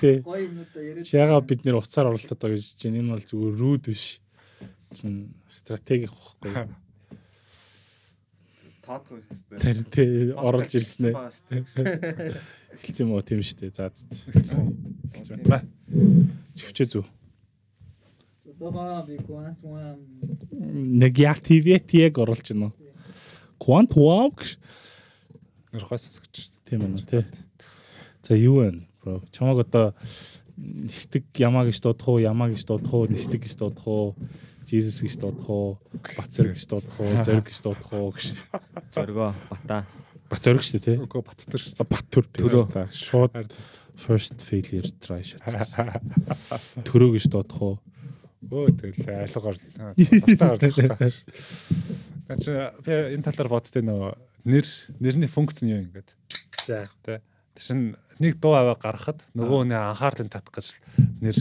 Тий. Гоё юм да яриад. Ягаа бид нэр уцаар оролдоод байгаа гэж чинь энэ бол зүгээр рүүд биш. Чин стратеги واخхой. Таатах хэрэгтэй. Тэр тий оролж ирсэн ээ. Хэлц юм уу тийм штэ. За зү. Хэлц байна. Чөвчөө зү. Негативитийг оруулж гинөө. Quant walk. Нурхаас сасгаж штэ. Тийм үү тий. За юу вэ? bro. Чамаг одоо нисдэг ямаа гэж дуудах уу, ямаа гэж дуудах уу, нисдэг гэж дуудах уу, Jesus гэж дуудах уу, бат зэрэг гэж дуудах уу, зориг гэж дуудах уу гэж. Зоригоо, батаа. Бат зориг шүү дээ, тий. Үгүй бат төр шүү дээ. Бат төр төлөө. Шууд first failure try шат. Төрөө гэж дуудах уу? Өө тэгэл айлгаар батаар батаар. Наа чи би энэ талаар боддтой нөгөө нэр нэрний функц нь юу юм гээд. За. Тэ. Тэшин нэг дуу аваа гаргахад нөгөө хүний анхаарлыг татах гэж нэр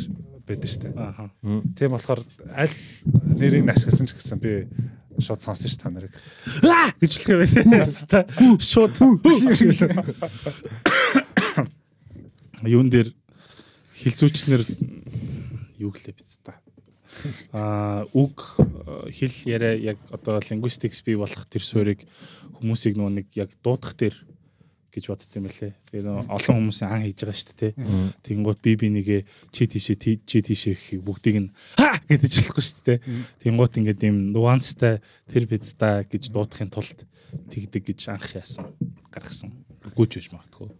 байдаг шүү дээ. Аа. Тийм болохоор аль нэрийг ашигласан ч гэсэн би шууд сонсон ш та нарыг гэж хэлэх юм байна. Та шууд юун дээр хилцүүлчнэр юу гэлээ биз та. Аа үг хэл яриа яг одоо linguistics би болох тэр суурийг хүмүүсийг нөгөө нэг яг дуудах дээр гэж бодд юм лээ. Тэгээ нөө олон хүмүүсийн ан хийж байгаа шүү дээ. Тэнгууд би би нэгэ чи тийшээ чи тийшээ гэхийг бүгдийг нь ха гэдэг хэлэхгүй шүү дээ. Тэнгууд ингээд юм нуанстай тэр пиццаа гэж дуудахын тулд тэгдэг гэж анх яасан. Гаргасан. Үгүйч биш магадгүй.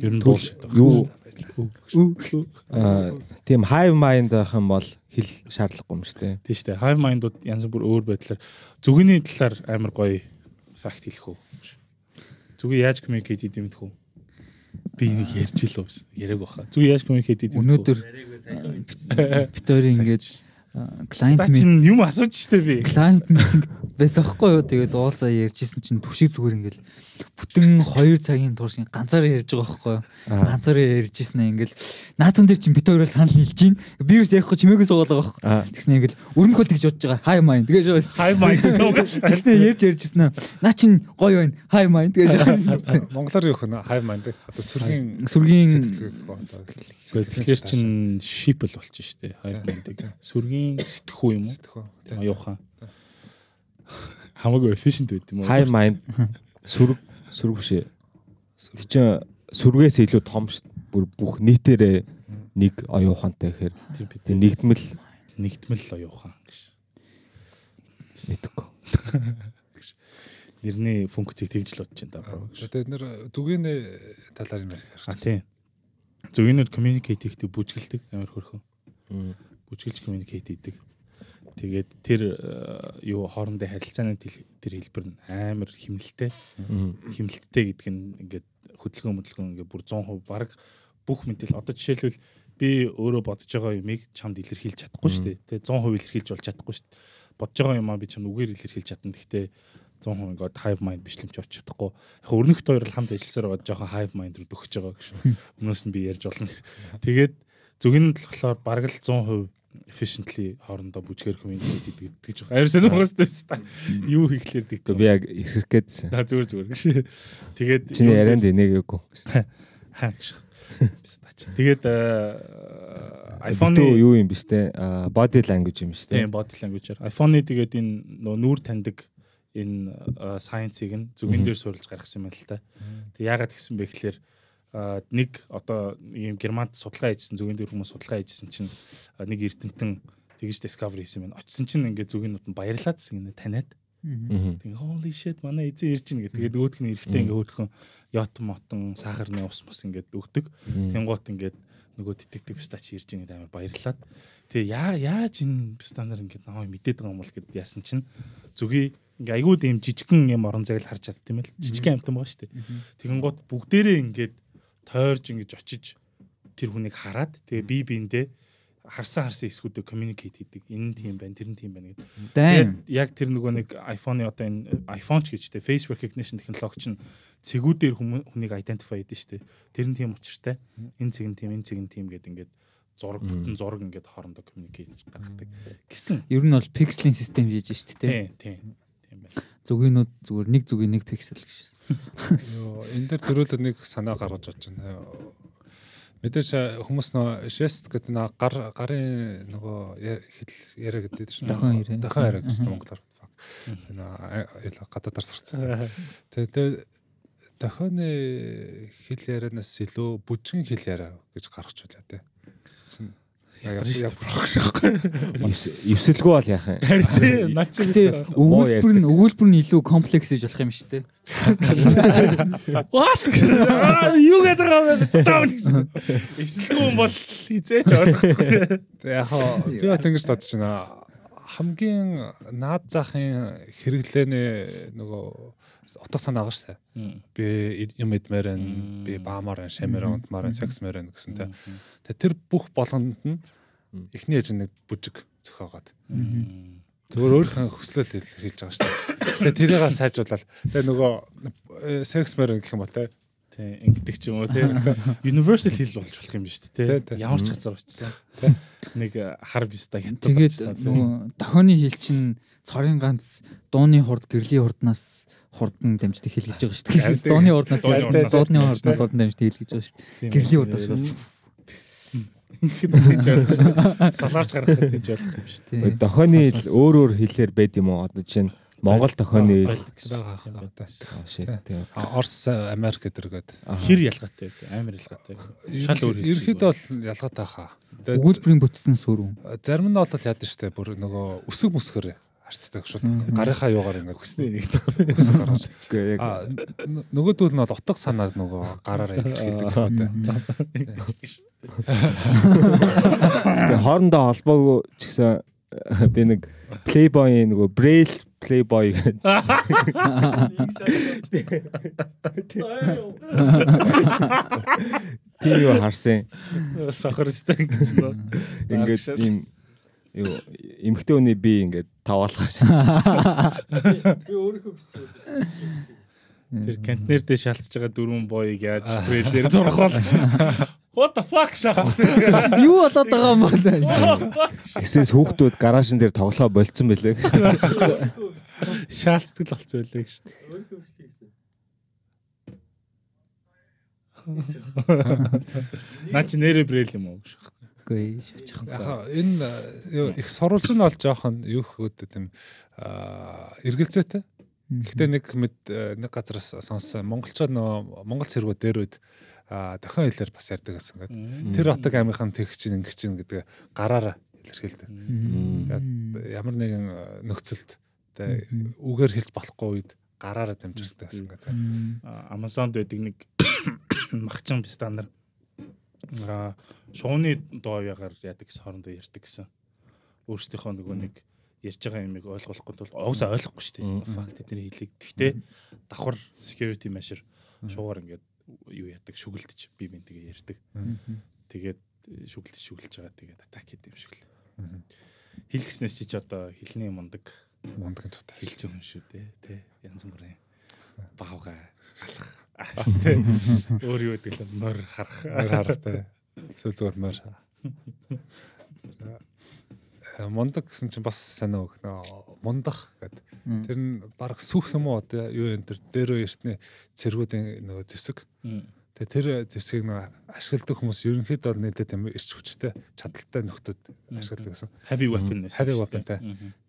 Ер нь дуулшаад байна. Юу? Аа тийм hive mind байх юм бол хэл шаардлагагүй юм шүү дээ. Тийм шүү дээ. Hive mind-ууд янз бүр өөр байдлаар зүгэний талаар амар гоё факт хэлэх үү. Зүгээр яаж communicate хийх юм бэ хөө? Би энийг ярьж л уу гэсэн. Яриаг баха. Зүгээр яаж communicate хийх юм бэ? Өнөөдөр бид хоёр ингэж клиент э, чинь юм асууж штэ би. Клиент митинг байсан хгүй юу? Тэгээд уулзаа ярьжсэн чинь түшиг зүгээр ингээл бүтэн 2 цагийн турш ганцаараа ярьж байгаа байхгүй юу? Ганцаараа ярьжсэн аа ингээл наадхан дээр чинь бит хоёроо санал нийлж гин. Вирус ярихгүй чимээгээ суулгаа байхгүй юу? Тэгснэ ингээл өрнөх бол тэгж бодож байгаа. Хай майн. Тэгээд шоос. Хай майн. Тэгснэ ярьж ярьжсэн аа. Наа чинь гоё байна. Хай майн. Тэгээд шоос. Монголоор юу хөнө? Хай майн гэдэг. Одоо сүргийн сүргийн тэгэхээр чинь шипл болчих штэ. Хай майн гэдэг. Сүргийн хамгийн сэтгхүү юм уу? Оюухан. Хамаагүй efficient байт юм уу? High mind сүрг сүрг биш. Тэр чинь сүргээс илүү том бүр бүх нийтээрээ нэг оюухантай гэхээр тэр нэгдмэл нэгдмэл оюухан гэж. Мэдгүй. Нэрний функцийг тэгж л бодож байна даа. Тэгээд нэр зүгийн талаар юм ярьж байна. Тийм. Зүгийнүүд communicate хийхдээ бүжгэлдэг амар хөрхөн. Бүжгэлж communicate хийдэг. Тэгээд тэр э, юу хоорондын харилцааны тэр хэлбэр нь амар химэлтэй. Химэлттэй гэдэг нь ингээд хөдөлгөөн хөдөлгөөн ингээд бүр 100% баг бүх мэдээл одоо жишээлбэл би өөрөө бодож байгаа юмыг чамд илэрхийлж чадахгүй шүү дээ. Тэ 100% илэрхийлж бол чадахгүй шүү дээ. Бодож байгаа юмаа би чамд үгээр илэрхийлж чадна. Гэхдээ 100% ингээд hive mind бичлэмч очих чадахгүй. Яг өрнөхт хоёр л хамт ажилласаар байгаа жоохон hive mind руу дөхөж байгаа гэж. Өмнөөс нь би ярьж болно. Тэгээд зүгийн нь болохоор бараг л 100% efficiently хоорондоо бүжгээр communicate гэдэгж байгаа. Аир сайн угаас тест. Юу хийхлээр дэгдэв. Би яг ихэх гээдсэн. За зүгээр зүгээр гэж. Тэгээд чиний ярианд энийг үгүй. Хаа гэж. Бистач. Тэгээд э, iPhone юу юм биш те? Body language юм биш те. Тийм body language-аар. iPhone-ы тэгээд энэ нөө нүүр таньдаг энэ э, science-ийг нь зүгэн дээр суулж гаргасан юм байна л та. Тэг яагаад гэсэн бэ гэхлээр нэг одоо ийм германд судалгаа хийжсэн зүгийн дүр хүмүүс судалгаа хийжсэн чинь нэг эрдэмтэн тэгж discovery хийсэн байна. Очсон чинь ингээ зүгийнүүд нь баярлаад зин таниад. Тэгээ holy shit манай эзэн ирж гин гэдэг. Тэгээд нөгөөх нь эрэхтэй ингээ хөөхөн yacht мотон сахарны ус мус ингээ өгдөг. Тэнгуут ингээ нөгөө тэтгдэг пистач ирж гин гэдэг амар баярлаад. Тэгээ яа яаж энэ пистанаар ингээ намайг мэдээд байгаа юм бол гэд яасан чинь зүгийн ингээ айгүй дэм жижигхэн юм орон зайг л харж чадд юм л жижигхэн амтан байгаа шүү дээ. Тэгэнгუთ бүгдээрээ ингээд тойрж ингэж очиж тэр хүнийг хараад тэгээ би биэндээ харсан харсан эсгүүдээ communicate хийдэг. Энэ нь тийм байна, тэр нь тийм байна гэдэг. Тэгээд яг тэр нөгөө нэг iPhone-ы одоо энэ iPhone ч гэжтэй face recognition технологи чинь цэгүүдээр хүнийг identify хийдэг шүү дээ. Тэр нь тийм учиртай. Энэ цэг нь тийм, энэ цэг нь тийм гэдэг ингээд зураг бүтэн зураг ингээд хоорондоо communicate гаргадаг гэсэн. Ер нь бол pixel-ийн систем хийж шүү дээ. Тийм, тийм. Тийм байна. Зүгийнүүд зүгээр нэг зүгийн нэг pixel гэж Йоо энэ дээр төрөөлөд нэг санаа гаргаж байгаа чинь мэдээж хүмүүс нөө шест гэдэг нэг гар гарын нөгөө хэл яриа гэдэг чинь дахин яриа дахин яриа гэж монголоор фак гадаадаар сурцсан. Тэгээд дохионы хэл ярианаас илүү бүжгэн хэл яриа гэж гаргаж байлаа те. Эвсэлгүй бол яах юм. Харин тийм над шиг өгүүлбэр нь өгүүлбэр нь илүү комплекс ээж болох юм шүү дээ. What? Юу гэдэг юм бэ? Став. Эвсэлгүй юм бол хизээч ойлгохгүй. За яах вэ? Би бол ингэж татчихна хамгийн наад захын хэрэглэнэ нөгөө утга санаа ааш сай. Би юм идмээр энэ би баамаар энэ шамээр унтмаар энэ сексмээр энэ гэсэн тэ. Тэгээ тэр бүх болгонд нь эхний ээж нэг бүжиг зөхиогоод. Зөвөр өөр хэн хөслөл хэлж байгаа шүү дээ. Тэгээ тэрийг сайжруулаад тэгээ нөгөө сексмээр гэх юм бол тэ тий ингэдэг ч юм уу тий universal хэл болж болох юм биш үү тий ямар ч газар очсон нэг хар биста хянтаа тэгээд нөгөө дохооны хэл чинь цорын ганц дууны хурд гэрлийн хурднаас хурдан дамждаг хэл гэж байгаа шүү дээ дууны хурднаас дууны хурднаас хурдан дамждаг хэл гэж байгаа шүү дээ гэрлийн хурднаас гэхэд тийж ойлгож шүү дээ салаарч гаргахад тийж ойлгох юм шүү дээ дохооны хэл өөр өөр хэлээр байд юм уу одоо чинь Монгол тохионы ил гэсэн. Орос, Америк гэдэргээд хэр ялгаатай вэ? Амар ялгаатай. Шал өөр. Ерхэд бол ялгаатай хаа. Өгүүлбэрийн бүтсэн сүрэн. Зарим нь бол яд штэ бүр нөгөө өсөг мөсгөр харцдаг шүү. Гарынхаа юугаар ингэ хүснэ нэг өсөг гараад. Аа нөгөөдөл нь бол утга санааг нөгөө гараараа илэрхийлдэг хэрэгтэй. Хоорондоо холбоогүй ч гэсэн би нэг Playboy нөгөө Braille Playboy гэдэг. Тийм юу харсан. Сахарстай гэсэн ба. Ингээд ийм юу эмхтэй хүний би ингээд таваалгаа шаардсан. Би өөрийнхөө бичсэн. Тэр контейнер дээр шалцж байгаа дөрвөн боёыг яаж трейлер зурх болж. What the fuck шахах. Юу болоод байгаа юм бэ? Эсвэл хүүхдүүд гараашн дээр тоглоо болцсон байлээ гэж. Шаалцдаг л болцсон байлээ гэж. Наа чи нэрэ брэйл юм уу гэж. Үгүй шаачхан. Яг энэ их сурвалж нь бол жоохон юу хөөхөд юм эргэлзээтэй Гэхдээ нэг мэд э, нэг газраас сонссон монголчууд нөгөө монгол цэргүүд дээрүүд дохион хэлээр бас ярьдаг гэсэн гэдэг. Тэр отог амийнхын тэгч чинь ингэч чинь гэдэг гараараа илэрхийлдэг. Ямар нэгэн э, нөхцөлд тэ үгээр хэлж болохгүй үед гараараа дамжуулдаг гэсэн гэдэг. Amazon-д байдаг нэг махчин бистан нар шууны доо ягаар яадаг гэсэн хоорондоо ярьдаг гэсэн. Өөрсдийнхөө нөгөө нэг ярьж байгаа юмыг ойлгуулахгүй тул угсаа ойлгохгүй шүү дээ. Факт тэдний хэлийг. Гэхдээ давхар security measure шуугар ингээд юу яадаг шүгэлдэж би бинтгээ ярьдаг. Тэгээд э, шүгэлдэж шүгэлж байгаа тэгээд атак хийдэм шиг л. Хэлгэснээс чич одоо хэлний мундаг мундаг гэж бодож хэлж байгаа юм шүү дээ. Тэ янз бүрийн баавга алах тэ өөр юу гэдэг л морь харах морь харах тэ эсвэл зүгээр морь Э, мундаг гэсэн чинь бас санаа өгөх нөө мундах гэд. Тэр нь баг сүх юм уу одоо юу энэ тэр дээрөө эртний цэргүүдийн нөгөө зэвсэг. Тэгээ тэр зэвсгийг нөгөө ашигладаг хүмүүс ерөнхийдөө бол нэлээд юм эрч хүчтэй чадaltaй нөхдөд ашигладаг гэсэн. Heavy weapon байсан. Heavy weapon та.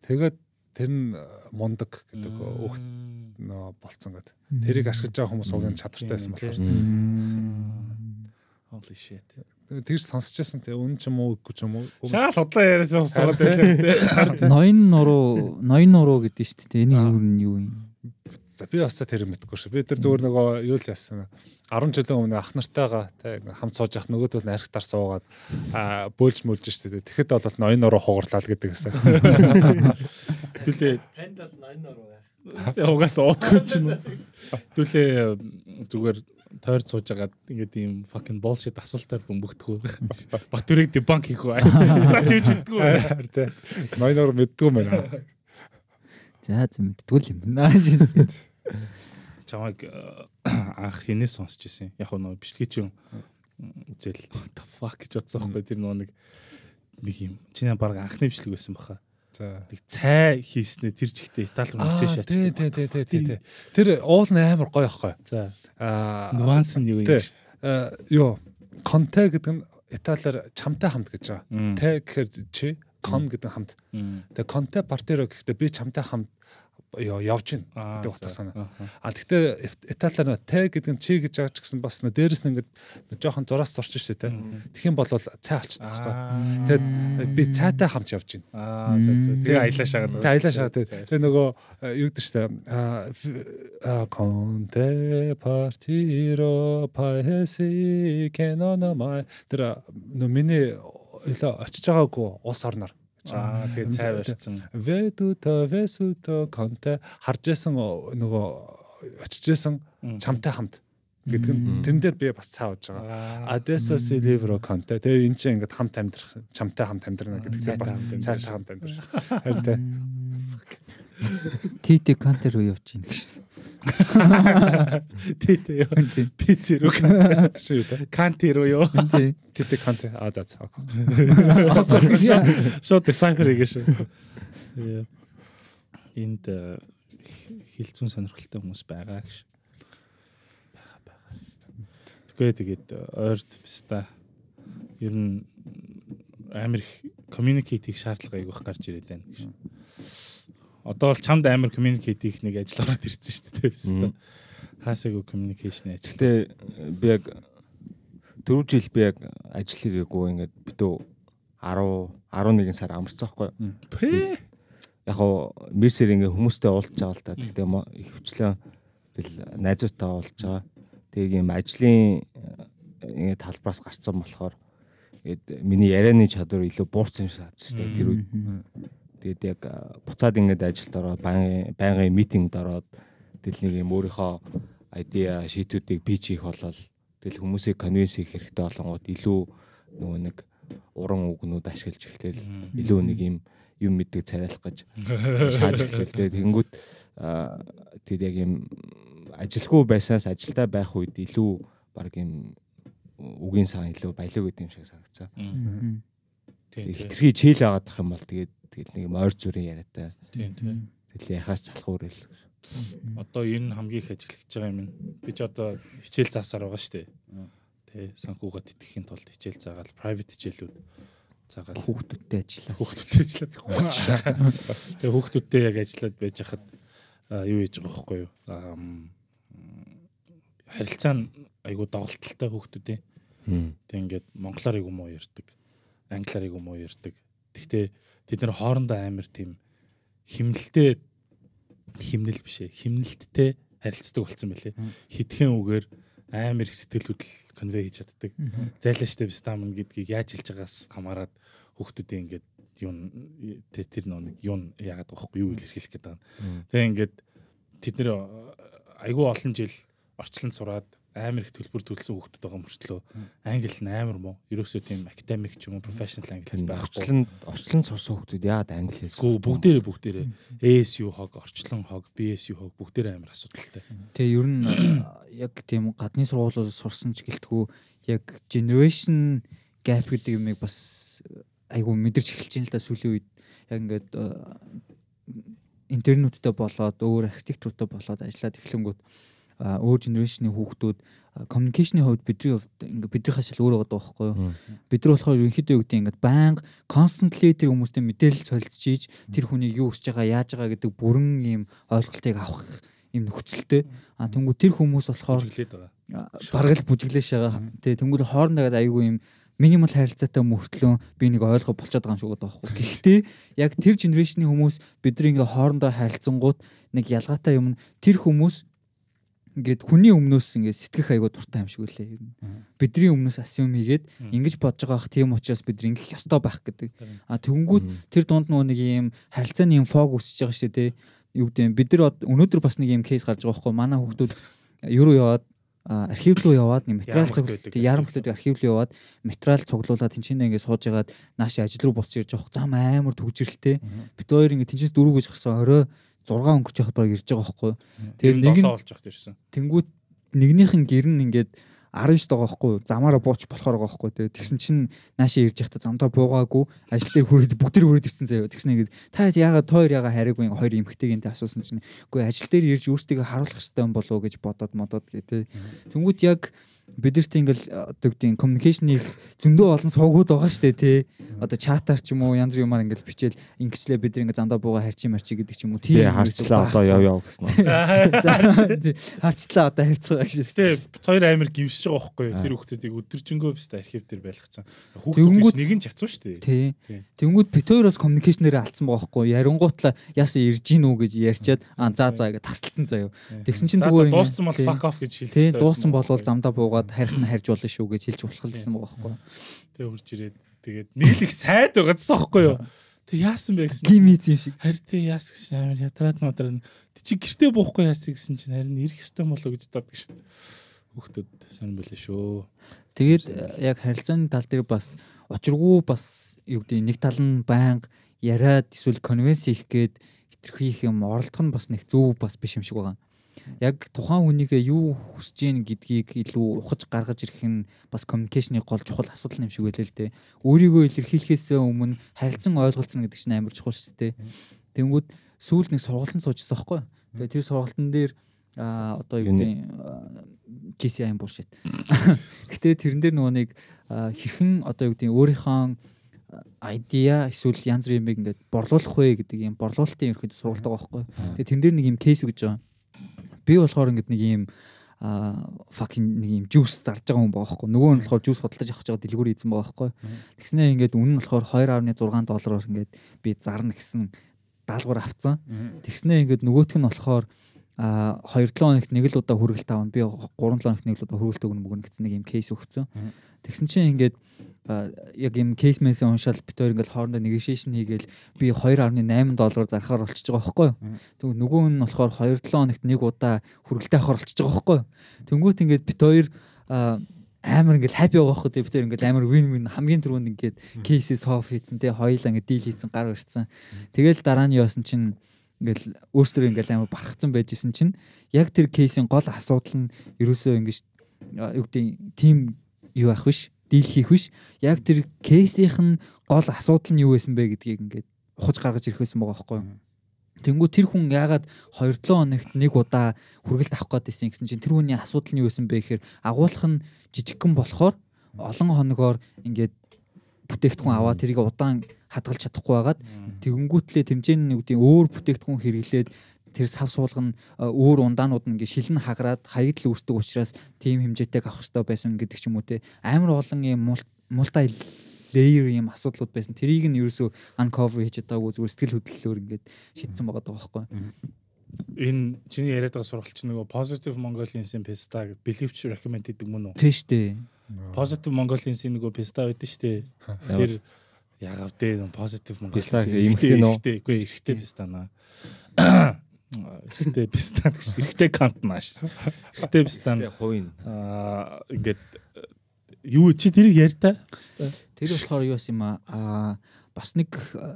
Тэгээд тэр нь э, мундаг гэдэг өөх нөө болцсон гэдэг. Тэрийг ашиглаж байгаа хүмүүс уг нь чадртай байсан болохоор. Holy shit тэр сонсчихсан те үн ч юм уу үгүй ч юм уу. Шаал хотлоо яриасан усаад байлээ. Ноён нуруу, ноён нуруу гэдэг шүү дээ. Эний юм нь юу юм? За би бас тэр юм мэдгүй шүү. Би тэр зөвөр нөгөө юу л яасан. 10 жилийн өмнө ах нартайгаа те хамт сууж явах нөгөөдөл нь архитаар суугаад бөөлж мөлж шүү дээ. Тэгэхэд бол ноён нуруу хугарлаа л гэдэг гэсэн. Хэдүүлээ танд бол ноён нуруу. Угаас оотгүй ч нү. Хэдүүлээ зүгээр тойр сууж агаад ингээд ийм fucking bullshit асуултаар бөмбөгдөхөө. Батүрийг debunk хийх үү? Стач хийж мэддэггүй. Тэ. Нойноор мэддэггүй юм байна. За зөв мэддэггүй юм байна. Чамайг э, анх хинээс сонсч ирсэн. Яг нөө бичлэгийн үзэл what the fuck гэж бодсон байхгүй тэр нөө нэг нэг юм. Чиний баг анхны бичлэг байсан баха. Тэг цай хийснэ тэр жигтэй Итали хүмүүсээ шатж. Тий, тий, тий, тий, тий. Тэр уул нь амар гоё аахгүй. За. Аа нюанс нь юу юм бэ? Йоо, конте гэдэг нь Италиар чамтай хамт гэж байгаа. Тэ гэхээр чи кон гэдэг хамт. Тэг конте партеро гэхдээ би чамтай хамт явж байна гэдэг утга санаа. А тэгтээ Италиар нөө тэ гэдэг нь чи гэж байгаа ч гэсэн бас нөө дээрэс нь ингээд жоохон зураас зурч штэ тэ. Тэгэх юм бол цай олчдаг байхгүй. Тэгэд би цайтай хамт явж байна. Аа за за. Тэгээ аялаа шагаад. Тэгээ аялаа шагаад. Тэгээ нөгөө э, юу гэдэг штэ. А конте партиро паеси кенона май тэр нөө миний өчөж байгаагүй ус орноор За тэгээ цай барьцсан. Veduto Vesuto Conte харж исэн нөгөө очиж исэн чамтай хамт гэдэг нь тэрэн дээр би бас цаа ууж байгаа. Adesso si libro Conte тэгээ эн чинь ингээд хамт амьдрах чамтай хамт амьдрна гэдэгтэй бас цайтай хамт амьдрах. Харин тэгээ Тити Контер уу явж гин гэсэн. Тий тий юу. Би зэрүү шүү. Канти руу юу. Тий. Тий тий канти. А за за. Шот десайфер гэж шүү. Яа. Энд э, хилцэн сонирхолтой хүмүүс байгаа гэж. Бага бага. Тэгвэл тэгээд э, ойрд биста ер нь амир их communicate-ийг шаардлагатай байх гарч ирээд байна гэж одоо бол чамд амар communicate хийх нэг ажил ороод ирсэн шүү дээ хэвээр. Хаасаагүй communication ажил. Гэтэ би яг дөрв жил би яг ажил хийгээгүй ингээд битүү 10 11 сар амарсан байхгүй. Яг хоо мессер ингээ хүмүүстэй уулзж байгаа л та. Тэгтээ хөвчлэн тэл найзуудтай уулзж байгаа. Тэг ийм ажлын э, ингээ талбараас гарцсан болохоор ингээд миний ярианы чадвар илүү буурсан юм шиг байна шүү дээ тэр үед. Тэгээд яг буцаад ингээд ажилд ороод байнгын байнгын митингд ороод тэгэл нэг юм өөрийнхөө айдиа шийтүүдийг пич хийх болол тэгэл хүмүүсийг конвинс хийх хэрэгтэй болонгууд илүү нөгөө нэг уран үгнүүд ашиглаж эхлээл илүү нэг юм юм мэддэг царайлах гэж шааж эхлэлтэй тэгэнгүүт тэр яг юм ажилгүй байсанаас ажилдаа байх үед илүү баг юм үгийн сан илүү баялаг гэдэг юм шиг санагцсан. Тэгээ хитрхи чийл агаадах юм бол тэгээд тэгэл нэг юм ойр зүрийн яриатай. Тийм тийм. Тэгэл ярихаас залхуур ил. Одоо энэ хамгийн их ажиллаж байгаа юм. Би ч одоо хичээл заасаар байгаа шүү дээ. Тэ санхүүгад итгэхийн тулд хичээл заагаал private хичээлүүд заагаал хүүхдүүдтэй ажиллаа. Хүүхдүүдтэй ажиллаад. Тэгээ хүүхдүүдтэй яг ажиллаад байж хахад юу хийж байгаа байхгүй юу? Харилцаа нь айгуу доголдолтой хүүхдүүдийн. Тэг ингээд монголоор юм уу ярьдаг. Англиар юм уу ярьдаг. Тэгтээ Тэд нэр хоорондоо амар тийм химнэлтэй химнэл биш ээ. Химнэлттэй харилцдаг болсон байлээ. Хитгэн үгээр амар их сэтгэлүүдл конвей хийж чаддаг. Зайлаштай бистамн гэдгийг яаж хэлж байгаас хамаарат хүүхдүүдээ ингээд юу тэр нэг юу яагаад байхгүй юу илэрхийлэх гэдэг байна. Тэгээ ингээд тэд нэр э, айгүй олон жил орчлон сураад амар их төлбөр төлсөн хүүхдүүд байгаа мөртлөө англи нь амар муу. Ерөөсөө тийм академик ч юм уу professional англи хэл байхгүй. Орчлон орчлон сурсан хүүхдүүд яад англи хэл сурсан. Бүгдээрээ бүгдээрээ ASU хог, орчлон хог, BSU хог бүгдээрээ амар асуудалтай. Тэгээ ер нь яг тийм гадны сургуулиуд сурсан ч гэлтгүй яг generation gap гэдэг юмыг бас э, айгүй мэдэрч эхэлж байна л да сүүлийн үед. Яг ингээд э, интернеттэй болоод өөр архитектуртай болоод ажиллаад эхлэнгүүт өөр генерашны хүүхдүүд communication-ийн хувьд бидний хувьд ингээ бидний хашил өөр байгаа байхгүй юу. Бид нар болохоор ерөнхийдөө үгтэй ингээ баян constantly тэр хүмүүстэй мэдээлэл солилцож ийж тэр хүний юу хүсэж байгаа, яаж байгаа гэдэг бүрэн ийм ойлголтыг авах ийм нөхцөлтэй. А тэнгуү тэр хүмүүс болохоор бараг л бүжиглээш байгаа. Тэ тэнгуү хоорондоо айгүй ийм минимал харилцаатай мөртлөө би нэг ойлгох болчиход байгаа юм шиг байгаа байхгүй. Гэхдээ яг тэр генерашны хүмүүс бид нар ингээ хоорондоо харилцангууд нэг ялгаатай юм. Тэр хүмүүс ингээд хүний өмнөөс ингээд сэтгэх айгуу дуртай юм шиг үлээ. Бидний өмнөөс асюм хийгээд ингэж бодож байгаа бах тийм учраас бид ингэх ёстой байх гэдэг. А тэгэнгүүт тэр дунд нөгөө нэг юм харилцааны юм фог үсэж байгаа шүү дээ. Юу гэдэг бид нар өнөөдөр бас нэг юм кейс гарч байгаа байхгүй манай хүүхдүүд юуруу яваад архив руу яваад нэг материал цуглуулдаг. Ярам хөлөд архив руу яваад материал цуглуулад тэнцэнэ ингээд сууж ягаад нааш ажил руу босч ирж явах зам амар төгжрэлтэй. Бид хоёр ингээд тэнцэнс дөрөв гэж гарсан орой 6 өнгөрч яхад баг ирж байгаа байхгүй. Тэгээд нэг нь олж яхад ирсэн. Тэнгүүд нэгнийх нь гэр нь ингээд 19 байгаа байхгүй замаараа бууч болохоор байгаа байхгүй тэгээ тэгсэн чинь наашаа ирж явахдаа замдаа буугаагүй ажилтаа хүрээд бүгд төр хүрээд ирсэн заяа тэгсэн нэг та яагаад тойр яагаад хариггүй хоёр эмхтэйг энэ асуусан чинь үгүй ажил дээр ирж өөртөө харуулах хэрэгтэй юм болов уу гэж бодоод модод тэгээ тэнгууд яг бидэрт ингээл э, одоо гэдэг communication-ыг зөндөө олон сувгууд байгаа штэ тий. Одоо чатаар ч юм уу янз бүрээр ингээл бичээл ингэчлээ бид ингээ зандаа бууга харчи марчи гэдэг ч юм уу тий. Харчлаа одоо яв яв гэсэн. Харчлаа одоо харьцгаа гэж штэ. Хоёр амир гівсэж байгаа байхгүй тэр хүмүүсийг өдөржингөө бистэ архив дээр байлгацсан. Хүүхдүүд нэг нь чацуу штэ. Тий. Тэнгүүд бит хоёр бас communication-ээр алдсан байгаа байхгүй ярингуутлаа яасан ирж гин үү гэж ярьчаад аа за за гэж тасалсан заяо. Тэгсэн чинь зүгээр ингээ дууссан бол fuck off гэж хэлсэн. Тий дууссан болвол замдаа бууга суугаад харих нь харж болно шүү гэж хэлж болох гэсэн байгаа байхгүй. Тэгээ хурж ирээд тэгээд нэг л их сайд байгаа гэсэн байхгүй юу? Тэг яасан бэ гэсэн. Гимиз юм шиг. Харин тэг яас гэсэн амар ядраад надраад чи гэртээ буухгүй яасан гэсэн чинь харин ирэх хэстэй болоо гэж бодоод гэж. Хүүхдүүд сонирн байлаа шүү. Тэгээд э, яг харилцааны тал дээр бас очиргүй бас юу гэдэг нэг тал нь байнга яриад эсвэл конвенс хийх гээд хитрхи их юм оролдох нь бас нэг зөв бас биш юм шиг байгаа яг тухайн хүнийгээ юу хүсэж ийн гэдгийг илүү ухаж гаргаж ирэх нь бас communication-ийн гол чухал асуудал юм шиг байлээ л дээ. Өөрийгөө илэрхийлэхээс өмнө харилцан ойлголцно гэдэг чинь амар чухал шүү дээ. Тэнгүүд сүүл нэг сургалтанд суужсан байхгүй. Тэгээ тэр сургалтын дээр а одоо юу гэдэг GCI юм bullshit. Гэтэ тэрэн дээр нөгөө нэг хэрхэн одоо юу гэдэг өөрийнхөө idea эсвэл янз бүрийн юм ингээд борлуулах вэ гэдэг юм борлуулалтын ерөөхдөө сургалт байгаа байхгүй. Тэгээ тэн дээр нэг юм кейс гэж байгаа Би болохоор ингэдэг нэг юм а fucking нэг юм juice зарж байгаа хүн баахгүй. Нөгөө нь болохоор juice бодлож авах гэж дэлгүүр ийзен байгаа байхгүй. Тэгснээр ингээд үнэн нь болохоор 2.6 доллараар ингээд би зарна гэсэн даалгавар авцсан. Тэгснээр ингээд нөгөөх нь болохоор а 2-7 хоногт нэг л удаа хүргэлт аавна. Би 3-7 хоногт нэг л удаа хүргэлт өгнө мөгнө гэсэн нэг юм кейс өгцөн. Тэгсэн чинь ингээд яг юм кейс мэсээ уншаал бит өөр ингээд хоорондоо нэгшээшн хийгээл би 2.8 доллар зархаар олчиж байгаа байхгүй юу. Тэгвэл нөгөө нь болохоор 2-7 хоногт нэг удаа хүргэлтээ авахар олчиж байгаа байхгүй юу. Тэнгүүт ингээд бит өөр амар ингээл хаппи байгаа хөх тий бид ингээл амар вин вин хамгийн түрүүнд ингээд кейсээ сооф хийсэн тий хоёлаа ингээд дийл хийсэн гар барьсан. Тэгэл дараа нь яасан чинь ингээл өөрсдөө ингээл амар бархацсан байжсэн чинь яг тэр кейсийн гол асуудал нь ерөөсөө ингэж юу гэдэг тийм юу байх биш дийл хийх биш яг тэр кейсийнх нь гол асуудал нь юу байсан бэ гэдгийг ингээд ухаж гаргаж ирэхсэн байгаа байхгүй юу Тэнгүү тэр хүн яагаад 2-7 хоногт нэг удаа хүргэлт авах гэдээсэн гэсэн чинь тэр хүний асуудал нь юу байсан бэ гэхээр агуулх нь жижигхэн болохоор олон хоногоор ингээд бүтээгдэхүүн аваад тэрийг удаан хадгалж чадахгүй байгаад тэгэнгүүтлээ тэмцээний үгдийн өөр бүтээгдэхүүн хэрэглээд тэр сав суулган э, өөр ундаанууд нь ингээ шилэн хагараад хаягдл үүсдэг учраас тийм хэмжээтэйг авах хэрэгтэй байсан гэдэг ч юм уу те амар олон юм мултай лейер юм асуудлууд байсан тэрийг нь ерөөсөө uncover хийж чадаагүй зүгээр сэтгэл хөдлөлөөр ингээд шийдсэн байгаа даа байхгүй энэ чиний яриад байгаа сургалч нөгөө positive mongolian pesta belief recommend гэдэг мөн үү тийш дээ Positive Mongolian scene нөгөө песта байдсан шүү дээ. Тэр ягав дээ positive Mongolian scene. Эмхтэй нөө. Үгүй эрэхтэй песта наа. Эрэхтэй песта гэж эрэхтэй кант наашсан. Эрэхтэй песта. Эрэхтэй хувийн. Аа ингээд юу чи тэрийг ярь та. Тэр болохоор юу юм аа бас нэг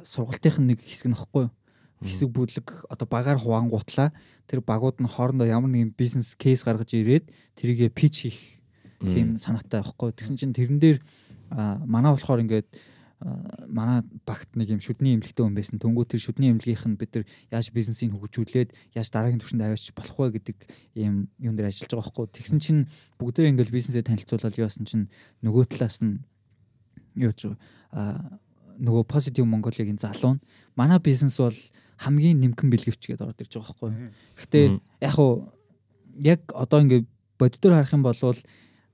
сургалтын нэг хэсэг нөхгүй юу? хэсэг бүлэг одоо багаар хуваангуутлаа тэр багууд нь хоорондоо ямар нэгэн бизнес кейс гаргаж ирээд тэрийгэ пич хийх тийм санаатай байхгүй. Тэгсэн чинь тэрэн дээр манай болохоор ингээд манай багт нэг юм шүдний эмнэлэгтэй хүн байсан. Төнгөө тэр шүдний эмнэлгийнх нь бид нар яаж бизнесийг хөгжүүлээд яаж дараагийн түвшинд аваач болох вэ гэдэг юм юм дээр ажиллаж байгаа байхгүй. Тэгсэн чинь бүгдээ ингээл бизнесээ танилцуулаад яасан чинь нөгөө талаас нь юу ч а нөгөө positive Mongolia-гийн залуу нь манай бизнес бол хамгийн нэмхэн бэлгэвч гэдээ ороод ирж байгаа байхгүй. Гэхдээ яг уу яг одоо ингээд боддоор харах юм бол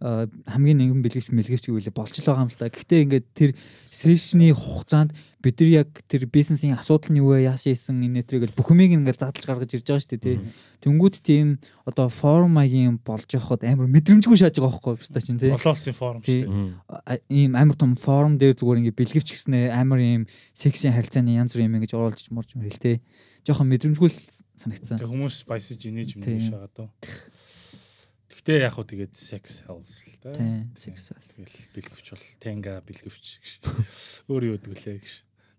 Э, хамгийн нэгэн бэлгэж мэлгэж гэвэл болж л байгаа юм л та. Гэхдээ ингээд тэр сешний хугацаанд бид нар яг тэр бизнесийн асуудал нь юу вэ? Яаш ийсэн энэ төрөйг бүхнийг ингээд задлж гаргаж ирж байгаа шүү дээ, тий. Тэнгүүд тийм одоо формагийн болж явахад амар мэдрэмжгүй шааж байгаа байхгүй юу чинь тий. Олоолсын форм шүү дээ. Ийм амар том форм дээр зүгээр ингээд бэлгэвч гэснээр амар ийм секси харилцааны янз бүр юм ингэж оруулж мурж мэрэл тий. Жохон мэдрэмжгүй санагдсан. Тэг хүмүүс баясаж инеж юм шиг шаагаад. Гэтэ яг хуу тэгээд sex sells л та. Sex sells. Тэгэл бэлгэвч бол tenga бэлгэвч гэж. Өөр юу гэдэг лээ гэж.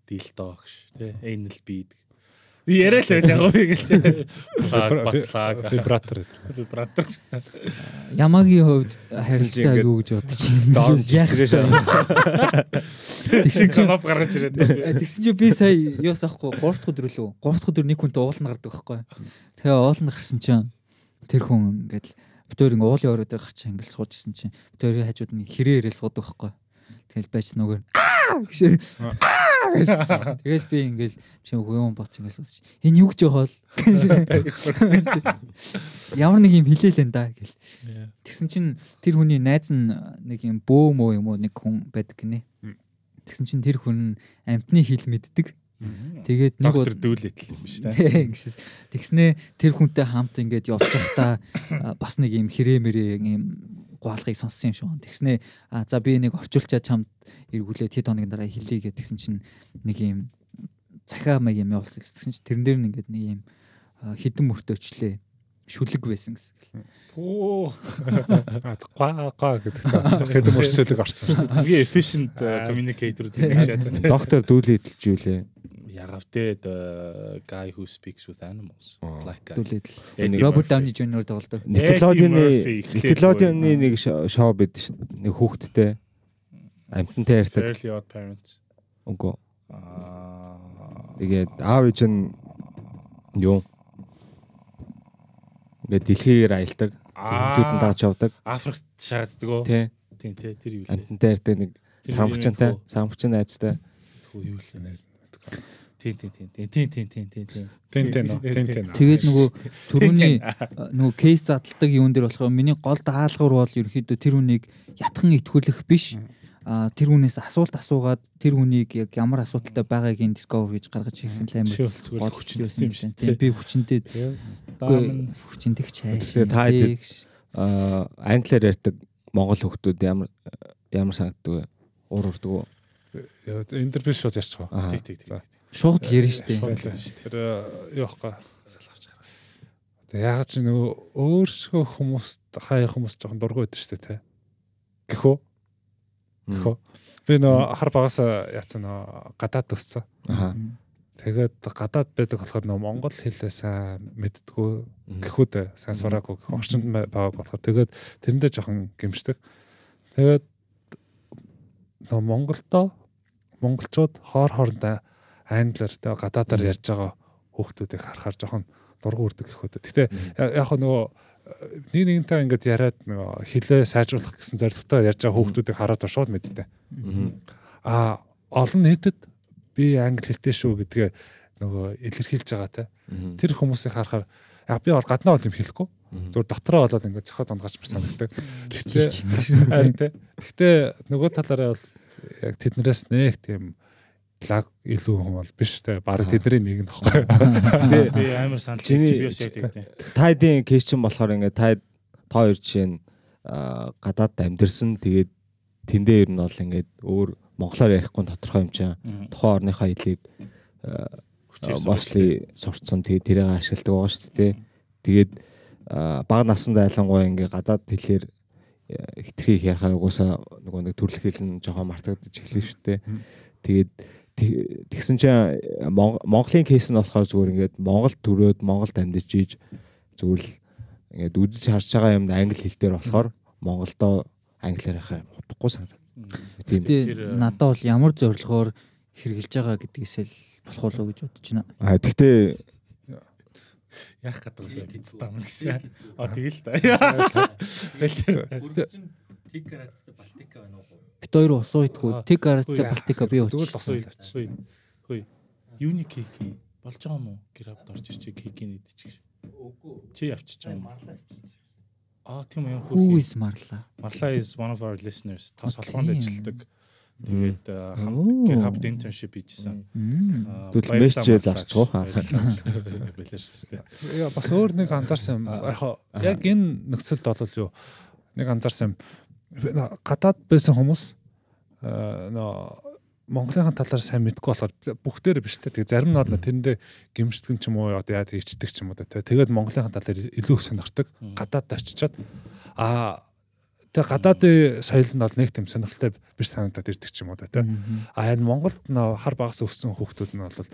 Dildo гэж тий. Anal bead. Яриа л байл яг уу гэл. Вибратор. Вибратор. Ямагийн хувьд харилцаа юу гэж бодож байна? Тэгсэн чинь гоп гаргаж ирээд. Э, тэгсэн чинь би сая юус ахгүй 3 дахь өдөр лөө. 3 дахь өдөр нэг хүнтэй уулна гардаг байхгүй. Тэгээ уулна гарсан чинь тэр хүн ингээд битүүр ингээ уулын өрөө дээр гарч ингээл сууж исэн чинь битүүрийн хажууд нь хэрэг ярэл суудаг байхгүй. Тэгэл байж нүгэр гэшээ. Тэгэл би ингээл чи юм боц ингээл сууж. Энэ юу гэж яхав? Ямар нэг юм хэлээлэн да гэл. Тэгсэн чинь тэр хүний найз нэг юм бөө мөө юм уу нэг хүн байдаг гинэ. Тэгсэн чинь тэр хүн амтны хил мэддэг. Тэгээд нэг бол дүүлэт л юм биш тийм гişээс. Тэгснээ тэр хүнтэй хамт ингээд явж байхдаа бас нэг юм хрээмэрээ юм гуалгыг сонссон юм шиг байна. Тэгснээ за би нэг орчуулчаад чамд эргүүлээд хэд хоногийн дараа хэлье гэдгсэн чинь нэг юм цахиа маяг юм явуулсан гэсэн чинь тэрэн дээр нь ингээд нэг юм хідэн мөртөөчлээ шүлэг байсан гэсэн. Оо. Гва гва гэдэг та хэд мөрчлөг орсон шүү дээ. Хамгийн efficient communicator гэдэг шат. Доктор дүүлэдэлжүүлээ you have did a guy who speaks with animals like Robert Downey Jr. тоглодог Nickelodeon-ы Nickelodeon-ы нэг шоу байдаг шүү дээ нэг хүүхэдтэй амьтантай ярьдаг parents Үгүй аа тэгээд аав ээж нь юу ингээд дэлхийгээр аялдаг хүмүүсд даач явдаг Африкт шаарддаг гоо тийм тий тэр юу лээ амьтантай ярьдаг нэг самгчантай самгчин найзтай юу юу лээ Тийм тийм тийм тийм тийм тийм тийм тийм тийм тийм тийм тийм. Тэгээд нөгөө түрүүний нөгөө кейс задлагдаг юун дээр болохоор миний гол даалгавар бол ерөөхдөө тэр хүнийг ятхан итгүүлэх биш. А тэр хүнээс асуулт асуугаад тэр хүнийг яг ямар асуудалтай байгааг ин discover гэж гаргаж ирэх нь амар гол хүчтэй юм шиг. Тийм би хүчтэй. Хүчтэй ч хайш. Та хэд а англиар ярьдаг монгол хүмүүс ямар ямар санагддаг уур урддаг уу? Энд э, дэр биш шууд ярьчих. Тиг тиг тиг. Шууд л ярина шүү дээ. Тэр э, э, яахгүй салгавч гараа. Тэг яг чи нөгөө өөрсгөө хүмүүс хаяа хүмүүс жоохон дургуй байдаг шүү дээ те. Гэхүү. Гэхүү. Би нөгөө хар багаас яатсан нөгөө гадаад төсцөө. Аа. Тэгээд гадаад байдаг болохоор нөө монгол хэлээ сайн мэддгүү гэхүү дээ. Сайн сураагүй гэх орчинд байгааг болохоор тэгээд тэрэндээ жоохон гимшдэг. Тэгээд нөө монголдоо монголчууд хоор хоорондоо англиар тэ гадаадаар ярьж байгаа хүүхдүүдийг харахаар жоохон дургу үрдэг гэх хөдөө. Гэтэ яг хөө нөгөө э, нэг нэгнтэй ингээд яриад нөгөө хилээ сайжруулах гэсэн зорилготой ярьж байгаа хүүхдүүдийг хараад шууд мэддэг. Аа олон нийтэд би англи хэлтэй шүү гэдгээ нөгөө илэрхийлж байгаа те. Тэр хүмүүсийг харахаар яг би бол гаднаа бол юм хэлэхгүй. Зүгээр дотроо болоод ингээд цохоод унгаж мар санагдаг. Гэхдээ харин те. Гэхдээ нөгөө талаараа бол яг тэднэрээс нэг тийм лаг илүү хүн бол биш те баг тэдний нэг нь тахгүй. Тэ би амар санал чи би бас яг тэгтэй. Тайдын кейс чинь болохоор ингээд тайд та хоёр чинь гадаад амьдэрсэн тэгээд тэндээ ер нь бол ингээд өөр монголоор ярихгүй тодорхой юм чинь тухайн орныхаа хэлийг мосли сурцсан тэгээд тэрийг ашигладаг байгаа шүү дээ. Тэгээд баг насанд айлангуй ингээд гадаад хэлээр хитрхи ярихаа угаасаа нөгөө нэг төрөл хэл нь жоохон мартагдаж эхэлсэн шүү дээ. Тэгээд Тэгсэн чинь э, Монголын кейс нь болохоор зүгээр ингээд Монголд төрөөд Монголд амьдж ийж зүгээр л ингээд үдэж харж байгаа юмд англи хэл дээр болохоор Монголдоо англиар яхаа юм утгагүй санагдав. Тийм. Тэр э, надад бол ямар зорилгоор хэрэгжилж байгаа гэдгээс л болох уу гэж бодож байна. А тэгтээ Яах гэдэг вэ? Гиз там гэж. А тэгэл та. Тэгэл. Тэг градус Балтика байна уу? Бид хоёр усуу идэхүү. Тэг градус Балтика би өч. Зүгээр усуу идэх. Хөөе. Юуны кейк болж байгаа юм уу? Грабд орж ирчих кейкийн идчих. Үгүй. Чи явчих юм. Марлаа явчих. Аа тийм юм хөрхи. Who is Marla? Marla is one of our listeners. Та солонгонд ажилладаг. Okay Тэгээд хавд internship хийжсэн. Тэгвэл мэрчээ зарцгоо. Яа бас өөр нэг анзаарсан яг энэ нөхцөлд бол юу нэг анзаарсан гадаад байсан хүмүүс нөө Монголынхан талаар сайн мэдгүй болохоор бүгдээр биш л тэгээ зарим нь бол тэрэндээ гимшдэгэн ч юм уу одоо яа тийчдэг ч юм уу тэгээ тэгэл Монголынхан талаар илүү их сонирхдаг гадаад очичаад аа Тэг гадаадын соёл нь бол нэг тийм сонирхолтой биш санагдаад ирдэг ч юм уу да тий. А харин Монголд нөө хар багас өссөн хүүхдүүд нь бол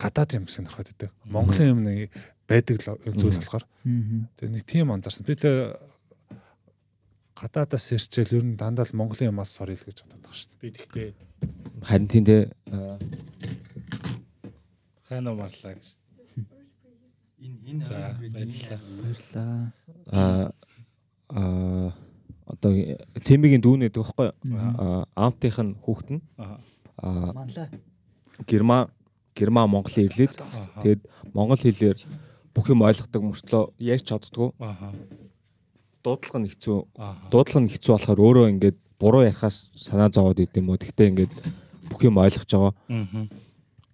гадаад юм сонирхоод идэг. Монголын юм нэг байдаг зүйл болохоор. Тэг нэг тийм анзаарсан. Би тэг гадаадаас ирчээл ер нь дандаа л Монголын юм алс орё л гэж бодоод байгаа шүү дээ. Би тэгтээ харин тиймдээ хайнаа марлаа гэж. Энэ энэ баярлаа. Баярлаа. Аа аа одоо цэмбигийн дүүн гэдэг байхгүй амтынх нь хүүхэд нь аа герман герман монголын ирлээд тэгээд монгол хэлээр бүх юм ойлгодог мөртлөө ярьж чаддгүй дуудлага нь хэцүү дуудлага нь хэцүү болохоор өөрөө ингээд буруу ярихаас санаа зовоод идэв юм уу тэгтээ ингээд бүх юм ойлгож байгаа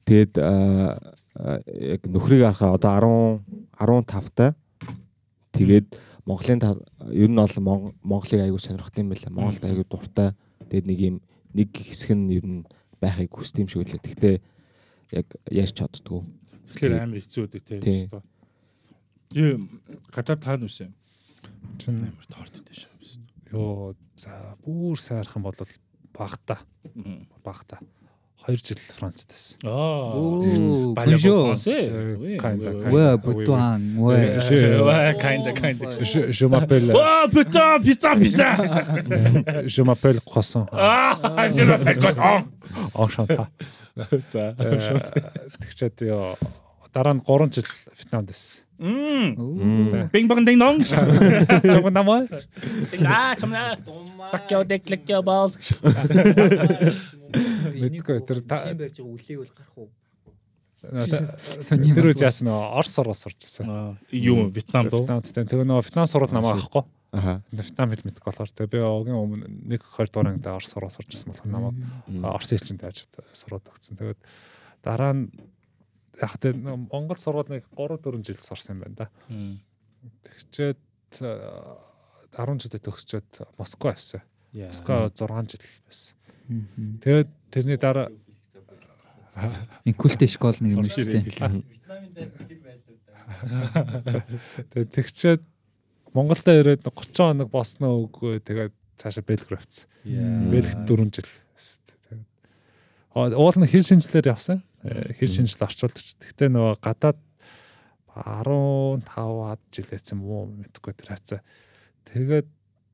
тэгээд яг нөхрийг харахаа одоо 10 15 та тэгээд Монголын ер нь бол Монголыг аягүй сонирхт юм байна. Монголд аягүй дуртай. Тэгээд нэг юм нэг хэсэг нь ер нь байхыг хүсд юм шиг үлээ. Тэгтээ яг яарч чаддгүй. Тэгэхээр амар хэцүү үү те. Юу гадаад таана үсэн. Чин амар торт дэш. Йоо за бүр сайрхан болол багта. Багта. 2 жил Францд байсан. Аа. Bonjour. Ouais, putain, ouais. Ouais, kinda kinda. Je, je m'appelle Oh putain, putain, putain. je m'appelle Croissant. Аа, je m'appelle Croissant. Enchanté. За. Э, тэгчээд ёо дараа нь 3 жил Вьетнамд байсан. Бинг бонг динг донг. Чог намаа. Аа, чамна. Сакяо деклэкяо баас. Мэдгүй тэр юм барьж байгаа үлээг бол гарах уу? Тэр үеэс нөө Орос орос орж ирсэн. Юу Вьетнам дөө. Тэгээ нөө Вьетнам сурал намаа авахгүй. Аха. Вьетнам хэл мэддэг болохоор тэгээ би огийн өмнө нэг 20 дугаар ангид Орос орос орж ирсэн болохоор намаа Орос хэлчэнд ажид сураад өгсөн. Тэгээд дараа нь яг тэгээ Монгол сургууд нэг 3 4 жил сурсан юм байна да. Тэгчээд 10 э, жилдээ төгсчөөд Москва явсан. Москва 6 жил байсан. Тэгээд тэрний дараа инкултэй школ нэг юм шүү дээ. Вьетнамын дээр тэр байлгүй да. Тэгээд тэгчээд Монголд ирээд 30 хоног босноо үгүй тэгээд цаашаа Бельг рүү явцсан. Бельгт 4 жил. Тэгээд уул нь хэл шинжлэр явсан. Э, хэл шинжил орчуулдаг. Тэгтээ нөгөө гадаад 15-аад жил байсан мүү мэдгүй тэр хацаа. Тэгээд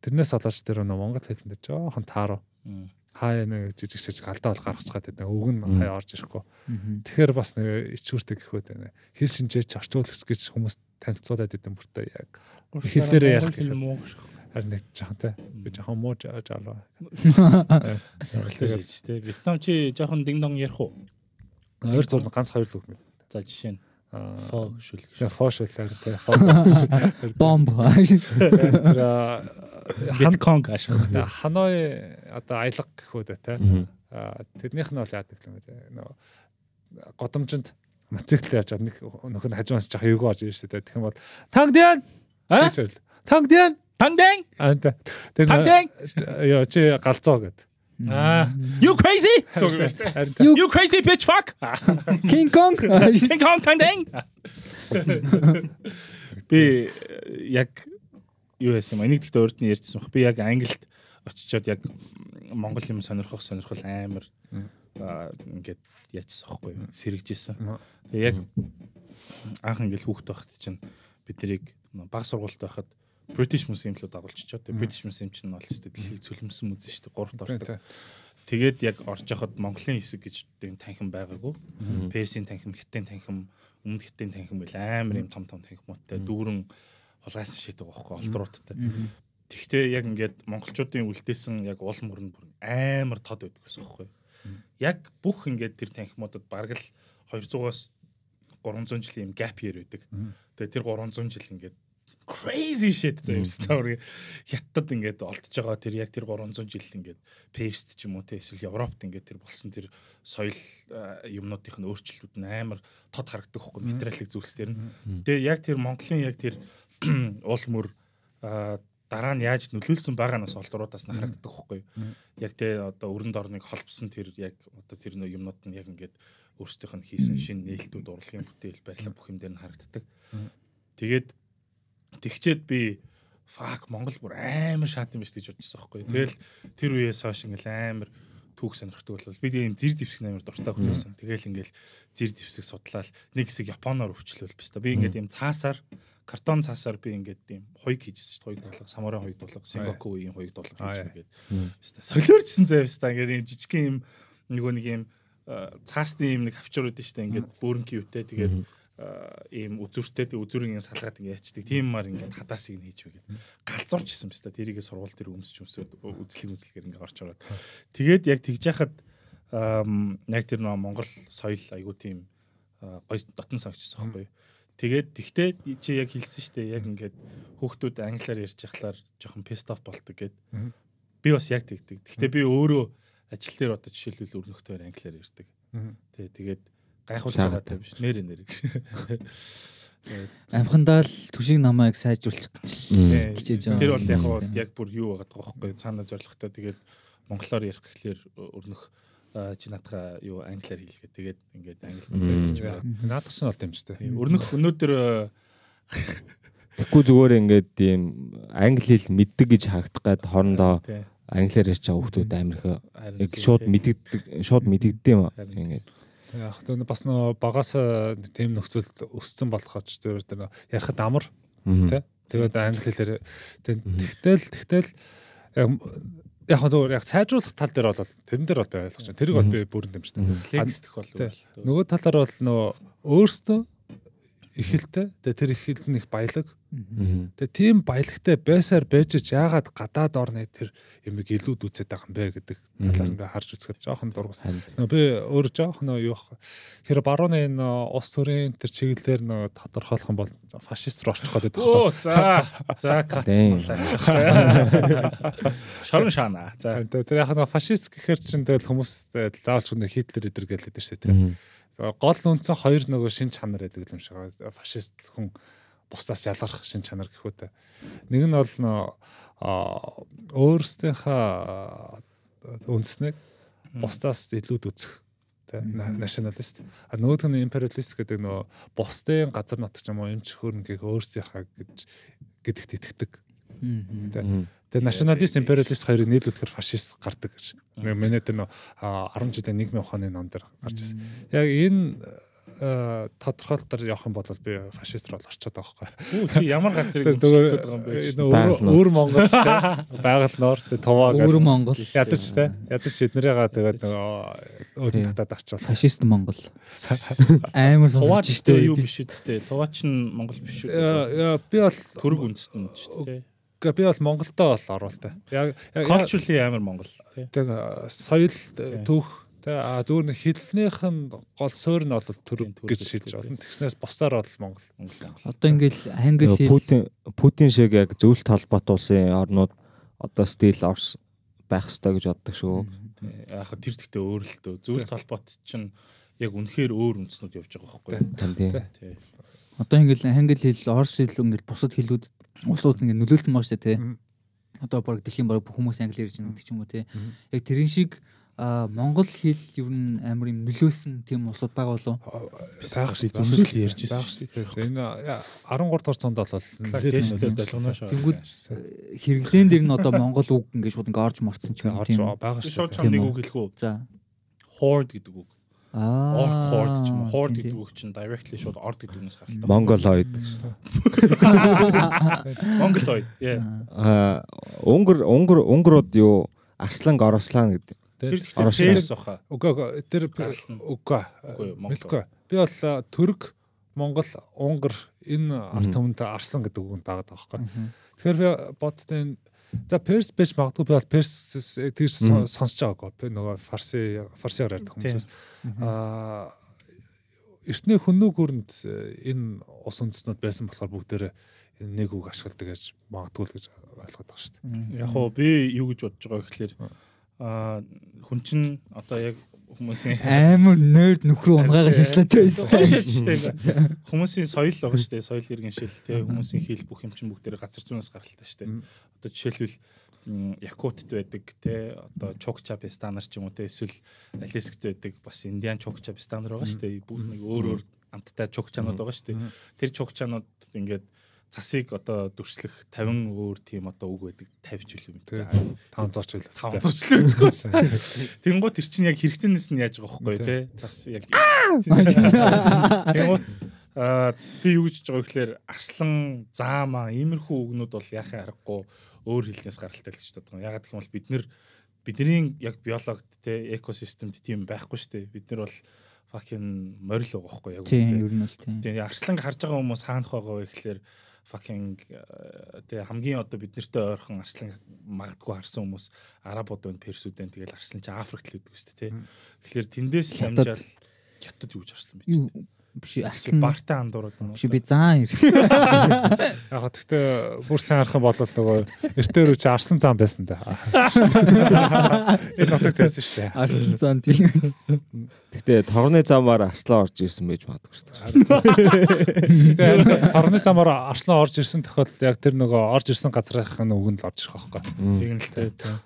тэрнээс олооч тэр нөгөө Монгол хэлэндээ жоохон тааруу хаяа нэг жижиг шиж галдаа бол гаргац гад байдаг. Өг нь хаяа орж ирэхгүй. Тэгэхээр бас нэг ичүүртэй гэхүүд байна. Хэл шинжээч орчуулагч гэж хүмүүс танилцуулаад идэм бүртээ яг хэлээр ярих гэх юм. Харин нэг жоохон те. Би жоохон муу жаалаа. Сургалтай шийдэж те. Вьетнамчи жоохон динг донг ярих уу? Хоёр зураг ганц хоёр л үг мэд. За жишээ нь фог шүл гэж. Фог шүлээр тий. Фог. Бомб. Ханконг ашиг. Ханой одоо аялга гэхүү дээ тий. Тэрнийх нь бол яадаг юм бэ? Нөгөө годомжинд мотоциклтэй явж байгаа нэг нөхөр хажуунаас жоох юу гарч ирж штэ тэгэх юм бол танг дэн аа танг дэн танг дэн танг дэн яа чи галзуу гэдэг You crazy? You crazy bitch fuck. King Kong. King Kong тандэн. Би э, яг юу яасан юм? Энийг тэгтээ урд нь ярьжсан баг. Би яг англид очичоод яг монгол юм сонирхох сонирхол амар ингээд яажсан байхгүй юу? Сэргэжсэн. Тэгээ яг анх ингээд хүүхд байхад чинь бид нарыг баг сургуультай байхад British Museum руу дагуулчиход. British Museum чинь бол тест дэлхийг цөлмсөн музей шүү дээ. Гуравт ордог. Тэгээд яг орж яхад Монголын хэсэг гэж тийм танхим байгаагүй. Персийн танхим, Хятадын танхим, Өмнөд Хятадын танхим байл амар юм том том танхимуудтай дүүрэн хулгайсан шийдэг байхгүй олдрууттай. Тэгтээ яг ингээд монголчуудын үлдээсэн яг уул мөрөнд бүр амар тод байдаг гэсэн юм байна. Яг бүх ингээд тэр танхимуудад бараг л 200-аас 300 жилийн юм гэп year байдаг. Тэгээ тэр 300 жил ингээд crazy shit зөө юм story. Хятад ингээд олдож байгаа тэр яг тэр 300 жил ингээд Перст ч юм уу те эсвэл Европт ингээд тэр болсон тэр соёл э, юмнуудынх нь өөрчлөлтүүд нь амар тод харагддаг хөхгүй материалын зүйлсээр нь. Тэгээ яг тэр Монголын яг тэр уул мөр э, дараа нь яаж нөлөөлсөн байгаа нь бас олдруудаас нь харагддаг хөхгүй. Яг те одоо өрөнд орныг холбсон тэр яг одоо тэр нөө юмнууд нь яг ингээд өөрсдийнх нь хийсэн шинэ нээлтүүд урлагийн бүтээл барилга бүх юм дээр нь харагддаг. Тэгээд Тэгчээд би fuck Монгол бүр амар шат юм биш гэж бодчихсон байхгүй. Тэгэл тэр үеэс хойш ингээл амар түүх сонирхдаг бол би тийм зэр зевсэг амар дуртай хөлөөсөн. Тэгэл ингээл зэр зевсэг судлаад нэг хэсэг японоор өвчлөл биш та. Би ингээд юм цаасаар картон цаасаар би ингээд тийм хоёг хийжсэн шүү дээ. Хоёг дулга, самурай хоёг дулга, сингоку үеийн хоёг дулга гэж ингээд. Хэвээ солиорчсэн зав хэвээ ингээд юм жижиг юм нөгөө нэг юм цаасны юм нэг авчрууд шүү дээ. Ингээд бөөрнки юутэй тэгээд Э, ийм үзүүртэй үзүүрийн салгаад ингэ ячдаг. Тийммар ингэ хадаасыг нь хийж байгаад галзуурч исэн бэста. Тэрийгээ сургууль дээр өмсч өмсөд үзлэг үзлэгээр ингэ орж ороод. Тэгээд яг тэгж яхад яг тэр нөө Монгол соёл айгуу тийм э, гоё дотн сонгчсан байхгүй юу. Тэгээд тэгтээ чи яг хэлсэн шүү дээ. Яг ингээд хүүхдүүд англиар ярьж яхалаар жоохон pest off бол ตก гэд. Би бас яг тэгдэг. Тэгтээ би өөрөө ажил дээр одоо жишээлбэл өрнөхтөөр англиар ярьдаг. Тэгээд тэгээд гайхуулж байгаа юм биш нэр нэр амхандаа л төшиг намайг сайжруулах гэж хичээж байгаа. Тэр бол яг яг бүр юу байгаа байхгүй цаана зоригтой тэгээд монголоор ярих гэхлээр өрнөх чи натга юу англиар хэлгээ. Тэгээд ингээд англи хэлээр хэлж байгаа. Наадах шин бол юм шүү дээ. Өрнөх өнөөдөр Тэгэхгүй зүгээр ингээд тийм англи хэл мэддэг гэж хаагдах гад хоорондоо англиар ярьж байгаа хүмүүс амирх шууд мэддэг шууд мэддэгдэм ингээд Яг тэ бас нөө багаас э, тийм нөхцөлд өссөн болохоор ч тэр ярихад амар тий. Тэгээд англи хэлээр тэгтэл тэгтэл э, яг нөгөө яг сайжруулах тал дээр бол тэрэн дээр бол би ойлгож байна. Тэрийг бол би бүрэн дэмждэг. Флекс гэх бол нөгөө талаар бол нөө өөртөө эхэлтэй. Тэгээ тэр эхэл нь их баялаг. Тэгээ тийм баялагтай байсаар байж ч яагаад гадаад орны тэр ямиг илүүд үзээд байгаа юм бэ гэдэг талаас нь би харж үзэхэд жоохон дургуус. Би өөр жоохон юу хэр барууны энэ ус төрийн тэр чиглэлээр нөө тодорхойлох юм бол фашист руу орчих гээд байгаа байхгүй. За за шаран шаана. За тэр яг нь фашист гэхэр чинь тэгэл хүмүүс заавалч хүн хитлэр эдэр гэлээд шүү дээ гол нүнцэн хоёр нөгөө шин чанар гэдэг юм шиг фашист хүн бусдаас ялгарх шин чанар гэхүүтэй. Нэг нь бол нөө өөрсдийнхаа үндэснийг бусдаас илүүд үзэх националист. А нөгөөх нь империалист гэдэг нөө бусдын газар нутг ч юм уу эмч хөрөнгөийг өөрсдийнхаа гэж гэдэгт итгэдэг. Тэгээ националист империалист хоёрыг нийлүүлэхээр фашист гардаг гэж. Нэг миний тэр 10 жилийн нийгмийн ухааны ном дээр гарч ирсэн. Яг энэ тодорхойлолтоор явах юм бол би фашист руу орчод байгаа байхгүй. Чи ямар газрыг хөдөлгөх гэдэг юм бэ? Өөр Монгол байгаль нор туваа гэсэн. Өөр Монгол. Ядарч те. Ядарч эднэрийгаа тэгээд өөдөн татаад очив. Фашист Монгол. Амар сонсож штэ. Туваа юу биш үү те. Туваа ч Монгол биш үү. Э, э, би бол төрөг үндэстэн ч те. Гэхдээ би бол Монголдоо бол оролтой. Яг culturally амар Монгол. Тэг соёл э, түүх тэг а зүгээр нэг хэлнийх нь гол суурь нь бол төрөв гэж шилж байна. Тэгснээс бусдаар бол Монгол. Одоо ингээл англи хэл Путин Путин шиг яг зөвлөлт холбоотой улсын орнууд одоо стил Орс байх ёстой гэж боддог шүү. Яг тэр ихтэй өөрлөлтөө зөвлөлт холбоот чинь яг үнэхээр өөр үндснүүд явж байгаа байхгүй юу? Тийм. Одоо ингээл англи хэл, орс хэл ингээл бусад хэлүүд улсууд ингэ нөлөөлсөн байгаа шүү дээ тий. Одоо баг дэлхийн баг бүх хүмүүс англи ярьж байгаа гэдэг ч юм уу тий. Яг тэрэн шиг Монгол хэл ер нь амар юм нөлөөлсөн тийм улсууд байгаа болов байх шүү дээ зөвсөл ярьж байгаа шүү дээ энэ 13 дугаар цанд бол нэлээд болгоно шүү Тэнгүүд э, хэрэглэн дээр нь одоо монгол үг ингээд шууд ингээд орж марцсан ч юм тийм байгаа шүү дээ нэг үг хэлэх үү за hoard гэдэг үг Аа. Or chord ч юм уу. Chord гэдэг үг чинь directly шууд ord гэдэг үгнээс гаралтай. Mongoloid. Mongoloid. Аа, өнгөр өнгөр өнгөрүүд юу? Арсланг, Орослан гэдэг. Тэр Оросланс баха. Үгүй үгүй. Тэр үгүй. Мэдгүй. Би бол э, Төрк, Монгол, Унгар энэ ард түмэнд Арслан гэдэг үгэнд байгаа даахгүй. Тэгэхээр би бодтой энэ За Перс биш магадгүй би бол Перс тэр сонсож байгаагүй. Нөгөө фарси фарси гараад хүмүүс. Аа эртний хүннүү гүрэнд э, энэ ус үндэснүүд байсан болохоор бүгдээрээ нэг үг ашигладаг гэж магадгүй л гэж ойлгоод байгаа шүү дээ. Яг уу би юу гэж бодож байгаа гэхэлэр аа хүн чинь одоо яг хүмүүсийн амар нerd нөхрөө унгаагаа шашлаад байсан. Хүмүүсийн соёл байгаа шүү дээ. Соёл иргэншил те хүмүүсийн хэл бүх юм чинь бүгдээр газар зүүнээс гаралтай шүү дээ. Одоо жишээлбэл Якутт байдаг те одоо Чукчабистан нар ч юм уу те эсвэл Алискт байдаг бас Индиан Чукчабистан нар байгаа шүү дээ. Бүгд нэг өөр өөр амттай чукчаанууд байгаа шүү дээ. Тэр чукчаанууд ингээд цасыг одоо дүрслэх 50 өөр тийм одоо үг байдаг 50 жил юм тийм 500 жил 500 жил гэдэг. Тэнгууд тэр чинь яг хэрэгцээнээс нь яаж байгаа бохгүй тий цас яг Тэнгууд би юу гэж байгаа гэхээр арслан заамаа иймэрхүү үгнүүд бол яхаа харахгүй өөр хэлнээс гаралтай л гэж боддог. Ягаад гэх юм бол бид нэр бидний яг биологд тий экосистемд тийм байхгүй шүү дээ. Бид нар бол fucking морил байгаа бохгүй яг үү. Тийм ер нь л тийм. Тийм арслан харж байгаа хүмүүс хаанах байгаа вэ гэхээр fucking э, тэгээ хамгийн одоо биднэртэй ойрхон арслан магадгүй харсан хүмүүс арабууд байна, персүүд байна. Тэгэл арслан чи Африкт л үүдэг үстэ тий. Тэгэхээр тэндээс л амжаал хятад юу гэж харсан бэ? Биш арслан бартай андуураад байна. Биш би заан ирсэн. Яг гэхдээ бүр сайн харах бол нөгөө эртээр үчи арслан зам байсан да. Энэ нотог тайсан шүү дээ. Арслан зам тийм. Гэхдээ торны замаар арслан орж ирсэн байж магадгүй шүү дээ. Гэхдээ торны замаар арслан орж ирсэн тохиолдолд яг тэр нөгөө орж ирсэн газрынхын үгэнд л орж ирэх байхгүй. Тийм л таа.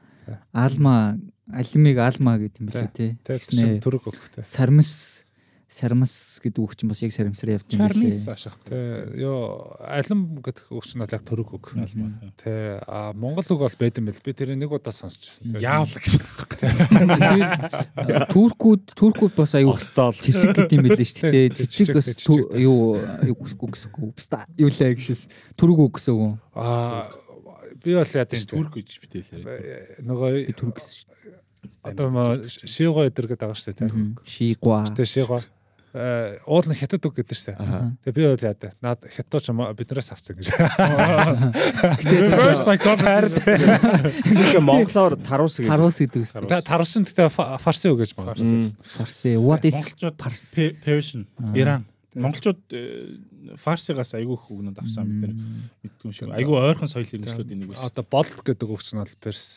Алма алимиг алма гэдэг юм билээ тий. Тэгснээр төрөг өгөхтэй. Сармис сармас гэдэг үг чинь бас яг сарамсар явж байгаа юм биш үү? Ашиг. Тэ ёо алим гэдэг үг чинь алаг төрөг үг. Тэ а монгол үг бол байдсан байл. Би тэр нэг удаа сонсчихсан. Яавал гэж. Туркууд туркууд бас аюу цэцэг гэдэг юм билээ шүү дээ. Цэцэг бас юу юу гэсгүй. Баста юу лээ гэшээс төрөг үг гэсэн үг. А би бол яа гэж төрөг гэж битэлээ. Нөгөө төрөг гэсэн шүү. Одоо шигуа өдр гэдэг байгаа шүү дээ. Шигуа. Тэ шигуа. Э, уул нь хятад үг гэдэг шээ. Тэгээ би бол яа даа. Наад хятад ч биднээс авсан гэж. Reverse psychology. Зөвхөн монголоор тарус гэдэг. Тарус гэдэг үстэй. Та тарус нь гэдэг фарси үг гэж байна. Фарси. What is фарси? Persian. Иран. Монголчууд э, фарсигаас айгүй их үгнүүд авсан бид нар мэдгүй юм шиг. Айгүй ойрхон соёл иргэншлүүд энийг үз. Одоо бол гэдэг үгч нь бол перс.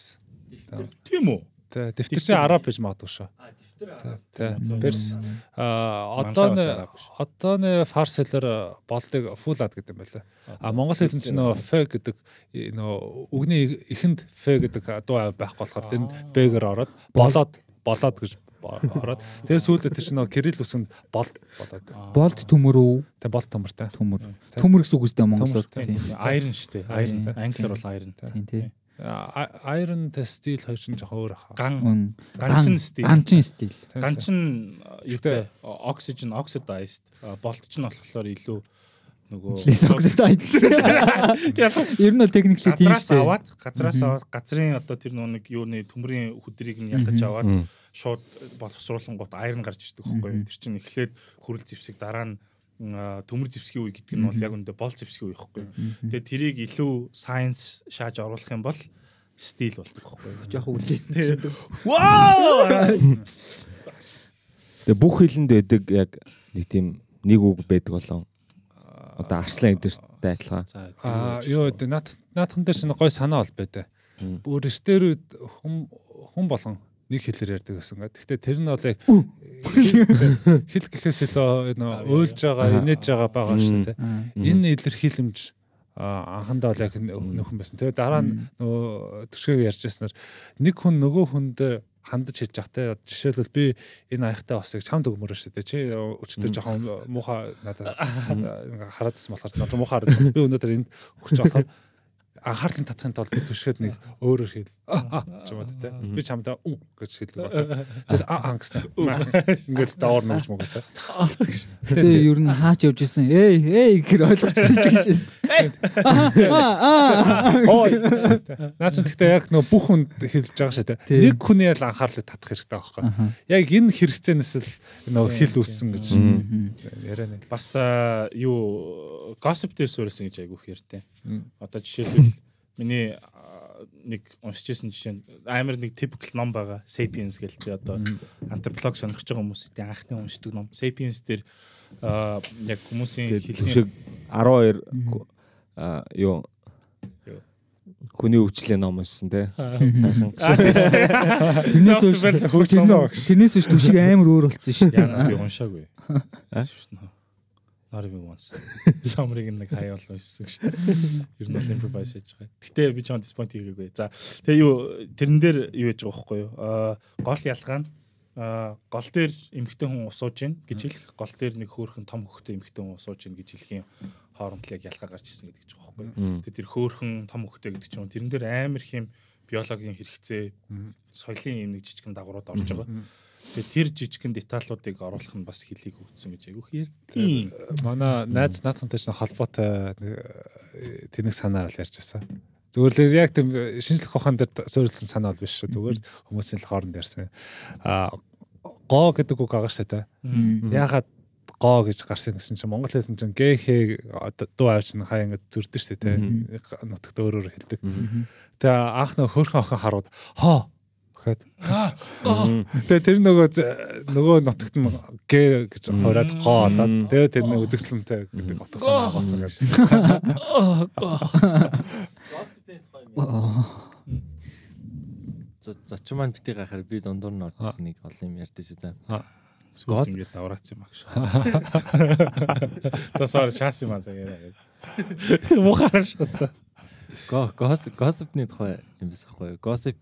Тийм үү? Тэ дэвтэрчээ араб гэж магадгүй шүү. Перс а одооны одооны фарс хэлээр болдыг фулад гэдэг юм байна. А э, монгол хэлэнд ч нөө ф гэдэг э, нөө үгний эхэнд ф гэдэг дуу байх болохоор тэнд бэгээр ороод болоод болоод гэж ороод тэгээ сүүлдээ тэр чинь нөө кирилл үсэнд бол болоод болд төмөрөө тэг бол төмөртэй төмөр төмөр гэсэн үг үстэй монголоор тийм айрн шүү дээ айрн англиар бол айрн тийм тийм Iron Steel хоёр ч жоохон өөр хаа. Ган ганчин стил. Ганчин стил. Ганчин э, юутай oxygen oxidized э, болт ч нь болохоор илүү нөгөө oxidized шүү. Ер нь техникли тийм шүү. Газраас аваад газраас аваад газрын одоо тэр нэг юуны төмрийн хөдрийг нь ялгаж аваад шууд боловсруулан гот iron гарч ирдэг хөхгүй. Тэр чинь эхлээд хөрөл зевсэг дараа нь төмөр зевсгийн үе гэдэг нь бол яг үндэ бол зевсгийн үе хэвгүй. Тэгээ тэрийг илүү science шааж оруулах юм бол стил болдог хэвгүй. Жохон үлээсэн чинь. Вау! Тэгээ бүх хилэнд байдаг яг нэг тийм нэг үг байдаг болон одоо арслан эдэртэй адилхан. Аа юу гэдэг наад наадхан дээр шинэ гой санаа бол байдэ. Бүр эртээр хүм хүн болгон нэг хэлээр ярьдаг гэсэн гад. Гэхдээ тэр нь бол яг хэл гэхээс илүү нөө ойлж байгаа, инээж байгаа байгаа шүү дээ. Энэ илэрхийлэмж анхандаа бол яг нөхөн байсан. Тэгээ дараа нь нөгөө төшгөө ярьжсанаар нэг хүн нөгөө хүнд хандаж хэлж явах те жишээлбэл би энэ аяхтай бас яг чамд өгмөр шүү дээ чи э, өчтөө жоохон муухай надад ингээ э, хараадсан болохоор надад муухай харагдсан би өнөөдөр энд өгч болохоор анхаарлын татахын тулд би түшгэд нэг өөрөөр хэл чамд те би чамда ү гэж хэлдэг болоо тэр ангс ингээл доор нууж мөгөө те тэгээ ер нь хаач явж исэн эй эй гэр ойлгочихсон шээсэн ой наач тэгтээ яг нөө бүх хүнд хэлж байгаа шээ те нэг хүний л анхаарлыг татах хэрэгтэй байхгүй яг энэ хэрэгцээнээс л нөө хэл үүссэн гэж яриа нэг бас юу gossip дээр суурилсан гэж айгүйх ярьтэ одоо жишээлбэл Миний нэг уншижсэн жишээ нь амар нэг typical ном байгаа. Sapiens гэл чи одоо антрополог сонирхож байгаа хүмүүсийн анхны уншдаг ном. Sapiens дээр яг хүмүүсийн хэлхийг 12 юу хүний өвчлөлийн ном уншсан те сайхан тэрнээс хөөж хөөжсөн дөө тэрнээс хөөж төшиг амар өөр болсон шүү дээ би уншаагүй not even once. Самрыг нэг хай бол уншсан ш. Ер нь бол improvise хийж байгаа. Гэтэ би ч on disappoint хийгээгүй. За тэгээ юу тэрэн дээр юу яж байгаа байхгүй юу? Аа гол ялгаа нь аа гол дээр эмхтэй хүн усууж гин гэж хэлэх гол дээр нэг хөөхөн том хөхтэй эмхтэй хүн усууж гин гэж хэлэх юм хооронд л яг ялгаа гарч ирсэн гэдэг ч байгаа байхгүй юу? Тэгээ тэр хөөхөн том хөхтэй гэдэг чинь тэрэн дээр амар их юм биологийн хэрэгцээ соёлын юм нэг жижигэн дагаврууд орж байгаа. Тэгээ тэр жижигхэн деталлуудыг оруулах нь бас хэлийг хөгжсөн гэж айгүйх ярьдیں۔ Манай найз наадхантай ч холбоотой э, тэнэг санаа л ярьж байсан. Зүгээр л яг тийм шинжлэх ухаан дээр суурилсан санаа бол биш шүү. Зүгээр хүмүүсийн л хооронд ярьсан. Аа гоо гэдэг үг агаа шатай. Ягаад гоо гэж гарсан гэсэн чинь монгол хэлэн чинь гэхэ дуу авч н хаа ингэ зөрдөн штэ тий. Нутагт өөрөөр хэлдэг. Тэгээ анх нөх хөрхөн охин харууд хоо гэхэд. Тэгээ тэр нөгөө нөгөө нутагт нь г гэж хоороод гоо болоод тэгээ тэр нэг үзэсгэлэнтэй гэдэг утгасан байгуулсан гэж. Зочин маань битгий гахаар би дундуур нь ордсон нэг олон юм ярьдээ шүү дээ. Гол ингэ давраац юм агш. За sorry шаас юм аа загаа. Мухаар шууцаа. Гос госипны тухай юм биш аахгүй юу? Госип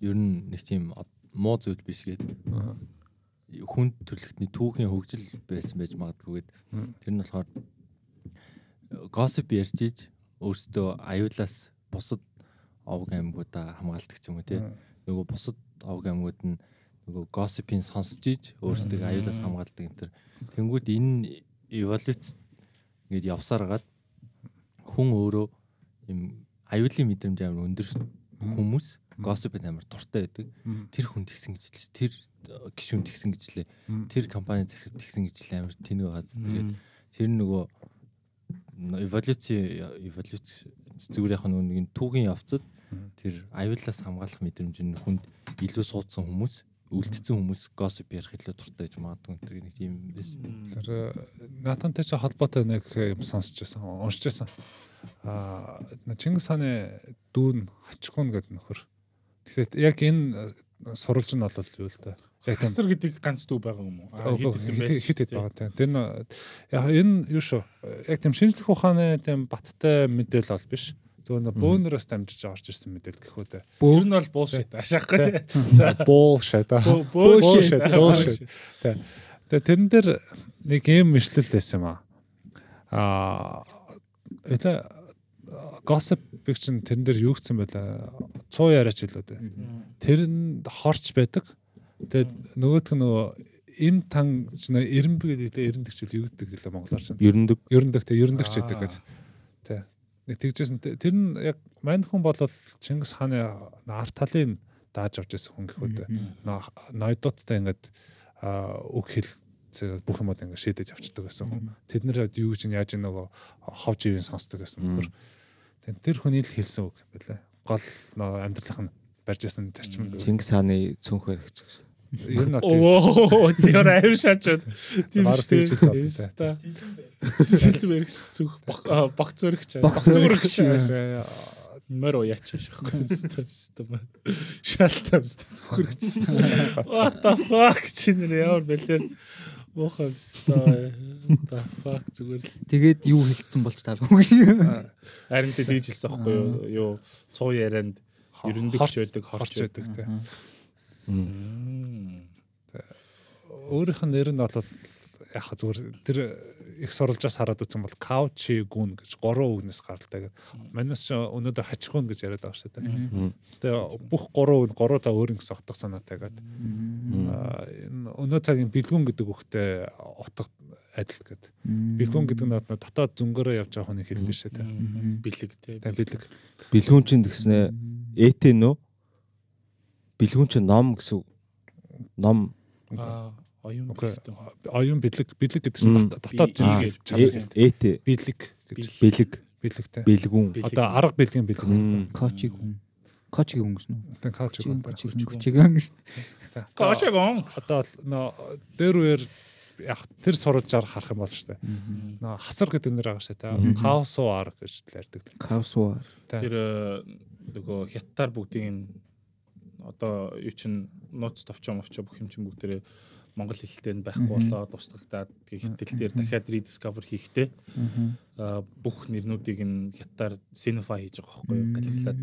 ер нь нэг тийм муу зүйл биш гээд хүн төрөлхтний түүхийн хөгжил байсан байж магадгүйгээд тэр нь болохоор госип э, ярьж иж өөртөө аюулаас бусад овг аймагуудаа хамгаалдаг ч юм уу тий нөгөө бусад овг аймагууд нь нөгөө госипын сонсож иж өөрсдөө аюулаас хамгаалдаг энэ төр тэнгууд энэ эволюц ингээд явсаар гад хүн өөрөө юм аюулын мэдрэмж амар өндөр хүмүүс Gossip-д амар дуртай байдаг. Тэр хүн тэгсэн гэж л тэр э, гишүүн тэгсэн гэж лээ. Тэр компани захир тэгсэн гэж л амар тэнэг газар тэгээд тэр нөгөө эволюци эволюци зүгээр яг нэг түүхийн явцад тэр аюулаас хамгаалах мэдрэмж нь хүнд илүү суудсан хүмүүс үлдсэн хүмүүс госсип ярих илүү дуртай гэж магадгүй энэ нэг тийм байсан. Тэр э, натантай ч холбоотой нэг юм сонсч байсан, уншиж байсан. Аа Чингис хааны дүүн Хачгун гэдэг нөхөр Тэгэхээр яг энэ э, сурвалж нь бол юу л да. Хасар гэдэг ганц төв байгаа юм уу? Хит хит байгаа тийм. Тэр яг энэ юу шүү. Яг тийм шинжлэх ухааны тийм баттай мэдээлэл бол биш. Зөвхөн бөөнөрөөс дамжиж орж ирсэн мэдээлэл гэх үү. Бөөр нь бол буушит ашаахгүй тийм. Буушит. Буушит. Буушит. Тэгээ тэрэн дээр нэг юм мэшлэл байсан юм аа. Аа gossip fiction тэрэн дээр юу гэсэн байла 100 яриач хэлээ дээ. Тэр нь хорч байдаг. Тэгээд нөгөөх нь нөгөө им тан чинь эренбэг гэдэг эрендэг ч юу гэдэг хэлээ монголоор чинь. Ерөндөг. Ерөндөг те ерөндөг ч гэдэг гэж. Тэ. Нэг тэгжсэн тэр нь яг мань хүн бол Чингис хааны арт талын дааж авч ирсэн хүн гэхүүд. Нойдуудтай ингээд үг хэл бүх юмуд ингээд шийдэж авчдаг гэсэн хүн. Тэд нэр юу гэж яаж нөгөө ховж ивэн сонсдог гэсэн мөхөр. Mm -hmm Тэгээд тэр хүний л хэлсэн үг байлаа. Гол амьдралах нь барьж ясан зарчим. Чингис хааны цүнх баригч гэсэн. Ер нь оо тийм аим шаачуд. Тийм шүү дээ. Сэлэн баригч цүнх бог зөрөгч. Бог зөрөгч. Мөр уяач шахгүй. Систем. Шалтамс зүхэрч. What the fuck чинь ямар бэлээ. Мохоо өстой. The fuck зүгээр л. Тэгээд юу хэлсэн болж таарахгүй шүү. Харин тэ тийж хэлсэн аахгүй юу? Юу цуу ярианд ерөндөгч байдаг, хорч байдаг те. Өөрийнх нь нэр нь бол яха зүгээр тэр э, их сурвалжаас хараад үзсэн бол каучи гүн гэж гурван үгнээс гаралтай гэдэг. Манайс өнөөдөр хачхуун гэж яриад байгаа шүү дээ. Тэгээ бүх гурван үн гуруудаа өөр нэгс отго санаатайгаад өнөө цагийн бэлгүн гэдэг үгтэй утга адил гэдэг. Бэлгүн гэдэг нь дотоод зөнгөөрөө явж байгаа хүний хэлбэр шүү дээ. Бэлэг тий. Бэлэг. Бэлгүн чинь тэгснэ этэн үү? Бэлгүн чинь ном гэсэн ном оюун оюун бэлэг бэлэг гэдэг чинь дотоод зүйл чанар ээт бэлэг гэж бэлэг бэлэгтэй бэлгүүн одоо арга бэлгийн бэлэг коучиг хүн коучиг хүн гэсэн үү одоо коучиг хүн коучиг хүн гэж коучиг хүн одоо нөө дээр үер яг тэр сурж арга харах юм бол штэ нөө хасар гэдэг нэр байгаа штэ та каосуу арга гэж ярьдаг каосуу тэр э, нөгөө хятадар бүгдийн одоо юу чин нууц товчоо мовчоо бүх юм чин бүгдээрээ монгол хэлтэй нь байхгүй болоод устгагдаад хитэл дээр дахиад rediscover хийхдээ бүх нэрнүүдийг нь хятаар cinify хийж байгаа байхгүй юу галхлаад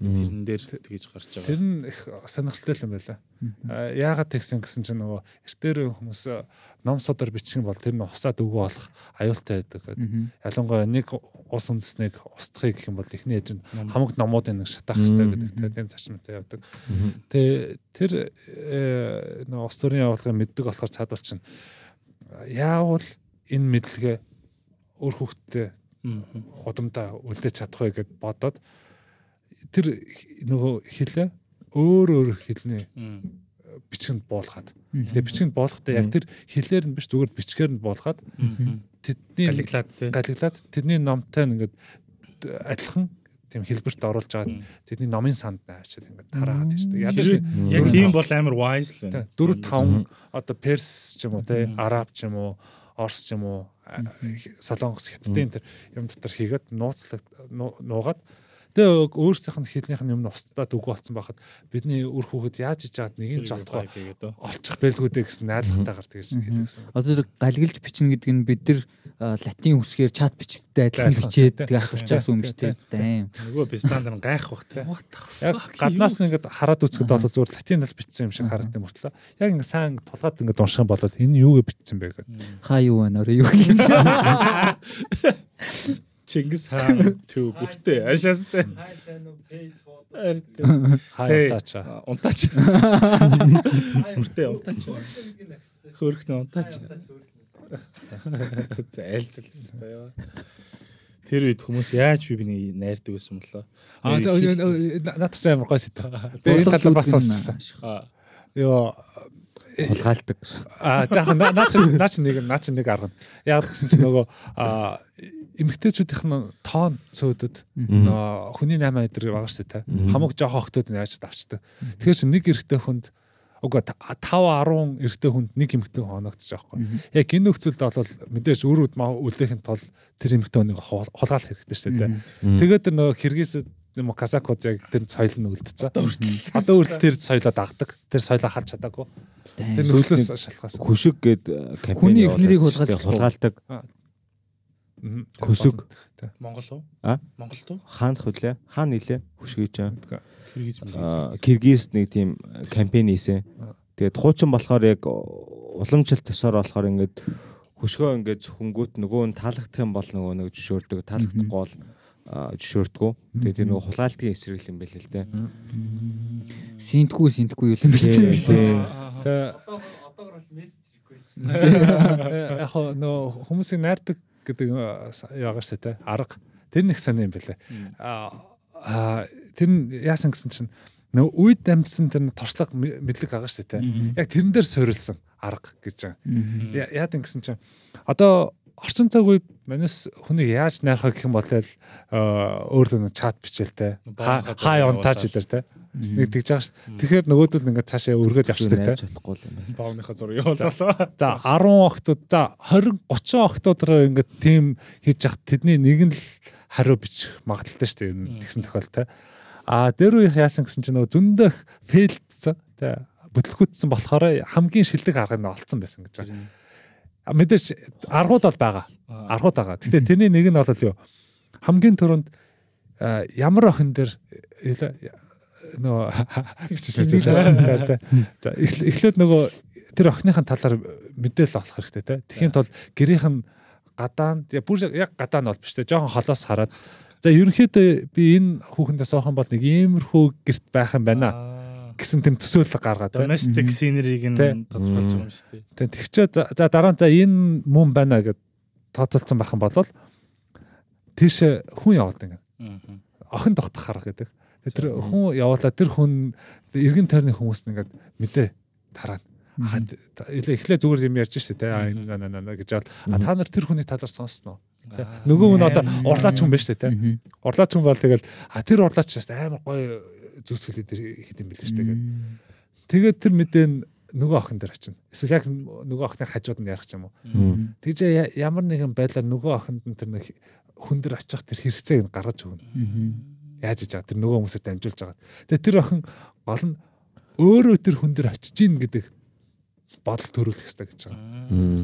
тэрэн дээр тэгж гарч байгаа. Тэр нь их сонирхолтой юм байна. Яагаад тэгсэн гэсэн чинь нөгөө эртээр хүмүүс ном содор бичих бол тэр нь усаад өвгөө болох аюултай байдаг. Ялангуяа нэг ус үндэснийг устгахыг гэх юм бол эхний ээж нь хамаг номуудын нэг шатаах хэрэгтэй гэдэг тийм зарчимтай явдаг. Тэ тэр э, нөө ус төрийн явуулгыг мэддэг болохоор цаадуул чинь яавал энэ мэдлэгээ өөр хүүхдтэй удамдаа үлдээж чадах вэ гэд бодоод тэр нөгөө хэлээ өөр өөр хэлнэ бичгэнд буулгаад. Тэгээ бичгэнд буулгахдаа яг тэр хэлээр нь биш зүгээр бичгээр нь буулгаад тэдний галиглаад галиглаад тэдний номтой нь ингээд адилхан тийм хэлбэрт оруулж аваад тэдний номын санд авчиад ингээд тараагаад тийм шүү дээ. Яг тийм бол амар wise л байна. 4 5 одоо перс ч юм уу те араб ч юм уу орс ч юм уу солонгос хятадын тэр юм дотор хийгээд нууцлаг нуугаад Тэгээ өөрсдийнх нь хилнийх нь юм нь устдаад үгүй болсон байхад бидний үр хүүхэд яаж иж чад нэг нь жолтгоо олчих байлгүй дээ гэсэн найдвартайгаар тэгэж хийдэг гэсэн. Одоо галгилж бичнэ гэдэг нь бид нар латин үсгээр чат бичлэлтэй адилхан бичээд тэгээ хавчаас юм биштэй дайм. Нөгөө би стандарт нь гайх бах тэ. Яг гаднаас нь ингээд хараад үзэхэд бол зүгээр латин тал бичсэн юм шиг харагдсан мөртлөө. Яг ингээд сайн тулгаад ингээд унших юм болоод энэ юу гэж бичсэн бэ гэдэг. Хаа юу байна орой юу гэж. Чингис хаан төв бүртээ ашаастай. Хай унтаача. Унтаача. Бүртээ унтаача. Хөөрхнө унтаача. За айлцалжсэн та яа. Тэр үед хүмүүс яаж би биний найрдаг байсан болоо. Аа надад ч амар гойс та. Тэгээд гал бас сонсчихсан. Йоо хулгайлдаг. Аа яг наач наач нэг наач нэг арга. Яг гэсэн чинь нөгөө эмэгтэйчүүдийнх нь тоон цөөдөд нөгөө хүний 8 өдөр байгаа шүү дээ. Хамаг жоох охтууд нь яаж давчдаг. Тэгэхээр чи нэг эрэгтэй хүнд уг 5 10 эрэгтэй хүнд нэг эмэгтэй хоногдож байгаа юм. Яг энэ нөхцөлд бол мэдээж өрөөд маа үлээхин тул тэр эмэгтэй хүнийг хулгаал хэрэгтэй шүү дээ. Тэгээд тэр нөгөө Киргизэд юм касакод яг тэр соёл нь үлдсэн. Одоо үрл тэр соёлоо дагдаг. Тэр соёлоо халж чадаагүй. Тэр нөхлөөс шалтгаалсан. Хүшиг гээд э, компани хүний эхнэрийг хулгайлдаг. Хөсөг. Монгол уу? А? Монгол уу? Хаанд хөлөө? Хаан нилээ? Хөшгөж аа. Киргиз мөн. Киргиз нэг тийм кампань хийсэн. Тэгээд хуучин болохоор яг уламжлалт төсөөр болохоор ингээд хөшгөө ингээд зөвхөнгүүт нөгөө нь таалагдах юм бол нөгөө нэг жишөөрдөг, таалагдахгүй бол жишөөрдгөө. Тэгээд тийм нөгөө хулгайлтын эсрэг юм байл л дээ. Синтгүй синтгүй юм биш үү? Тэгээд одоогор бол мессеж request. Яг нөө хүмүүсийг найрдаг гэдэг яагаар шүү те арга тэр нэг сони юм байлаа. Аа тэр нь яасан гэсэн чинь нөө үйд дамжсан тэр торшлог мэдлэг агаа шүү те. Яг тэрэн дээр суурилсан арга гэж. Яад ингэсэн чинь одоо орчин цаг үед манайс хүнийг яаж найрах гэх юм бол л э, өөрөө нэг чат бичээлтэй хай он тач дээр те нэг тэгж байгаа шүү. Тэгэхээр нөгөөдөл ингээд цаашаа өргөөл явчихдаг те. чадахгүй юм байна. Баавныхаа зургийг явууллаа. За 10 октод за 20 30 октодроо ингээд тим хийж яхад тэдний нэг нь л хариу бичих магадaltaй шүү. Ер нь тэгсэн тохиол те. А дээр үеих яасан гэсэн чинь нөгөө зөндөх фейлдсэн те. Бүтлгүүдсэн болохоор хамгийн шилдэг арга нь олцсон байсан гэж байна мэдээж аргууд бол байгаа. Аргууд байгаа. Гэтэ тэрний нэг нь бол юу хамгийн түрүүнд ямар охин дэр нөө за эхлээд нөгөө тэр охиныхын талаар мэдээлэл олох хэрэгтэй те. Тэхийн тулд гэрийнх нь гадаан бүр яг гадаан бол биш те. Жохон холоос хараад за ерөнхийдөө би энэ хүүхэндээ соохон бол нэг иймэрхүү герт байх юм байна гэсэн тэм төсөөлөл гаргаад байна. Domestic scenery-г нь тодорхойлж байгаа юм шүү дээ. Тэг. Тэгчээ за дараа нь за энэ мөн байна гэд тооцоолсон байх юм бол тийш хүн яваад ингэ. Охин тогтох харах гэдэг. Тэр хүн явуулаад тэр хүн эргэн тойрны хүмүүс нь ингээд мэдээ тараад эхлээ зүгээр юм ярьж штэ те на на на гэж аа та нар тэр хүний талаар сонссноо нөгөө хүн одоо урлаач хүн байна штэ те урлаач хүн бол тэгэл а тэр урлаач шээс амар гоё зүсгэлээ тэр хитэн билээ штэ гэдэг. Тэгээд тэр мэдэн нөгөө охин дээр очино. Эсвэл яг нөгөө охины хажууд нь ярах юм уу? Тэгж ямар нэгэн байдлаар нөгөө охинд нь тэр нэг хүн дээр очих тэр хэрэгцээг нь гаргаж өгнө. Яаж иж байгаа тэр нөгөө хүмүүсээр дамжуулж байгаа. Тэгээ тэр охин гол нь өөрөө тэр хүн дээр очиж гин гэдэг бодол төрүүлэх хэрэгтэй гэж байгаа.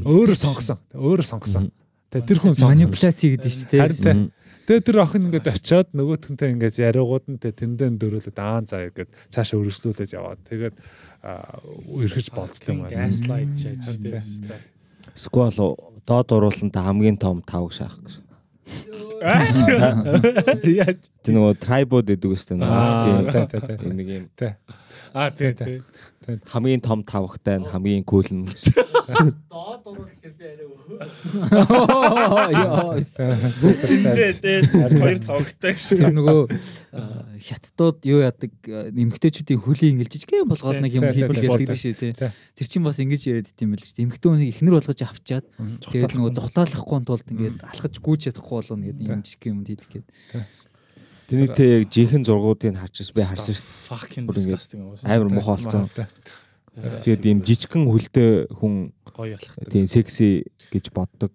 Өөрөө сонгосон. Өөрөө сонгосон. Тэгээ тэр хүн манипуляци гэдэг нь шүү дээ. Харин Тэгээ тэр охин ингээд очиод нөгөөтөнтэй ингээд яриугууд нь тэгээ тэндээ дөрөөлөд аан заа ингээд цаашаа өргөслүүлээд яваад тэгээд өрхөж болцлоо юм байна. Gaslight шааж тийм. Сквал доод уруулан та хамгийн том тавг шаах гэж. Яач. Тэ нөгөө трайбууд гэдэг үстэй нэг юм. Тэ тэ тэ. Нэг юм. Тэ. Аа тэ тэ. Хамгийн том тавхтай нь хамгийн кул нь. Доод урвал хэрвээ арай өө. Эндээ дээд хоёр тавхтай шүү. Тэр нөгөө хаттууд юу яадаг эмгтээчүүдийн хөлийг ингэж жижигхэн болгоол нэг юм хийдэг гэдэг шүү тий. Тэр чинь бас ингэж яриад дим байл шүү. Эмгтэн хүнийг ихнэр болгож авчаад тэгээд нөгөө зүхтаалахгүй тулд ингээд алхаж гүйж чадахгүй болно гэдэг юм жижиг юм хийдэг гэдэг. Тэрнийтэй яг жинхэнэ зургуудыг харчихс би харсан шүү дээ. Амар мох болсон. Тэгээд ийм жижигхэн хүлтэй хүн гоё болох. Тийм секси гэж боддог.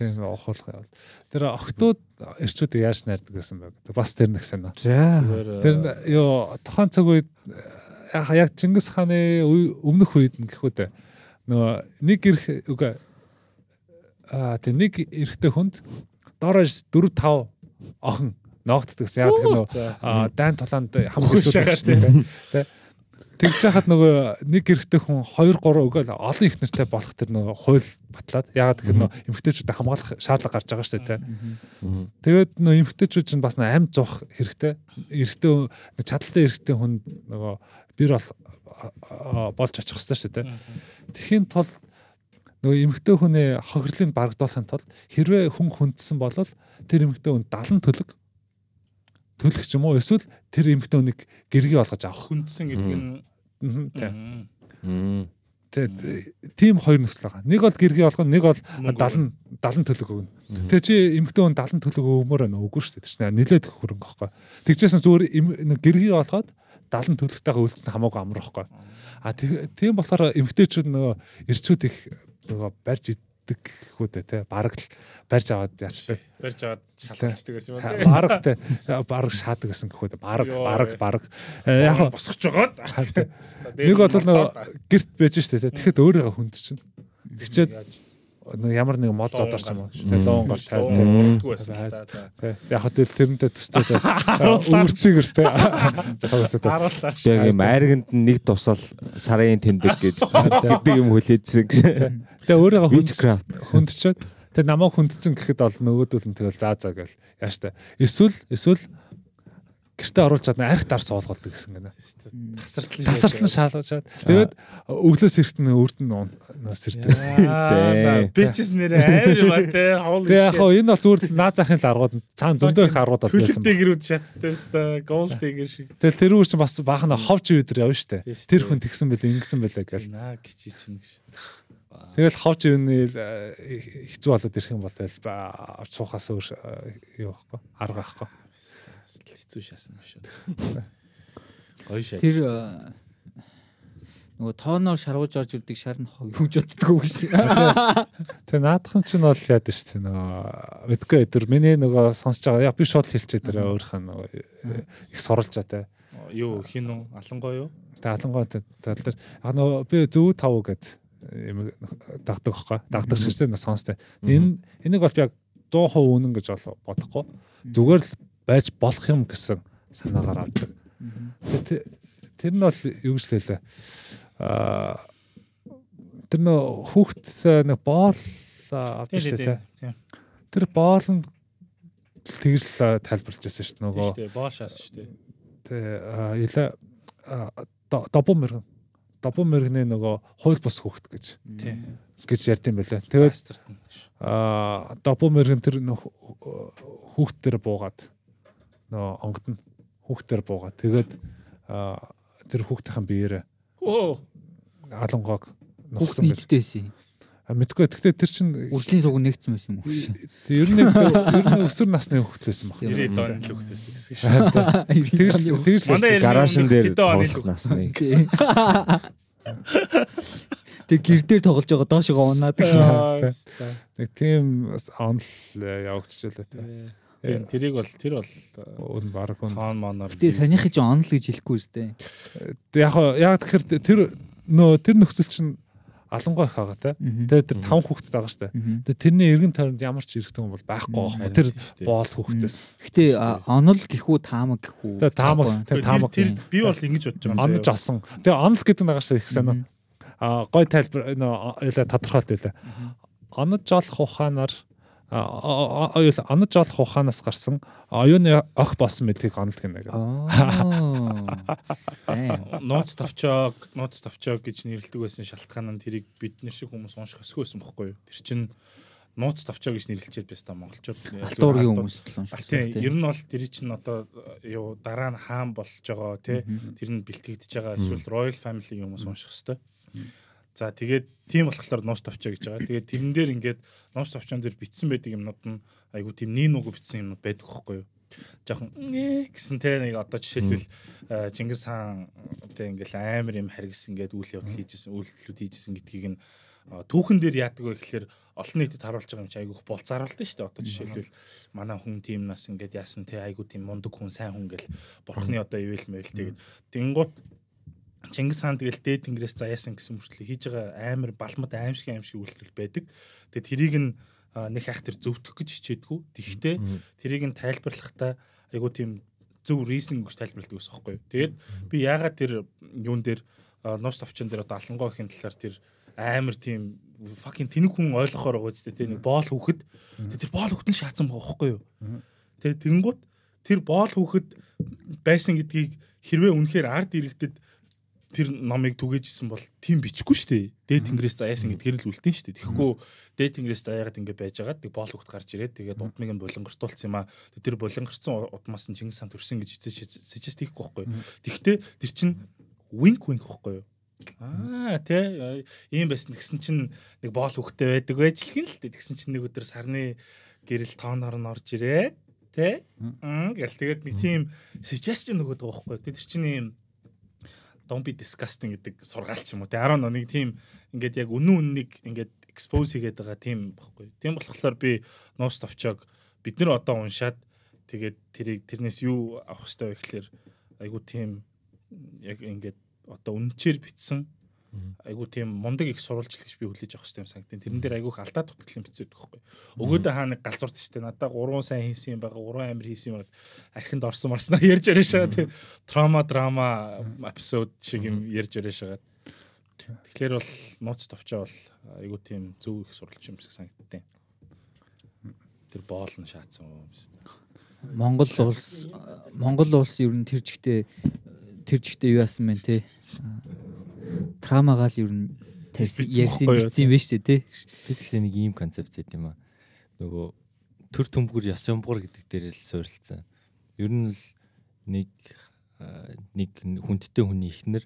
Тийм охолох явал. Тэр октод эрчүүд яаж найрдаг гэсэн байг. Бас тэр нэг санаа. Тэр ёо тохон цаг үед э, яг Чингис хааны өмнөх үед нь гэхүү дээ. Нөгөө нэг эрх үгүй аа тэр нэг эрэгтэй хүнд дорож 4 5 охин ноогддаг гэсэн. Яг тэр нөө дайн тулаанд хамгийн шүүдэг тийм. Тэгж яхад нөгөө нэг гэрхтэй хүн 2 3 өгөөл олон их нэртэй болох тэр нөгөө хууль батлаад ягаад гэхээр нөгөө эмгтээчүүдэд хамгаалах шаардлага гарч байгаа шүү дээ тий. Тэгээд нөгөө эмгтээчүүд чинь бас нэг амт зоох хэрэгтэй. Эрэгтэй чадaltaй эрэгтэй хүн нөгөө бэр бол болж очих хэрэгтэй шүү дээ. Тэхийн тул нөгөө эмгтэй хүний хохирлыг барагдуулахын тулд хэрвээ хүн хүндсэн бол тэр эмгтэй хүн 70 төлөг төлөх ч юм уу эсвэл тэр эмэгтэй хүнийг гэргий болгож авах хүндсэн гэдэг нь тийм. Тэгээд тийм хоёр нөхцөл байгаа. Нэг бол гэргий болгоно, нэг бол 70 70 төлөг өгнө. Тэгээ чи эмэгтэй хүн 70 төлөг өгмөр байна уугүй шүү дээ. Тэр чинь нэлээд хөрөнгө байхгүй. Тэгжсэн зүгээр гэргий болгоод 70 төлөгтэйгээ үлдсэн хамаагүй амар байхгүй. А тийм болохоор эмэгтэйчүүд нөгөө ирчүүд их нөгөө барьж барьдаг хүүдээ те бараг л барьж аваад яцдаг. Барьж аваад шалтгаалцдаг гэсэн юм байна. Бараг те бараг шаадаг гэсэн гэхүүд бараг бараг э, бараг яг босгож жогоод нэг бол нөгөө герт байж штэ те тэгэхэд өөрийгөө хүнд чинь. Тэгчээд ямар нэг мод зодорч юм уу те лоон гол тал те яг хөө тэл тэрнтэй төстэй те өвөрцөй гэр те яг юм айрганд нэг тусал сарын тэмдэг гэж гэдэг юм хүлээжсэн гэж Тэгээ өөрийгөө witchcraft хүндчихэд тэг намайг хүндсэн гэхэд бол нөгөөдөл нь тэгэл заа заа гэл яаш та. Эсвэл эсвэл гэртээ оруулж чадна арх дар суулгалдаг гэсэн гэнэ. Тасартлан тасартлан шалгачаад тэгээд өглөөс эрт нь үрд нь сэрдээс. Бичс нэрээ амар юм аа те. Тэгээ яг хоо энэ бол зүгээр наа захын л аргууд цаан зөндөө их аргууд болсон. Хүлэг дэгэрүүд шаттай өстой гол дэгэр шиг. Тэгэл тэр үр чинь бас баахна ховж ивэдэр явна штэ. Тэр хүн тэгсэн бэлээ ингэсэн бэлээ гэл. Наа кичиж чинь гэж. Тэгэл ховж ирнэ хэцүү болоод ирэх юм бол тэгэл авч суухаас өөр э, юу байхгүй арга байхгүй. Хэцүү шаасан юм шүү. Гоё шээ. Тэр э, нөгөө тооноор шаргууж орж ирдэг шар нь хөвж уддаг үг шиг. Тэгээ наадхан чинь бол яад шүү дээ нөгөө мэдгүй өдөр миний нөгөө сонсож байгаа яа би шууд хэлчихэ дээрээ өөрхөн нөгөө э, их суралж байгаа те. Юу хин үү? Алангой юу? Тэ алангой тал дээр. Аа нөгөө би зүү тав гэд юм дагдаг хөөхгүй. Дагдаг шигтэй нас сонстой. Энэ энийг бол яг 100% үнэн гэж бодохгүй. Зүгээр л байж болох юм гэсэн санаагаар авдаг. Тэр нь бол юу гэж хэлээ. Аа тэр нөө хүүхд нэг боол авдаг шүү дээ. Тэр боолнд тэгж л тайлбарлаж байсан шүү дээ нөгөө. Тийм боол шаас шүү дээ. Тэ ялаа добомэрхэн Добомергны нөгөө хууль бус хөхт гэж. гэж ярьд юм байлаа. Тэгээд аа Добомерген тэр хөхт төр буугаад нөгөө онгод нь хөхт төр буугаад тэгээд тэр хөхтийн биеэрээ оо алангог нухсан гэж. Хөхтэй байсан юм. Мэдгүй. Тэгтээ тэр чинь үржлийн суг нэгцсэн байсан юм уу? Ер нь ер нь өсөр насны хөлтөөсөн баг. 90-ийн дооны хөлтөөсөн гэсэн шээ. Тэгж тэгж л гаражн дээр насны. Тэг гэр дээр тоглож байгаа доошоо унаад гэсэн. Нэг тийм онл э, явагдчихлаа тэ. Тийм тэрийг бол тэр бол өн э, баг өн тоон моноор. Гэтэ санийхыг онл гэж хэлэхгүй үстэй. Яг яг тэгэхээр тэр нөө тэр нөхцөл чинь алангой их агаатай. Тэгээд тэр таван хүүхэд байгаа штэ. Тэгээд тэрний эргэн тойронд ямар ч эрэгтэй хүн бол байхгүй байхгүй. Тэр боол хүүхдээс. Гэтэ онол гэхүү таамаг гэхүү. Тэгээд таамаг тэр таамаг. Тэр би бол ингэж бодож байгаа юм. Онж алсан. Тэгээд онол гэдэг нь агаас их санаа. А гой тайлбар нөө яла тодорхойлт байлаа. Онож олох ухаанаар оюул онож олох ухаанаас гарсан оюуны ох болсон мэдэгийг онолдог нэ гэдэг. Нууц товчоог, нууц товчоог гэж нэрлдэг байсан шалтгаан нь тэрийг бид нар шиг хүмүүс унших өсгөө байсан бохгүй юу? Тэр чинь нууц товчоо гэж нэрлэлчээд байсан монголчууд. Алтуургийн хүмүүс л уншсан. Тийм, ер нь бол тэр чинь одоо юу дараа нь хаан болж байгаа тий. Тэр нь бэлтгэж байгаа эсвэл royal family-ийн хүмүүс унших хэвээр. За тэгээд тийм болохоор нууц товчоо гэж байгаа. Тэгээд тэрэн дээр ингээд нууц товчон дээр битсэн байдаг юмнууд нь айгу тийм нин уг битсэн юмнууд байдаг хөхгүй юу. Жохон гэсэн те нэг одоо жишээлбэл э, Чингис хаан тэг ингээл амар юм харгис ингээд үйл явдал хийжсэн, үйлдэлүүд хийжсэн гэдгийг нь э, түүхэн дээр яадаг вэ гэхэлэр олон нийтэд харуулж байгаа юм чи айгүйх бол зарлалтай шүү дээ. Одоо жишээлбэл манай хүн тийм нас ингээд яасан те айгүй тийм мундаг хүн, сайн хүн гэл бурхны одоо ивэл мэвэл тэгээд тэнгуут Чингис хаан тэгэл дээд тэнгэрээс заяасан гэсэн мөрчлөө хийж байгаа амар балмад аимшиг аимшиг үйлдэл байдаг. Тэгээд тэрийг нь нэг ах тэр зөвтөх гэж хичээдгүү. Тэгвэл тэрийг нь тайлбарлахдаа айгуу тийм зөв reasoning гэж тайлбарладаг гэсэн юм байна. Тэгээд би яагаад тэр юун дээр нууц товчон дээр одоо алангоо ихийн талаар тэр амар тийм fucking тэнэг хүн ойлгохоор байгаа ч тийм нэг боол хөөхд тэр боол хөтөн шаацсан байгаа байхгүй юу. Тэр тэнгуут тэр боол хөөхд байсан гэдгийг хэрвээ үнэхээр ард иргэдэд тэр номыг түгээжсэн бол тийм бичихгүй шүү дээ. Дээд тэнгэрээс заяасан гэдгээр л үлдэн шүү дээ. Тэгэхгүй дээд тэнгэрээс заяагаад ингэ байж агаад нэг боол хөхт гарч ирээд тэгээд удмыг нь булангартуулсан юм аа. Тэр булангарцсан удмаас нь Чингис хаан төрсөн гэж эцэж сэжэс тийхгүй байхгүй. Тэгвэл тэр чинь wink wink байхгүй юу? Аа тий ийм байсан гэсэн чинь нэг боол хөхтэй байдаг байж л гин л дээ. Тэгсэн чинь нэг өдөр сарны гэрэл тооноор нь орж ирээд тий. Гэл тэгээд нэг тийм сэжэс ч нөгөөд байгаа байхгүй. Тэр чинь ийм don't be disgusting гэдэг сургаал ч юм уу. Тэ 10 оныг тийм ингээд яг үнэн үннийг ингээд expose хийгээд байгаа тийм байхгүй. Тийм болохоор би ноос товчоог бид нар одоо уншаад тэгээд тэрийг тэрнээс юу авах хэрэгтэй вэ гэхээр айгу тийм яг ингээд одоо үнчээр бичсэн айгуу тийм мундаг их сурвалжил гэж би хүлээж авах хэрэгтэй юм санагдیں۔ Тэрэн дээр айгуух алдаа дутгал юм хэцүү байдаг байхгүй. Өгөөдөө хаа нэг галзуурч штэ надаа 3 сайн хийсэн юм байгаа 3 амир хийсэн юм байгаа архинд орсон марснаар ярьж яриа шага тийм трама драма эпизод шиг юм ярьж яриа шага. Тэгэхээр бол нууц товчоо бол айгуу тийм зөв их сурвалж юм шиг санагдیں۔ Тэр боол нь шаацсан юм шүү дээ. Монгол улс Монгол улс ер нь тэр жигтэй тэр жигтэй юу яасан бэ те. Трамагаал ер нь ярьсан бичсэн байж тээ те. Физиктэй нэг ийм концепт зэт юм аа. Нөгөө төр төмбгөр яс юмбгор гэдэг дээр л суурилсан. Ер нь л нэг нэг хүндтэй хүний ихнэр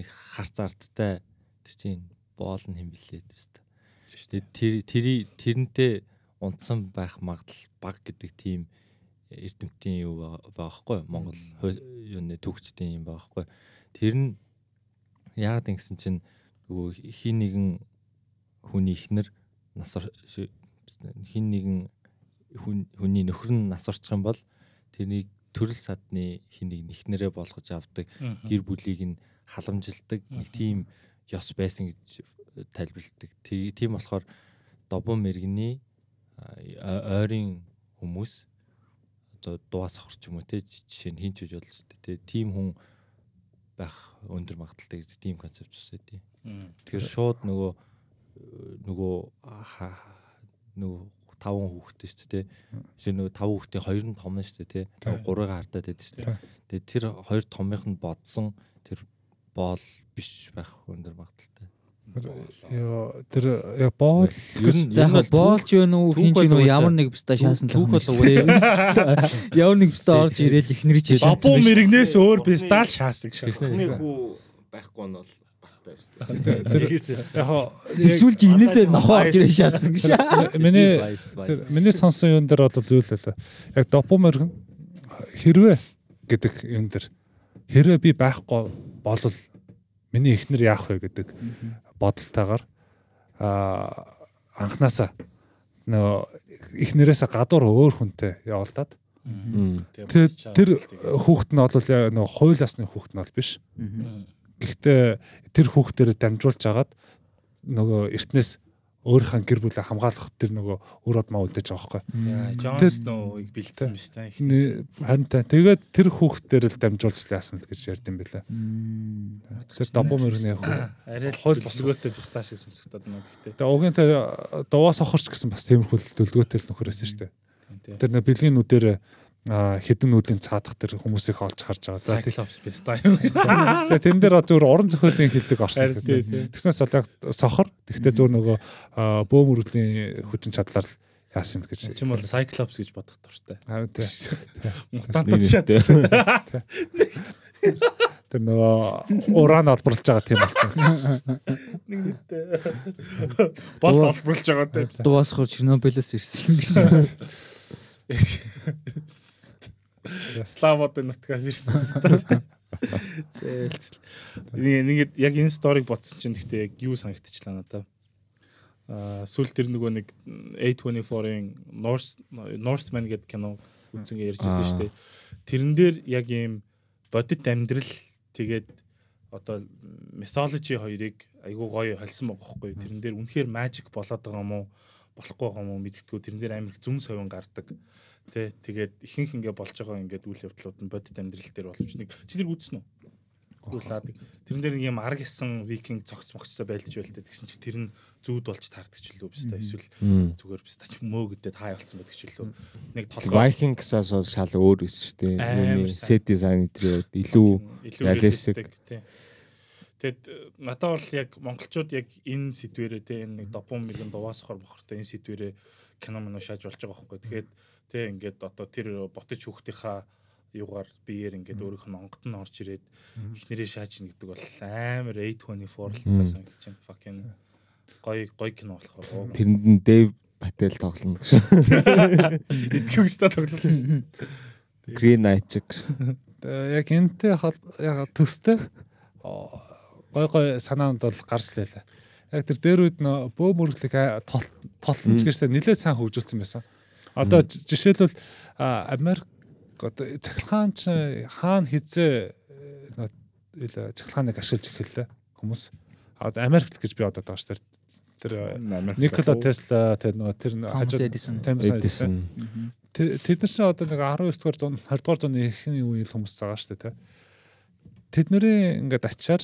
нэг хар зардтай тэр чинь боол нь хэмбэлээд байна. Тэр тэр тэрнтэй унтсан байх магадлал баг гэдэг тийм эрдэмтдийн юу багахгүй Монгол юуны төгсдийн юм багахгүй тэр нь яагаад ингэсэн чинь нөгөө хин нэгэн хүний ихнэр нас хин нэгэн хүний нөхөр нь нас орчих юм бол тэрийг төрөл садны хин нэг нэхнэрээ болгож авдаг гэр бүлийг нь халамжилдаг нэг тийм ёс байсан гэж э, тайлбарладаг. Тийм болохоор добон мэрэгний ойрын хүмүүс одоо дугаас авах ч юм уу те жишээ нь хинч үж болж те тийм хүн байх өндөр магадaltaй гэж тийм концепт үсэ тий. Тэгэхээр шууд нөгөө нөгөө нөгөө таван хүүхэдтэй шүү дээ тий. Эсвэл нөгөө тав хүүхдийн хоёр нь том нь шүү дээ тий. Гурыг хардаад байдаг шүү дээ. Тэгээ тэр хоёр томынх нь бодсон тэр боол биш байх өндөр магадaltaй. Яа тэр яг боол заахад боолж байна уу хинж байна уу ямар нэг бста шаасан л хүмүүс ямар нэг бста орж ирээд ихнэр ч шаасан бабу мэрэгнээс өөр бста л шаасаг шаасан байхгүй нь бол баттай шүү дээ тэр яг эсвэл чи инээсээ нохоо орж ирээд шаасан гэж миний тэр миний сонсон юм дээр бол юу л вэ яг допо мэрэгэн хэрвээ гэдэг юм дээр хэрвээ би байхгүй болол миний эхнэр яах вэ гэдэг бодолтойгоор анханасаа нөгөө эхнэрээсээ гадуур өөр хүнтэй явуулдаад тэр хүүхэд нь бол нөгөө хууль асны хүүхэд нь бол биш. Гэхдээ тэр хүүхдээр дамжуулж агаад нөгөө эртнээс өөрийнхөө гэр бүлээ хамгаалах тэр нөгөө өр одмаа үлдээж байгаа байхгүй. Джон Сноуийг бэлдсэн биз та. Харин та тэгээд тэр хүүхдээр л дамжуулж яасан л гэж ярьд юм бэлээ. Тэр допомерны яг хоол босгоотой бас тааш гэсэн сэгтэд байна гэхдээ. Тэгээд угийн та дуваас хохорч гэсэн бас тиймэрхүү төлөвлөгөөтэй л нөхөрөөсөн шүү дээ. Тэр нэг бэлгийн нүдээр хэдэн нүдлийн цаадах тэр хүмүүсийг олж харж байгаа. Cyclops биз та юм. Тэгээ тэн дээр зөвөр уран зохиолын хилдэг орсон. Тэгснээс болоо сохор. Тэгтээ зөв нөгөө бөөм үрлийн хүчин чадлаар л яасан юм гэж. Чим бол Cyclops гэж бодох дуртай. Харин тийм. Мутантад шат. Тэр нөгөө уран олборлж байгаа тийм болсон. Нэг нийтээ. Бол олборлж байгаа тийм. Дуусахур Чернобылоос ирсэн юм гэж. Славодын нутгаас ирсэн хэвээр. Зээлцэл. Ингээд яг энэ сториг бодсон чинь гэхдээ яг юу санагдчихлаа надад. Аа сүүл тэр нөгөө нэг A24-ийн North Northman гэдэг кино үнцэнгээ ярьжсэн шүү дээ. Тэрэн дээр яг ийм бодит амьдрал тэгээд одоо mythology хоёрыг айгүй гоё холсон байгаа байхгүй. Тэрэн дээр үнэхээр magic болоод байгаа юм уу? болохгүй байгаа юм уу мэдтгэв. Тэрэн дээр амар их зүн совин гардаг. Тэ тэгээд ихэнх ингээ болж байгаа ингээд үйл явдлууд нь бодит амьдрал дээр боловч нэг чи тэр үзсэн үү? Гүйлаад тэрэн дээр нэг юм арг исэн викинг цогц мөгцтэй байлдж байлдаа тэгсэн чи тэр нь зүуд болж таардаг ч лөө бистэ эсвэл зүгээр бистэ ч мөө гэдэг хай болсон байдаг ч лөө нэг толгой викингсаас бол шал өөр биш шүү дээ. Сет дизайн дээр илүү реалистик тий. Тэгэд э, надад бол яг монголчууд яг энэ сэдвэрээ те энэ нэг допомигийн дуваас хор бохортой энэ сэдвэрээ кино мөн шааж болж байгаа байхгүй. Тэгэхэд Тэ ингээд одоо тэр ботч хүүхдийнхаа югаар биеэр ингээд өөрийнх нь онгот нь орж ирээд их нэрээ шаажна гэдэг бол амар 824 л байсан санагдаж байна. Fucking гой гой кино болохоор. Тэрэнд нь Дэв Пател тоглоно гэж. Эдгүү ста тоглоно шүү. Green Knight чиг. Яг энтэй яг төстэй гой гой санаанд бол гарч лээ. Яг тэр дээр үед нөө бөө мөрөглөг тол толч гэжтэй нэлээд сайн хөгжүүлсэн байсан. Одоо жишээлбэл Америк одоо цахилгаан ч хаана хизээ э, цахилгааныг ашиглаж эхэллээ хүмүүс. Одоо Америкт гэж би одоо тааш тэр тэр Никола Тесла тэр нөгөө тэр хажууд Эдисон тэд нар ч одоо нэг 19 дугаар зуун 20 дугаар зууны эхний үеийн хүмүүс байгаа шүү дээ тэ тэд нарын ингээд ачаар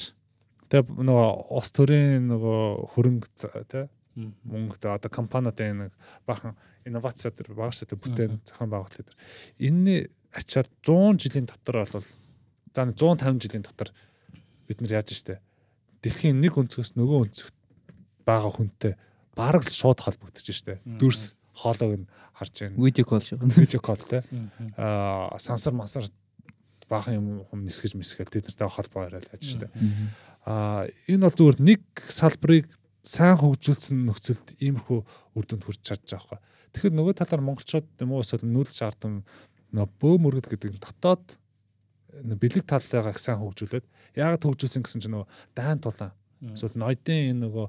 тэг нөгөө ус төрийн нөгөө хөрөнгө тэ Монгол одоо компаниудын нэг бахан инновац төр багш төр бүтээн зохион байгуулалт төр. Энэний ачаар 100 жилийн дотор бол за 150 жилийн дотор бид нар яаж штэ дэлхийн нэг өнцгөөс нөгөө өнцгт байгаа хүнтэй бараг л шууд холбогдож штэ. Дүрс хоолойг нь харж байна. Видео кол шиг. Видео кол те. Аа сансар масар баахан юм хүм нисгэж мэсгэл тэднэртэй холбоо яриад байж штэ. Аа энэ бол зүгээр нэг салбарыг сайн хөгжүүлсэн нөхцөлд иймэрхүү үр дүнд хүрч чадж байгаа хөө. Тэгэхээр нөгөө талаар монголчууд юм уу эсвэл нүүдэлч ардам нөгөө бөөм өргөл гэдэг нь дотоод бэлэг таллаа их сайн хөгжүүлээд яагаад хөгжүүлсэн гэсэн чинь нөгөө дайн тулаан эсвэл ноёдын энэ нөгөө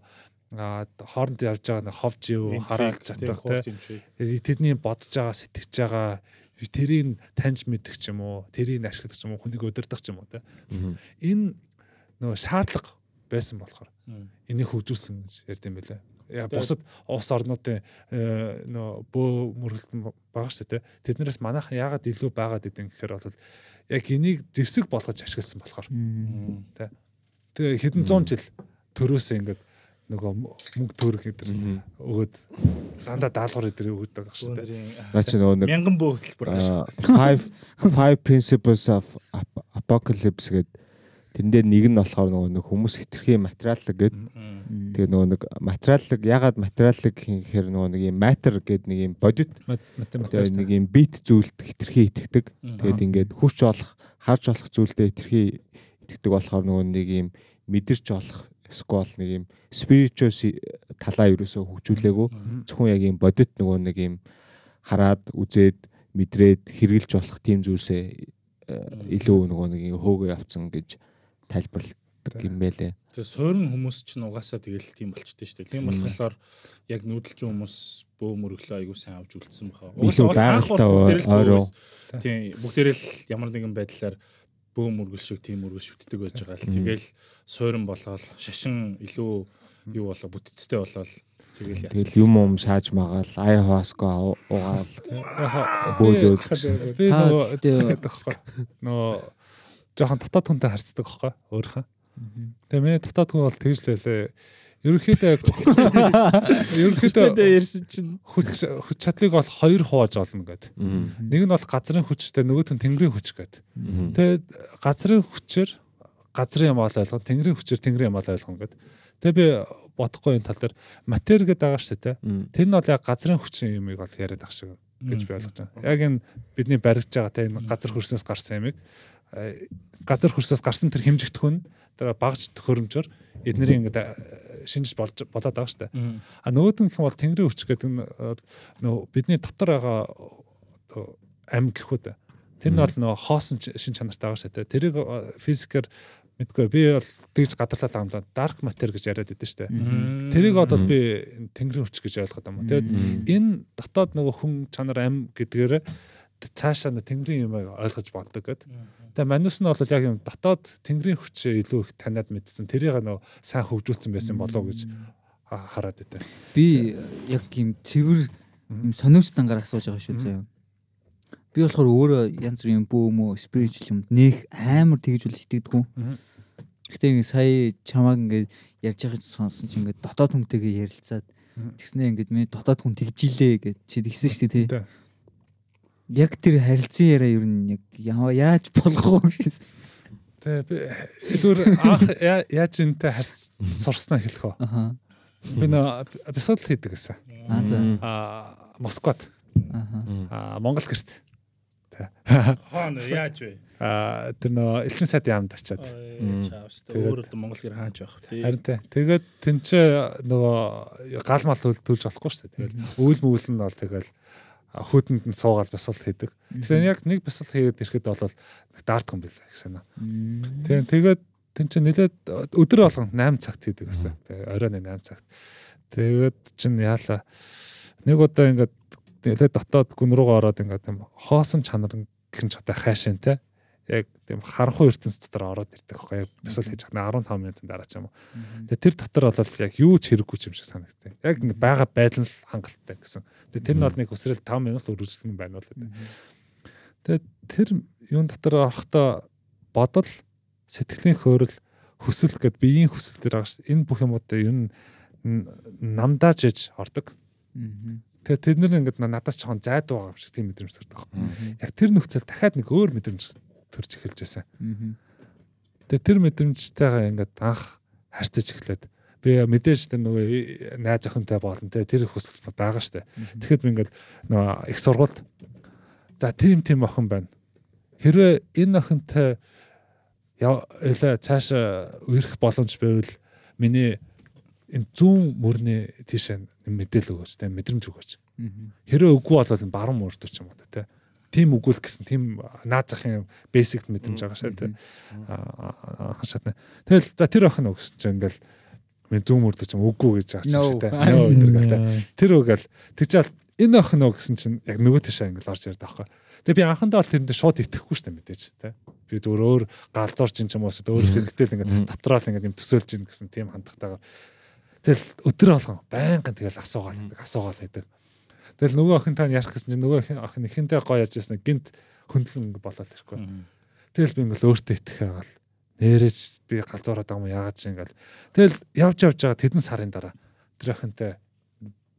хооронд явж байгаа нэг ховж юу хараалж чадах те тэдний бодож байгаа сэтгэж байгаа тэрийг таньж мэдэх ч юм уу тэрийг ашигладаг ч юм уу хүнийг удирдах ч юм уу те энэ нөгөө шаардлага байсан болохоор энийг хөжүүлсэн гэж ярьд юм билээ. Яа бусад ус орнуудын э, нөө бөө мөрөлт байгаа шүү дээ. Тэднээс манайхан яагаад илүү байгаад идэв гэхээр бол яг энийг зэвсэг болгож ашигласан болохоор. Тэ. Тэгээ хэдэн зуун жил төрөөсөө ингээд нөгөө мөнгө төрөх гэдэг өгöd дандаа даалгавар гэдэг өгöd байгаа шүү дээ. Наа чи нөгөө нэг мянган бөө хөтөлбөр ашиглав. 5 5 principles of apocalypse гэдэг Тэрэн дээр нэг нь болохоор нөгөө нэг хүмүүс хитрхийн материаллог гэдэг. Тэгээ нөгөө нэг материаллог ягаад материаллог хийхээр нөгөө нэг юм matter гэдэг нэг юм бодит нэг юм бит зүйлд хитрхий итгэдэг. Тэгээд ингээд хурч олох, харж олох зүйлдээ хитрхий итгэдэг болохоор нөгөө нэг юм мэдэрч олох скол нэг юм spiritual талаа ерөөсөө хөгжүүлээгүй. Зөвхөн яг юм бодит нөгөө нэг юм хараад үзээд мэдрээд хэрэгжилж болох тийм зүйлсээ э, илүү нөгөө нэг хөөгөө явцсан гэж тайлбарладаг юм байлээ. Тэгээ суурин хүмүүс ч нугасаа тэгэл тийм болчтой шүү дээ. Тийм болохоор яг нүүдэлчин хүмүүс бөө мөрөглөө айгуу сайн авч үлдсэн баха. Угаасаа орой. Тийм бүгдээрээ л ямар нэгэн байдлаар бөө мөргөл шиг тийм мөргөл шүтдэг байж байгаа л. Тэгэл суурин болоод шашин илүү юу болоо бүтцтэй болоод тэгэл тэгэл юм юм шааж магаал ай хооско угаал бөөлөөл та нөгөө жоохон дотоод хүнтэй харьцдаг байхгүй өөрийнхөө. Тэгээ миний дотоод хүн бол тэгж л байлаа. Ерөнхийдөө ерөнхийдөө ярьсан чинь хүч хүч чадлыг бол хоёр хувааж олно гэдэг. Нэг нь бол газрын хүчтэй нөгөөт нь тэнгэрийн хүч гэдэг. Тэгээд газрын хүчээр газрын юм ойлгоо, тэнгэрийн хүчээр тэнгэрийн юм ойлгоо гэдэг. Тэгээ би бодохгүй энэ тал дээр матери гэдэг байгаа шүү дээ. Тэр нь бол яг газрын хүчин юмыг бол яриад ах шиг гэж би ойлгож байна. Яг энэ бидний баригдж байгаа те энэ газар хөрснөөс гарсан юмыг Э, газар хөрсөөс гарсан тэр хэмжигдэхүүн тэр багж төхөөрөмжөөр эднэрийг ингээд э, шинж болж болоод байгаа штэ. А нөгөөдөнх нь бол тэнгэрийн өрч гэдэг нь э, нөө бидний дотор байгаа ам гэх үү. Тэр нь бол нөө хоосон шин чанартай байгаа штэ. Тэрийг физикээр мэдгүй би бол тэгж гадарлаа таамлаа dark matter гэж яриад байдсан шүү дээ. Тэрийг одоо би тэнгэрийн хүч гэж ойлгоод байна. Тэгээд энэ дотоод нөгөө хүн чанар ам гэдгээр цаашаа нь тэнгэрийн юм ойлгож боддог гэдэг. Тэгээ Манус нь бол яг юм дотоод тэнгэрийн хүчээ илүү их таниад мэдсэн. Тэрийг нөө сайн хөгжүүлсэн байсан болов гэж хараад өгдөө. Би яг юм цэвэр юм сониуч зангаар асууж байгаа шүү заяа. Би болохоор өөрөө янз бүрийн бөөмөө спиричл юмд нэх амар тэгж үл итгэдэггүй. Гэхдээ ингэ сая чамаг ингэ ярьж байгааг сонссон чинь ингэ дотоод хүнтэйгээ ярилцаад тэгснээр ингэ миний дотоод хүн тэгжилээ гэж чи тэгсэн шүү дээ тий яг тэр харилцан яриа ер нь яг яаж болгох вэ гэсэн. Тэгээ зүгээр анх яаж энтэй харц сурснаа хэлэх үү? Аа. Би нөө бясал хийдэг гэсэн. Аа за. Аа Москвад. Аа Монгол гэрт. Хаана яаж вэ? Аа тэр нөө элчин сайд яамд очиад. Өөрөө л Монгол гэр хаач байх тий. Харин тий. Тэгээд тэнцээ нөгөө гал мал төлж болохгүй шүү дээ. Тэгэл үйл мөвлөн бол тэгэл хөөдөнд нь суугаад бас л хийдэг. Тэгэхээр яг нэг бас л хийгээд ирэхэд бол нэг даардхан билээ их санаа. Тийм тэгээд тэн чинь нэлээд өдөр болгон 8 цагт хийдэг гэсэн. Оройн 8 цагт. Тэгээд чинь яалаа нэг удаа ингээд нэлээд дотоод гүн рүүгээ ороод ингээд юм хоосон чанар гэн ч одоо хайшин те яг тийм харанхуй ертөнц дотор ороод ирдэг хөө яг бясал хийж хана 15 минутын дараа ч юм уу. Тэгээ тэр дотор бол яг юу ч хэрэггүй юм шиг санагдтыг. Яг ингээ байгаа байдал нь хангалттай гэсэн. Тэгээ тэр нь бол нэг өсрөл 5 минут үргэлжлэн байна уу гэдэг. Тэгээ тэр юун дотор орохдоо бодол сэтгэлийн хөөрөл хүсэл гэд биеийн хүсэл дээр байгаа ш. Энэ бүх юмудаа юу намдааж яж ордог. Тэгээ тэд нар ингээд надаас жоохон зайд байгаа юм шиг тийм мэдрэмж төрдөг. Яг тэр нөхцөл дахиад нэг өөр мэдрэмж төрж эхэлж байсан. Тэгээ тэр мэдрэмжтэйгээ ингээд анх харьцаж эхлээд би мэдээж тэр нөгөө найз охинтой болон тэр хүсэл байгаа штэ. Тэгэхэд би ингээд нөгөө их сургуульд за тийм тийм охин байна. Хэрвээ энэ охинтой яа цаашаа үерх боломж байвал миний энэ зүүн мөрний тийш мэдээлэл өгөөч тэ мэдрэмж өгөөч. Хэрвээ үгүй бол баруун мөрд ч юм уу тэ тийм өгүүлэх гэсэн тийм наад захын basic мэдрэмж байгаа шээ тий. Хашаад. Тэгэл за тэр охин өгсөн чинь ингээл минь зүүн мөрдөж юм үгүй гэж аач шүү дээ. Нөө өдөргөлтэй. Тэр үгээл тэгжэл энэ охин өө гэсэн чинь яг нөгөө ташаа ингээл орж ярьдаг аахгүй. Тэгээ би анхандаа л тэрэндээ шууд итгэхгүй штэ мэдээж тий. Би зөвөр өөр галзуурч юм ч юм уус өөртөө нэгтэл ингээд татраал ингээд юм төсөөлж ийн гэсэн тийм хандлагатайгаар Тэгэл өдөр болгон байнгын тэгэл асуугаал асуугаал байдаг. Тэгэл нөгөө охин тань ярих гэсэн чинь нөгөө охин ихэнтэй гоё ярьж ясна гинт хөндлөн болоод ирэхгүй. Тэгэл би ингээл өөртөө итгэх байгаал. Нэрэж би галзуураад байгаа юм яагаад чи ингээл. Тэгэл явж явж байгаа тедэн сарын дараа тэр охинтой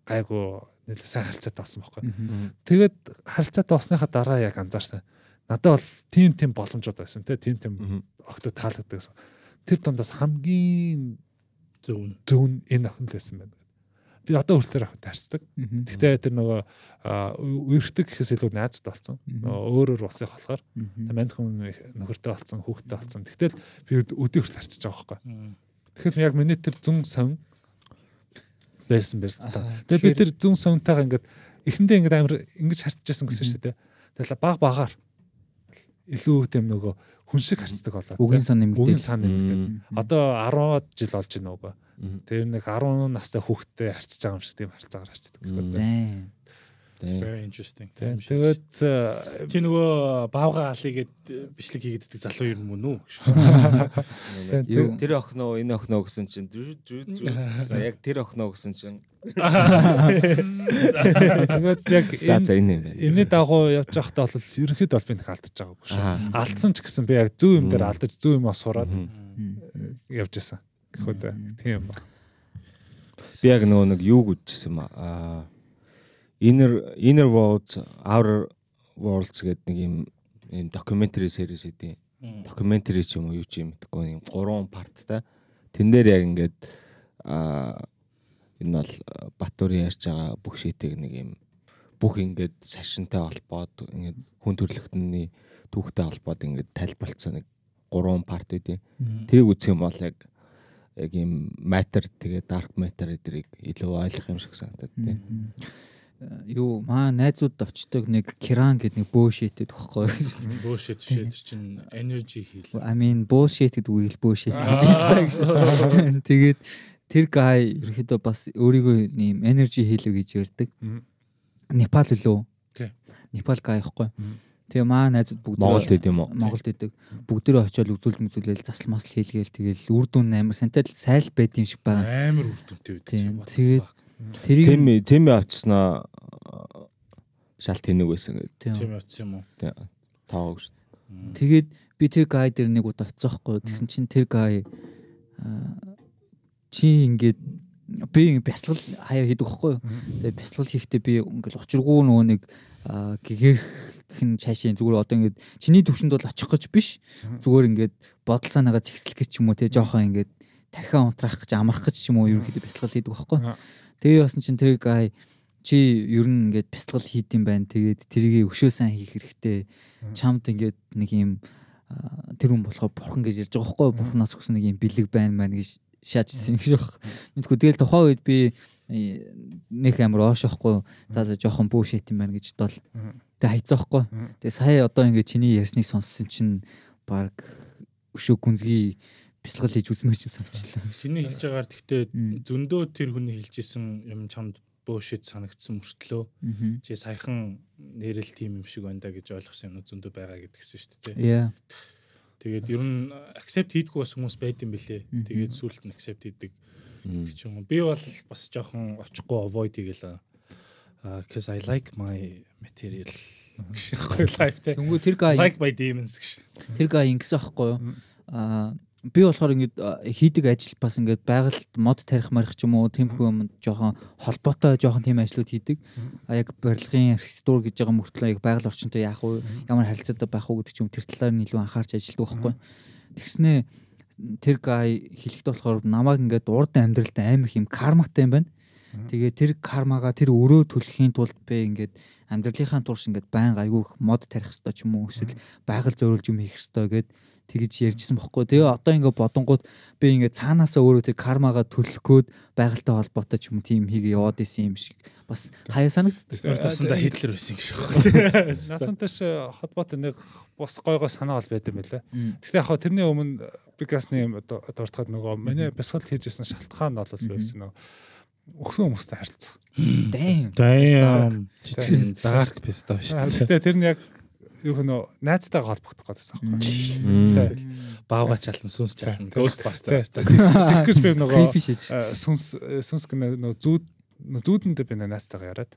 гайгүй нэлээ сайн харилцаатай болсон байхгүй. Тэгээд харилцаатай болсныхаа дараа яг анзаарсан. Надад бол тийм тийм боломжууд байсан те тийм тийм октод таалагддаг. Тэр дундаас хамгийн зөв зөв энэ охин л байсан байна. Би одоо хүртэл авах таарсдаг. Гэхдээ тэр нөгөө үерхдэг гэхээс илүү найзд болсон. Нөгөө өөрөөр болсыг болохоор мань хүн нөхөртэй болсон, хүүхэдтэй болсон. Тэгтэл би өдөө хүртэл харцж байгаа байхгүй. Тэгэхээр яг миний тэр зүн сон байсан байж та. Тэгээ би тэр зүн сонтойгоо ингээд эхэндээ ингээд амар ингэж харцж байсан гэсэн шүү дээ. Тэгэл баг багаар илүү хэдэм нөгөө хүн шиг харцдаг болоод үгийн сан нэмэгдээ. Үгийн сан нэмэгдээ. Одоо 10 жил болж байна уу. Тэр нэг 10 настай хүүхдтэй харьцаж байгаа юм шиг тийм харьцаагаар харьцдаг гэх юм. Very interesting. Тэгээд э, чи нөгөө баавга алыгээд э, бичлэг хийгээд байдаг залуу юм уу нү? Тэр охиноо энэ охиноо гэсэн чинь яг тэр охиноо гэсэн чинь Тэгээд яг за за энэ юм. Эний дагуу явж байхдаа бол ерөнхийд бол би нэг алдчихж байгаагүй шүү. Алдсан ч гэсэн би яг зөв юм дээр алдаж зөв юм асуураад э, явж исэн. Гэхүүд тийм юм. Би яг нөгөө нэг юу гэж хэлсэн юм аа Inner Inner Worlds Outer Worlds гэдэг нэг юм юм documentary series гэдэг. Documentary ч юм уу юу ч юм гэдэггүй юм гурван парттай. Тэн дээр яг ингээд аа энэ бол Батүрын ярьж байгаа бүх шийдэг нэг юм бүх ингээд сашинтай холбоод ингээд хүн төрөлхтний түүхтэй холбоод ингээд тайлбарлцсан нэг гурван парт үүдээ. Тэрийг үзэх юм бол яг яг юм matter тэгээ dark matter эдрийг илүү ойлгох юм шиг санагдаад тийм юу маа найзууд очдог нэг кран гэдэг нэг бөөшэтэд тоххой. Бөөшэт шэд чинь energy хийл. I mean бөөшэт гэдэг үг л бөөшэт гэж хэлдэг. Тэгээд тэр гай ерөөхдөө бас өөрийгөө нэм energy хийлэр гэж ярьдаг. Непал үлөө. Тий. Непал гай ихгүй. Тэгээ маа найзууд бүгд Монголд идэв юм уу? Монголд идэв. Бүгдөө очиод үзүүлэлт үзүүлээл засалмас л хийлгээл тэгэл үр дүн амар сантал сайл байд юм шиг байна. Амар үр дүнтэй байдаг. Тэгээд Тэрийг Тэми Тэми авчснаа э, шалт хийнэг байсан гэдэг. Тэми авчсан юм уу? Тий. Тааг шүү. Тэгээд би тэр гай дээр нэг удаа оцсоохгүй. Тэгсэн чинь тэр гай э, чи ингээд би бяцлал хаяа хийдэг байхгүй юу. Тэгээ бяцлал хийхдээ би ингээл учиргүй нөгөө нэг э, гэгэрх н цаашаа зүгээр одоо ингээд чиний төвшөнд бол очих гэж биш. Зүгээр ингээд бодол санаагаа зэгслэх гэж юм уу те жоохон ингээд тархиа унтраах гэж амарх гэж юм уу ерөнхийдөө бяцлал хийдэг байхгүй юу. Тэгээ яасан чинь тэр гай чи ер нь ингээд бяцлал хийд юм байна. Тэгээд тэрийг өшөө сайн хийх хэрэгтэй. Чамд ингээд нэг юм тэр хүн болохоо бурхан гэж ярьж байгаа байхгүй бурханаас өгсөн нэг юм бэлэг байна мэн гэж шаажсэн юм шиг байна. Мэдгүй тэгэл тухайн үед би нэг амар оошоохгүй за за жоохон бүүшэт юм байна гэж дол. Тэг хайцаахгүй. Тэг сая одоо ингээд чиний ярьсныг сонссон чинь баг өшөө гүнзгий бясалгал хийж үзмээр чинь санагчлаа. Шинэ хэлж байгаагаар тэгтээ зөндөө тэр хүний хэлжсэн юм чамд бөөшөд санагдсан мөртлөө чи саяхан нэрэл тим юм шиг байна да гэж ойлгосон юм зөндөө байгаа гэдгсэн шүү дээ. Яа. Тэгээд ер нь accept хийдэггүй бас хүмүүс байд юм бэлээ. Тэгээд сүулт нь accept хийдэг. Тэг юм. Би бол бас жоохон очихгүй avoid хийгээл аа because I like my material life тэ. Тэнгүү тэр гай like my demons гэж. Тэр гай ингэсэн аахгүй юу? Аа би болохоор ингээд хийдэг ажил бас ингээд байгальд мод тарих марих ч юм уу тийм хүү юм жоохон холбоотой жоохон тийм ажлууд хийдэг. А яг барилгын архитектур гэж байгаа мөртлөө яг байгаль орчинтой яах вэ? Ямар харилцаатай байх вэ гэдэг ч юм тэр талаар нь илүү анхаарч ажилладаг байхгүй. Тэгснээ тэр гай хэлэхдээ болохоор намайг ингээд урд амьдралтай амар их юм карматай юм байна. Тэгээ тэр кармага тэр өрөө төлөхийн тулд бэ ингээд амьдралынхаа турш ингээд байн айгүйх мод тарих хэрэгтэй ч юм уу эсвэл байгаль зөөрүүлж юм хийх хэрэгтэй гэдэг тэгж ярьжсэн бохгүй. Тэгээ одоо ингээ бодонгууд би ингээ цаанаасаа өөрөө тэг кармагаа төлөх гээд байгальтай холбоотой ч юм тийм хийгээ яваад исэн юм шиг бас хаяа санагддаг. Тусандаа хитлэр байсан гэж байна. Натантайш э, холбоотой нэг бус гойгоо санаа бол байдаг байлаа. Гэхдээ яг тэрний өмнө би гасны дуртахад нөгөө манай бясалт хийжсэн шалтгаан нь бол байсан нөгөө өгсөн хүмүүстэй харилцах. Дэм. Дэм. Жижигсэн дагаарх писта шүү дээ. Гэтэ тэр нь яг юу хөнөө найзтайгаа холбогдох гэсэн юм байна. Баага чалан, сүнс чалан, төст бас тэгэхээр гэж би нөгөө э, сүнс э, сүнс гэнэ нөгөө зүүд зүүдэндээ би найзтайгаа яриад.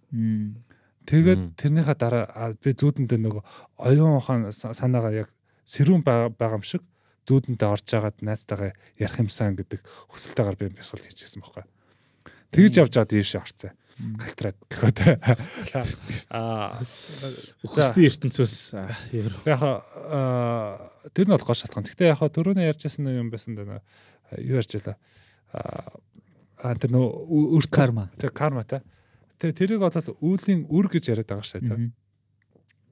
Тэгээд тэрнийхаа дараа би зүүдэндээ нөгөө оюун ухаан санаагаа яг сэрүүн байгаа юм шиг зүүдэндээ орж агаад найзтайгаа ярих юмсан гэдэг хүсэлтэйгээр би бясалт хийчихсэн байхгүй. Тэгж явж байгаа дээшээ орцсон халтраад гэхүүд аа өхөсний ертөнцөөс яг тэр нь бол гол шалтгаан. Гэхдээ яг түрүүний ярьжсэн юм байсан даа юу ярьжлаа. Аа тэр нөө өрт карма. Тэр карма та. Тэр тэрийг бол үүлийн үр гэж яриад байгаа шээ та.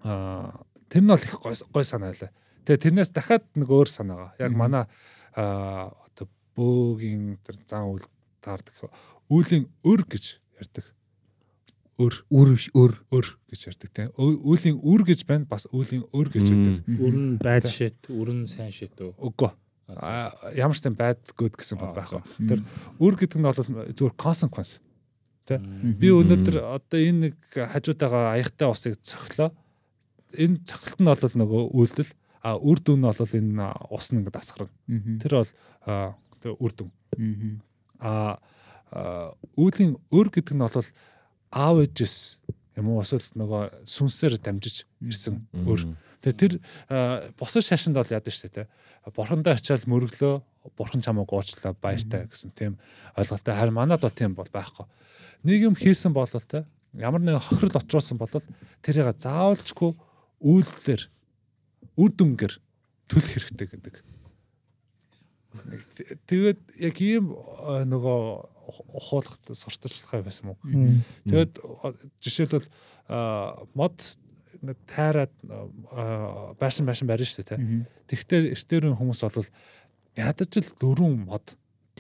Аа тэр нь бол их гой санаа байлаа. Тэгээ тэрнээс дахиад нэг өөр санаагаа. Яг манай аа оо бөөгийн тэр зан үйл таардаг. Үүлийн өр гэж ярьдаг өр үр өр өр гэж ярьдаг тийм. Үүлийн үр гэж байна бас үүлийн өр гэж үүдэг. Үр нь байд шит, үр нь сайн шит үү? Үгүй ямар ч юм байдгүйд гэсэн бол байхгүй. Тэр үр гэдэг нь бол зөвхөн consequence. Тэ? Би өнөөдөр одоо энэ нэг хажуудаагаа аягтай усыг цохлоо. Энэ цохилт нь бол нөгөө үйлдэл, а үр дүн нь бол энэ ус нь ингээд асгарна. Тэр бол үр дүн. Аа үүлийн өр гэдэг нь бол аав ээжээс юм уу эсвэл нөгөө сүнсээр дамжиж ирсэн өөр. Тэгээ тэр босоо шашинд бол яд штэ тэ. Бурхандаа очиад мөрөглөө, бурхан чамаа гоочлоо баяртай гэсэн тийм ойлголттой. Харин манад бол тийм бол байхгүй. Нэг юм хийсэн бол тэ ямар нэгэн хохирол очруулсан бол тэрийг заавалжгүй үйлдэлэр үр дүнгээр төлөх хэрэгтэй гэдэг Тэгээд яг ийм нөгөө ухуулгад сурталчилгаа байсан мөн. Тэгээд жишээлбэл мод тайраад байшин байшин барьж штэ тий. Тэгвэл эртэрийн хүмүүс бол ядарч л дөрвөн мод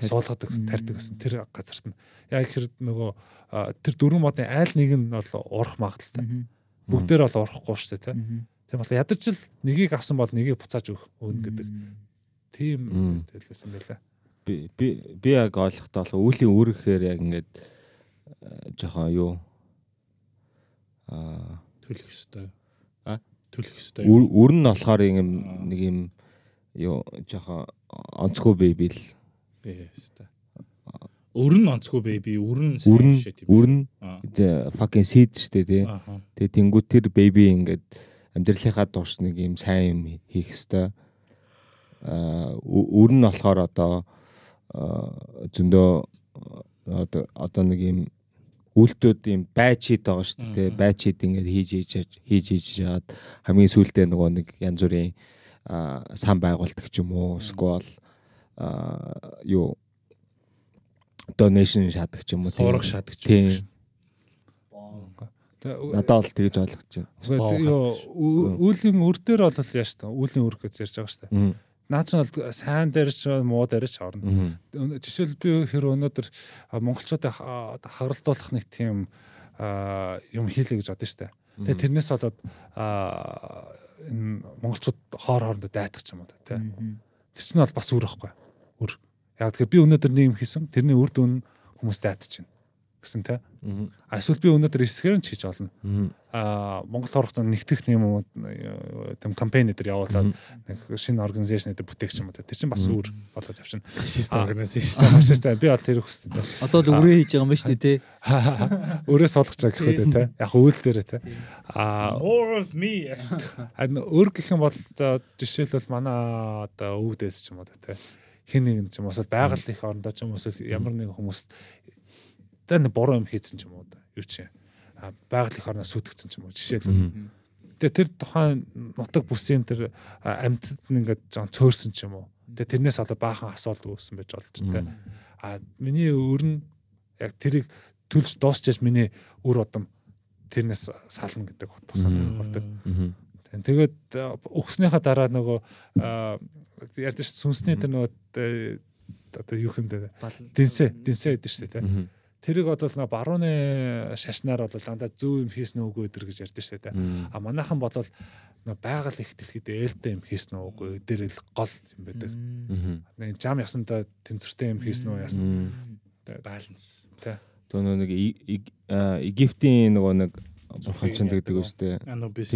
суулгадаг тарьдаг гэсэн тэр газарт нь яг хэр нөгөө тэр дөрвөн модын аль нэг нь бол урах магадaltaй. Бүгдээр бол урахгүй штэ тий. Тийм бол ядарч л нэгийг авсан бол нэгийг буцааж өгөх өн гэдэг тийм хэлсэн байлаа. Би би би яг ойлгохдоо үлийн үүрхээр яг ингээд э, жоохон юу аа төлөх ёстой. А төлөх ёстой. Үр нь болохоор юм нэг юм юу жоохон онцгүй бэби л. Бэстэй. Өрн онцгүй бэби, өрн сайн шээ тийм. Өрн fucking seed штэ тий. Тэгээ тэнгуү тэр бэби ингээд амьдралынхаа турш нэг юм сайн юм хийх ёстой. Аа өр нь болохоор одоо зөндөө одоо нэг юм үйлдэлүүд юм байж хийд байгаа шүү дээ байж хийд ингээд хийж хийж хийж хийж жаад хамгийн сүүлдээ нөгөө нэг янз бүрийн сан байгуулдаг ч юм уу эсвэл юу донешн шатдаг ч юм уу сурах шатдаг ч юм уу Надад бол тэгж ойлгож байна. Юу үүлийн үр дээр бол яаш та үүлийн үр гэж ярьж байгаа шүү дээ наач нь бол сайн дээрч муу дээрч орно. Жишээл би хэр өнөөдөр монголчуудыг харалтуулах нэг тийм юм хийлээ гэж бодсон шүү дээ. Тэгээ тэрнээс болоод энэ монголчууд хоор хоорондоо дайтах ч юм уу тэ. Тэр чинь бол бас үр ихгүй. Үр. Яг тэгэхээр би өнөөдөр нэг юм хийсэн. Тэрний үр дүн хүмүүст дайтаж байна гэсэн тэ. Аа эсвэл би өнөөдөр эсгээр нь ч хийж олно. Аа Монгол торгот нэгтгэх юм уу тэм кампанидэр явуулаад нэг шинэ организашн дээр бүтээгч юм уу. Тэр чинь бас өөр болоод явчихна. Фашист организашн шүү дээ. Фашист би бол тэр хүсдэг. Одоо л өрөө хийж байгаа юм ба шүү дээ тий. Өрөө солих чаг гэх үү тий. Яг үйл дээр тий. Аа more of me. Харин өөр гэх юм бол жишээлбэл манай одоо өвдөс ч юм уу тий хин нэг юм ч юм уус байгаль их орондоо ч юм уус ямар нэг хүмүүст за нэг буруу юм хийсэн ч юм уу да. Юу чи байгалийн хорноос сүтгэсэн ч юм уу жишээлбэл. Тэгээ тэр тухайн нутаг бүсийн тэр амьтад нь ингээд жоон цөөрсөн ч юм уу. Тэгээ тэрнээс олоо баахан асуудал үүссэн байж болж тэ. А миний өр нь яг тэрийг төлж дуусчиж миний өр удам тэрнээс сална гэдэг утга санаа болдог. Тэгээд өгснөөхөө дараа нөгөө ярьдаг сүнсний тэр нөгөө одоо юу юм бэ? Динсэ, динсэ гэдэг шүү дээ тэрийг одоо нэг барууны шашнаар бол дандаа зөө юм хийснэ үгүй өдр гэж ярьдэн штэ тэ. А манайхан бол байгаль их дэлхийд ээлтэй юм хийснэ үгүй өдөр л гол юм байдаг. Нэг зам ясандаа тэнцвэртэй юм хийснэ үү ясна. Баланс. Тэ. Тэр нэг Египтийн нөгөө нэг бурхан ч гэдэг үстэй. Анубис.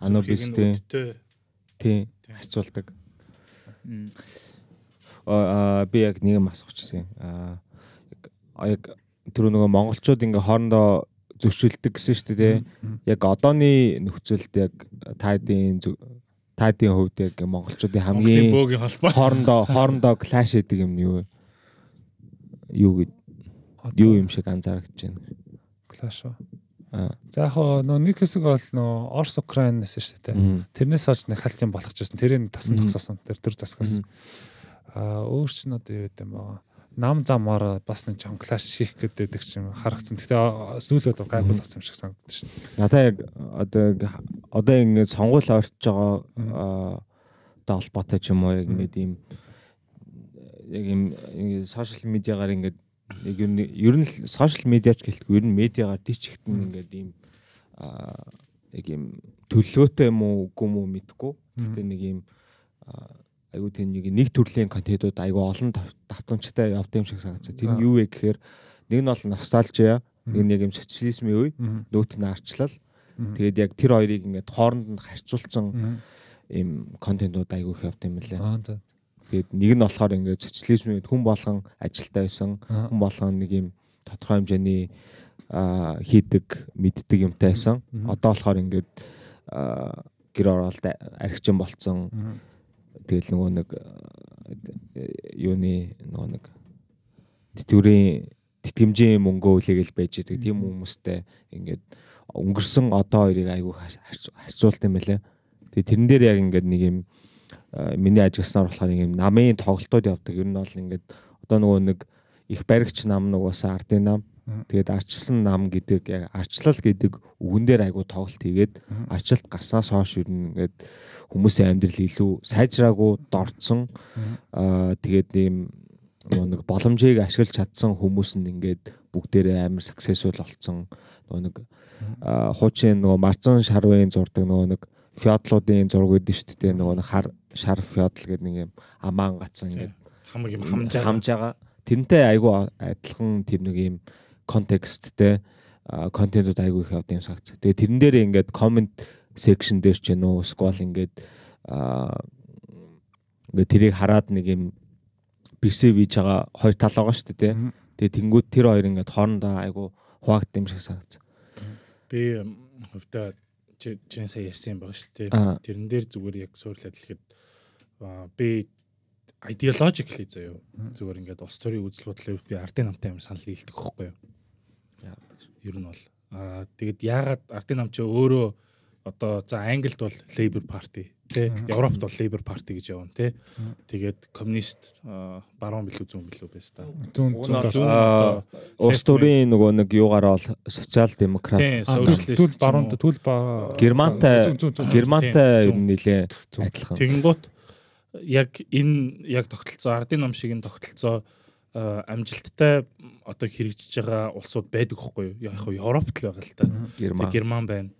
Анубис тийм. Тийм. Хацуулдаг. Аа би яг нэг юм асуучихсан. Аа яг түрүү нөгөө монголчууд ингээ хоорондоо зөрчилдөг гэсэн шүү дээ тий. Яг одооны нөхцөлд яг таадын таадын хувьд яг монголчуудын хамгийн хоорондоо хоорондоо клаш хийдэг юм нь юу юу гэд юу юм шиг анзаарч байна. Клаш аа. За яг нөө нэг хэсэг бол нөө Орос Украин нэсэн шүү дээ. Тэрнээс олж нэг халтын болгож ирсэн. Тэрийг тасан зогсоосон. Тэр төр засгаас. Аа өөрч нь одоо юу гэдэг юм бага нам замаар бас нэг жонглаж хийх гэдэг юм харагцсан. Гэтэ сүүлд бол гайг болгосон юм шиг санагдаж шин. Надаа яг одоо одоо ингэ сонгуул ойртож байгаа одоо холбоотой ч юм уу яг ингэ тийм яг юм сошиал медиагаар ингэ яг ер нь сошиал медиач гэлтгүй ер нь медиагаар дичихтэн ингэ тийм яг юм төлөөтэй юм уу үгүй юм уу мэдгүй. Гэтэ нэг юм айгүй тийм нэг нэг төрлийн контентууд айгүй олон давтамжтай явдаг юм шиг санагдсан. Тэр нь юу вэ гэхээр нэг нь бол ностальжиа, нэг нь яг юм социализмын үе, нөгөөт нь арчлал. Тэгээд яг тэр хоёрыг ингээд хооронд нь харьцуулсан ийм контентууд айгүй их явдаг юм лээ. Тэгээд нэг нь болохоор ингээд социализмын хүн болгон ажилтаа байсан, хүн болгон нэг юм тодорхой хэмжээний хийдэг, мэддэг юмтай байсан. Одоо болохоор ингээд гэр оролт архичэн болцсон Тэгэл нөгөө нэг э, юуны нөгөө нэг тэтгэврийн тэтгэмжийн мөнгөө хүлээгээл байж байгаа тийм хүмүүстэй ингээд өнгөрсөн одоо хоёрыг айгүй харьцуулт юм байлаа. Тэгээ тэрэн дээр яг ингээд нэг юм э, миний ажигласнаар болохоор юм намын тоглолтууд явдаг. Ер нь бол ингээд одоо нөгөө нэг их баригч нам нугасаа ардын нам Тэгээд арчлсан нам гэдэг яг арчлал гэдэг үгэн дээр айгу тоглолт хийгээд арчлалт гарснаас хойш ер нь ингээд хүмүүсийн амьдрал илүү сайжраагүй дорцсон аа тэгээд ийм нэг боломжийг ашиглаж чадсан хүмүүс нь ингээд бүгдээрээ амар саксесфул болсон нөгөө нэг хуучин нөгөө марцан шарвын зурдаг нөгөө нэг феодлуудын зураг гэдэг шүү дээ нөгөө нэг хар шар феодл гэдэг нэг юм амаан гацсан ингээд хамаг юм хамжаа хамжаага тэрнтэй айгүй адилхан тэр нэг юм контексттэй контентууд айгүй их одоо юм сагц. Тэгээ тэрэн дээр ингээд комент секшн дээр ч гэнэ үү сквал ингээд ингээд тэрийг хараад нэг юм персив хийж байгаа хоёр тал байгаа шүү дээ тий. Тэгээ тэнгууд тэр хоёр ингээд хоорондоо айгүй хуваагдт юм шиг санагц. Би хувьдаа чи чинь сая ярьсан юм байна шүү дээ. Тэрэн дээр зүгээр яг суурлаад хэлэхэд би ideologically заяо зүгээр ингээд ус төрийн үзэл бодлоо би ардын намтай юм санал нийлдэг хөхгүй юу. Ер нь бол аа тэгэд яагаад ардын намч өөрөө одоо за Англид бол Labour Party тий Европт бол Labour Party гэж явна тий тэгээд коммунист баруун билүү зүүн билүү байс та зүүн зүүн улс төрийн нөгөө нэг юугаараа бол социал демократ төлөв баруун төлөв германтай германтай ер нь нэлээ адилхан тэгэнгүүт яг энэ яг тогтолцоо ардын нам шиг энэ тогтолцоо Э, амжилттай одоо хэрэгжиж байгаа улсууд байдаг хөөхгүй юу? Яг нь Европт л байгаа л та. Герман байна.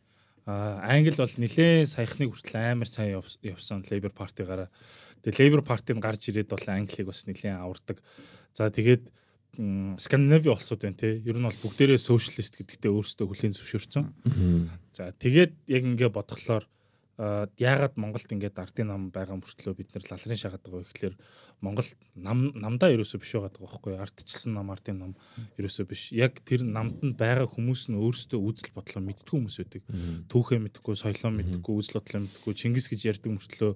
А Англи бол нэлээд саяхны хүртэл амар сайн явсан Labour Party гараа. Тэгээ Labour Party нь гарч ирээд бол Англиг бас нэлээд авардаг. За тэгээд Скандинави улсууд байна те. Ер нь бол бүгдээрээ socialist гэдэгтээ өөрсдөө хүлийн зөвшөөрсөн. За тэгээд яг ингээ бодглохоор яагаад Монголд ингээд ардын нам байгаа мөртлөө бид нэр лалрын шахаад байгаа вэ гэхээр Монгол нам намдаа ерөөсөө биш байгаа байхгүй ардчилсан нам ардын нам ерөөсөө биш. Яг тэр намд нь байгаа хүмүүс нь өөрсдөө үзэл бодлоо мэддэг хүмүүс үүдэг. Түүхээ мэдхгүй, соёлоо мэдхгүй, үзэл бодлоо мэдхгүй, Чингис гэж ярьдаг мөртлөө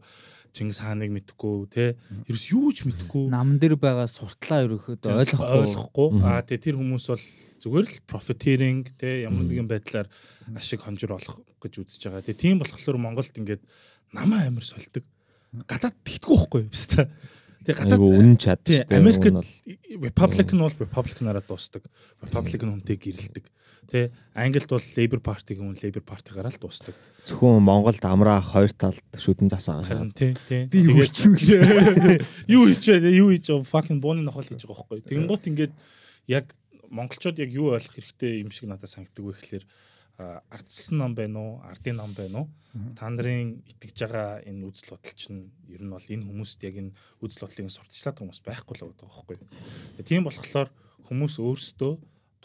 Чингис хааныг мэдхгүй те ерөөс юу ч мэдхгүй. Нам дээр байгаа суртлаа ерөөхдөө ойлгохгүй. Ойлгохгүй. Аа тэгээ тэр хүмүүс бол зүгээр л profiteering те ямар нэгэн байдлаар ашиг хонжор олох гэж үзэж байгаа. Тэгээ тийм болохоор Монголд ингээд намаа амир сольдог. Гадаад тэгтгүй байхгүй юу? Бистэ. Тэг гадаад үнэн чадчих тийм. Америк бол Republican бол Republican-аараа дуусдаг. Republican хүнтэй гэрэлдэг. Тэ Англид бол Labour Party-гийн хүн Labour Party-гаараа л дуусдаг. Зөвхөн Монголд амраах хоёр талд шүдэн засан анхаарал. Тийм тийм. Би юу хийчихвэ? Юу хийчихэ? Юу хийж fucking бууны нохол хийж байгаа байхгүй. Тэгэнгუთ ингээд яг монголчууд яг юу ойлгох хэрэгтэй юм шиг надад санагддаг вэ гэхэлэр ардсан ном байна уу, ардын ном байна уу? Та нарын итгэж байгаа энэ үзэл бодол чинь ер нь бол энэ хүмүүст яг энэ үзэл бодлыг сурталчлаад хүмүүс байхгүй л байгаа байхгүй юу? Тийм болохоор хүмүүс өөрсдөө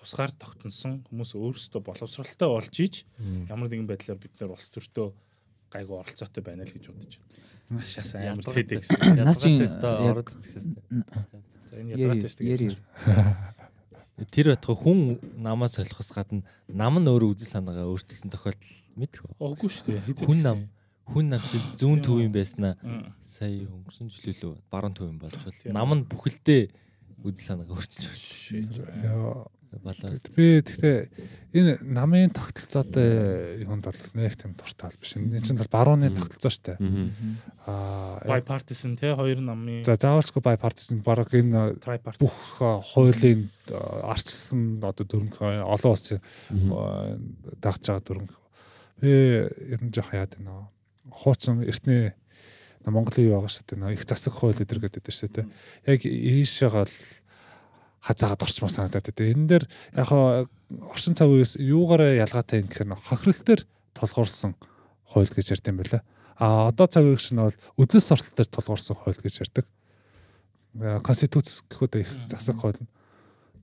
тусгаар тогтносон хүмүүс өөрсдөө боловсралтай болж ийж ямар нэгэн байдлаар бид нар улс төртөө гайгүй оролцоотой байна л гэж бодож байна. Ашаас амар тэт гэсэн. Наачин ороод гэсэн. За энэ ядраа тест гэж. Тэр байтугай хүн намаас солихос гадна нам нь өөрөө үзэл санаагаа өөрчилсөн тохиолдол мэдэх үү? Оггүй шүү дээ. Хүн нам хүн нам чинь зүүн төв юм байснаа. Сая өнгөрсөн жилүүлөө баруун төв юм болж бол нам нь бүхэлдээ үзэл санаагаа өөрчилж байна баланс. Би гэхдээ энэ намын тогтолцоотой юунд бол нэх тийм дуртай биш. Энэ чинь бол барууны тогтолцоо шүү дээ. Аа bipartisan тий хоёр намын. За заавалчгүй bipartisan баг энэ бүх хуулийн арчсан одоо дөрөнг олон улсын дагж байгаа дөрөнг. Би ер нь жоох яад байна. Хуучин эртний Монголын юу байгаа шүү дээ. Их засаг хууль эдэр гэдэг дээ шүү дээ. Яг ийшээ гал хазаагаад орчмоо санагдаад байдаг. Энэ дээр яг хаа орчин цаг үеэс юугаараа ялгаатай юм гэхээр хохирол төр толгуурсан хууль гэж ярьд юм байлаа. А одоо цаг үеч нь бол үзэл суртал төр толгуурсан хууль гэж ярьдаг. Э, конституц гэхүүд их засаг хууль.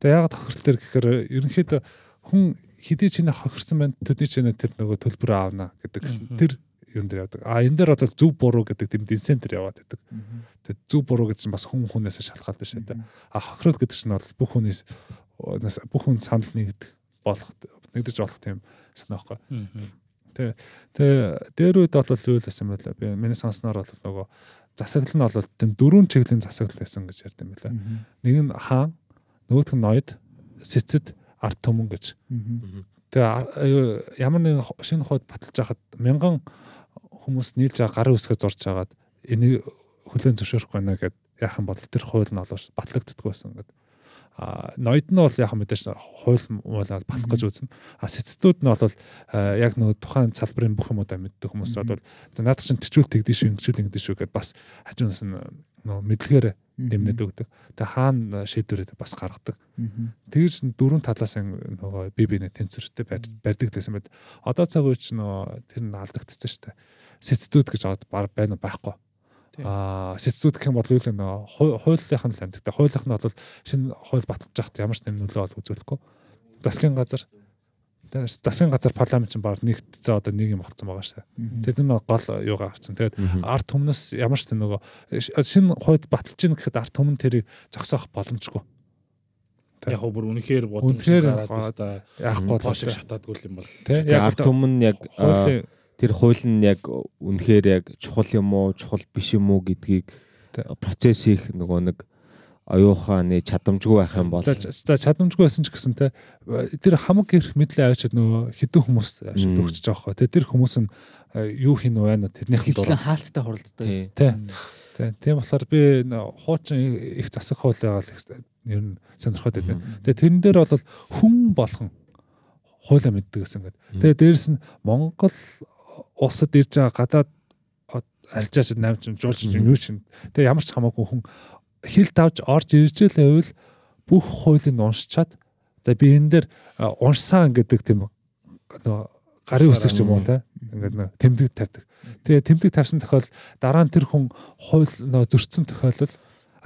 Тэгээ яг хохирол төр гэхээр ерөнхийдөө хүн хэдий ч нэ хохирсан байна төдий ч нэ тэр нөгөө төлбөр аавна гэдэг гэсэн. Тэр юм дээр явдаг. А энэ дээр одоо зөв буруу гэдэг тэм динсэн дээр яваад байдаг. Тэгээд зөв буруу гэсэн бас хүн хүнээс шалтгаалдаг шээ тэ. А хохирол гэдэг чинь бол бүх хүнээс бүх хүн санал нэгдэг болох нэгдэж болох тийм санаахгүй. Тэ тэ дээр үед бол юу л гэсэн байлаа. Би миний сонсноор бол нөгөө засаглал нь бол тийм дөрвөн чиглэлийн засаглал байсан гэж ярьд юм байлаа. Нэг нь хаан, нөгөөх нь ноёд, сэцэд, арт төмөн гэж. Тэгээ ямар нэгэн шинэ хойд баталж хахад мянган хүмүүс нийлж байгаа гарын үсгээр зорж хагаад энийг хүлэн зөвшөөрөх байна гэд яах юм бол тэр хууль нь олоош батлагддггүй байсан гэдэг. А ноёд нь бол яг мэдээж хууль муулаад батлах гэж үзнэ. А сэцтүүд нь бол яг нөгөө тухайн салбарын бүх юмудаа мэддэг хүмүүс бол наад чинь төчүүл тэгдэж шүү, ингэжүүл ингэдэж шүү гэд бас хажуунаас нь нөгөө мэдлэгээр дэмнэд өгдөг. Тэгээ хаана шийдвэрээ бас гаргадаг. Тэгээс дөрвөн талаас нөгөө бие биенээ тэнцвэртэй барьдаг гэсэн мэд. Одоо цаг үеч нөгөө тэр нь алдагдчихсан шүү дээ сэцтүүд гэж аваад баг байна уу байхгүй. Аа сэцтүүд гэх юм бол юу л нөө хуулийнх нь л амьд. Тэгээ хуулийнх нь бол шинэ хууль баталж яхад ямар ч нэмнөлөө ол үзүүлэхгүй. Засгийн газар засгийн газар парламент чинь баг нэгт за одоо нэг юм болсон байгаа шээ. Тэд нь гол юугаа авцсан. Тэгээд арт түмнэс ямар ч нөгөө шинэ хууль баталж гин гэхэд арт түмэн тэрийг зогсоох боломжгүй. Яг бүр үнэхээр бодсон. Үнэхээр яахгүй тоо шиг шатаадгүй юм бол. Яг арт түмэн яг хуулийн тэр хууль нь яг үнэхээр яг чухал юм уу, чухал биш юм уу гэдгийг процесс хийх нөгөө нэг оюуханы чадамжгүй байх юм бол за чадамжгүй байсан ч гэсэн те тэр хамаг гэр мэдлээ авчид нөгөө хідэн хүмүүс авчид өгч байгаа хөө те тэр хүмүүс нь э, юу хин вэ нэ тэднийх нь хэвчлэн хаалттай хуралддаг те те тийм болохоор би хуучин их засах хуулиагаар ер нь сонирхоод байна те тэрэн дээр бол хүн болгон хуулаа мэддэг гэсэн гэдэг. Тэгээ дээрэс нь Монгол улсад ирж байгаа гадаад арилжаач намч жуулч юу ч тэг ямар ч хамаагүй хүн хил тавж орж ирж л байвал бүх хуулийг уншчаад за би энэ дээр уншсан гэдэг тийм нөгөө гарын үсэг юм уу те ингээд нэг тэмдэг тавьдаг. Тэгээ тэмдэг тавьсан тохиол дараа нь тэр хүн хууль нөгөө зөрчсөн тохиолдол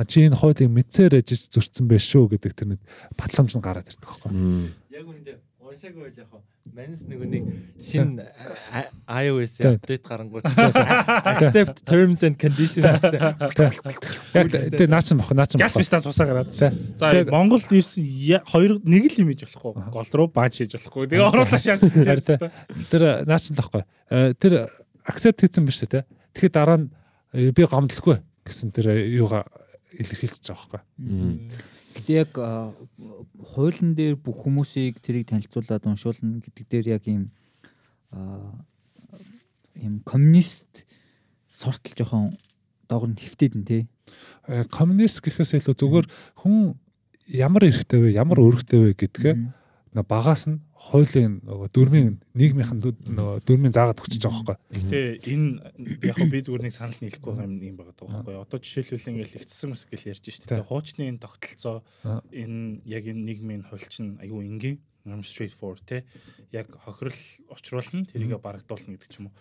а чи энэ хуулийг мэдсээр ажиж зөрчсөн байх шүү гэдэг тэр нэг батламж нь гараад ирдэг хөөхгүй. Яг үнэндээ уншаагүй байл яг хоо. Манис нэг нэг шинэ iOS апдейт гарангуут accept terms and conditions гэдэг. Яг тэ наач мох наач мох. Яс бистаа сусаа гараад. За Монголд ирсэн хоёр нэг л юм ээж болохгүй. Гол руу бааж хийж болохгүй. Тэгээ оруулаа шаач. Тэр наач л болохгүй. Э, тэр accept хийсэн биш үү те. Тэгэхэд дараа нь э, би гомдлохгүй гэсэн тэр э, юугаа илэрхийлчихэж байгаа байхгүй. Гэтэ яг хуулийн дээр бүх хүмүүсийг тэрийг танилцуулаад уншуулна гэдэг дээр яг ийм ийм коммунист суртал жоохон доогор нь хөвтэд нь тий. Э, коммунист гэхээс илүү зүгээр хүн ямар эрхтэй вэ, ямар өөрхтэй вэ гэдгээ багаас нь хуулийн нөгөө дөрмийн нийгмийнхэн нөгөө дөрмийн заагаад өгчөж байгаа байхгүй. Гэтэ энэ яг би зүгээр нэг санал нийлэхгүй юм юм байгаа байхгүй. Одоо жишээлбэл ингээл ихтсэн мэс гэл ярьж штэ. Тэгээ хуучны энэ тогтолцоо энэ яг энэ нийгмийн хууль чинь аюу энгийн юм straight forward те яг хохирол учруулна тэрийгэ барагдуулна гэдэг ч юм уу.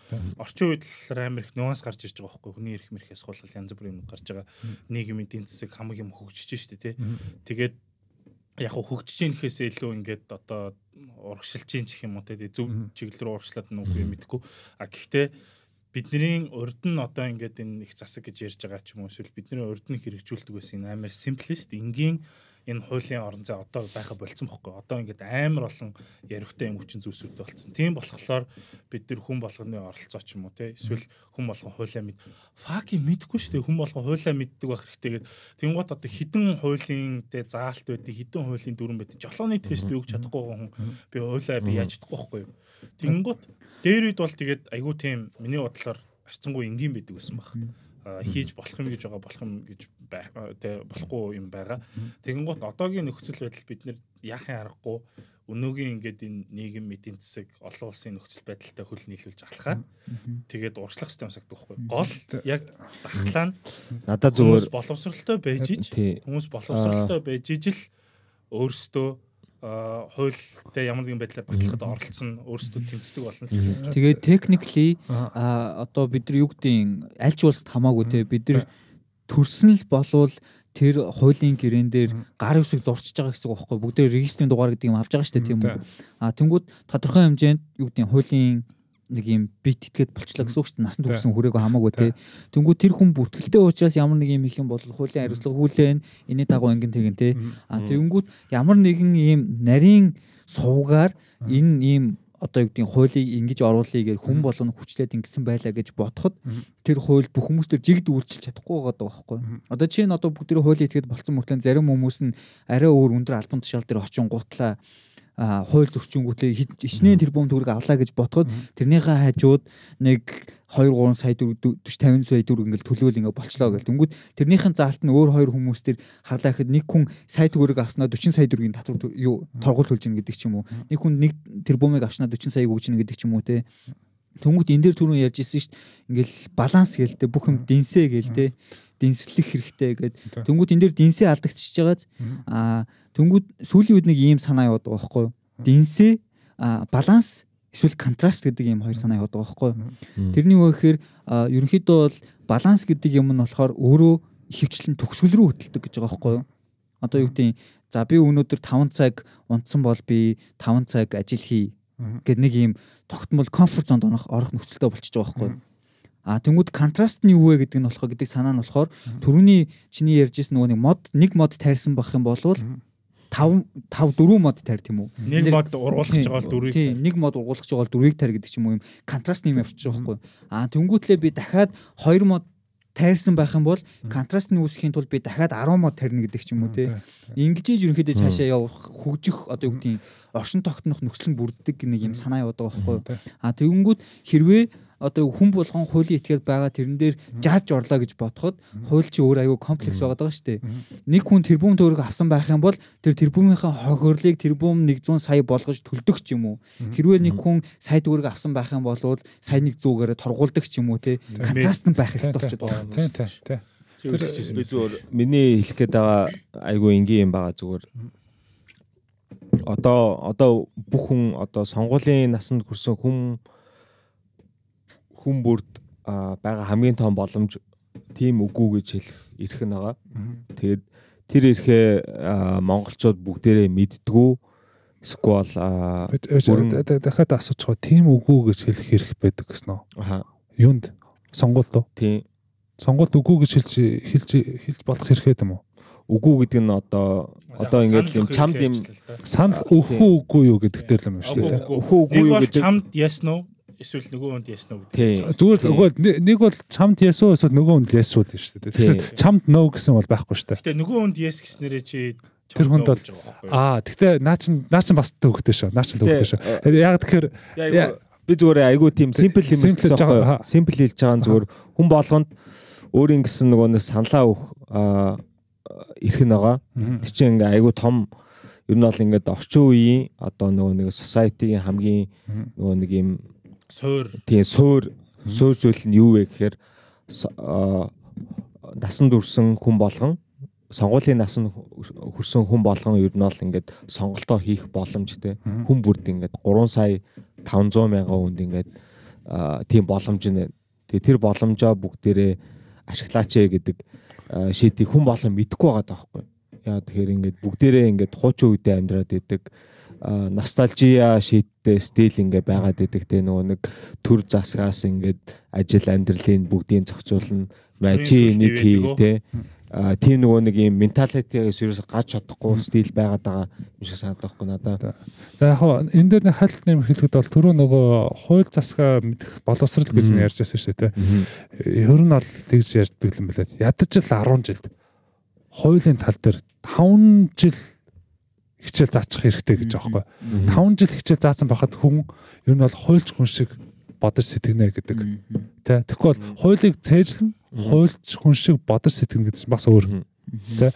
Орчин үед болохоор амар их нюанс гарч ирж байгаа байхгүй. Хүний эрх мэрхээс хулгал янз бүрийн юм гарч байгаа. Нийгмийн эдийн засаг хамаг юм хөгжиж штэ те. Тэгээд яг хөгжиж ийн гэхээсээ илүү ингээд одоо урагшилж ийн гэх юм уу те зөв чиглэл рүү урагшлаад нүгүй мэдгүй а гэхдээ бидний урд нь одоо ингээд энэ их засаг гэж ярьж байгаа ч юм уу эсвэл бидний урд нь хэрэгжүүлдэг байсан энэ амар simplest энгийн энэ хуулийн орон зай одоо байха болцсон бохгүй. Одоо ингээд амар олон яригтай юм хүчин зүйлсүүдтэй болцсон. Тийм болохоор бид нар хүн болгоны оролцоо ч юм уу те эсвэл хүн болгон хуулиа мэд факи мэдгүй шүү дээ. Хүн болгон хуулиа мэддэг байх хэрэгтэйгээд тэнгууд одоо хідэн хуулийн те заалт байдгийг хідэн хуулийн дүрэн байдгийг жолооны тест өгч чадахгүй хүн би хуулиа би яаж чадахгүй байхгүй юу. Тэнгууд дээр үед бол тэгээд айгүй тийм миний бодлоор арцсангүй энгийн байдаг гэсэн баг. хийж болох юм гэж байгаа болох юм гэж тий болохгүй юм байгаа. Тэгэнгუთ одоогийн нөхцөл байдал бид нэр яахын аргагүй өнөөгийн ингээд энэ нийгэм эдийн засаг олон улсын нөхцөл байдалтай хөл нийлүүлж ахлахад тэгээд урчлах систем сагдахгүй. Гол яг дархлаа надад зүгээр боломжсралтай байж ич хүмүүс боломжсралтай байж иж л өөрсдөө хуйлтай ямар нэгэн байдлаар батлахад оролцсон өөрсдөө тэмцдэг болно л гэж. Тэгээд technically одоо бид нар юу гэдэг аль ч улсад хамаагүй те бид нар төрсөн л болвол тэр хуулийн гэрэн дээр гар үсэг зурчж байгаа гэсэн үг байхгүй бүгд регистрийн дугаар гэдэг юм авч байгаа шүү дээ тийм үү а тэнгууд тодорхой хэмжээнд юу гэдэг нь хуулийн нэг юм бит итгээд болчлаа гэсэн үг шүү дээ насан туршсан хүрээгөө хамаагүй тий тэнгууд тэр хүн бүртгэлтэй учраас ямар нэг юм их юм бол хуулийн хариуцлага хүлээн энэний дагуу ингэн тэгэн тий а тэнгууд ямар нэгэн ийм нарийн сувгаар энэ ийм одоо юу гэдэг нь хуулийг ингэж оруулъя гэж хүн болгоно хүчлээд ингэсэн байлаа гэж бодоход тэр хууль бүх хүмүүс төр жигд үйлчилж чадахгүй байгаа байхгүй. Одоо чинь одоо бүгд тэр хуулийг итгэхэд болцсон мөртлөө зарим хүмүүс нь арай өөр өндөр албан тушаал дээр очин гутлаа хууль зөрчингүүтлээ хичнээн тэр бом төгрөг авлаа гэж бодоход тэрнийхээ хажууд нэг 2 3 сая 4 40 50 сая 4 ингээл төлөөл ингээл болчлоо гэл. Тэнгүүд тэрнийхэн заалт нь өөр хоёр хүмүүс төр харлаа гэхэд нэг хүн сая төгрөг авснаа 40 сая төгрөгийн татвар юу торгуул хөлж гин гэдэг ч юм уу. Нэг хүн нэг тэрбумыг авснаа 40 саяг өгж гин гэдэг ч юм уу те. Тэнгүүд энэ дээр түрүүн ярьж ирсэн шүү дээ. Ингээл баланс гэлтэй бүх юм дэнсэ гэлтэй дэнслэх хэрэгтэй гэдэг. Тэнгүүд энэ дээр дэнсээ алдагдчихж байгааз аа тэнгүүд сүүлийн үед нэг ийм санаа яваад байгаа байхгүй юу? Дэнсээ баланс эсвэл контраст гэдэг ийм хоёр санаа яваад байгаа байхгүй юу. Тэрний үг гэхээр ерөнхийдөө бол баланс гэдэг юм нь болохоор өөрөө хөвчлэн төгсгөл рүү хөтэлдэг гэж байгаа байхгүй юу. Одоо юу гэдэг за би өнөөдөр 5 цаг унтсан бол би 5 цаг ажил хий гэдэг нэг ийм тогтмол комфорт зонд орох нөхцөлтэй болчихж байгаа байхгүй юу. А тэнгууд контраст нь юу вэ гэдэг нь болохоо гэдэг санаа нь болохоор төрөний чиний ярьж ирсэн нөгөө нэг мод нэг мод тайрсан байх юм болвол 5 5 4 мод тарь тийм үү. Нэг мод ургуулж байгаа бол дөрвийг. Тийм, нэг мод ургуулж байгаа бол дөрвийг тарь гэдэг ч юм уу юм. Контраст нэм явчих واخгүй. Аа тэнгүүтлээ би дахиад 2 мод тайрсан байх юм бол контраст нь үүсгэхийн тулд би дахиад 10 мод тарина гэдэг ч юм уу те. Ингэж ерөнхийдөө цаашаа явах хөгжих одоо юу гэдгийг оршин тогтнох нөхцөл нь бүрддэг нэг юм санаа яваад байгаа байхгүй. Аа тэгэнгүүт хэрвээ одоо хүн болгон хуулийн этгээд байгаа тэрэн дээр жааж орлоо гэж бодоход хууль чи өөр айгүй комплекс байгаад байгаа шүү дээ. Нэг хүн тэрбум төгрөг авсан байх юм бол тэр тэрбумынхаа хохирлыг тэрбум 100 сая болгож төлдөг ч юм уу. Хэрвээ нэг хүн сая төгрөг авсан байх юм бол сая 100-гээр торгуулдаг ч юм уу те. Контраст нь байх хэрэгтэй болчиход байгаа. Тийм тийм. Тэр би зүгээр миний хэлэх гээд байгаа айгүй энгийн юм байгаа зүгээр одоо одоо бүх хүн одоо сонгуулийн насанд хүрсэн хүн хүм хүн бүрд байгаа хамгийн том боломж тийм үгүй гэж хэлэх эрх нь байгаа. Тэгээд тэр эрхээ монголчууд бүгдээрээ мэддгүү сквал дахиад асууж байгаа тийм үгүй гэж хэлэх эрх байдаг гэсэн үү? Аха. Юунд? Сонголт уу? Тийм. Сонголт үгүй гэж хэлж хэлж хэлж болох эрхээ юм уу? үгүй гэдэг нь одоо одоо ингээд юм чамд юм санал өгөх үгүй юу гэдэгтэй л юм шүү дээ. Өгөх үгүй юу гэдэг. Чамд ясна уу? эсвэл нөгөө хүнд ясна уу гэдэг. Зүгээр өгөөл нэг бол чамд ясуу эсвэл нөгөө хүнд ясуу л шүү дээ. Тэгэхээр чамд нөө гэсэн бол байхгүй шүү дээ. Гэтэ нөгөө хүнд яс гэснээрээ чи тэр хүнд бол аа тэгтээ наа чин наа чин бас төвөгтэй шүү. Наа чин төвөгтэй шүү. Яг тэгэхээр би зүгээр айгүй тийм симпл юм хэлсэн байхгүй юу? Симпл хэлж байгаа нь зүгээр хүн болгонд өөрийн гэсэн нөгөө нэг саналаа өөх ирэх нь байгаа. Тэг чи ингээ айгүй том ер нь бол ингээд орчин үеийн одоо нөгөө нэг society-ийн хамгийн нөгөө нэг юм суур тийм суур суур зүйл нь юу вэ гэхээр насанд хүрсэн хүн болгон сонгуулийн насанд хүрсэн хүн болгон ер нь бол ингээд сонголтоо хийх боломжтой хүн бүрд ингээд 3 сая 500 мянган хүнд ингээд тийм боломж нь тэгээ тэр боломжоо бүгдээрээ ашиглаач э гэдэг шийдийг хүн болон мэдэхгүй байгаа даахгүй яа тэгэхээр ингээд бүгдээрээ ингээд хуучин үедээ амьдраад идэг ностальжиа шийдтэй стил ингээ байгаад идэг те нөгөө нэг төр засгаас ингээд ажил амьдралын бүгдийг зохицуулна мэ чи энийг хий те а тийм нөгөө нэг юм менталитигээс ерөөс гаж чадахгүй стил байгаад байгаа юм шиг санагдах байхгүй надад. За яг хоо энэ дээр нэг хальт нэм хэлэхэд бол түрүү нөгөө хууль засгаа мэдэх боловсрал гэж нь ярьж байсан шүү дээ. Ер нь бол тэгж ярьдаг юм байна. Ядаж л 10 жилд хуулийн тал дээр 5 жил хичээл заачих хэрэгтэй гэж аахгүй. 5 жил хичээл заасан байхад хүн ер нь бол хуйлч хүн шиг бодож сэтгэнэ гэдэг. Тэ. Тэгэхгүй бол хуйлыг цээжлэн хуйлч хүн шиг бодож сэтгэнэ гэдэг чинь бас өөр. Тэ.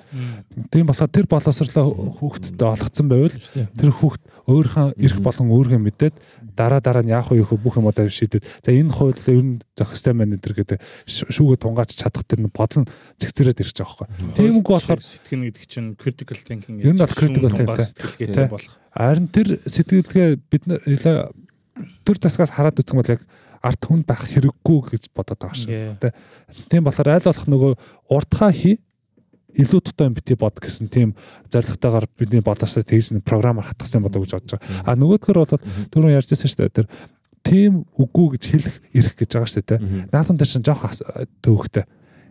Тийм болохоор тэр боловсрлоо хүүхдэд олгцсон байвал тэр хүүхд өөрийнхөө эрх болон өөргөө мэдээд дараа дараа нь яах вэ гэхүү бүх юм одоо шийдэд. За энэ хууль ер нь зохистой байна энэ гэдэг шүүгээ тунгаач чадах тэр нь бодол нь цэгцрээд ирж байгаа байхгүй. Тиймгүй болохоор сэтгэн гэдэг чинь critical thinking ер нь бол critical thinking болох. Харин тэр сэтгэлгээ бид нар төр засгаас хараад үзсэн бол яг арт хүн байх хэрэггүй гэж бодоод байгаа шүү. Тийм болохоор аль болох нөгөө уртхаа хий илүү дотоо юм бити бод гэсэн тийм зоригтойгоор бидний бодосоо тэгж нэг програмаар хатгасан бодог гэж бодож байгаа. А нөгөө төр бол түрүүн ярьж байсан шүү дээ. Тэр тийм үгүй гэж хэлэх эрх гэж байгаа шүү дээ. Наатан дээр шин жоох төвөгтэй.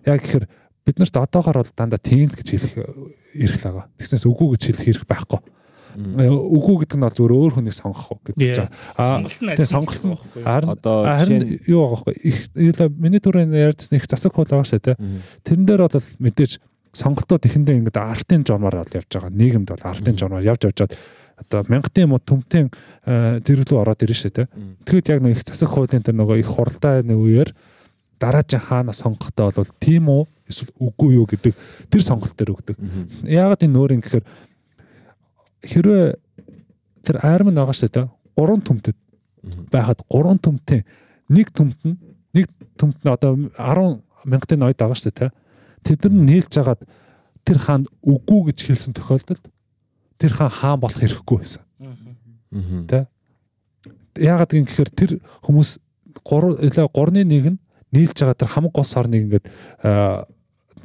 Яг ихэр бид нарт одоогоор бол дандаа тийм л гэж хэлэх эрх л байгаа. Тэгснээс үгүй гэж хэлэх эрх байхгүй. Э, үгүй гэдэг нь бол зөвөр өөр хүнийг сонгох гэж байна. Аа тэгээ сонголт нь одоо харин юу байгаа вэ? Их миний түрүүний ярьдсан их засаг хул байгаа шээ тэ. Тэрэн дээр бол мэдээж сонголтууд эхэндээ ингээд артын журмаар бол явж байгаа. Нийгэмд бол артын журмаар явж явжаад одоо мянгатын юм уу төмтэн э, зэрэглүү ороод ирж штэ тэ. Тэгэхэд яг нэг их засаг хуулийн тэр нөгөө их хуралдаа нэг үеэр дараагийн хаана сонгохдоо бол тийм үү эсвэл үгүй юу гэдэг тэр сонголт төр өгдөг. Яагаад энэ нөр ин гэхээр хэрвээ тэр армын байгаа штэ тэ. Гурван төмтөд байхад гурван төмтэн нэг төмт нь нэг төмт нь одоо 10 мянгатын ойд байгаа штэ тэ тэд нар нээлж хагаад тэр хаанд үгүй гэж хэлсэн тохиолдолд тэр хаан хаан болох хэрэггүй байсан. Тэ? Яагаад гэвэл тэр хүмүүс 3 3-ны 1 нь нийлж байгаа тэр хамаг гос орныг ингээд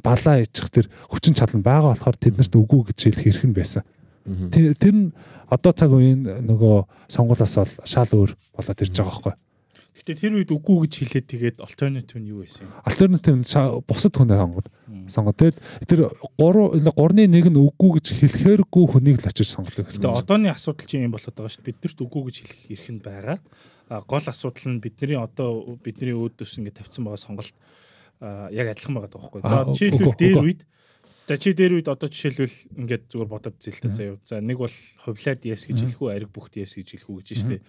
балаа ичих тэр хүчин чадал байгаа болохоор тэднэрт үгүй гэж хэлэх хэрэг нь байсан. Тэр нь одоо цаг үеийн нөгөө сонгуулиас бол шал өөр болоод ирж байгаа байхгүй. Гэтэ тэр үед үгүй гэж хэлээд тэгээд альтернатив нь юу байсан юм? Альтернатив нь бусад хүнээ сонгоод сонгоод тэгээд тэр 3 3-ны 1 нь үгүй гэж хэлэхээргүй хүнийг л очиж сонгодог гэсэн. Тэгээд одооны асуудал чинь юм болоод байгаа шүү дээ. Биднэрт үгүй гэж хэлэх эрх нь байгаа. А гол асуудал нь бидний одоо бидний өөдөөс ингэ тавьсан байгаа сонголт яг адилхан байгаа даахгүй. За жишээлбэл дээр үед За чи дээр үед одоо жишээлбэл ингээд зүгээр бодоод зээлтэй заяа. За нэг бол хувлаад yes гэж хэлэх үү, ариг бүхт yes гэж хэлэх үү гэж штэ.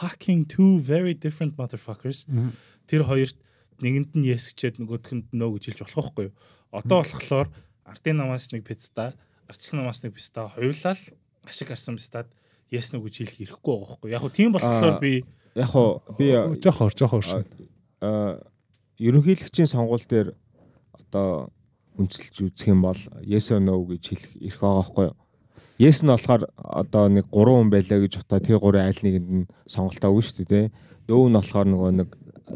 Fucking two very different motherfuckers. Тэр хоёрт нэгэнд нь yes гэчээд нөгөөхөнд no гэж хэлж болох байхгүй юу? Одоо болохоор артын намаас нэг пиццада, арчлан намаас нэг пиццада хоёулаа л ашиг гарсан пиццад yes no гэж хэлэх ирэхгүй байгаа байхгүй юу? Яг хөө тийм болохоор би яг хөө би жоохоор жоохоор шин. Аа ерөнхийлөгчийн сонгуул дээр одоо үнэлж үзэх юм бол yes or no гэж хэлэх эрх байгаа байхгүй юу? Yes нь болохоор одоо нэг 3 хүн байлаа гэж бодоо тэр 3 айл нэгэнд нь сонголтоо өгнө шүү дээ. Дөө нь болохоор нөгөө нэг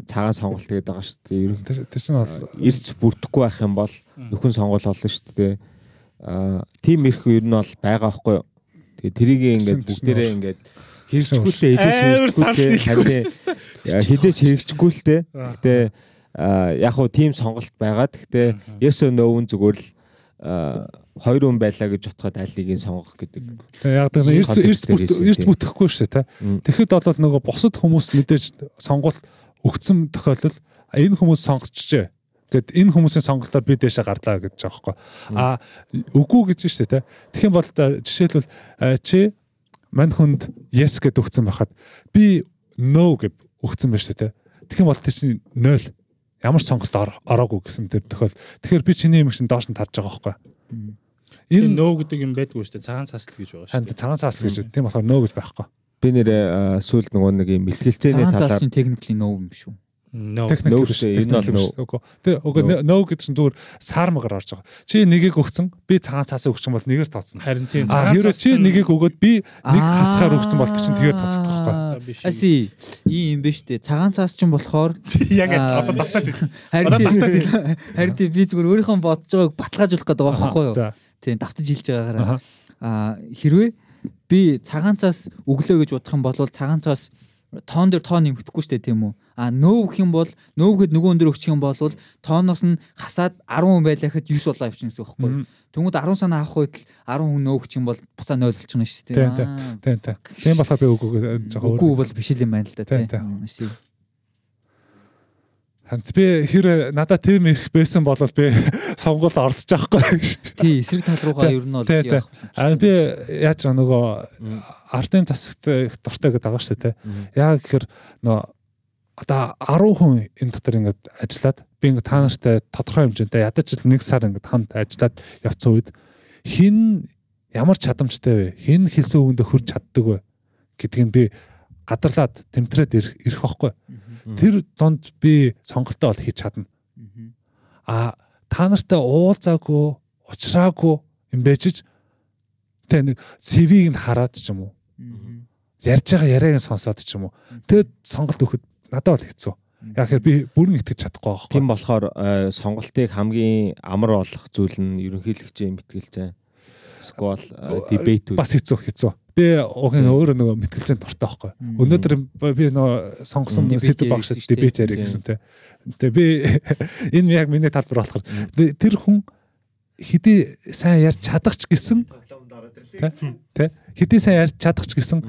цагаан сонголт гэдэг байгаа шүү дээ. Ер нь тэр чинь бол эрс бүрдэхгүй байх юм бол нөхөн сонгол олно шүү дээ. Аа тийм эрх ер нь бол байгаа байхгүй юу? Тэгээ тэрийг ингээд бүгдээрээ ингээд хэрэгжүүлээ хизээч хэрэгжүүлээ хизээч хэрэгжүүлээ. Гэтэ Э, яг хуу тийм сонголт байгаа. Гэхдээ yes or no зүгээр л э, хоёр хүн байлаа гэж утгаад аль нэгийг сонгох гэдэг. Тэгээ яг дэрнэ эрс эрс бүтэхгүй шүү дээ. Тэгэхэд бол нөгөө босод хүмүүс мэдээж сонгол өгцөн тохиолдол энэ хүмүүс сонгочжээ. Тэгэд энэ хүмүүсийн сонголтоор би дэше гарлаа гэж байгаа байхгүй. А үгүй гэж шүү дээ. Тэгэх юм бол э, жишээлбэл чи мань хүнд yes гэд өгцөн байхад би no гэв өгцөн байна шүү дээ. Тэгэх юм бол тийч 0 ямар ч сонголт ороогүй гэсэн тэр тохиол. Тэгэхээр би чиний юм чинь доош нь тарж байгаа байхгүй. Энэ нөө гэдэг юм байдгүй шүү дээ. Цагаан цаслт гэж байгаа шүү дээ. Цагаан цаслт гэж. Тийм болохоор нөө гэж байхгүй. Би нэрээ сүүлд нөгөө нэг юм мэтгэлцээний талаар цагаан цаслын техниклийн нөө юм шүү. No. Technical үгүй. Тэр үгүй no гэдэг чинь зүгээр сармгаар орж байгаа. Чи нэгийг өгсөн, би цагаан цаасаа өгч юм бол нэгээр тооцно. Харин тийм. А хэрвээ чи нэгийг өгөөд би нэг хасгаар өгсөн бол чинь тэгээр тооцдог байхгүй. Аси ийм юм биш үү? Цагаан цаас чинь болохоор яг одоо давтаад байна. Харин тийм. Харин тийм би зүгээр өөрийнхөө бодож байгааг баталгаажуулах гэдэг байгаа байхгүй юу? Тийм давтаж хэлж байгаагаараа. А хэрвээ би цагаан цаас өглөө гэж бодох юм бол цагаан цаас тоон дээр тоо нэмэгдэхгүй шүү дээ тийм үү? а нөөв гэх юм бол нөөв гэд нөгөө өндөр өгчих юм бол тооноос нь хасаад 10 хүн байлаа гэхэд 9 болоо явчихна гэсэн үг байхгүй. Тэнгүүд 10 санаа авах үед л 10 хүн нөөгч юм бол буцаа нойлолж гэнэ шүү дээ. Тийм тийм тийм. Тийм болохоор би үгүй жоохон үгүй бол биш л юм байна л да тийм. Хант би хэрэг надад тийм их байсан бол би сонгуульд оролцож байхгүй шүү. Тий, эсрэг тал руугаа ер нь бол явах. Харин би яаж нөгөө ардын засагт их дуртай гэдэг байгаа шүү дээ. Яг гэхээр нөгөө одоо 10 хүн энэ дотор ингээд ажиллаад би ингээд та нартай тодорхой хэмжээтэй ядаж жил нэг сар ингээд хамт ажиллаад явцсан үед хин ямар чадамжтай вэ? Хин хэлсэн үгэндээ хүрч чаддаг вэ гэдгийг би гадарлаад тэмтрээд ирэх байхгүй. Тэр донд би сонголтоо бол хийж чадна. А та нартай уулзаагүй, уулзраагүй юм бэжж тэ нэг CV-г нь хараад ч юм уу. Ярьж байгаа яриаг нь сонсоод ч юм уу. Тэгээд сонголт өгөхөд надад бол хэцүү. Яг тэгэхээр би бүрэн итгэж чадахгүй байхгүй. Тийм болохоор э, сонголтыг хамгийн амар олох зүйл нь ерөнхийлөгчөө мэтгэлцээ. Скол дебет үү. Бас хэцүү хэцүү. Би угийн өөрөө нөгөө мэтгэлцээнд дуртай байхгүй. Өнөөдөр би нөгөө сонгосон сэдв багшд дебет ярих гэсэн те. Тэгээ би энэ яг миний талбар болохоор тэр хүн хэдий сайн ярьж чадах ч гэсэн тэ хэдий сайн ярьж чадах ч гэсэн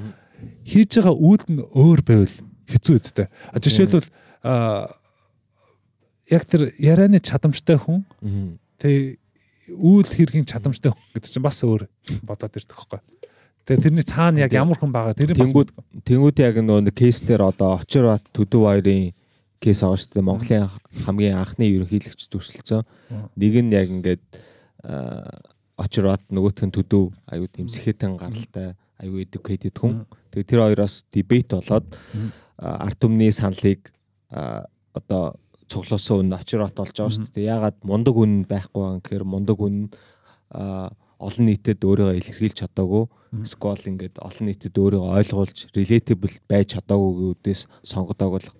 хийж байгаа үйл нь өөр байвал хэцүү үсттэй. А жишээлбэл яг тэр ярианы чадамжтай хүн тэг үйл хэргийн чадамжтай хүн гэдэг чинь бас өөр бодоод ирдэг хөхгүй. Тэгээ тэрний цаана яг ямар хүн байгаа тэр нь тэнгууд тэнгууд яг нөгөө кейс дээр одоо очирват төдөв баярын кейс байгаа шүү дээ. Монголын хамгийн анхны ерөнхийлөгч төрсөлцөн. Нэг нь яг ингээд очирват нөгөөх нь төдөв аюу тэмсэхэтэн гаралтай аюу educated хүн. Тэгээ тэр хоёроос дебет болоод арт түмний саналыг одоо цуглуусан үн очирот болж байгаа шүү дээ. Ягаад мундаг үн байхгүй байгаа гэхээр мундаг үн олон нийтэд өөрийгөө илэрхийлж чадаагүй. Скол ингээд олон нийтэд өөрийгөө ойлгуулж relatable байж чадаагүй гэдээс сонгодог болох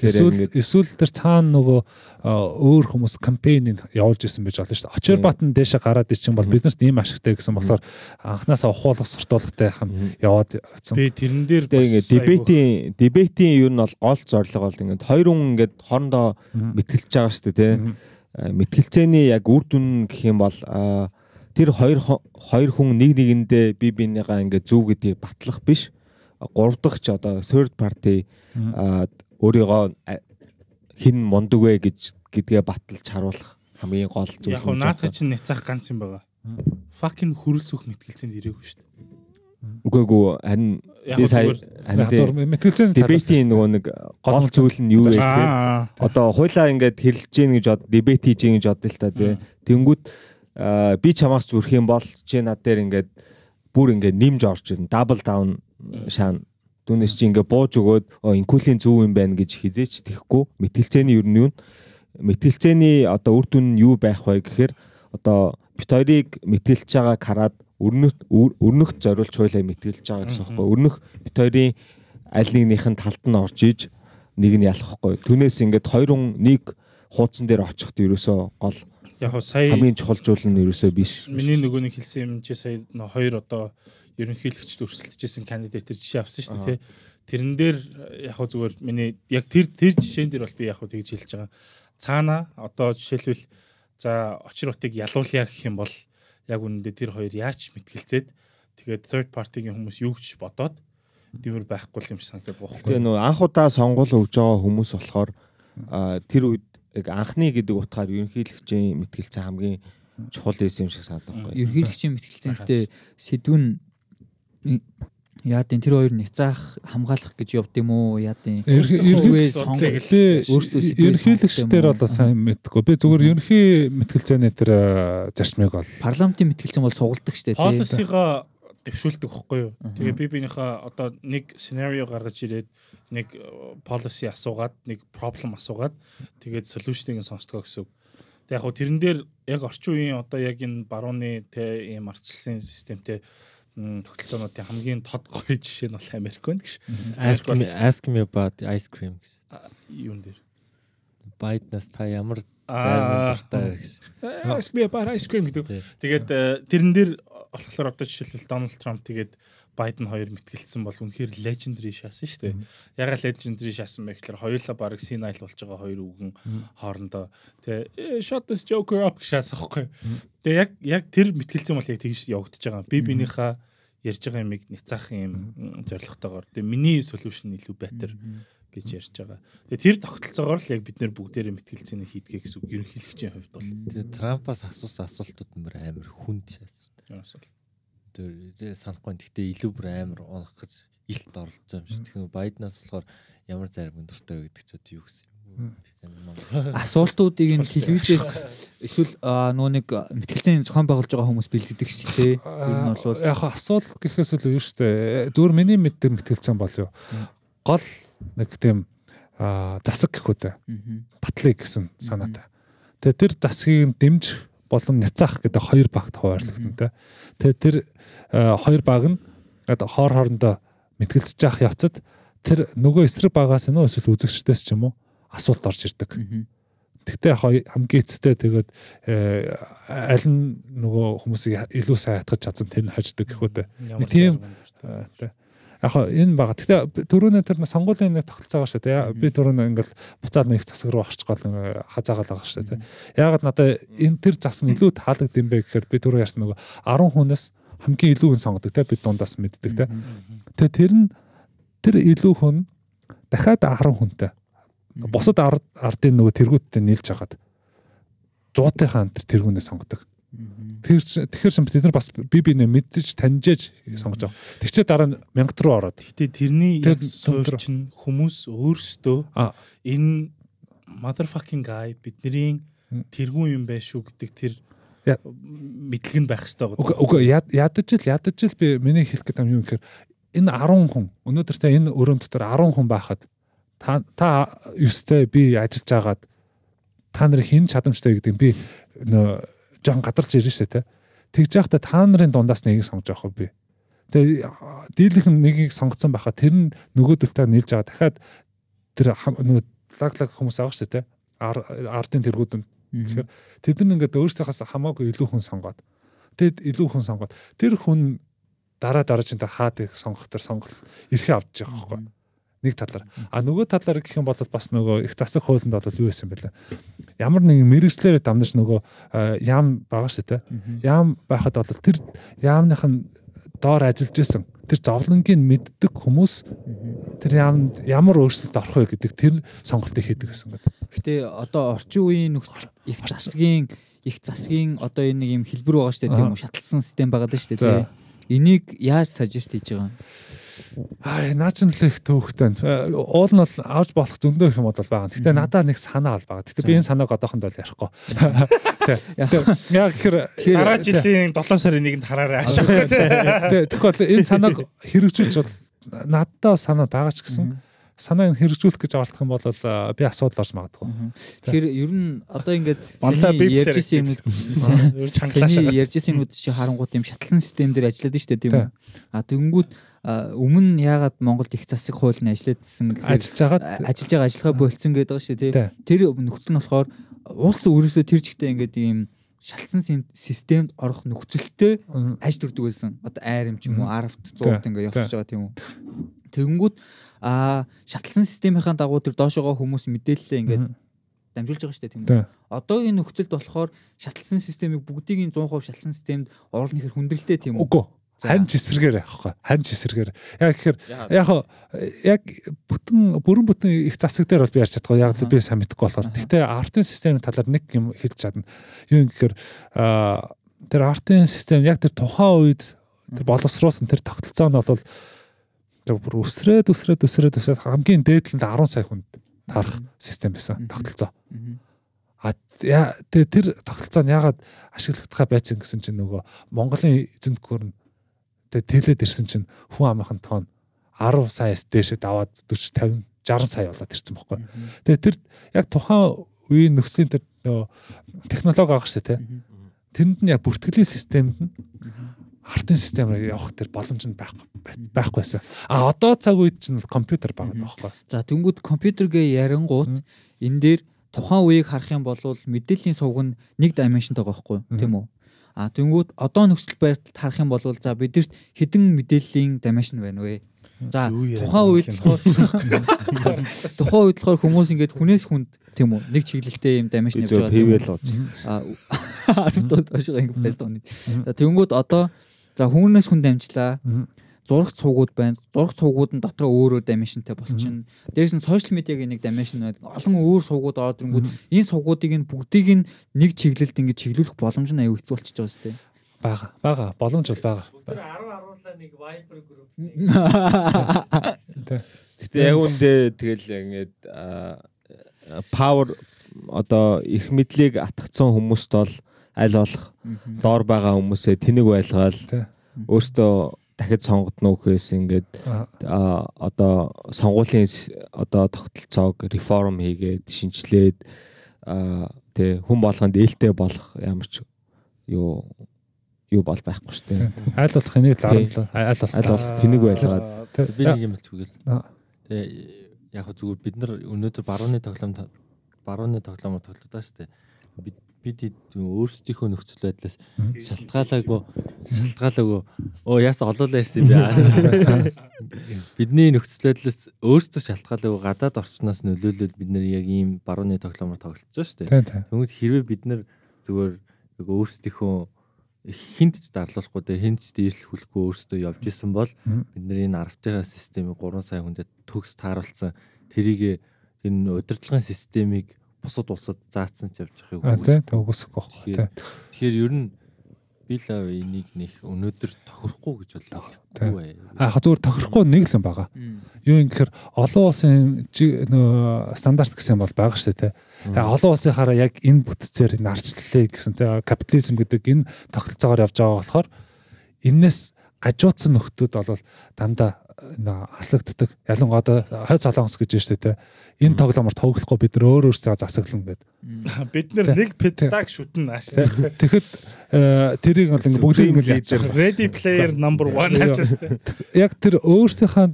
Эсвэл эсвэл тэр цаана нөгөө өөр хүмүүс кампейн явуулж исэн байж болно шүү дээ. Очоор батн дээшээ гараад ичин бол бид нарт ийм ашигтай гэсэн болохоор анханасаа ухуулах суртуулгатай хам яваад оцсон. Би тэрэн дээр ингээд дебетийн дебетийн юу нь бол гол зорилго бол ингээд хоёр хүн ингээд хоорондоо мэтгэлж байгаа шүү дээ тий. Мэтгэлцээний яг үр дүн гэх юм бол тэр хоёр хоёр хүн нэг нэгэндээ бие биенийгаа ингээд зөв гэдгийг батлах биш гурав дахь ч одоо third party өөрийгөө хин мундаг вэ гэж гэдгээ баталж харуулах хамгийн гол зүйл. Яг наадах чинь няцах ганц юм байгаа. Fucking хөрөлсөх мэтгэлцээнд ирээгүй шүү дээ. Үгүй эгүү харин би сая харин мэтгэлцээнд дебетийн нөгөө нэг э, гол зүйл нь юу вэ гэхээр одоо хуйлаа ингээд хэрэлж гин гэж бод дебет хийж гин гэж бодъё л та тий. Тэнгүүд э, би чамаас зүрх юм бол чи над дээр ингээд бүр ингээд нэмж орж ирнэ. Double down шаана Түүнээс чи ингээ бууж өгөөд инкулийн зөв юм байна гэж хизээч тэхгүй. Мэтгэлцээний ер нь юу? Мэтгэлцээний одоо үр дүн нь юу байх вэ гэхээр одоо бит хоёрыг мэтгэлж байгааг хараад өрнөх өрнөх зориулж хуйлаа мэтгэлж байгаа гэсэн юм байна. Өрнөх бит хоёрын аль нэгнийх нь талд нь орж иж нэг нь ялахгүй. Түүнээс ингээд хоёр хүн нэг хуудсан дээр очихд ерөөсөө гол яг сая хамгийн чухал зүйл нь ерөөсөө биш. Миний нөгөө нэг хэлсэн юм чи сая хоёр одоо ерөнхийлөгч төрсөлдөжсэн кандидат төр жишээ авсан шүү дээ тий. Тэрэн дээр э, яг хөө зүгээр миний яг тэр тэр жишээн дээр бол би яг хөө тэгж хэлж байгаа. Цаана одоо жишээлбэл за очир утыг ялуулъя гэх юм бол яг үнэндээ тэр хоёр яач мэтгэлцээд тэгээд third party-гийн хүмүүс юу гэж бодоод дэмэр байхгүй юм шиг санагдаад байгаа. Тэгээд нөө анх удаа сонгол өгж байгаа хүмүүс болохоор тэр үед яг анхны гэдэг утгаар ерөнхийлөгчийн мэтгэлцээ хамгийн чухал байсан юм шиг санагдах байхгүй. Ерөнхийлөгчийн мэтгэлцээнтэй сэдвүн яад энэ тэр хоёр нцаах хамгаалах гэж явд юм уу яад энэ ерөнхийлөгч дээр бол сайн мэдгүй би зүгээр ерөнхий мэтгэлцээний тэр э, зарчмыг бол парламентын мэтгэлцээн бол сугалдаг штэ тийм полисига дэвшүүлдэг хөхгүй юу тэгээ би биенийхээ одоо нэг сценарио гаргаж ирээд нэг э, policy асуугаад нэг problem асуугаад тэгээд solution-ыг сонсдгоо гэсэн үг тэг яг хөө тэрэн дээр яг орчин үеийн одоо яг энэ барууны те ийм арчлын системтэй тогтолцоонуудын хамгийн тод гоё жишээ нь бол Америк байна гэж. Ask me ask me about ice cream гэж. Юун дээр? Байднаас та ямар зарим дуртай вэ гэж. Э, ask me about ice cream гэдэг. Тэгээд э, тэрэн дээр болохоор одоо жишээлбэл Donald Trump тэгээд Байден хоёр мэтгэлцсэн бол үнэхээр legendary шаасан шүү дээ. Яг л legendary шаасан байх гэхээр хоёулаа баг Sinai болж байгаа хоёр үгэн хоорондоо тэгээ shot this joker up шаасахгүй. Тэгээ яг яг тэр мэтгэлцсэн бол яг тэгж явагдаж байгаа. Би бинийхээ ярьж байгаа юмыг няцаах юм зорилготойгоор тэгээ миний solution илүү better гэж ярьж байгаа. Тэгээ тэр тогтолцоогоор л яг бид нэр бүгдээрээ мэтгэлцээний хийдгээ гэсэн үг ерөнхийлөгчийн хувьд бол. Тэгээ Трампаас асуусан асуултууд нээр амар хүнд асуулт. Тэр зэ санахгүй. Гэхдээ илүү бүр амар унах гэж илт оролцсон юм шиг. Тэгэхээр Байднаас болохоор ямар зарим гүн дуртай вэ гэдэг ч одоо юу гэсэн асуултуудыг нь телевизээс эсвэл нөгөө нэг мэтгэлцээний зохион байгуулж байгаа хүмүүс бэлддэг шүү дээ. Энэ нь бол яг асуулт гэхээс илүү юу шүү дээ. Э, Дөр миний мэддэг мэтгэлцэн бол юу. Гол нэг тийм засаг гэх үүтэй. Батлыг гэсэн санаатай. Тэгээ тэр засгийг дэмжих болон няцаах гэдэг хоёр багт хуваарлагдана те. Тэгээ тэр хоёр баг нь хоор хоорондоо мэтгэлцэж явах явцад тэр нөгөө эсрэг багаас нь эсвэл үзэгчдээс ч юм уу асуулт орж ирдэг. Тэгтээ хамгийн эцэстээ тэгээд э, аль нь нөгөө хүмүүсийг илүү сайн хатгаж чадсан тэр нь хождог гэхүү дээ. Тийм э, яг энэ бага. Гэтэ төрөөнөө тэр сонгуулийн нэг тогтолцоо байгаа шүү дээ. Би төрөөнөө ингээл буцаад нэг засаг руу орчихгоол э, хазаагаал байгаа шүү дээ. Яагаад надад энэ тэр засаг нь илүү таалагдд юм бэ гэхээр би түрүү ярьсан нөгөө 10 хүнээс хамгийн илүү хүн сонгодог те бид дундаас мэддэг те. Тэгээ тэр нь тэр илүү хүн дахиад 10 хүнтэй Босод ардын нөгөө тэргууттай нийлж хагаад зуутынхаа антер тэргүүнээ сонгодог. Тэр тэгэхэр шимт бид нар бас би би нэ мэдж таньжээж сонгож байгаа. Тэгчээ дараа нь 1000 руу ороод. Гэтэ тэрний яг суурь чинь хүмүүс өөрсдөө энэ motherfucking guy бидний тэргүй юм байх шүү гэдэг тэр мэдлэг нь байх хэрэгтэй байгаа. Үгүй ядаж л ядаж л би миний хэлэх гэдэг юм юу гэхээр энэ 10 хүн өнөөдөр та энэ өрөөм дотор 10 хүн байхад та та ёстой би ажиллаж байгаад та нарыг хин чадамжтай гэдэг би нөө жоон гадарч ирэн штэ те. Тэгж явахдаа та нарын дундаас нэгийг сонгож явах би. Тэгээ дийлэнх нь нэгийг сонгоцсон байхад тэр нь нөгөөдөлтөө нийлж байгаа дахиад тэр нөгөө лаглаг хүмүүс авах штэ те. Ардын тэргүүдэн. Тэгэхээр тэд нар ингээд өөрсдийнхээс хамаагүй илүү хүн сонгоод тэгэд илүү хүн сонгоод тэр хүн дараа дараа чинь тэр хаад их сонгох тэр сонголт эрхээ авч байгаа байхгүй нэг талаар. А нөгөө талаар гэх юм бол бас нөгөө их засаг хуулинд бол юу байсан бэлээ. Ямар нэгэн мэрэгчлэр дамнаж нөгөө яам байгаа шүү дээ. Яам байхад бол тэр яамных нь доор ажиллаж исэн тэр зовлонгийн мэддэг хүмүүс тэр яамд ямар өөрчлөлт орох вэ гэдэг тэр сонголтыг хийдэг гэсэн гэдэг. Гэтэ одоо орчин үеийн нөхцөл их засгийн их засгийн одоо энэ нэг юм хэлбэр байгаа шүү дээ тийм үү шатлсан систем байгаа даа шүү дээ. Энийг яаж сажест хийж байгаа юм? Аа наач нь л их төвхтэй. Э, уул нь бол авч болох зөндөө их юм бол байгаа. Гэтэ надаа нэг санаа бол байгаа. Гэтэ би энэ санааг одоохондоо л ярихгүй. Тэгээ. Яг хэр дараа жилийн 7 сарын 1-нд хараарай. Тэгээ. Тэгэхгүй энэ санааг хэрэгжүүлж бол надад санаа байгаа ч гэсэн санааг хэрэгжүүлэх гэж авалтх юм бол э, би асуудал орж магадгүй. Тэгэхээр ер нь одоо ингээд ярьж исэн юмуд ер чангалаашаа ярьж исэн юмуд чи харангуут юм шатлсан систем дээр ажилладаг шүү дээ тийм үү? А тэгэнгүүт өмнө яагаад Монголд их засаг хууль нь ажиллаадсэн ажиллаж байгаа ажиллаж байгаа ажиллагаа болцсон гэдэг байгаа шүү тий. Тэр нөхцөл нь болохоор улс өөрөөсөө тэр жигтэй ингээд ийм шалсан системд орох нөхцөлтэй ажид төрдөг байсан. Одоо айрам ч юм уу, аравт зуут ингээд явж байгаа тийм үү. Тэгэнгүүт а шатлсан системийнхаа дагуу тэр доошогоо хүмүүс мэдээлэлээ ингээд дамжуулж байгаа шүү дээ тийм үү. Одоогийн нөхцөлд болохоор шатлсан системийг бүгдийг нь 100% шатлсан системд оруулах хэр хүндрэлтэй тийм үү. Үгүй Хань эсрэгээр явахгүй. Хань эсрэгээр. Яг гэхээр яг яг бүтэн бүрэн бүтэн их засаг дээр бол би ярьж чадахгүй. Яг би сайн мэдэхгүй болохоор. Гэхдээ артын системийн талаар нэг юм хэлж чадна. Юу гэхээр тэр артын систем яг тэр тухайн үед тэр боловсруулсан тэр тогтолцоо нь бол тэг бүр өсрээд өсрээд өсрээд өсрээд хамгийн дээдлэнд 10 сая хүнд тарах систем байсан тогтолцоо. А тэр тогтолцоо нь ягаад ашиглагдахаа байцсан гэсэн чинь нөгөө Монголын эзэнт гүрэн Тэг тэлээд ирсэн чинь хүн амынхын тоон 10 саяас дээшээ даваад 40 50 60 сая болоод ирсэн байхгүй. Тэгээ тэр яг тухайн үеийн нөхцөлийн тэр технологи агарсаа те. Тэрэнд нь яг бүртгэлийн системд нь артын системээр явах тэр боломж нь байхгүй байхгүйсэн. А одоо цаг үед чинь компьютер байгаа байхгүй. За тэнгууд компьютер гэ ярингууд энэ дээр тухайн үеийг харах юм бол мэдээллийн сувг нь нэг dimension байгаа байхгүй тийм үү? А тэнгууд одоо нөхцөл байдал харах юм бол за бидэрт хідэн мэдээллийн дамаж нь байна вэ? За тухайн үед болохоор тухайн үед болохоор хүмүүс ингээд хүнээс хүнд тийм үү нэг чиглэлтэй юм дамаж нэмж байгаа тийм үү. А 10 дуу шиг ингээд байсан. За тэнгууд одоо за хүнээс хүнд амжлаа зурх цуугууд байна. Зурх цуугууд нь дотор өөр өөр dimensionтэй болчихно. Дээрээс нь social media-гийн нэг dimension байдаг. Олон өөр сувгууд ороод ирэнгүүт энэ сувгуудыг нь бүгдийг нь нэг чиглэлд ингэж чиглүүлэх боломж нь аюу хэцүү болчихж байгаа сте. Бага. Бага. Боломж бол бага. Өдөр 10 10-ла нэг Viber group. Гэтэ яг үндэ тэгэл ингээд power одоо их мэдлийг атгцсан хүмүүст бол аль болох доор байгаа хүмүүсээ тэнэг байлгаал өөртөө дахиж сонгодно гэхээс ингээд одоо сонгуулийн одоо тогтолцоог реформ хийгээд шинжилээд тэг хүн болгонд ээлтэй болох ямар ч юу юу бол байхгүй шүү дээ. Айл болох энийг л айл айл болох тэнэг байлгаад би нэг юм л зүгэл. Тэгээ яг зүгээр бид нар өнөөдөр барууны тоглоом барууны тоглоомор тоглодаа шүү дээ. Бид бид өөрсдийнхөө нөхцөл байдлаас шалтгаалаагүй шалтгаалаагүй оо яасаа олоолаа ирсэн бэ бидний нөхцөл байдлаас өөрсдөө шалтгаалаагүй гадаад орчноос нөлөөлөл бид нэр яг ийм барууны тоглоомор тоглож байгаа шүү дээ тэгвэл хэрвээ бид нар зүгээр өөрсдийнхөө хинт ч дарлуулахгүй дээ хинт ч дээрлэх хүлэхгүй өөрсдөө явж исэн бол бид нар энэ арвтын системийг 3 сая хүндэд төгс тааруулсан тэрийг энэ удирдлагын системийг бусад улсад заацсан ч явж явах юм. Тийм үгүйсэх байхгүй. Тэгэхээр ер нь била энийг нэг өнөөдөр тохирохгүй гэж бодлоо. Аа зүгээр тохирохгүй нэг л юм байгаа. Юу юм гэхээр олон улсын нөө стандарт гэсэн бол байгаа шүү дээ. Тэгээ олон улсынхаараа яг энэ бүтцээр энэ арчлалыг гэсэн тэгээ капитализм гэдэг энэ тогтолцоогоор явж байгаа болохоор энэс гажуудсан нөхдүүд бол дандаа аслагддаг. Ялангуяа одоо хойд солонгос гэж байна шүү дээ. Энэ тоглоомор тоглохгүй бид нар өөр өөрсдөө засаглана гэдэг. Бид нар нэг педдаг шүтэн аашаа. Тэгэхэд э, тэрийг бол ингэ бүгдийг ингэ хийж байгаа. Ready player number 1 аашаа. Яг тэр өөрсдийнхөө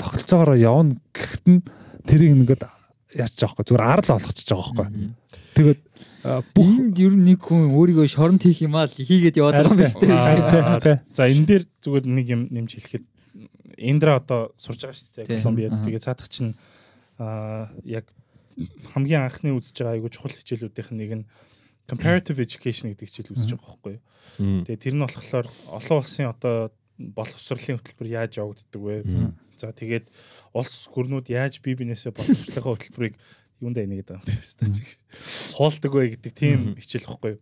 тогтолцоогоор явна гэхдээ тэрийг ингээд яачих жоохгүй. Зүгээр арал болгочих жоохгүй. Тэгээд бүх энд ер нь нэг хүн өөрийгөө шоронд хийх юм аа л хийгээд яваад байгаа юм биш үү? За энэ дээр зүгээр нэг юм нэмж хэлэхэд Эндра одоо сурж байгаа шүү дээ Колумбиад. Тэгээ цаадах чинь аа яг хамгийн анхны үзэж байгаа айгуу чухал хичээлүүдийнх нь нэг нь comparative education гэдэг хичээл үзэж байгаа байхгүй юу. Тэгээ тэр нь болохоор олон улсын одоо боловсролын хөтөлбөр яаж явагддаг вэ? За тэгээд улс гүрнүүд яаж бие биенээсээ боловсролынхаа хөтөлбөрийг юундаа энийгээд байгаа юм байна ч. Хуулдаг вэ гэдэг тийм хичээл واخгүй.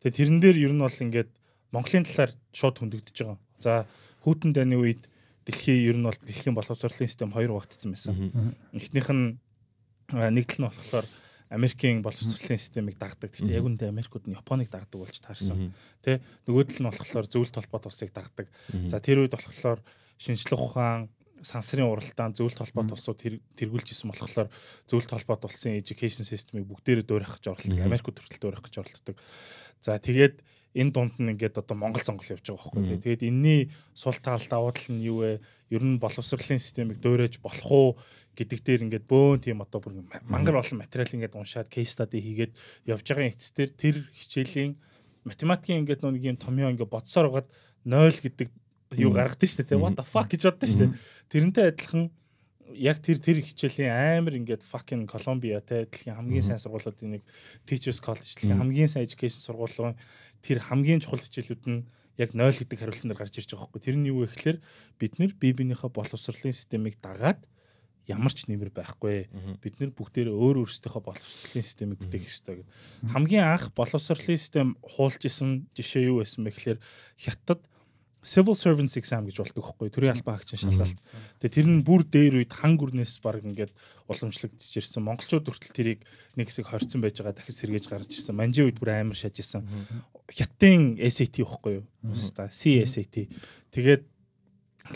Тэгээ тэрэн дээр ер нь бол ингээд Монголын талаар шууд хөндөгдөж байгаа. За хүүтэн дайны үед дэлхий ер нь бол дэлхийн боловсролын систем хоёр хуваагдсан байсан. Эхнийх нь нэг тал нь болохоор Америкийн боловсролын системийг дагдаг. Гэхдээ яг үндэ Америкууд нь Японыг дагдаг болж таарсан. Тэ нөгөө тал нь болохоор зөвлөлт толгойд улсыг дагдаг. За тэр үед болохоор шинжлэх ухаан сансрын уралдаан зөвлөлт холбоо тулсууд тэргүүлж исэн болохоор зөвлөлт холбоо тулсын education system-ийг бүгдээрээ дуурайх гэж оролддог. Америкт хүртэл дуурайх гэж оролддог. За тэгээд энэ дунд нь ингээд одоо Монгол сонгол явж байгаа байхгүй тийм. Тэгээд энэний сул таалт давуу тал нь юу вэ? Ер нь боловсролын системийг дуурайж болох уу гэдэг дээр ингээд бөөн тийм одоо бүр мангар олон материал ингээд уншаад case study хийгээд явж байгаа эцэс дээр тэр хичээлийн математикийн ингээд нэг юм томьёо ингээд бодсоор угаад 0 гэдэг юу гаргадаг шүү дээ. What the fuck гэж боддог шүү дээ. Тэрнтэй адилхан яг тэр тэр хичээлийн амар ингээд fucking Columbia те дэлхийн хамгийн сайн сургуулиудын нэг Teachers College дэлхийн хамгийн сайн education сургуулийн тэр хамгийн чухал хичээлүүд нь яг 0 гэдэг хариултанд гарч ирж байгаа хөөхгүй. Тэр нь юу вэ гэхээр бид нэр бие биенийхээ боловсролын системийг дагаад ямар ч нэмэр байхгүй. Бид нэр бүгдээрээ өөр өөрсдийнхөө боловсролын системийг бүтээх хэрэгтэй гэдэг. Хамгийн анх боловсролын систем хуулж исэн жишээ юу байсан бэ гэхээр хятад civil servants exam гэж болдог байхгүй төрийн албаа хаагчийн шалгалт. Тэгээ тэр нь бүр дээр үед хан гүрнээс баг ингээд уламжлагдж ирсэн. Монголчууд хүртэл тэрийг нэг хэсэг хорцсон байж байгаа дахин сэргээж гарч ирсэн. Манжи үед бүр амар шаж исэн. Хятадын SAT байхгүй юу? Ууста CSAT. Тэгээд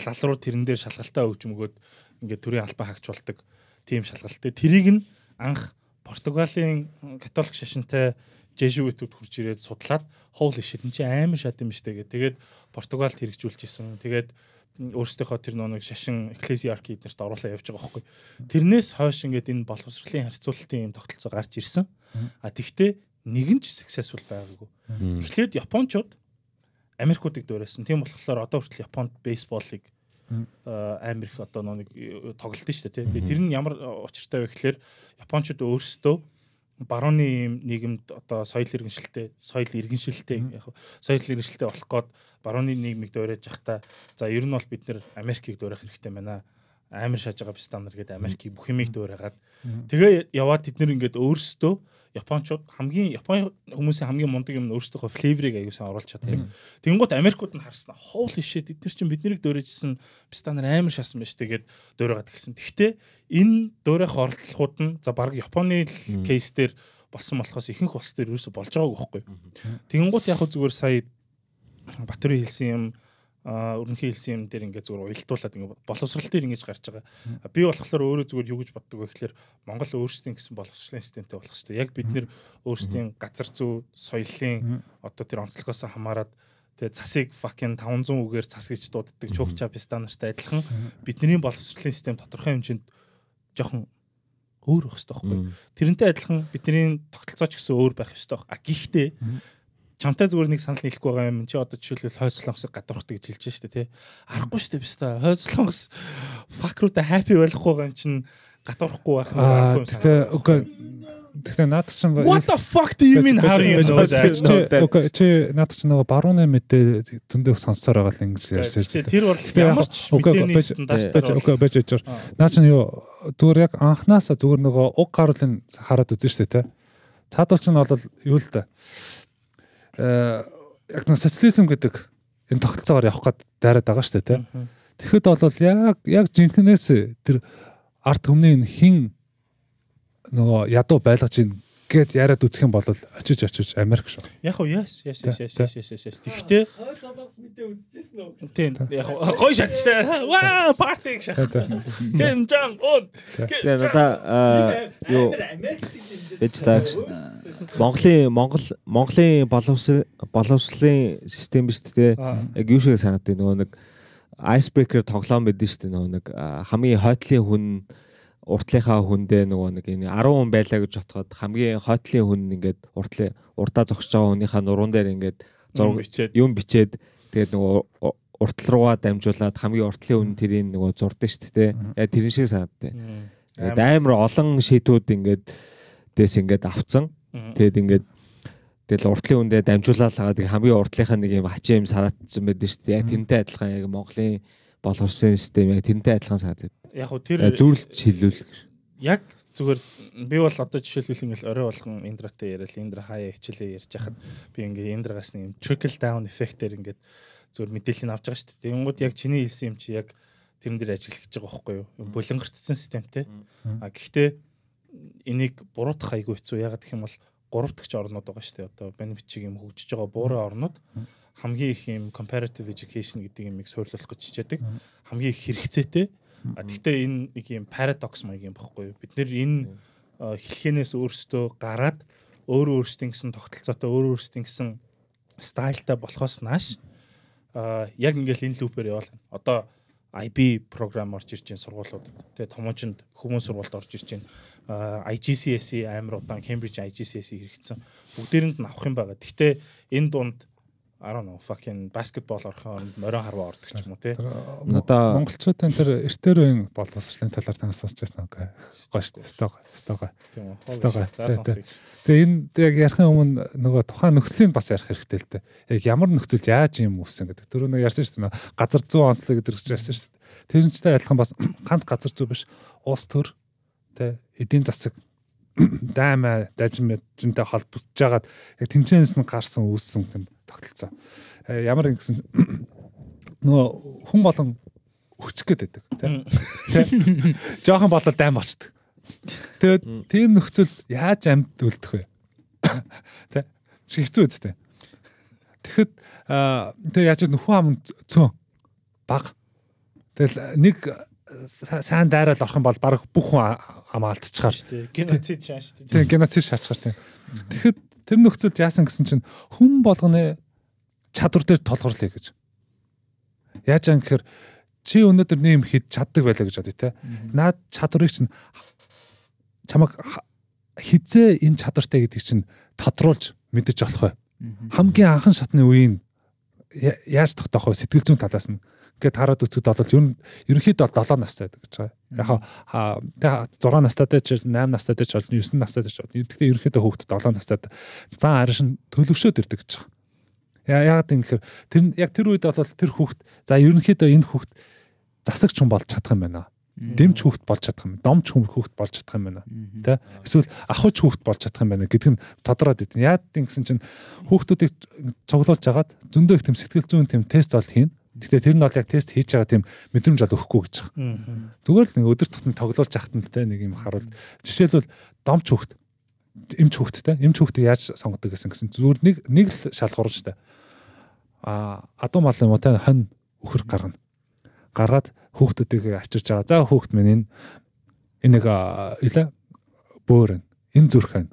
лал руу тэрэн дээр шалгалтаа өгч мөгөөд ингээд төрийн албаа хаагч болдог тийм шалгалт. Тэрийг нь анх Португалийн католик шашинтай Жешүү төвд хурж ирээд судлаад хоол ишэдэн чи амар шат юм штэ гэх. Тэгээд Португалд хэрэгжүүлж исэн. Тэгээд өөрсдийнхөө тэр нэг шашин Ecclesiarchy эднэрт оруулаа явж байгаа байхгүй. Тэрнээс хойш ингээд энэ боловсролын харьцуулалтын юм тогтолцоо гарч ирсэн. А тэгтээ нэгэн ч successful байгаагүй. Эхлээд Япончууд Америкуудыг дуурайсан. Тийм болохоор одоо хүртэл Японд бейсболыг Америк одоо нэг э, тоглолт нь шүү дээ. Тэр нь ямар э, учиртай вэ гэхээр Япончууд өөрсдөө барууны юм нийгэмд одоо соёл иргэншилтэй соёл иргэншилтэй яг соёл иргэншилтэй болох гээд барууны нийгмийг дуурайж явахдаа за ер нь бол бид нэр Америкийг дуурайх хэрэгтэй байна амар шааж байгаа стандарт гэдэг Америкийг бүх юмыг дуурайгаад тэгээ яваад тэд нэр ингээд өөрсдөө Япончууд хамгийн Японы хүмүүсийн хамгийн мундаг юм нь өөрсдийнхөө флейврийг аяусан оруулчаад тэр. Тэнгууд Америкууд нь харсан. Хоол ишээ бид нар чинь биднийг дуурайжсэн стандарт амар шаасан байж тэгээд дуурайгаад гэлсэн. Гэхдээ энэ дуурайх оролдлогууд нь за баг Японы кейс дээр болсон болохоос ихэнх улс дээр юусо болж байгааг байхгүй. Тэнгууд яг зүгээр сая Батөрийн хэлсэн юм өрнөхий хэлсэн юм дээр ингээд зүгээр уялдуулад ингээд боловсрал дээр ингэж гарч байгаа. Би болохоор өөрөө зүгээр юу гэж боддог вэ гэхээр Монгол өөрсдийн гэсэн боловсролын системтэй болох хэрэгтэй. Яг бид нэр өөрсдийн газар зүй, соёлын одоо тэр онцлогоос хамаарат тэгээ засыг fucking 500 үгээр цас гэж дууддаг чөөгчаа пистанартай адилхан бидний боловсролын систем тодорхой хэмжээнд жоохон өөр байх хэрэгтэй байхгүй. Тэрнтэй адилхан бидний тогтолцооч гэсэн өөр байх ёстой. А гэхдээ чамтай зүгээр нэг санал нийлэхгүй байгаа юм чи одоо жишээлбэл хойслонгос гадуурхдаг гэж хэлж штэ тий арахгүй штэ биш та хойслонгос фак руу та хаппи байхгүй байгаа юм чин гадуурхгүй байх арахгүй тий окей Тэгтээ наад чинь What the fuck do you mean how do you know that? Окей, чи наад чинь нөгөө барууны мэдээ зөндөө сонсоор байгаа л ингэж ярьж байгаа. Тэр бол ямар ч мэдээний стандартаар окей, байж байгаа. Наад чинь юу зүгээр яг анханасаа зүгээр нөгөө уг гаруулын хараад үзэн штэ тэ. Цаадуул чинь бол юу л да. Э, яг нэг социализм гэдэг энэ тогтолцоогоор явах гад дайраад байгаа шүү дээ тийм. Тэгэхэд бол яг яг жинхнээс тэр арт түмний хин нөгөө ядуу байлгаж ин гэд яриад үцэх юм бол очиж очиж Америк шүү. Яг уу yes yes yes yes yes yes yes. Тэгтээ хойд голоос мэдээ үзчихсэн үү? Тийм. Яг гой шаттай. Ваа парти гэх шат. Ким Жон Ун. Тэгээд одоо юу Бич тагш Монголын Монгол Монголын боловсрол боловсролын систем биш тээ. Яг юу шиг санагдав нөгөө нэг айсбрекер тоглоом байдсан шүү дээ нөгөө нэг хамгийн хойдлын хүн уртлынхаа хүндээ нөгөө нэг энэ 10 хүн байлаа гэж отоход хамгийн хойтлын хүн ингээд уртлын урдаа зогсож байгаа хүнийхээ нуруунд дээр ингээд зураг бичээд юм бичээд тэгээд нөгөө уртл руугаа дамжуулаад хамгийн уртлын хүн тэрийг нөгөө зурдсан шүү дээ. Яа тэрэн шиг санагдтыг. Ингээд амар олон шийдвүүд ингээд дээс ингээд авцсан. Тэгээд ингээд тэгэл уртлын хүндээ дамжуулаад хагаад хамгийн уртлынхаа нэг юм хачаа юм сараатсан байдаг шүү дээ. Яг тэрнтэй адилхан яг Монголын боловсын систем яг тэрнтэй адилхан санагдтыг яг хуу тэр э, зөвлөж хэлүүлэх. Яг зүгээр би бол одоо жишээлбэл ингээл орой болгон индратай яриад индра хаяа хичээлээ ярьж хахад би ингээ индрагаас нэг trickle down effect-ээр ингээд зүгээр мэдээлэл нь авч байгаа шүү дээ. Тэнгууд яг чиний хэлсэн юм чи яг тэрэн дээр ажиглаж байгаа байхгүй юу? Булангартсан системтэй. А гэхдээ энийг буруутах айгүй хэцүү. Ягаад гэх юм бол гурав дахь орнод байгаа шүү дээ. Одоо Бенвичиг юм хөгжиж байгаа буурай орнод хамгийн их юм comparative education гэдэг юмыг суурлуулах гэж хичээдэг. Хамгийн их хэрэгцээтэй. Гэхдээ энэ нэг юм парадокс маяг юм баггүй юу? Бид нэр энэ э, хэлхэнээс өөрсдөө гараад өөр өөрсдийн гэсэн тогтолцоотой өөр өөрсдийн гэсэн стайлтай болохоос нааш э, яг ингээл энэ лүүпээр яваал. Одоо IB програм орж ирж байгаа сургуулиуд. Тэгээ томоочнд хүмүүс сургуульд орж ирж байгаа. Э, IGCSE амар удаан Cambridge IGCSE хэрэгцсэн. Бүгдээрэнд нь авах юм байгаа. Гэхдээ энэ дунд I don't know fucking basketball орхон морин харваа ордог ч юм уу те. Одоо монголчуудын тэр эртээр үеийн боловсролын талаар танаас сонсч байсан үгүй. Гоо шүү дээ. Стогоо. Стогоо. Тийм үү. Стогоо. За сонсъё. Тэгээ энэ яг ярихын өмнө нөгөө тухайн нөхцөлийг бас ярих хэрэгтэй л дээ. Яг ямар нөхцөлд яаж юм үүссэн гэдэг. Түрүү нэг ярьсан шүү дээ. Газар зүй онцлог гэдэг гэж ярьсан шүү дээ. Тэр нь ч та адилхан бас ганц газар зүй биш. Улс төр те эдийн засаг даймаа дажмэд зөнтэй холбогдож байгаад яг тэмцэнээс нь гарсан үүссэн гэдэг тогтолцсон. Э, ямар нэгэн нөгөө хүн болон өчөх гээд байдаг тийм. Жохон болол дайм болчдаг. Тэгээд тийм нөхцөл яаж амьд үлдэх вэ? Тэ чи хэцүү үстэй. Тэгэхэд тэгээ яаж нөхөн ам цөөн баг. Тэгэл нэг сайн дайраал орох юм бол баг бүх хүн ам алдчихар. Геноцид шаачдаг. Тэг геноцид шаачгаар тийм. Тэгэхэд тэр нөхцөлд яасан гэсэн чинь хүн болгоны чадвар дээр толгорлоо гэж. Яаж юм гэхээр чи өнөөдөр нэм хэд чаддаг байлаа гэж бодъё те. Наад чадварыг чинь чамаг хизээ энэ чадвартай гэдэг чинь тодруулж мэдэж болох бай. Хамгийн анхан шатны үеийн яаж тогтоох вэ? Сэтгэл зүйн талаас нь ингээд хараад үзэхэд бол ер нь ерөнхийдөө 7 настай байдаг гэж байгаа. Яг тэ 6 настайтай ч 8 настайтай ч бол 9 настайтай ч бол. Тэгтээ ерөнхийдөө хүүхдэд 7 настайд зан аршин төлөвшөөд ирдэг гэж байгаа. Яагаад юм гэхээр тэр яг тэр үед бол тэр хүүхэд за ерөнхийдөө энэ хүүхэд засагч хүн болж чадах юм байна. Дэмж хүүхэд болж чадах юм. Домч хүүхэд болж чадах юм байна. Тэ? Эсвэл ахуйч хүүхэд болж чадах юм байна гэдэг нь тодороод идэв. Яагаад юм гэсэн чинь хүүхдүүдийг цуглуулж агаад зөндөө их тэм сэтгэл зүйн тэм тест бол хийн. Гэтэ тэр нь бол яг тест хийж байгаа тийм мэдрэмж бол өгөхгүй гэж байгаа. Зүгээр л нэг өдөр тутмын тоглуулж ахт нь те нэг юм харуул. Жишээлбэл домч хөхт эмч хөхттэй эмч хөхтийг яаж сонгодог гэсэн гэсэн зүгээр нэг нэг л шалгуур шүү дээ адуу мал юмтай хонь өхөр гаргана. Гаргаад хүүхдүүдийг авчирч байгаа. За хүүхд минь энэ энэ нэг илэ бөөрэн энэ зүрхэн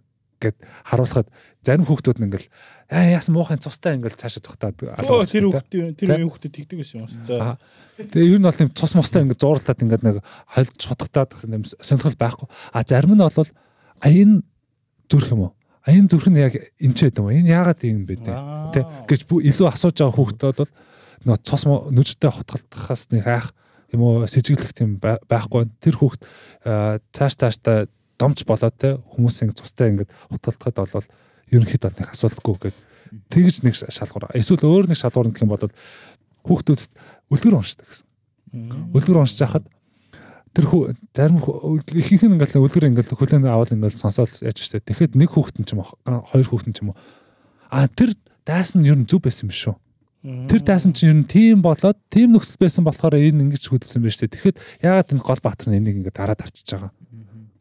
гэд харуулхад зарим хүүхдүүд нь ингээл аа «Э, яасан муухай цустай ингээл цаашаа тогтаад алуу тэр хүүхдүүд тэр хүүхдүүд тэгдэг байсан юм уу за тэгээ ер нь бол тийм цус мустай ингээд зуурлаад ингээд нэг хольж чутгатаад юм сонирхол байхгүй а зарим нь бол а энэ зүрх юм уу А энэ зүрх нь яг энэ ч юм. Энэ яагаад юм бэ те гэж илүү асууж байгаа хүүхдүүд бол нөө цус нүдтэй хотголдохоос нэг айх юм уу сэжиглэх юм байхгүй. Тэр хүүхд цааш цааштай домч болоод те хүмүүсийн цустай ингээд хотголдоход бол ерөнхийдөө нэг асуудалгүй гэдэг. Тэгж нэг шалгуур. Эсвэл өөр нэг шалгуур гэх юм бол хүүхдүүдс үлгэр уншдаг гэсэн. Үлгэр уншиж хахад тэр зарим ихэнх нь ингээл үлгэр ингээл хөлөө авал ингээл сонсоод яаж штэ. Тэгэхэд нэг хүүхэд нь ч юм уу, хоёр хүүхэд нь ч юм уу. А тэр дайсан нь ер нь зүв байсан юм шүү. Тэр дайсан чинь ер нь тийм болоод, тийм нөхцөл байсан болохоор энэ ингэж хөдөлсөн байж штэ. Тэгэхэд яагаад энэ гол баатар нь энийг ингээд дараад авчиж байгаа.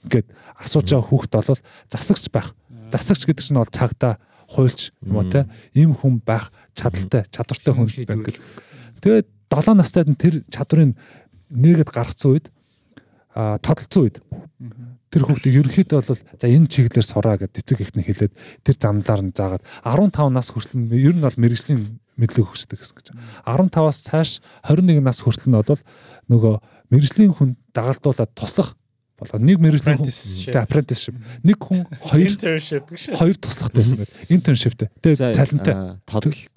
Ингээд асууж байгаа хүүхэд бол засагч байх. Засагч гэдэг чинь бол цагдаа хуйлч юм уу те. Им хүн байх чадaltaй, чадвартай хүн байдаг. Тэгээд 7 настай нь тэр чадрын нэгэд гарцсан үед тодолцсон үед тэр хүүхдээ ерөөхдөө бол за энэ чиглэлээр сураа гэдэг эцэг эхний хэлээд тэр замлаар нь заагаад 15 нас хүртэл нь ер нь бол мэрэгжлийн мэдлэг өгчдөг гэсэн гэж. 15-аас цааш 21 нас хүртэл нь бол нөгөө мэрэгжлийн хүн дагалдуулаад туслах болгоо нэг мэрэгжлийн хүн apprenticeship нэг хүн хоёр internship гэж хоёр туслахтай байсан байт internshipтэй тэгээ цалинтай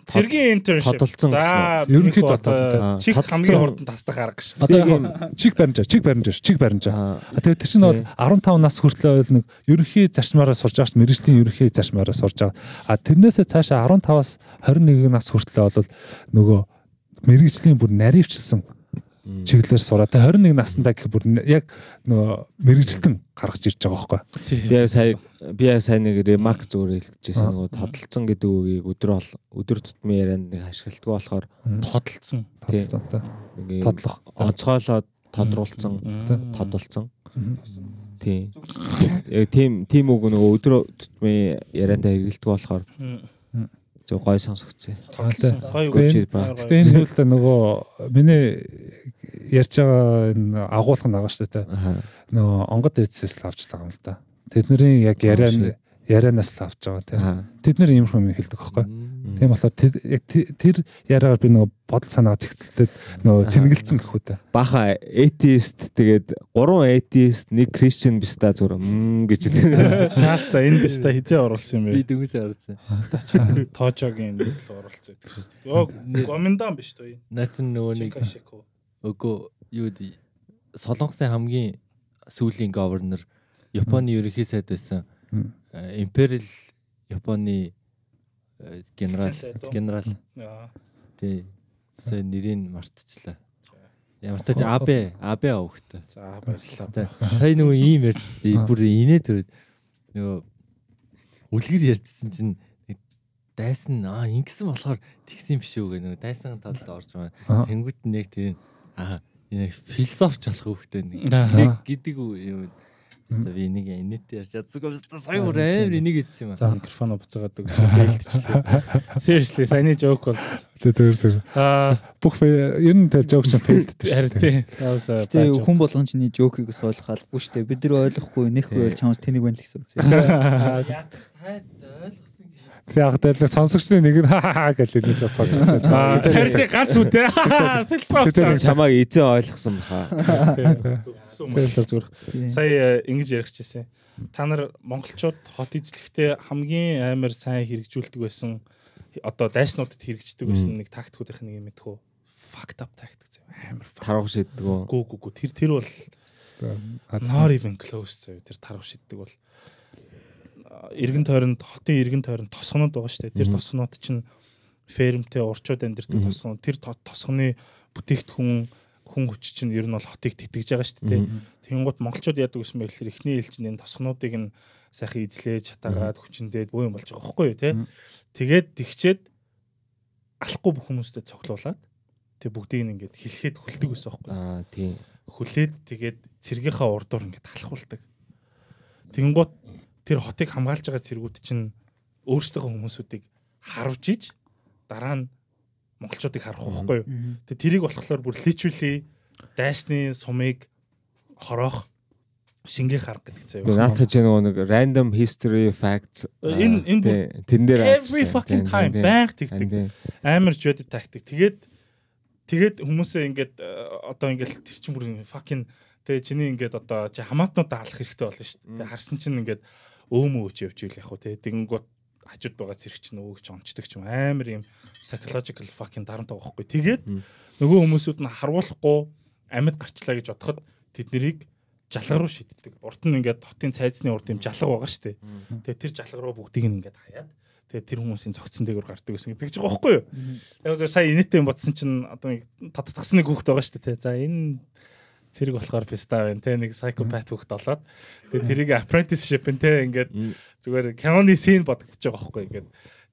цэргийн internship тодолцсон гэсэн ерөнхийд тодолтой чих хамгийн хурдан тасдах арга гэж одоо яг чиг баримжаа чиг баримжаа чиг баримжаа тэгээ тэр чинь бол 15 нас хүртэл ойл нэг ерөнхий зарчмаараа сурж байгаа ш мэрэгжлийн ерөнхий зарчмаараа сурж байгаа а тэрнээсээ цаашаа 15-аас 21 нас хүртэл бол нөгөө мэрэгжлийн бүр наривчлсан чиглэлээр сураа. Тэ 21 настай гэх бүр яг нөгөө мэрэгжилтэн гаргаж ирж байгаа байхгүй. Би сая би сая нэг ремарк зүгээр хэлчихсэн нөгөө тодолцсон гэдэг үгийг өдөр өдөр тутмын ярианд нэг ашигладаг болохоор тодолцсон. Тодолцсон. Тодлох. Онцгойлоод тодруулсан, тодолцсон. Тийм. Яг э, тийм тийм үг нөгөө өдөр тутмын ярианд хэрэгэлдэг болохоор зөв гой сонсогдсон. Гой үгүй. Гэтэ энэ зүйл та нөгөө миний ярьж байгаа энэ агуулх нь байгаа шүү дээ. Нөгөө онгод эцэс л авч байгаа юм л да. Тэдний яг яриа ярианаас л авч байгаа тийм. Тэд нэр иймэрхүү юм хэлдэг байхгүй. Тийм болохоор тэр яг тэр яриагаар би нөгөө бодол санаа зэгцэлдээд нөгөө цэнгэлцэн гэх үү те. Баха atheist тэгээд гурван atheist нэг Christian биста зүр мм гэж тэр. Шаалта энэ биста хизээ оруулсан юм бэ? Би дүнсээ оруулсан. Тоожогийн нэг л оруулсан. Йоо гоминдан биш тоо. Начин нөгөө нэг өгөө юу ди Солонгосын хамгийн сүүлийн governor Японы ерөнхий сайд байсан э, Imperial Японы генерал генерал. Тий. Сайн нэрийг мартчихлаа. Ямар ч АБ АБ хөхтэй. За баярлалаа. Сайн нөгөө ийм ярьдсан тийм бүр инээ төрөөд нөгөө үлгэр ярьжсэн чинь дайсан аа ингэсэн болохоор тэгсэн биш үү гэх нөгөө дайсан талд орж байгаа. Тэнгүүд нь яг тийм аа яг философч болох хөхтэй нэг гэдэг юм Хаста би энийг инээтэй ярьж чадсаг юм шүү. Сайн бүр амар энийг хэлсэн юм аа. За микрофон буцаагаад үг фейлдчихлээ. Seriously сайн нэг жоок бол. Тэ зөв зөв. Аа бүх ер нь тэр жоок чинь фейлддэг шүү. Харин тий. Тэгээ хүн болгон чиний жоокийг бас ойлгохал бүштэй бид нар ойлгохгүй нэхгүй бол чамаас тэнийг байна л гэсэн үг. Яах тайд Тэгээ яг дээр сонсогчны нэг нь хаа гэж хэлж бас сонсож байгаа. Тэрний ганц үү те. Философи чамайг эзэн ойлгосон баха. Сая э, ингэж ярих чийсэн. Та нар монголчууд хот эзлэхдээ хамгийн амар сайн хэрэгжүүлдэг байсан одоо дайснуудад хэрэгждэг байсан нэг тактикуудын нэг юм мэдхүү. Fucked up tactic зэ амар тарах шийддэг гоо. Гүү гүү гүү тэр тэр бол not even close зэ тэр тарах шийддэг бол эргэн тойронд хотын эргэн тойронд тосгонууд байгаа шүү дээ. Тэр тосгонууд чинь фермтэй урчууд амьдэрдэг тосгон. Тэр тосгоны бүтээгдэхүүн хүн хүч чинь ер нь бол хотыг тэтгэж байгаа шүү дээ. Тэнгууд монголчууд яадаг гэсэн мэт л эхний ээлж нь энэ тосгонуудыг нь сайхан эзлээж чатаагаад хүчиндээ бөө юм болж байгаа байхгүй юу те. Тэгээд тэгчээд алахгүй бүх хүмүүстэй цоглуулад тэг бүгдийг нь ингээд хилхээд хүлдэг гэсэн байхгүй юу. Аа тийм. Хүлээд тэгээд цэргийнхаа урдуур ингээд алхуулдаг. Тэнгууд тэр хотыг хамгаалж байгаа цэргүүд чинь өөрсдөө хүмүүсүүдийг харуулж иж дараа нь монголчуудыг харах байхгүй юу. Тэгээ тэрийг болохоор бүр личвэли дайсны сумыг хорох шингээ харах гэдэг цаа юу. Наатаа ч нэг random history facts э, энэ энэ тэн дээр every fucking time баян тэгдэг. Амар жоод тактик. Тэгээд тэгээд хүмүүсээ ингээд э, одоо ингээд тэр чинь бүр fucking тэгээ чиний ингээд одоо чи хамаатнуудаа алах хэрэгтэй болно шүү дээ. Харсан чинь ингээд өөмөө өч явж ийл яг хуу те тэгэнгүүт хажууд байгаа зэрэгч нь өөгч онцдаг ч юм амар юм psychological fucking дарамттай байхгүй. Тэгээд нөгөө хүмүүсүүд нь харуулахгүй амьд гарчлаа гэж бодоход тэд нарыг жалга руу шиддэг. Урд нь ингээд хотын цайзны урд юм жалга байгаа штэ. Тэгээд тэр жалга руу бүгдийг нь ингээд хаяад тэгээд тэр хүмүүсийн цогцсон дээгүүр гардаг гэсэн гэдэг ч байгаа байхгүй юу? Яг зөв сая инээтэй юм бодсон чинь одоо нэг татдагсны хөөхт байгаа штэ тий. За энэ Цэрэг болохоор писта байна те нэг psychopath хөх долоод. Тэгээ тэрийг apprenticeship нь те ингээд зүгээр Canon scene бодогдож байгаа байхгүй ингээд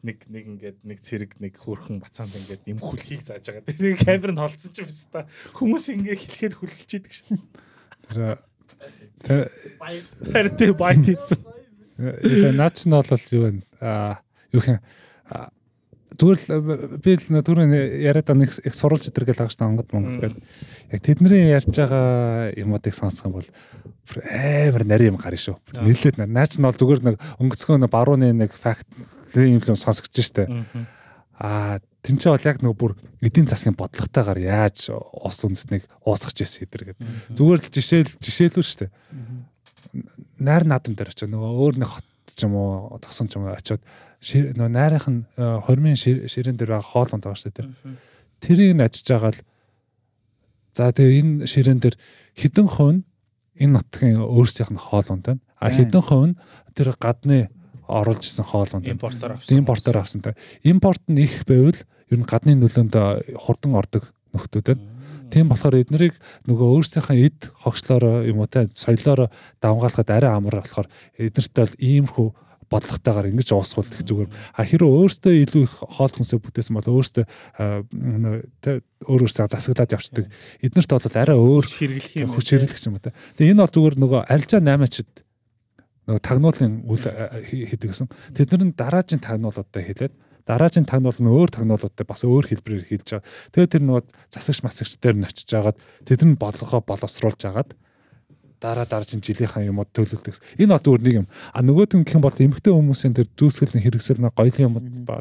нэг нэг ингээд нэг цэрэг нэг хөөрхөн бацаанд ингээд нэмхүлхийг зааж байгаа. Тэгээ камер нь холцсон ч писта. Хүмүүс ингээд хэлэхэд хүлэлж идэг шин. Тэр Тэр байт байт. Энэ наач нь бол юу вэ? Аа юу хэн зүгээр л э, би л түрүүний яриад байгаа нэг их сурвалж өдр гэж хаагч Монгол Монгол гэдэг. Яг тэдний ярьж байгаа юмуудыг сонсох юм бол амар нарийн юм гарна шүү. Нийлээд наач нь бол зүгээр нэг өнгөцгөө нэг барууны нэг факт инфлюенс сонсогдож штэ. Аа тэнцээ бол яг нэг бүр эдийн засгийн бодлоготойгоор яаж ус үндэснийг уусгах гэсэн хэдэр гэдэг. Зүгээр л жишээл жишээлүү штэ. Найр наадам дээр очиж нөгөө өөр нэг хот ч юм уу тосон ч юм уу очиод нөө найрынх нь э, хормын ширэн дээр байгаа хоолонд байгаа шүү дээ. Тэрийг нь ажиж байгаа л за тэгээ энэ ширэн дээр хідэн хувь энэ нутгийн өөрсдийнх нь хоолунд байна. А хідэн хувь тэр гадны оруулж исэн хоолунд импортоор авсан. Импортоор авсан та. Импорт нь их байвал ер нь гадны нөлөөнд э, хурдан ордог нөхдүүд байна. Тийм болохоор эднэрийг нөгөө өөрсдийнхөө эд хогчлоор юм уу те соёлоор давгаалахад арай амар болохоор эднэртэй бол иймэрхүү бодлоготойгоор ингэж уусгуулдаг зүгээр а хэрэв өөртөө илүү их хоол хүнсээ бүтээсэн бол өөртөө өөр өөрсдөө засаглаад явцдаг эднэрт бол арай өөр хэрэглэх юм хүч хэрэглэх юм да тэгээ энэ бол зүгээр нөгөө альжаа наймаачд нөгөө тагнуулын үл хийдэг гэсэн тэднэр нь дараажийн тагнуулуудаа хэлээд дараажийн тагнуул нь өөр тагнуулуудтай бас өөр хэлбэрээр хэлж байгаа. Тэгээ тэр нөгөө засагч масагч дээр нь очиж агаад тэд нь болгоо боловсруулж агаад дараа дарж ин жилийнхэн юмуд төлөвлөдөг. Энэ бол зүгээр нэг юм. А нөгөөд нь гэх юм бол эмгтэй хүмүүсийн тэр зөөсгөл нэг хэрэгсэл нэг гоёлын юм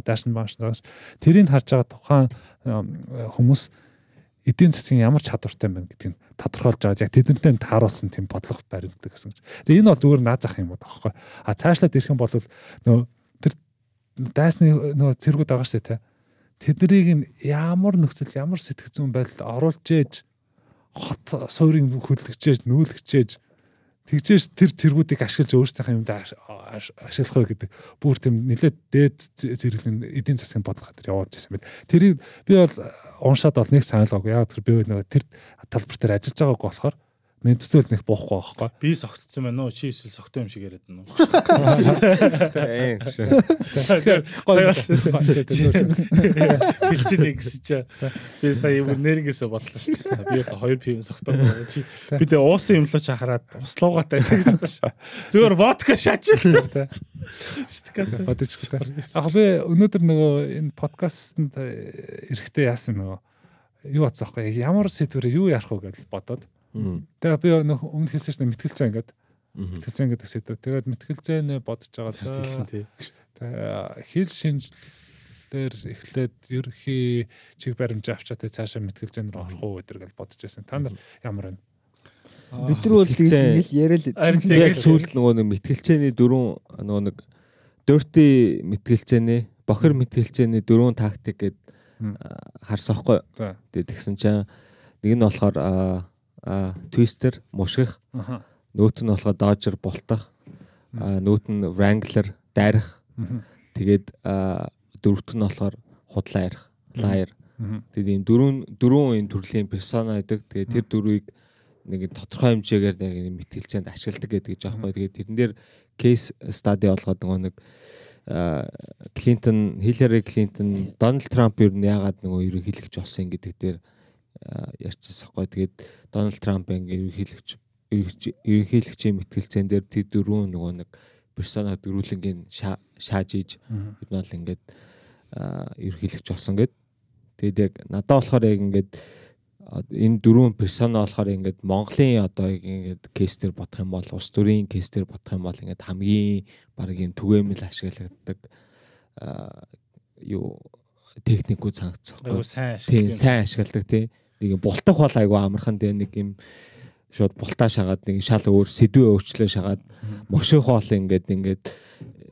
даашин баашнаас тэрийг харж байгаа тухайн хүмүүс эдийн засгийн ямар чадвартай байна гэдгийг тодорхойлж байгаа. Яг тэдэнтэй нь тааруулсан тийм бодлого баримтдаг гэсэн чинь. Тэгээ энэ бол зүгээр наад зах юм байна. А цаашлаад ирэх юм бол нөгөө тэр дайсны нөгөө цэргүүд байгаа шүү дээ. Тэднийг нь ямар нөхцөл, ямар сэтгэх зүйн байдалд оруулж ээж хот суурийг хөдөлгчээж нүүлгчээж тэгжээж тэр цэргүүдийг ашиглаж өөрсдийнхээ юмд ашиглах вэ гэдэг бүр тийм нэлээд дээд зэрэглэн эдийн засгийн бодлого хатар явуулж байсан байт. Тэрийг би бол уншаад бол нэг саналгаагүй. Яг тэр би нөгөө тэр талбар дээр ажиллаж байгааг болохоор мэдцэл нэг буухгүй байхгүй. Би согтцсан байна уу? Чи эсвэл согтой юм шиг яриад байна уу? Билчилээ гэсэн чи. Би сая юм нэргээсээ бодлоо шүү дээ. Би одоо хоёр пив согтой байна. Чи би дэ уусан юм л чи хараад услуугатай гэж тааш. Зүгээр водка шаач. Стикат. Бодож хэвээр. Аа би өнөөдөр нөгөө энэ подкастэнд эрэхтэй яасан нөгөө юу атсаахгүй ямар сэдвэр юу ярих вэ гэж бодоод Тэгээд би нөх өмнө хэлсэн чинь мэтгэлцээ ингээд мэтгэлцээ гэдэг сэдв. Тэгээд мэтгэлцээ нэ бодож байгаа хэлсэн тий. Хэл шинжлэлээр эхлээд ерхий чиг баримж авчаад цаашаа мэтгэлцээнд рүү орох уу гэдэр гэл бодож байсан. Та нар ямар байна? Бид нар бол ингээл яриад яг сүүлд нөгөө нэг мэтгэлцээний дөрөв нөгөө нэг dirty мэтгэлцээний бохир мэтгэлцээний дөрөв тактик гэд харсаахгүй. Тэгээд тэгсэн чинь нэг нь болохоор твистер мушгих. Нүүт нь болохоо дожер болтах. Нүүт нь wrangler дайрах. Тэгээд дөрөвт нь болохоор худлаа ярих, liar. Тэгээд ийм дөрвөн дөрвөн энэ төрлийн персона гэдэг. Тэгээд тэр дөрвийг нэг тодорхой хэмжээгээр нэг мэтгэлцээнд ашигладаг гэдэг ч аахгүй. Тэгээд тэрэн дээр кейс стади болгоод нөгөө нэг Клинтон, Хиллари Клинтон, Дональд Трамп ер нь яагаад нөгөө ерөнхийлөгч болсон гэдэг дээр Э, ярьцсахгүй. Тэгээд Дональд Трампын ерөнхийлөгч ерөнхийлөгчийн мэтгэлцэн дээр тэр дөрөв нөгөө нэг персона дөрвөлнгийн шааж ийж бид бол ингээд э, ерөнхийлөгч болсон гэд. Тэгээд яг надад болохоор яг ингээд энэ дөрвөн персона болохоор ингээд Монголын одоо ингээд кейс төр бодох юм бол ус төрийн кейс төр бодох юм бол ингээд хамгийн баг юм түгээмэл ашиглагддаг э, юу техникгүй цаагцсан. Айгу сайн ашигладаг. Тийм сайн ашигладаг тий. Нэг бултах бол айгу амархан тий нэг юм шууд бултаа шагаад нэг шал өөр сэдвээ өөрчлөө шагаад мошин хоол ингээд ингээд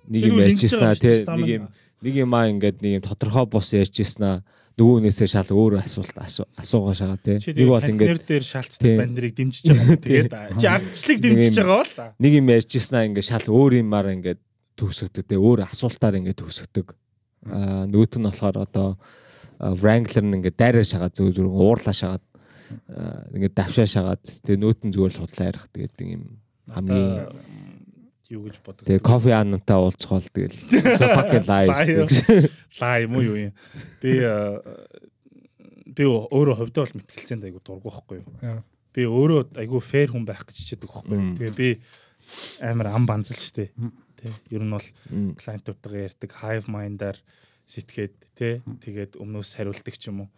нэг юм ярьжсна тий нэг юм нэг юм аа ингээд нэг юм тодорхой бус ярьжсна нөгөө нээсээ шал өөр асуулт асуугаа шагаа тий нэг бол ингээд нэр дээр шалцдаг бандрыг дэмжиж байгаа тэгээд чи ардчлалыг дэмжиж байгаа бол нэг юм ярьжсна ингээд шал өөр юмар ингээд төгсөгдөг тий өөр асуултаар ингээд төгсөгдөг Э, нөгөөт нь болохоор одоо э, Wrangler нь ингээд дайраа шагаад зөв зөв уурлаа шагаад э, ингээд давшаа шагаад тэгээ нөөт нь зүгээр л худлаа ярих тэгээд юм хамгийн юу гэж боддог. Тэгээ кофе аантай уулзах бол тэгэл за fucking lies. Лай муу юу юм. Би би өөрөө хувьдаа бол мэтгэлцээнд айгу дургухгүй юу. Би өөрөө айгу fair хүн байх гэж хичээдэг байхгүй. Тэгээ би амар ам банзал штэ тий. Ер нь бол клиентуудтайгаа ярьдаг hive mind-аар сэтгээд тий. Тэгээд өмнөөс хариулдаг ч юм уу.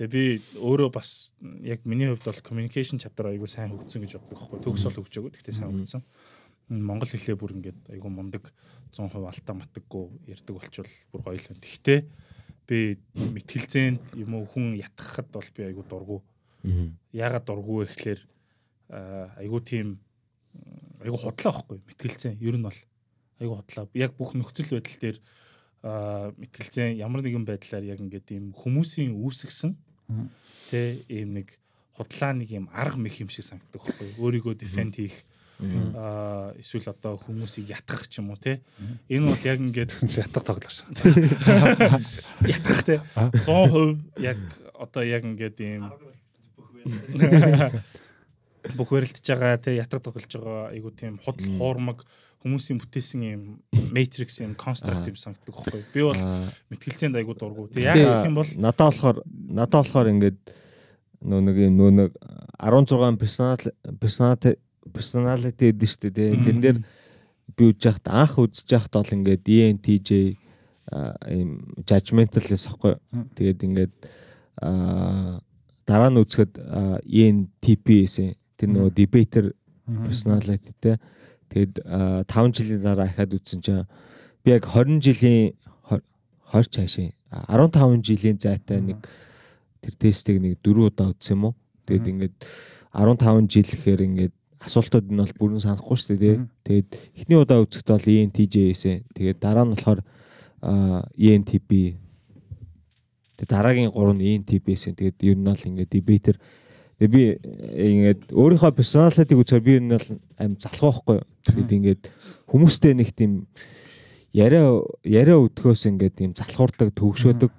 Тэгээ би өөрөө бас яг миний хувьд бол communication чадвар айгүй сайн хөгжсөн гэж боддог байхгүй. Төгс ол хөгжөөгөө гэхдээ сайн хөгжсөн. Монгол хэлээ бүр ингээд айгүй мундаг 100% алдаа матаггүй ярьдаг болчвол бүр гоё л байна. Гэхдээ би мэтгэлцээнд юм уу хүн ятгахад бол би айгүй дургу. Яагаад дургу вэ гэхлээр айгүй тийм айгүй худлаа байхгүй мэтгэлцэн ер нь бол айгу хотлаа яг бүх нөхцөл байдал дээр мэтгэлцэн ямар нэгэн байдлаар яг ингээд ийм хүмүүсийн үүсгсэн тэ ийм нэг худлаа нэг ийм арга мэх юм шиг санагддаг байхгүй өөрийгөө дефенд хийх аа эсвэл одоо хүмүүсийг ятгах ч юм уу те энэ бол яг ингээд ятгах тоглож байгаа ятгах те 100% яг одоо яг ингээд ийм бүх барилдж байгаа те ятгах тоглож байгаа айгу тийм худал хуурмаг хүмүүсийн бүтээсэн юм matrix юм construct юм санагддаг байхгүй би бол мэтгэлцээнд айгуу дургу тэг яг гэх юм бол надаа болохоор надаа болохоор ингээд нөө нэг юм нөө нэг 16 персонал персонал personality гэдэг шүү дээ тэрэн дээр би үж яхад анх үзэж яхад бол ингээд ENTJ ийм judgmental гэсэн хэвгүй тэгээд ингээд дараа нь үзэхэд ENTP гэсэн тэр нөгөө debater personality те Тэгэд 5 жилийн дараа ахаад үзсэн чинь би яг 20 жилийн 20 цаашаа 15 жилийн зайтай нэг тэр тестийг нэг 4 удаа үзсэн юм уу. Тэгэд ингээд 15 жил гэхээр ингээд асуултууд нь бол бүрэн санахгүй шүү дээ. Тэгээд эхний удаа үзэхдээ бол ENTJ-с тэгээд дараа нь болохоор ENTP тэгээд дараагийн гурав нь ENTP-с тэгээд ер нь бол ингээд debater Тэгээ би э, ингээд өөрийнхөө персоналитиг үзэхээр би энэ бол аим залхуухгүй. Тэгээд ингээд хүмүүстэй нэг тийм яриа яриа өдгөөс ингээд тийм залхуурдаг, төвшөөдөг.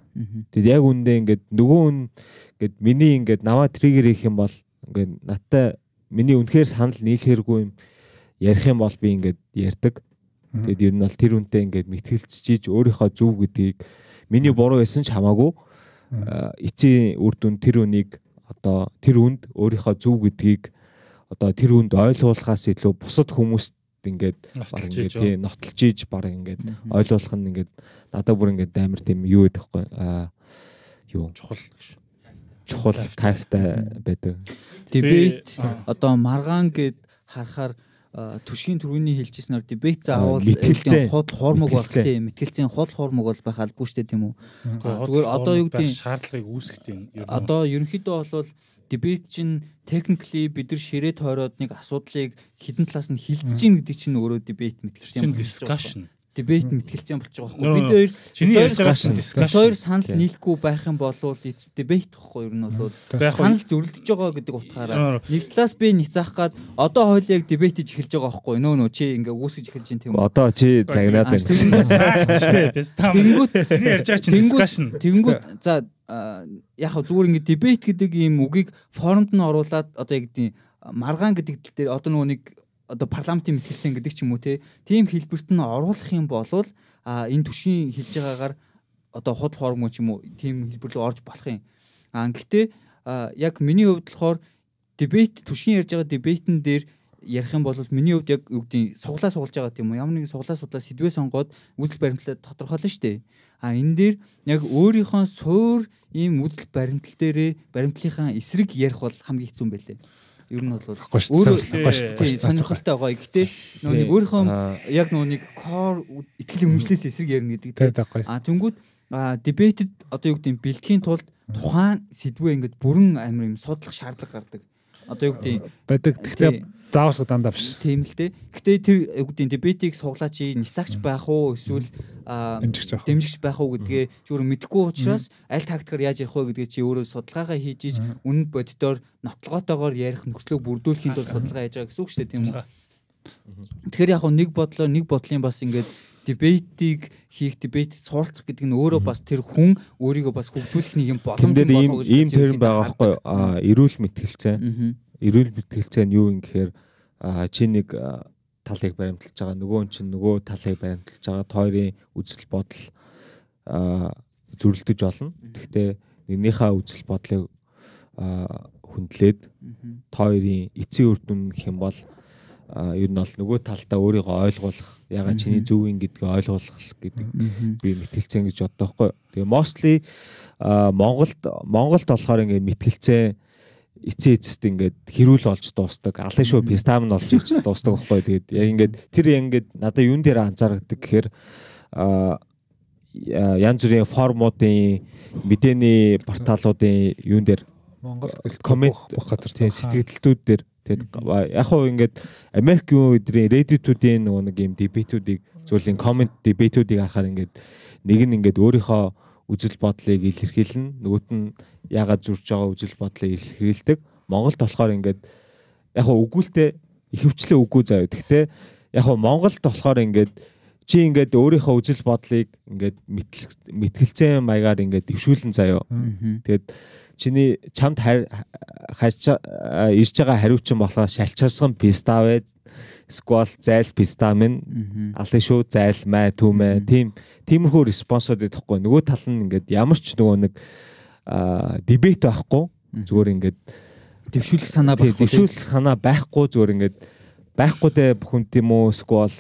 Тэгэд яг үндэ ингээд нөгөө хүн ингээд миний ингээд наваа триггер хийх юм бол ингээд надтай миний үнэхээр санал нийлхэргүй юм ярих юм бол би ингээд ярьдаг. Тэгэд ер нь бол тэр үнтэй ингээд мэтгэлцчихийж өөрийнхөө зөв гэдгийг миний буруу байсан ч хамаагүй э, эцсийн үр дүн тэр үнийг одоо тэр үнд өөрийнхөө зөв гэдгийг одоо тэр үнд ойлгуулахаас илүү бусад хүмүүст ингээд баг ингээд тий нотолж ийж баг ингээд ойлгуулах нь ингээд надад бүр ингээд амар тийм юу гэдэг вэ аа юу чухал гэж чухал кайфтай байдаг дебет одоо маргаан гэд харахаар төшгийн түрүүний хэлжсэнээр дебет заавал мэдээлцийн худал хуурмаг болох тийм мэдээлцийн худал хуурмаг бол байх албагүй шүү дээ тийм үү. Зүгээр одоо юу гэдэг шаардлагыг үүсгэдэг юм. Одоо ерөнхийдөө бол дебет чинь technically бид нар ширээ тойроод нэг асуудлыг хідэн талаас нь хилцэж гин гэдэг чинь өөрөө дебет мэтлэр юм. Discussion дебет мэтгэлцэн болж байгаа байхгүй бид хоёр чиний ярьж байгаа дискашн хоёр санал нийлэхгүй байх юм бол эц дебет гэхгүй ер нь бол mm-hmm. санал зөрөлдөж байгаа гэдэг утгаараа нэг талаас би ницаах гад одоо хоёул яг дебетэж эхэлж байгаа байхгүй нөө нөө чи ингээ үүсгэж эхэлж юм тийм үү одоо чи загнаад байна тэнгүүт чиний ярьж байгаа чинь дискашн тэнгүүт за яг зүгээр ингээ дебет гэдэг ийм үгийг формд нь оруулаад одоо яг гэдэг маргаан гэдэг дээр одоо нөгөө нэг одоо парламентын мэтгэлцэн гэдэг ч юм уу те тийм хэлбэрт нь оруулах юм бол а энэ төшгийн хэлж байгаагаар одоо худал хоорог мөн ч юм уу тийм хэлбэр рүү орж болох юм. А гэхдээ яг миний хувьд болохоор дебет төшгийн ярьж байгаа дебетэн дээр ярих юм бол миний хувьд яг юу гэдэг суглаа суулж байгаа тийм үү ямар нэгэн суглаа судлаа сэдвээ сонгоод үзэл баримтлаа тодорхойлно шүү дээ. А энэ дээр яг өөрийнхөө суур ийм үзэл баримтлал дээрээ баримтлалынхаа эсрэг ярих бол хамгийн хэцүү юм байлээ ер нь бол өөрөөгөө шүү дээ. Сонирхолтой байгаа. Гэхдээ нөөник өөрийнхөө яг нөөник core итгэл үнэмшлээс эсрэг ярина гэдэг тийм. А тэнгууд дебетэд одоо юу гэдэг бэлтгэхийн тулд тухайн сэдвээ ингээд бүрэн амир юм судлах шаардлага гардаг. Одоо юу гэдэг байдаг. Гэхдээ заавалсаа дандаа биш. Тийм л дээ. Гэтэ тэр үгдийн дебетийг суглаа чи ницаагч байх уу эсвэл дэмжигч байх уу гэдгээ чи өөрөө мэдэхгүй учраас аль тактикаар яаж ярих вэ гэдгээ чи өөрөө судалгаагаа хийж иж үнэн боддоор нотлогоотойгоор ярих нөхцөлийг бүрдүүлэхийн тулд судалгаа хийж байгаа гэсэн үг шүү дээ тийм үү. Тэгэхээр яг нэг бодлоо нэг бодлын бас ингээд дебетийг хийх дебет суралцах гэдэг нь өөрөө бас тэр хүн өөрийгөө бас хөгжүүлэх нэг юм боломж болов уу гэж ийм ийм тэр байгаа байхгүй эрүүл мэтгэлцээ эрүүл бэтгэлцээ нь юу юм гэхээр чи нэг талыг баримталж байгаа нөгөө хүн чинь нөгөө талыг баримталж байгаа тойрын үзэл бодол зөрөлдөж олно. Гэхдээ нэгнийхээ үзэл бодлыг хүндлээд тойрын эцсийн үр дүн гэх юм бол ер нь бол нөгөө талдаа өөрийгөө ойлгуулах ягаад чиний зөв юм гэдгийг ойлгуулах гэдэг би мэтгэлцэн гэж боддог байхгүй. Тэгээ mostly Монголд Монголд болохоор ингээд мэтгэлцэн эцээ эцэст ингээд хэрүүл олж дуустдаг. Алын шүү пистамин олж ирж дуустдаг байхгүй. Тэгээд яг ингээд тэр яг ингээд надад юун дээр анзаардаг гэхээр а янз бүрийн формуудын мэдээний порталуудын юун дээр Монгол коммент газар тийм сэтгэлдүүд дээр тэгээд яг хуу ингээд Америк юу эдрийн Reddit-үүдийн нөгөө нэг юм дебетүүдийг зүйлийн коммент дебетүүдийг харахаар ингээд нэг нь ингээд өөрийнхөө үзэл бодлыг илэрхийлнэ. Нөгөөт нь яагаад зурж байгаа үзэл бодлыг илэрхийлдэг. Монголд болохоор ингээд яг хаа өгүүлтэй ихэвчлэн үгүй заав. Гэхдээ яг хаа Монголд болохоор ингээд чи ингээд өөрийнхөө үзэл бодлыг ингээд мэтгэлцэн маягаар ингээд дэвшүүлэн заяо. Тэгээд mm -hmm чиний чамд харж э, ирж байгаа хариучин болохоо шалчарсан писта вэ сквал зайл писта минь алын шүү зайл май түүмэ тийм тиймэрхүү респонсод идэхгүй нөгөө тал нь ингээд ямар ч нөгөө нэг дебет э, байхгүй зүгээр ингээд дэвшүүлэх санаа байхгүй дэвшүүлэх санаа байхгүй зүгээр ингээд байхгүй дэ бүхэн тийм үү сквал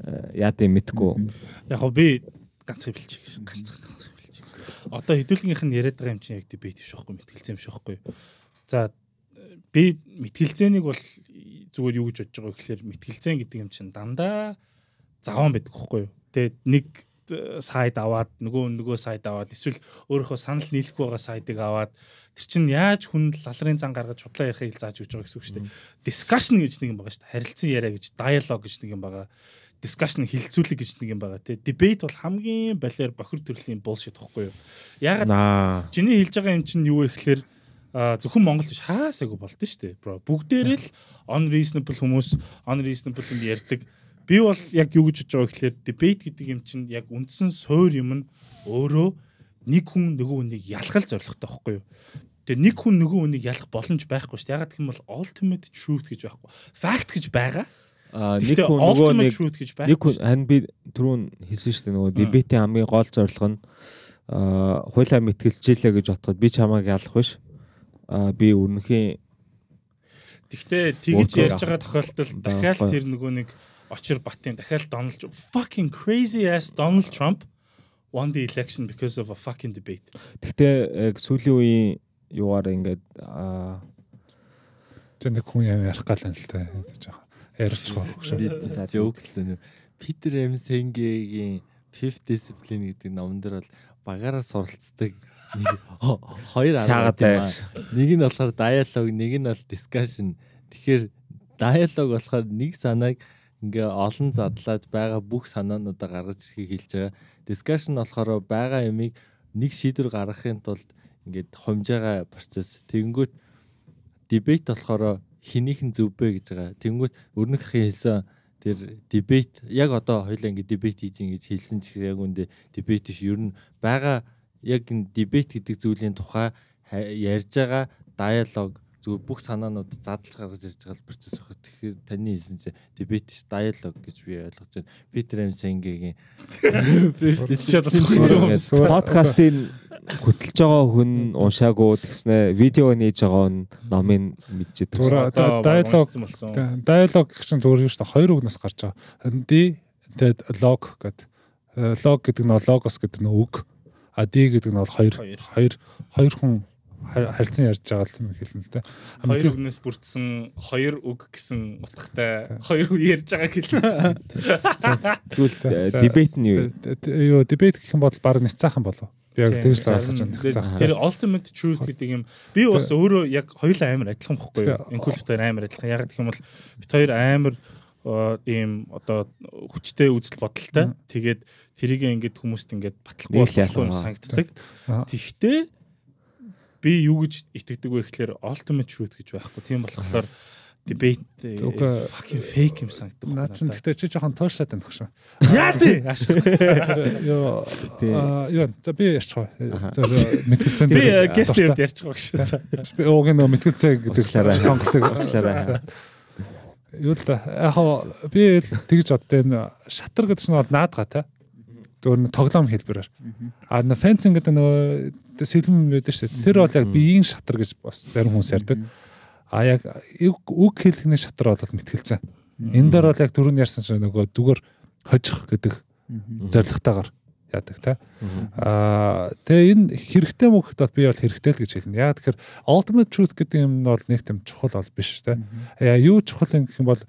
э, яа гэм мэдгүй яг гоо би ганц хэлчих ганц одоо хэдүүлгийнх нь яриад байгаа юм чинь яг дебет биш байхгүй мэтгэлцээ юм шахгүй. За би мэтгэлцээнийг бол зүгээр юу гэж бодож байгаа гэхээр мэтгэлцээн гэдэг юм чинь дандаа заван байдаг байхгүй юу. Тэгээд нэг э, сайд аваад нөгөө нөгөө сайд аваад эсвэл өөрөөхөө санал нийлэхгүй байгаа сайдыг аваад тэр чинь яаж хүн лалрын зан гаргаж худлаа ярихыг зааж өгч байгаа гэсэн үг шүү дээ. Дискашн гэж нэг юм байгаа шүү дээ. Харилцан яриа гэж, диалог гэж нэг юм байгаа дискшн хилцүүлэг гэж нэг юм байгаа тий. Дебет бол хамгийн балиар бохир төрлийн булшид тахгүй юу. Ягаад чиний хэлж байгаа юм чинь юу вэ гэхээр зөвхөн Монгол биш хаасаагүй болд нь шүү дээ. Бро бүгдээрээ л unreasonable хүмүүс unreasonable юм ярьдаг. Би бол яг юу гэж бодож байгаа гэхээр дебет гэдэг юм чинь яг үндсэн суур юм нь өөрөө нэг хүн нөгөө хүнийг ялхал зоригтой байхгүй юу. Тэгээ нэг хүн нөгөө хүнийг ялах боломж байхгүй шүү дээ. Ягаад гэвэл ultimate truth гэж байхгүй. Fact гэж байгаа нэг хүн нөгөө нэг нэг хүн харин би түрүүн хэлсэн шүү дээ нөгөө дебетийн mm. хамгийн гол зорилго нь хуйлаа мэтгэлжээлээ гэж бодоход би чамааг ялах биш. Би өмнөхийн Тэгтээ тэгж ярьж байгаа тохиолдолд дахиад тэр нөгөө нэг очир бат юм дахиад Donald fucking crazy ass Donald Trump won the election because of a fucking debate. Тэгтээ э, сүүлийн үеийн юугаар ингээд аа тэр нэг хүн ярих гал юм л та. Ярьчих واخшаа. За жоок л дээ. Питер Эмсенгийн Fifth Discipline гэдэг номон дээр бол багаараа суралцдаг нэг хоёр арга байна. Нэг нь болохоор dialogue, нэг нь бол discussion. Тэгэхээр dialogue болохоор нэг санааг ингээ олон задлаад байгаа бүх санаануудаа гаргаж ирэхийг хэлж байгаа. Discussion болохоор байгаа ямиг нэг шийдвэр гаргахын тулд ингээд хумжаага процесс. Тэгэнгүүт дебет болохоор хэнийхэн зөв бэ гэж байгаа. Тэнгүүт өрнөх хэлсэн тэр дебет яг одоо хоёлаа ингэ дебет хийж ингэж хэлсэн ч яг үндэ дебет биш ер нь байгаа яг энэ дебет гэдэг зүйлийн тухай ярьж байгаа диалог зүгээр бүх санаанууд задалж гаргаж ярьж байгаа процесс өхө. Тэгэхээр таны хэлсэн чинь дебетиш диалог гэж би ойлгож байна. Питер Эмсенгийн подкастын хөтлж байгаа хүн уншаагүй тэгснэ видео нээж байгаа нь номын мэдчихэд. Түр диалог диалог гэх чинь зөвхөн шүү дээ хоёр үгнээс гарч байгаа. Ди тэгээд лог гэдэг. Лог гэдэг нь логос гэдэг нь үг. А ди гэдэг нь бол хоёр хоёр хоёр хүн харилцан ярьж байгаа юм хэлнэ л дээ. Хоёр үгнээс бүрдсэн хоёр үг гэсэн утгатай хоёр үг ярьж байгаа хэлнэ. Тэгвэл дебет нь юу? Юу дебет гэх юм бол баг нцаахан болов. Яг тэгж л ойлгож байна. Тэр ultimate truth гэдэг юм. Би бас өөрөө яг хоёулаа амар адилхан бохгүй юу? Инклюд хоёр амар адилхан. Яг гэх юм бол бит хоёр амар ийм одоо хүчтэй үзэл бодолтой. Тэгээд тэрийг ингээд хүмүүст ингээд батлахгүй болохгүй санагддаг. Тэгвэл би юу гэж итгэдэг вэ гэхээр ultimate truth гэж байхгүй. Тийм болохоор debate is fucking fake юм санагдав. Наа чин гэхдээ чи жоохон туушлаад байна хөшөө. Яа тий. Йоо. Йоо. За би ярьчихгүй. За мэтгэлцэн би гестлийг ярьчихгүй хөшөө. Би ууг нөө мэтгэлцээ гэдэг сонголтыг авчлаарай. Юу л яг би л тэгж боддоо энэ шатар гэдэг нь бол наадгаа та. Зөвхөн тоглоом хэлбэрээр. А фэнсинг гэдэг нөгөө сэлэм байдаг шүү дээ. Тэр бол яг биеийн шатар гэж бас зарим хүмүүс ярьдаг. Mm -hmm А яг үг хэлхний шатар бол мэтгэлцэн. Энэ дээр бол яг түрүүн ярьсан чинь нөгөө зүгээр хожих гэдэг зоригтойгоор яадаг та. Аа тэгээ энэ хэрэгтэй мөхөд бол би бол хэрэгтэй л гэж хэлнэ. Яа тэгэхээр ultimate truth гэдэг юм нь бол нэг юм чухал бол биш те. Яа юу чухал юм гэх юм бол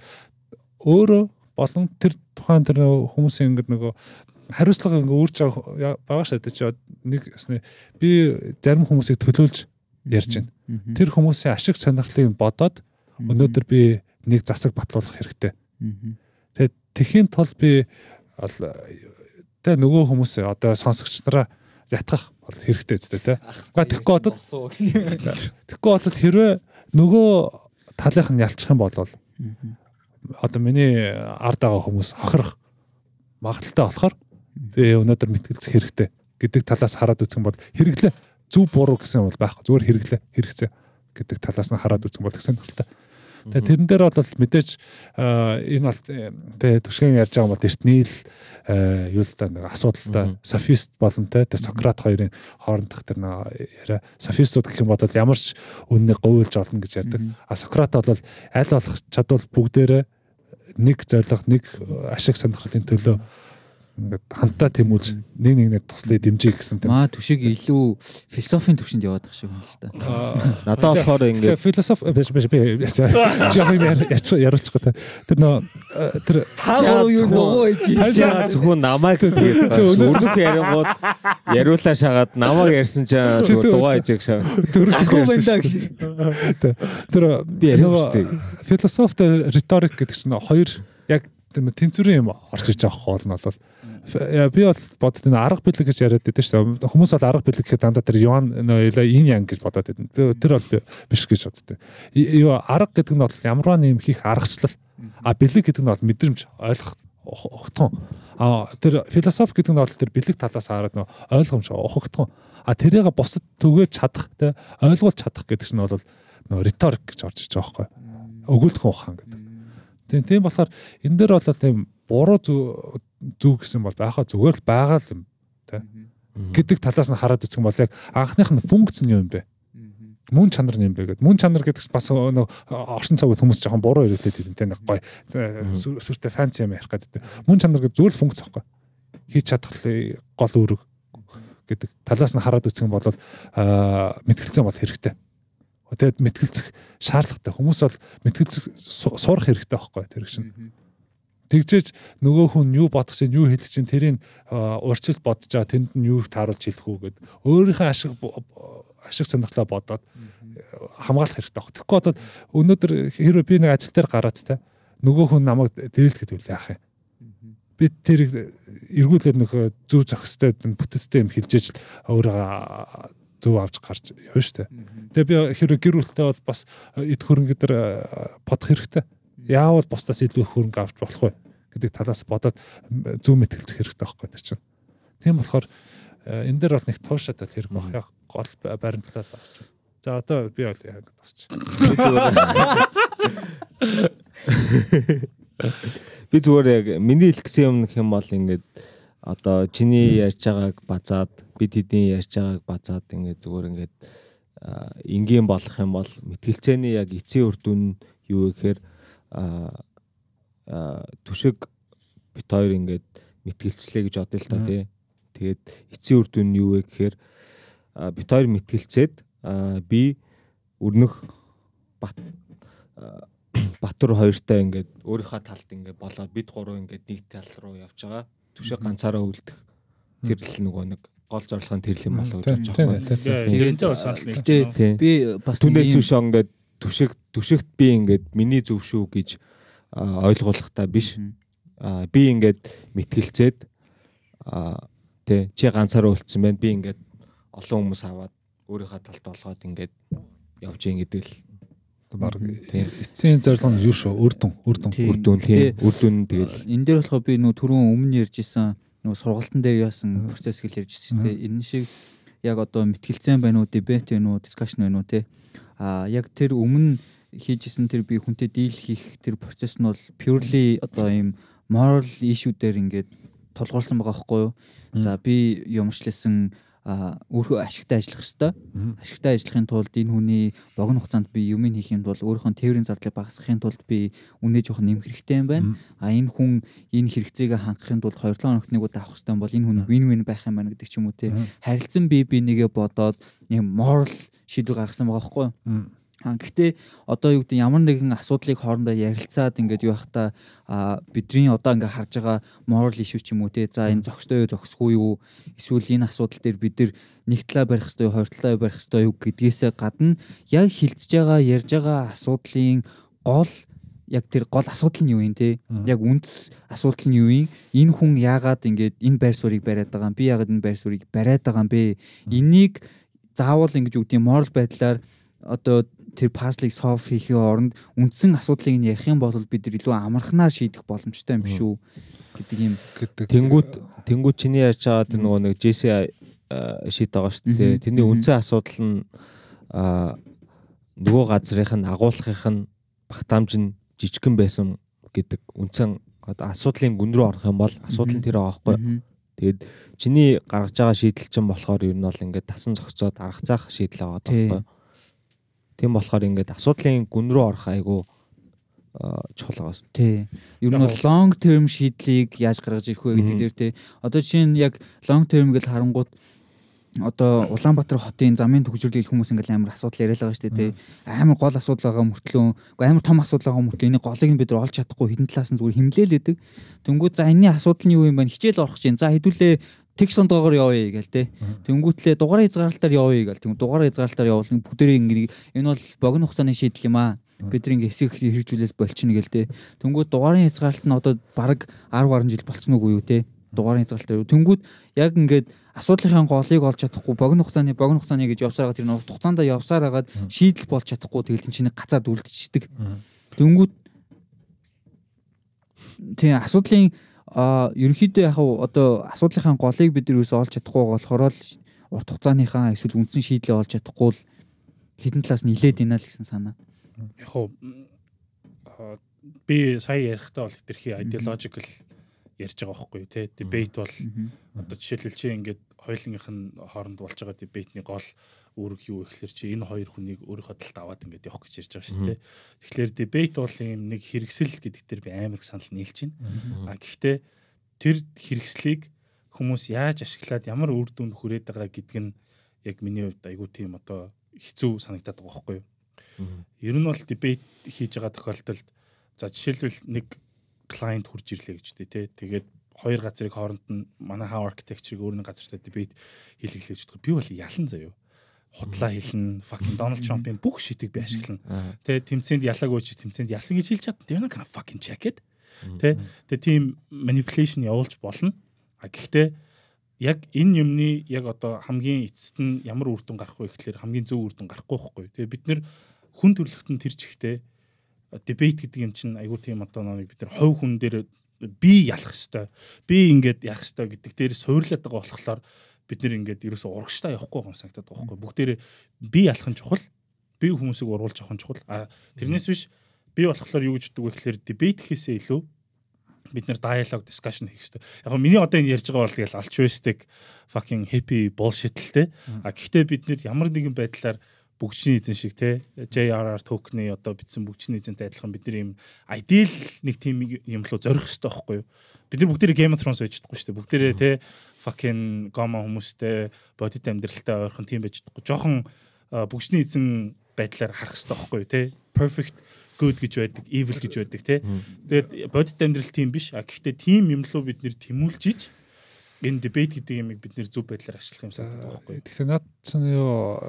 өөрөө болон тэр тухайн тэр хүмүүсийн ингэ нөгөө хариуцлага ингэ өөрч байгаа байгаа шээ те. Нэг ясны би зарим хүмүүсийг төлөөлж ярьж байна. Тэр хүмүүсийн ашиг сонирхлыг бодоод өнөөдөр би нэг засаг батлуулах хэрэгтэй. Тэгээд тэхийн тул би тэ нөгөө хүмүүс одоо сонсогч нараа ятгах бол хэрэгтэй үстэй тэ. Гэхдээ тэгэхгүй бол тэгэхгүй бол хэрвээ нөгөө талынх нь ялчих юм бол одоо миний ард байгаа хүмүүс хохирох магадaltaй болохоор би өнөөдөр мэтгэлцэх хэрэгтэй гэдэг талаас хараад үзсэн бол хэрэглээ зөв буруу гэсэн бол байхгүй. Зүгээр хэрэглээ, хэрэгцээ гэдэг талаас нь хараад үзсэн бол тэгсэн тохиолдолтой. Тэгээ тэрэн дээр бол мэдээж энэ бол тэгээ төшгөн ярьж байгаа бол эртний л юу л да нэг асуудалтай софист болон тэ Сократ хоёрын хоорондох тэр яриа софистууд гэх юм бол ямар ч үннийг говьлж олно гэж ярьдаг. А Сократ бол аль болох чадвал бүгдээрээ нэг зориг нэг ашиг сонирхлын төлөө ингээд хамтаа тэмүүлж нэг нэгнээ туслая дэмжиж гэсэн тийм. Маа түшиг илүү философийн төвшөнд яваад тах шиг юм л та. Надаа болохоор ингээд философи э, биш биш би яриулчихгүй та. Тэр нөө э, тэр таа юу нөгөө хийж зөвхөн намайг тэгээд өнөөх ярингууд яриулаа шагаад намайг ярьсан чинь дугаа хийж шаа. Дөрчихгүй байна гэж. Тэр би яриулж тээ. Философи риторик гэдэг чинь хоёр яг систем тэнцвэрийн юм орж иж авах болно бол би бол бодд энэ арга бэлэг гэж яриад байдаг шүү дээ. Хүмүүс бол арга бэлэг гэхэд дандаа тэр юан ин янг гэж бодоод байдаг. Би тэр бол биш гэж боддог. Юу арга гэдэг нь бол ямарваа нэм хийх аргачлал. А бэлэг гэдэг нь бол мэдрэмж ойлголт ухтхан. А тэр философи гэдэг нь бол тэр бэлэг талаас хараад нөө ойлгомж ухагтхан. А тэрийг босд төгөөж чадах те ойлгуулж чадах гэдэг чинь бол нөө риторик гэж орж иж байгаа байхгүй. Өгүүлдэхүүн ухаан гэдэг. Тийм тийм болохоор энэ дээр бол тийм буруу зүг гэсэн бол байхаа зүгээр л байгаа л юм тий. гэдэг талаас нь хараад үзэх юм бол яг анхных нь функц нь юм бэ. Мөн чанар нь юм бэ гэдэг. Мөн чанар гэдэг бас нэг оршин цаг хүмүүс жоохон буруу хэрэглээд ирэн тий нэг гой сүртэй фанси юм ярих гэдэг. Мөн чанар гэдэг зөвл функц аахгүй. Хийж чадах э, гол үүрэг гэдэг талаас нь хараад үзэх юм бол мэдгэлцэн бол хэрэгтэй. Тэгээд мэтгэлцэх шаардлагатай. Хүмүүс бол мэтгэлцэх сурах хэрэгтэй байхгүй тэр их шин. Тэгжээж нөгөө хүн юу бодох чинь юу хэлэх чинь тэрийг урьдчилт бодож байгаа тэнд нь юу тааруулж хэлэх үү гэд өөрийнхөө ашиг ашиг сонирхлоо бодоод хамгаалах хэрэгтэй баг. Тэгэхгүй бодоод өнөөдөр хэрвээ би нэг ажил дээр гараад те нөгөө хүн намайг дээлдэхэд үлээ ах юм. Би тэр эргүүлээд нөх зөв зохистой бүтэцтэй юм хэлжээж л өөрөө зөв авч гарч явна штэ. Тэгээ би хэрэг гэр бүлтэй бол бас эд хөрөнгө гэдэр бодох хэрэгтэй. Яавал бусдаас илүү хөрөнгө авч болох вэ гэдэг талаас бодоод зөв мэтгэлцэх хэрэгтэй байхгүй тийм чинь. Тийм болохоор энэ дээр бол нэг туушаад л хэрэг баг яг гол баримтлал авч. За одоо би бол яг тосч. Би зүгээр яг миний хэлсэн юм гэх юм бол ингэдэг одоо чиний ярьж байгааг базаад бид хэдийн ярьж байгааг базаад ингээд зүгээр ингээд энгийн болох юм бол мэтгэлцээний яг эцсийн үр дүн юу вэ гэхээр түшиг бит хоёр ингээд мэтгэлцлээ гэж бодъё л та тий. Тэгээд эцсийн үр дүн юу вэ гэхээр бит хоёр мэтгэлцээд би өрнөх бат Батур хоёртай ингээд өөрийнхөө талд ингээд болоод бид гурав ингээд нэг тал руу явж байгаа. Түшээ ганцаараа үлдэх. Тэр л нөгөө нэг гол зорилгын тэрл юм болоо гэж бодож байгаа. Тэгээд би бас түнээс үш ингээд түшиг түшигт би ингээд миний зөв шүү гэж ойлгуулахтаа биш. Би ингээд мэтгэлцээд тий чи ганцаараа үлдсэн байна. Би ингээд олон хүмүүс аваад өөрийнхөө талд олгоод ингээд явж гин гэдэг л баг эцсийн зорилго нь юу шүү үрдүн үрдүн үрдүн тийм үрдүн тэгэл э, энэ дээр болохоо би нөгөө түрүүн өмнө ярьжсэн нөгөө сургалтын дээр яасан процесс гэж ярьжсэн тийм энэ шиг яг одоо мэтгэлцэн байна уу дебет байна уу дискшн байна уу тийм а яг тэр өмнө хийжсэн тэр би хүнтэй дийл хийх тэр процесс нь бол purely одоо ийм moral issue дээр ингээд тулгуурласан байгаа байхгүй юу за би юмшлсэн өөрөө ашигтай ажиллах ёстой. Ашигтай ажиллахын тулд энэ хүний богино хугацаанд би юм хийхин тулд өөрийнхөө тээврийн зардлыг багасгахын тулд би үнэ жоох нэмэх хэрэгтэй юм байна. А энэ хүн энэ хэрэгцээгээ хангахын тулд 2 хоногт нэг удаа авах хэрэгтэй бол энэ хүн win win байх юм байна гэдэг ч юм уу те. Харилцан би би нэгэ бодоод нэг moral шийдвэр гаргасан байгаа байхгүй юу? хаан. Гэхдээ одоо юу гэдэг ямар нэгэн асуудлыг хоорондоо ярилцаад ингээд юу хахта бидний одоо ингээд харж байгаа moral issue ч юм уу те. За энэ зөкстэй юу зөксгүй юу? Эсвэл энэ асуудал дээр бид нэг талаа барих хэвээр хоёр талаа барих хэвээр юу гэдгээсээ гадна яг хилцж байгаа ярьж байгаа асуудлын гол яг тэр гол асуудал нь юу юм те яг үндэс асуудал нь юу юм энэ хүн яагаад ингээд энэ байр суурийг бариад байгаа юм би яагаад энэ байр суурийг бариад байгаа юм бэ энийг заавал ингэж үгдийн морал байдлаар одоо тэр пазлыг solve хийхээ оронд үндсэн асуудлыг нь ярих юм бол бид нар илүү амархнаар шийдэх боломжтой юм шүү гэдэг юм гэдэг. Тэнгүүд тэнгүүд чиний яаж чагаа тэр нөгөө нэг JC шийд байгаа шүү дээ. Тэрний үндсэн асуудал нь нөгөө газрынх нь агуулгынх нь багтаамж нь жижигэн байсан гэдэг үндсэн асуудлын гүн рүү орох юм бол асуудал нь тэр аахгүй. Тэгээд чиний гаргаж байгаа шийдэл чинь болохоор ер нь бол ингээд тасан зохицоод арга цаах шийдэл аваад байгаа байхгүй. Тийм болохоор ингээд асуудлын гүн рүү орох айгүй чухал гаас. Тий. Ер нь бол long term шийдлийг яаж гаргаж ирэх вэ гэдэг дээр тий. Одоо жишээ нь яг long term гэж харангууд одоо Улаанбаатар хотын замын төгсрөлийг хүмүүс ингээл амар асуудал яриад байгаа шүү дээ тий. Амар гол асуудал байгаа мөртлөө амар том асуудал байгаа мөртлөө энийг голыг нь бид нар олж чадахгүй хідэн талаас нь зүгээр химлээл өгдөг. Тэнгүүд за энэний асуудал нь юу юм бэ? Хичээл орох чинь. За хэдүүлээ текст ондоогоор явъя гээл те. Тэнгүүтлээ дугаар хязгаарлалтаар явъя гээл. Тэгм дугаар хязгаарлалтаар явуул бүгдээрээ ингэ энэ бол богино хугацааны шийдэл юм аа. Бид нэг хэсэг хэрэгжүүлэл болчихно гээл те. Тэнгүүд дугаарын хязгаарлалт нь одоо бараг 10 гаруй жил болцсон уу юу те. Дугаарын хязгаарлалт. Тэнгүүд яг ингээд асуудлынхаа голыг олж чадахгүй богино хугацааны богино хугацааны гэж явсаар байгаа тэр нэг хугацаанд явсаар хагаад шийдэл болж чадахгүй тэгэл чинь гацаад үлдчихдэг. Тэнгүүд тийм асуудлын а ерөнхийдөө яг одоо асуудлынхаа голыг бид нэрээс олж чадахгүй болохоор л урт хугацааныхаа эсвэл үндсэн шийдлээ олж чадахгүй л хідэн талаас нь нилээд ийна л гэсэн санаа. Яг уу би сая ярихдаа бол хэтэрхий ideological ярьж байгаа байхгүй юу те дебет бол одоо жишээлбэл чи ингээд хоёулынх нь хооронд болж байгаа дебетний гол үүрэг юу ихлээр чи энэ хоёр хүнийг өөрийнхөө талд аваад ингээд явах гэж ярьж байгаа шүү дээ. Тэгэхээр дебет бол юм нэг хэрэгсэл гэдэг дээр би амар их санал нийлж байна. А гэхдээ тэр хэрэгслийг хүмүүс яаж ашиглаад ямар үр дүнд хүрээд байгаа гэдг нь яг миний хувьд айгүй тийм одоо хэцүү санагдаад байгаа байхгүй юу. Ер нь бол дебет хийж байгаа тохиолдолд за жишээлбэл нэг клиент хурж ирлээ гэж дээ тий. Тэгээд хоёр газрыг хооронд нь манай хаа архитектчиг өөр нэг газартай дебет хийлгэлж байгаа. Би бол ялан заяа худлаа хэлнэ. Fucking Donald Trump-ийн бүх шитийг би ашиглана. Тэ тэмцээнд ялаагүй чи тэмцээнд ялсан гэж хэлж чадна. You're not gonna fucking check it. Тэ тэгээ тийм manipulation явуулж болно. А гэхдээ яг энэ юмны яг одоо хамгийн эцэст нь ямар үр дүн гарах вэ гэхлээр хамгийн зөв үр дүн гарахгүй байхгүй. Тэгээ бид нэр хүн төрөлхтөн тэр чигтээ дебет гэдэг юм чинь айгүй тийм одоо нэг бид нар хов хүн дээр би ялах хэвээр би ингээд яах хэвээр гэдэг дээр суурлаад байгаа болохоор бид нэр ингээд ерөөсө урагштай явахгүй гом санагдаад байгаа байхгүй бүгдээрээ би ялах нь чухал би хүмүүсийг ургуулж авах нь чухал а тэрнээс биш би болохоор юу гэж боддог вэ гэхээр дебет хийсээ илүү бид нэр диалог дискшн хийх хэрэгтэй. Яг нь миний одоо энэ ярьж байгаа бол тэгэл altruistic fucking happy bullshit л те. А гэхдээ бид нэр ямар нэгэн байдлаар бүгжний эзэн шиг те JRR токны одоо бичсэн бүгжний эзэнтэй адилхан бид нар юм ideal нэг тим юм лу зорих хэрэгтэй байхгүй юу бид нар бүгдээ Game of Thrones байж чадахгүй шүү дээ бүгдээрээ те fucking гомо хүмүүстэй бодит амьдралтай ойрхон тим байж чадахгүй жоохон бүгжний эзэн байдлаар харах хэрэгтэй байхгүй юу те perfect good гэж байдаг evil гэж байдаг те тэгээд бодит амьдрал тим биш а гэхдээ тим юм лу бид нар тэмүүлж иж энэ дебет гэдэг юмыг бид нэр зөв байдлаар ашиглах юм санагдах байхгүй. Тэгэхээр наад чинь юу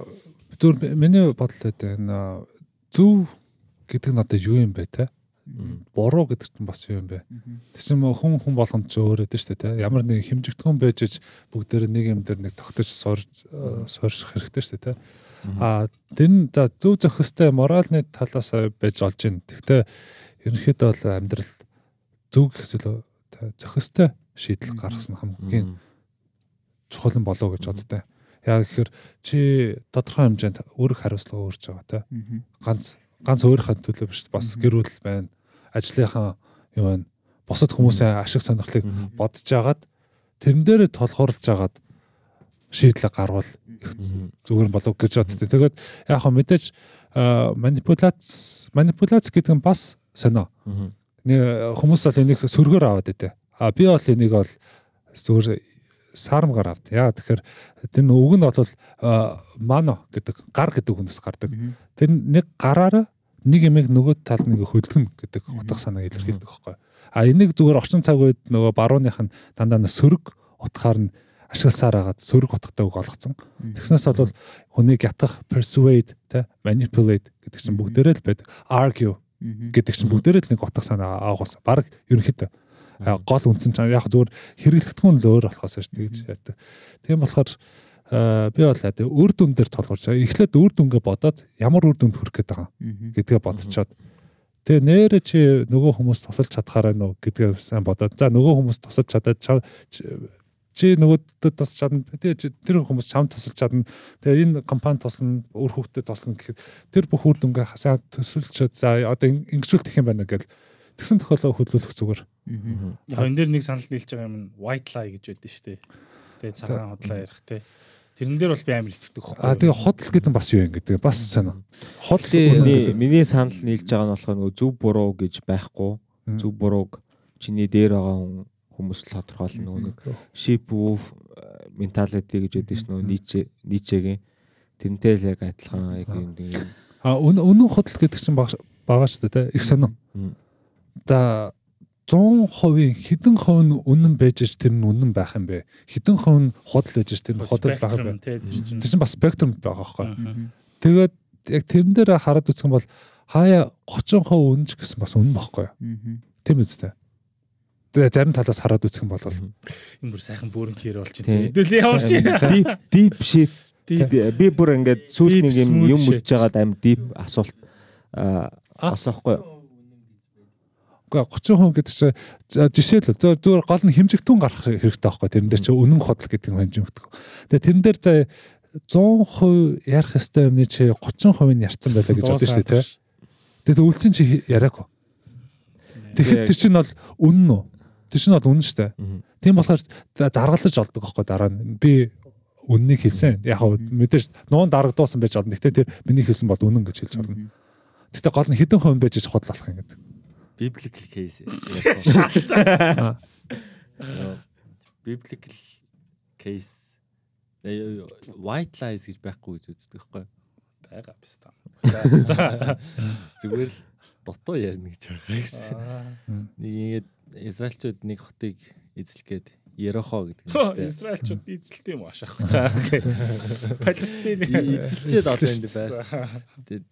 Зүгээр миний бодол өгдөө энэ зөв гэдэг нь одоо юу юм бэ те? Буруу гэдэгт нь бас юу юм бэ? Тэг чим хүн хүн болгонд ч өөр өдөө штэ те. Ямар нэг хэмжигдэхүүн байж аж бүгдээр нэг юм дээр нэг тогтож сорж сорьсох хэрэгтэй штэ те. А тэр нь за зөв зохистой моральны талаас байж олж ийн. Тэгтээ ерөнхийдөө бол амьдрал зөв гэхсэл зохистой шийдэл гаргасан хамгийн чухал нь болов гэж боддтой. Яа гэхээр чи тодорхой хэмжээнд өөрөх хариуцлага өөрч байгаа те. Ганц ганц өөрийнхөө төлөө биш бас гэрүүл байна. Ажлынхаа юу байна. Босод хүмүүсийн ашиг сонирхлыг бодож агаад тэрэн дээр толхоорлж агаад шийдлэг гарвал зүгээр болов гэж бодд. Тэгээд яг хөө мэдээж манипуляц манипуляц гэдэг нь бас сонио. Нэг хүмүүс бол энийг сөргөөр аваад өгдөө. А би бол энийг бол зүгээр сармгаар авт. Яа тэгэхээр тэр нь үг нь бол мано гэдэг гар гэдэг хүнээс гардаг. Тэр нэг гараараа нэг юмыг нөгөө тал нэг хөдөлгөн гэдэг утга санааг илэрхийлдэг байхгүй. А энийг зүгээр орчин цаг үед нөгөө барууных нь дандаа сөрөг утгаар нь ашигласаар хагаад сөрөг утгатай үг олгоцсон. Тэгснээс бол хүнийг ятгах, persuade, тэ manipulate гэдэг чинь бүгдээрээ л байдаг. argue гэдэг чинь бүгдээрээ л нэг утга санаа агуулсан. Бараг ерөнхийдөө Э, гол үндсэн чинь яг зүгээр хэрэглэхтгүн л өөр болохоос шүү дээ гэж ярьдаг. Тийм болохоор э, би бол аа өр дүн дээр толгорч. Эхлээд өр дүнгээ бодоод ямар өр дүнд хүрэх гээд байгаа гэдгээ бодцоод Тэгээ нээрээ чи нөгөө хүмүүс тусалж чадхаарай нуу гэдгээ сайн бодоод за нөгөө хүмүүс тусалж чадаад чи нөгөөдөд тус чадна тэгээ тэр хүмүүс чам тусалж чадна тэгээ энэ компани туслана өөр хүүхдэд туслана гэхэд тэр бүх үр дүнгээ хасаа төсөлчөд за одоо ингэжүүл тэх юм байна гэл Тэгсэн тохиолоо хөдлөх зүгээр. Яг энэ дээр нэг санал нийлж байгаа юм нь white lie гэж байдаг шүү дээ. Тэгээ цагаан худлаа ярих те. Тэрэн дээр бол би амар итгэдэг хөхгүй. А тэгээ ходл гэдэг нь бас юу юм гэдэг бас сонио. Ходл миний санал нийлж байгаа нь болохоор нөгөө зөв буруу гэж байхгүй. Зөв бурууг чиний дээр байгаа хүмүүс л тодорхойлно нөгөө нэг sheep wolf mentality гэж яддаг ш нь нийцэ нийцэгийн тэрнтэй л яг адилхан яг юм. А өнөө ходл гэдэг чинь багаш багаш та те их сонио. За 100% хэдэн хувь нь үнэн байж ш тэр нь үнэн байх юм бэ? Хэдэн хувь нь худал байж ш тэр нь худал байх юм бэ? Тэр чинь бас спектрум байгаа байхгүй. Тэгээд яг тэрэн дээр хараад үзэх юм бол хаяа 30% үнэн ч гэсэн бас үнэн байхгүй. Тийм үстэй. Тэгээ зарим талаас хараад үзэх юм бол энэ бүр сайхан бөөрөнгөөр болж байна. Хэдүүл ямар шиг deep deep shit. Би бүр ингээд сүүл нэг юм юм үдж байгаад аим deep асуулт асахгүй юу? Уга 30% гэдэг чинь жишээл зөв гол нь хэмжигтүүн гарах хэрэгтэй байхгүй тэрэн дээр чи үнэн хөдөл гэдэг юм хэмжигдэх. Тэгээ тэрэн дээр за 100% ярих хэвээр юмны чи 30% нь ярьсан байлаа гэж бодсон шүү дээ. Тэгээд үлцэн чи яриаг. Тэгэхэд тэр чинь бол үнэн үү? Тэр чинь бол үнэн шүү дээ. Тийм болохоор заргалдаж олдог байхгүй дараа нь. Би үннийг хэлсэн. Яг мэдээж нуун дарагдуусан байж болно. Гэтэ тэр миний хэлсэн бол үнэн гэж хэлж болно. Гэтэ гол нь хідэн хувь байж худал болох юм гэдэг biblical case. Biblical э, case. Э, white lies гэж байхгүй гэж үздэг байхгүй байгаа биш та. За зүгээр л дутуу ярина гэж байгаа гэсэн. Нэг ингэдэг Израильчууд нэг хотыг эзлэгээд Ерохо гэдэг нэртэй. Израильчууд эзэлт юм ааш ах. За. Палестин эзэлчээд олон юм байсан. Тэгээд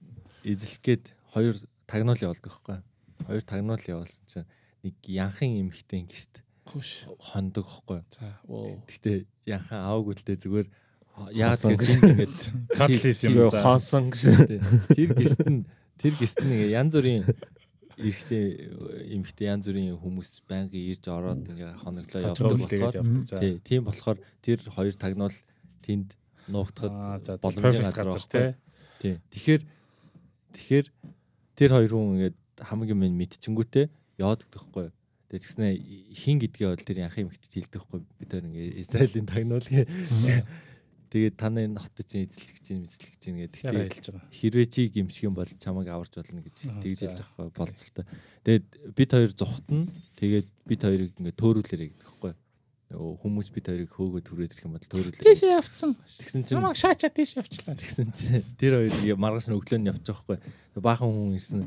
эзэлгээд хоёр тагнуул явуулдаг хгүй. Хоёр тагнуул явуулсан чинь нэг янхан эмхтэй гэрт Хүш хондог ихгүй. За. Гэтэ янхан аавгүй л дээ зүгээр яагаад гэж ингэж хатлис юм за. Хоосон гэж. Тэр гэрт нь тэр гэрт нь янз бүрийн эрэгтэй эмэгтэй янз бүрийн хүмүүс байнгын ирж ороод ингээ хоноглоо явдаг болохоор тий. Тийм болохоор тэр хоёр тагнуул тэнд нуугдахад боломжтой газар тий. Тэгэхээр тэгэхээр тэр хоёр хүн ингээд хамгийн минь мэдчихэнгүүтээ яваад гэдэгхгүй. Тэгээд тэгснэ хин гэдгийг бол тэр янхын эмэгтэд хилдэхгүй бид хоёр ингээ Израилийн тагнуул гээ. Тэгээд таны хот чинь эзлэх чинь мэдлэх чинь гэдэг. Хэрвээ чи гимшиг юм бол чамайг аварч болно гэж тэгж ялж авах болцолтой. Тэгээд бид хоёр зүхтэн тэгээд бид хоёрыг ингээ төөрүүлээрэй гэдэгхгүй хүмүүс бид хоёрыг хөөгөө түрээд ирэх юм бол төөрүүлээ. Тийш явцсан. Тэгсэн чинь намайг шаачаа тийш явчлаа. Тэгсэн чинь тэр хоёр маргааш нь өглөө нь явчих واخгүй. Баахан хүн ирсэн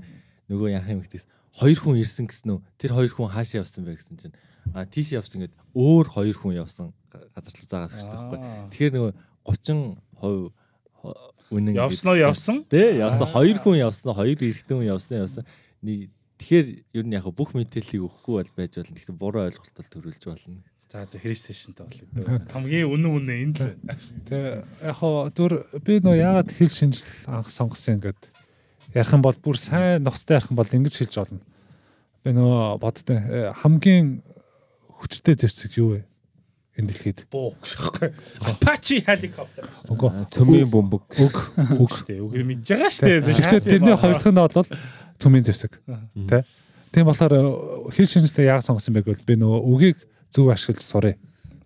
нөгөө яхан эмэгтэйс хоёр хүн ирсэн гэсэн үү? Тэр хоёр хүн хаашаа явсан бэ гэсэн чинь а тийш явсан гэд өөр хоёр хүн явсан газар л заагаад хэвчтэй байхгүй. Тэгэхээр нөгөө 30% үнэн явсан уу явсан? Тэ явсан хоёр хүн явсан, хоёр эрэгтэй хүн явсан явсан. Нэг тэгэхээр ер нь яг бүх мэдээллийг өгөхгүй бол байж болно. Гэхдээ буруу ойлголт бол төрүүлж болно. За за христэшнтэй бол хамгийн үнэн үнэн энэ л байна. Тэ яг хоо зүр би нөө яагаад хэл шинжил анх сонгосон юм гээд ярих юм бол бүр сайн нөхцөлтэй ярих юм бол ингэж хэлж болно. Би нөгөө бодтой э, хамгийн хүчтэй зэвсэг юу вэ? энэ дэлхийд. Буу гэхгүй. Apache helicopter. Үгүй. Цөмийн бөмбөг. Үг. Үг штэ. Үг мэдж байгаа штэ. Тэгэхээр тэрний хоёр дахь нь бол цөмийн зэвсэг. Тэ. Тийм болохоор э, хэл шинжлэх яг сонгосон байг бол би нөгөө үгийг зөв ашиглаж сурыг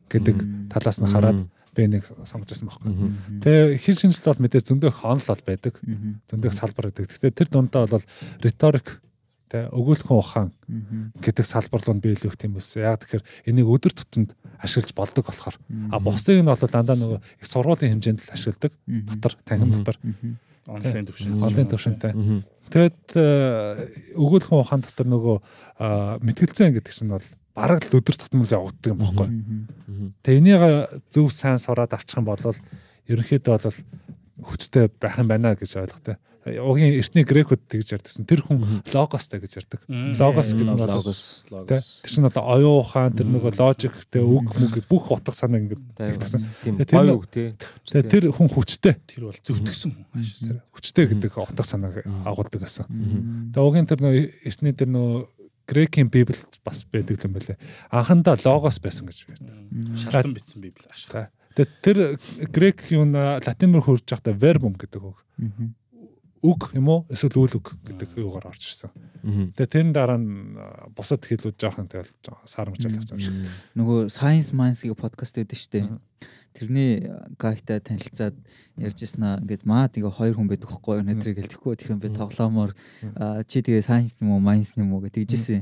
гэдэг талаас нь хараад БН-ийг сонгожсэн байхгүй. Тэгээ хэл шинжилэл бол мэдээ зөндөө хонл бол байдаг. Зөндөө салбар гэдэг. Гэхдээ тэр дундаа бол риторик тэ өгүүлхэн ухаан гэдэг салбар руу биелэх юм биш. Яг тэгэхээр энийг өдөр тутмд ашиглаж болдог болохоор а бусдыг нь бол дандаа нөгөө их сургуулийн хэмжээнд л ашигладаг дотор танхим дотор онлайн төвшөнд онлайн төвшөнтэй. Тэгэд э, өгүүлхэн ухаан дотор нөгөө э, мэтгэлцэн гэдэг чинь бол бараг л өдөр тутмал явагддаг юм бохгүй. Тэгээ энийг зөв сайн сураад авчих юм бол ерөнхийдөө бол хүчтэй байх юм байна гэж ойлготой. Угийн эртний грекуд тэгж ярьдсан. Тэр хүн логостэй гэж ярьдаг. Логос гэдэг нь логос. Тэр чинь бол оюун ухаан тэр нэг логиктэй үг мүг бүх утга санаа ингээд тэгсэн. Тэр үг тий. Тэр хүн хүчтэй. Тэр бол зөвтгсөн хүн. Хүчтэй гэдэг утга санааг агуулдаг гэсэн. Тэгээ угийн тэр нөө эртний тэр нөө Грекийн Библи бас байдаг юм байлаа. Анхандаа логос байсан гэж байдаг. Шалтан бичсэн Библи аашаа. Тэгээд тэр э, грек юм э, латин руу хөрж байхдаа verbum гэдэг үг. Үг юм уу? Эсвэл үйл үг гэдэг юугаар орж ирсэн. Тэгээд тэрэн дараа нь э, бусад хэлүүд жоохон тэгэл сарамжаал авсан юм шиг. Нөгөө Science Minds-ийн подкаст өгдөө штэ тэрний гайтай танилцаад ярьжсэн аа ингээд маа тэгээ хоёр хүн байдаг хөхгүй юу нэтрийг хэлэхгүй тэгэх юм би тоглоомоор чи тэгээ сайнс юм уу майнс юм уу гэж тэгжсэн.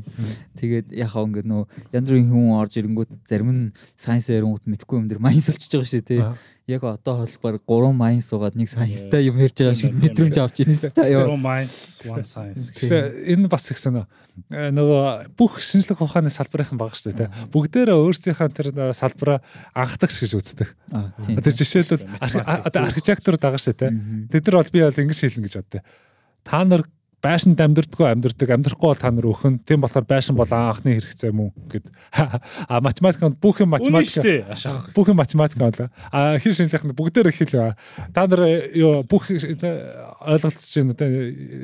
Тэгээд яхаа ингээд нөө янз бүрийн хүн орж ирэнгүүт зарим нь сайнс ирэнгүүт мэдхгүй юм дэр майнс болчихж байгаа шүү тий яг одоо холбоор 3 майн суугаад нэг сайнстай юм ярьж байгаа шиг мэдрэмж авч байна шүү дээ. 3 майн, 1 science. Тэгээ энэ бас их санаа. Э, нөгөө бүх шинжлэх ухааны салбарынхан бага шүү дээ. Бүгдээрээ өөрсдийнхөө тэр э, салбараа анхдагч гэж үздэг. Тэр жишээлбэл одоо архитектор дагаа шүү дээ. Тэд нар бол би бол ингэж хэлнэ гэж боддог. Та нар байшин амьдрдгөө амьдрдаг амьдрахгүй бол та нар өхөн тийм болохоор байшин бол анхны хэрэгцээ мөн гэд а математиканд бүх юм математика бүх юм математика бол а хин шинжлэхэнд бүгдээр их хэл та нар юу бүх ойлголцож байна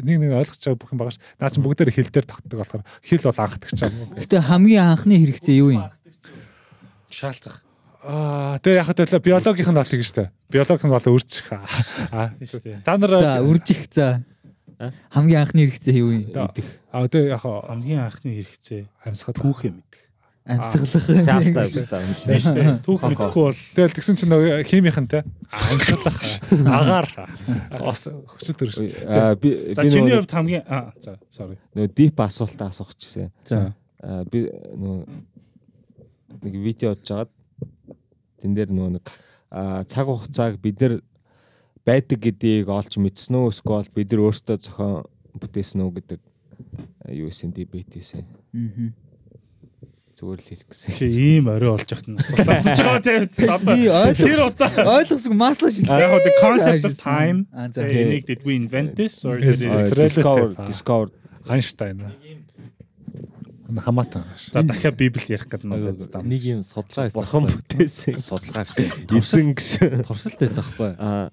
нэг нэг ойлгож байгаа бүх юм багаш наа чи бүгдээр хэл дээр тогтдог болохоор хэл бол анхдаг ч юм гэхдээ хамгийн анхны хэрэгцээ юу юм шаалцах Аа тэгээ яг хэвэл биологийн нь бол тийм шүү дээ. Биологийн нь бол үржих. Аа тийм шүү дээ. Та нар за үржих за Хамгийн анхны хэрэгцээ юу юм? Идэх. А одоо яг хамгийн анхны хэрэгцээ амьсгал түүхээ мэдэх амьсгалах шаардлагатай юмстай юм тийм шүү дээ. Түүх мэдэхгүй бол тэгэл тэгсэн чинь нөгөө химийнхэн те амьсгалах агаар бас хүчтэй төр шүү. Би би чиний хувьд хамгийн за sorry. Нөгөө deep асуултаа асуух гэсэн. За би нөгөө нэг видео одж агаад тэн дээр нөгөө нэг цаг хугацааг бид нэр байдаг гэдгийг олж мэдсэн үү эсвэл бид нар өөрсдөө зохион бүтээсэн үү гэдэг юу эсэн дебетээсээ. Аа зүгээр л хэлэх гэсэн. Чи ийм орой олж яхад нь асуулаас ч байгаа тийм. Би ойлгосон. Ойлгосон маслаа шилжээ. Яг the concept of time. Энийг did we invent this or did it discovered discovered Einstein. Хамаатан. За дахиад библ ярих гэдэг нь байна даа. Нэг юм судалгаа хийсэн. Бурхан бүтээсэн судалгаа хийсэн. Ирсэн гэж. Туршилтээс ахгүй. Аа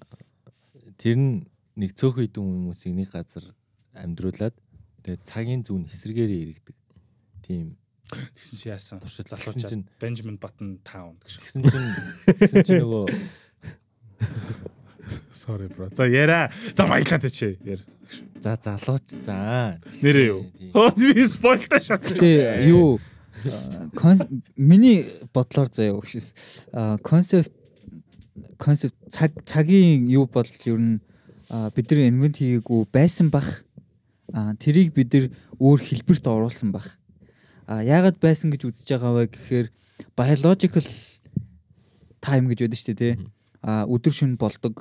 Тэр нь нэг цөөх хідэн хүмүүсийг нэг газар амьдруулад тэгээд цагийн зүүн эсрэгээрээ иргэдэг. Тийм. Тэгсэн чи яасан? Туршил залуучаа Бенджамин Баттон таун гэсэн. Тэгсэн чинь тэгсэн чи нөгөө Sorry bro. За яриа. За баялаад чи яар. За залууч за. Нэрээ юу? Оо би спойлтаа шатчих. Тий юу? Миний бодлоор заяа өгшээс концепт концепт цаг цагийн юу бол ер нь бид нар инвент хийгээгүй байсан бах тэрийг бид нар өөр хэлбэрт оруулсан бах яагаад байсан гэж үзэж байгаа вэ гэхээр biological time гэж байдаг шүү дээ тий өдөр шөнө болдог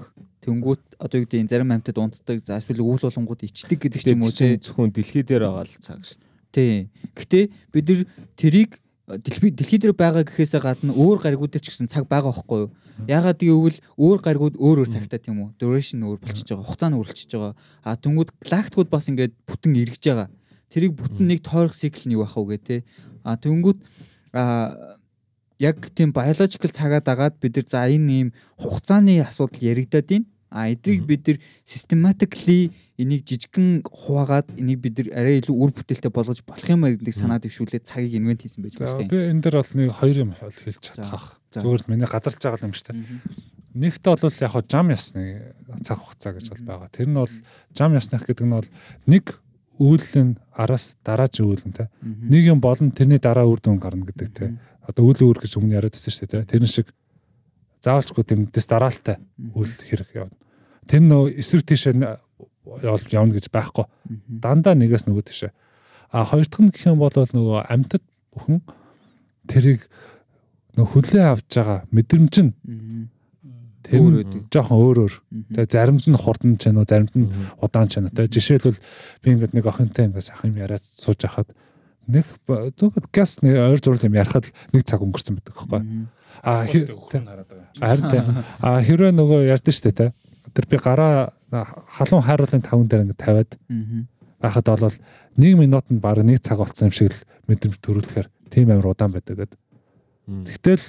тэнгуут одоо юу гэдэг зарим амьтад унтдаг заашгүй өвөл болонгууд ичдэг гэдэг ч юм уу тий зөвхөн дэлхий дээр байгаа л цаг шүү дээ тий гэтээ бид нар тэрийг дэлхий дээр байгаа гэхээсээ гадна өөр гаригууд төр ч гэсэн цаг байгаа байхгүй юу? Ягаад гэвэл өөр гаригууд өөр өөр цагтаа тийм үү? Duration өөр болчихж байгаа, хугацаа нь өөрчлөж байгаа. А тэнгууд галактикууд бас ингээд бүтэн эргэж байгаа. Тэрийг бүтэн нэг тойрох цикл нь юу ах вэ гэ тэ. А тэнгууд а яг тийм biological цагаа дагаад бид нар за энэ ийм хугацааны асуудал яригадаад байна. А эдрийг бид нэр systematically энийг жижигэн хуваагаад энийг бид нэр арай илүү үр бүтээлтэй болгож болох юм аа гэдгийг санаа дэвшүүлээд цагийг инвент хийсэн байж болох юм. Би энэ дээр бол нэг хоёр юм хэлж чадах. Зүгээр л миний гадарч байгаа юм шүү дээ. Нэгт бол яг хаа жам ясны цаг хугацаа гэж бол байгаа. Тэр нь бол жам ясных гэдэг нь бол нэг үүлэн араас дараач үүлэн те. Нэг юм болон тэрний дараа үр дүн гарна гэдэг те. Одоо үйл өөр гэж өмнө яриад байсан шүү дээ. Тэрэн шиг заавалчгүй тэмдээс дараалтай үйл хэрэг явна. Тэр нөө эсрэг тийшээ э, явна гэж байхгүй. Дандаа нэгээс нөгөө тийшээ. А хоёр дахь нь гэх юм бол нөгөө амьтад бүхэн тэрийг нөх хүлээ авч байгаа мэдрэмж нь тэр жоохон өөр өөр. Тэгээ заримд нь хурдан ч юм уу, заримд нь удаан ч юм уу. Тэгээ жишээлбэл би ингээд нэг охинтой ингээд сах юм яриад сууж хахад нэг подкаст нэг ойр зурл юм ярихад нэг цаг өнгөрсөн байдаг хөөхгүй. А харин тэ. А хэрвээ нөгөө ярьд штэ тэ. Тэр би гараа халуун хайруулын таван дээр ингэ тавиад байхад бол 1 минут нь баг 1 цаг болсон юм шиг л мэдрэмж төрүүлэхээр тийм амар удаан байдаг гэдэг. Тэгтэл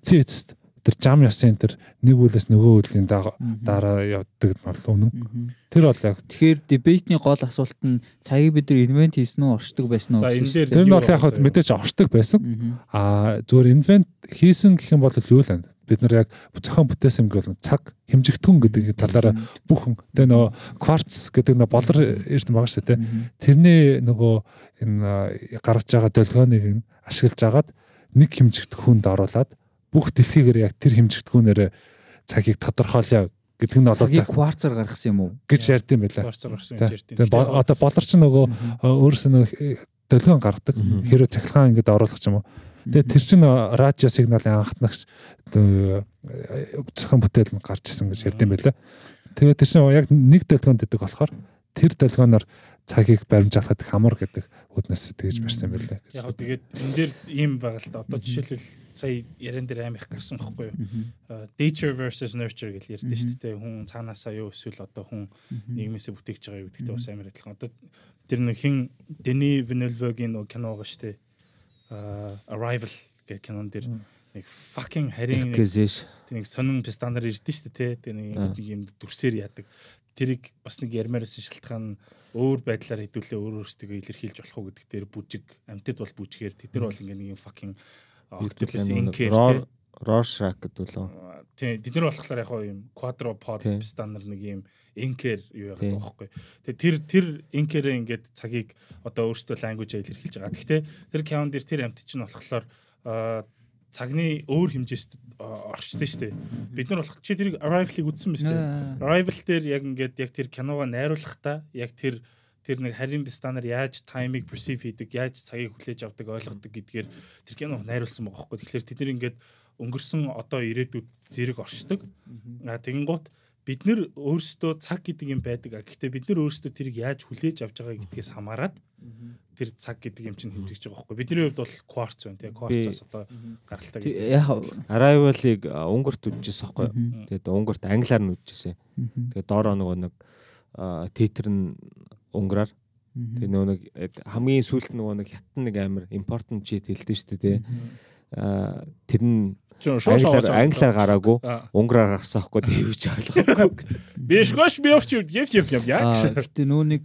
эцээ эцэст тэр jam ёсын тэр нэг үлээс нөгөө үлийн дараа явдаг нь бол үнэн. Тэр бол яг тэгэхээр дебейтний гол асуулт нь цагийг бид нар invent хийсэн үү оршдог байсан уу? Тэр нь бол яг мэдээж оршдог байсан. Аа зөвөр invent хийсэн гэх юм бол юу л байна? бид нар яг зохион бүтээсэн юм гэвэл цаг хэмжигдэхүүн гэдэг талаараа бүхэн тэ нөгөө кварц гэдэг нөгөө болор эрдэм байгаа шүү тэ тэрний нөгөө энэ гаргаж байгаа долгионыг нь ашиглаж агаад нэг хэмжигдэхүүнд оруулаад бүх дэлхийгээр яг тэр хэмжигдгүүнээр цагийг тодорхойлё гэдэг нь болоод цаг кварцаар гаргасан юм уу гэж ярьд юм байлаа. Кварцаар гаргасан гэж ярьд. Тэгээ одоо болорч нөгөө э, өөрөөсөө нөгөө долгион э, гаргадаг. Хэрэв цахилгаан ингэдэ оруулах юм уу. Тэгээ тэр чин радио сигналын анхднагч зохион э, бүтээл нь гарч исэн гэж ярьд юм байлаа. Тэгээ тэр чин яг нэг долгионд өгдөг болохоор тэр долгионоор цагийг баримжаалахад хамар гэдэг үднэс тэгж барьсан юм билээ. Яг нь тэгээд энэ дээр ийм байгаа л да. Одоо жишээлбэл сая яран дээр амар их гарсан байхгүй юу? Э, Nature versus nurture гэж ярьдэн шүү дээ. Хүн цаанаасаа юу эсвэл одоо хүн нийгмээсээ бүтээгдэж байгаа юу гэдэгт бас амар адилхан. Одоо тэр нэг хин Дени Винельвегийн кино байгаа шүү дээ. Э, Arrival гэх кинон дээр нэг fucking харийн нэг сонин пистандар ирдэн шүү дээ. Тэ нэг юм дүрсээр яадаг тэрийг бас нэг ярмаар исэн шалтгаан өөр байдлаар хэдүүлээ өөр өөрсдөө илэрхийлж болох уу гэдэг дээр бүжиг амтд бол бүжгээр тэд нар бол ингээ нэг fucking octopus инкер Rorschach гэдэг лөө. Тий, тэд нар болохоор яг юм quadrupod стандар нэг юм инкер юу яагаад байхгүй. Тэгээ тэр тэр инкерээ ингээд цагийг одоо өөрсдөө language-аа илэрхийлж байгаа. Гэхдээ тэр calendar тэр амт чинь болохоор цагны өөр хэмжээст орчтой шүү дээ. Бид нар болох чи тэрийг Arrival-ыг үзсэн мэт дээ. Arrival дээр яг ингээд яг тэр киногоо найруулахдаа яг тэр тэр нэг харин бистанаар яаж таймыг perceive хийдэг, яаж цагийг хүлээж авдаг, ойлгодог гэдгээр тэр киног найруулсан байгаа хөөхгүй. Тэгэхээр тэд нар ингээд өнгөрсөн одоо ирээдүйд зэрэг оршдог. Тэгэнгუთ mm -hmm бид нар өөрсдөө цаг гэдэг юм байдаг. Гэхдээ бид нар өөрсдөө тэрийг яаж хүлээж авч байгаа гэдгээс хамаарат тэр цаг гэдэг юм чинь хэмжигдэж байгаа байхгүй. Бидний хувьд бол кварц байна. Тэгээ кварцаас одоо гаралтай гэдэг. Яг arrival-ыг өнгөрт үдчихсэн байхгүй. Тэгээд өнгөрт англиар нь үдчихсэн. Тэгээд доороо нөгөө нэг тетер нь өнгөраар тэгээд нөгөө нэг хамгийн сүүлд нөгөө нэг хятад нэг амир important shit хэлдэг шүү дээ. Э, тэр нь англиар англиар гараагүй унгараар гарсан хөхгүй тийм ч ойлгоогүй. Бишгош биовчуд яв яв яв яг. Гэтэ нөө нэг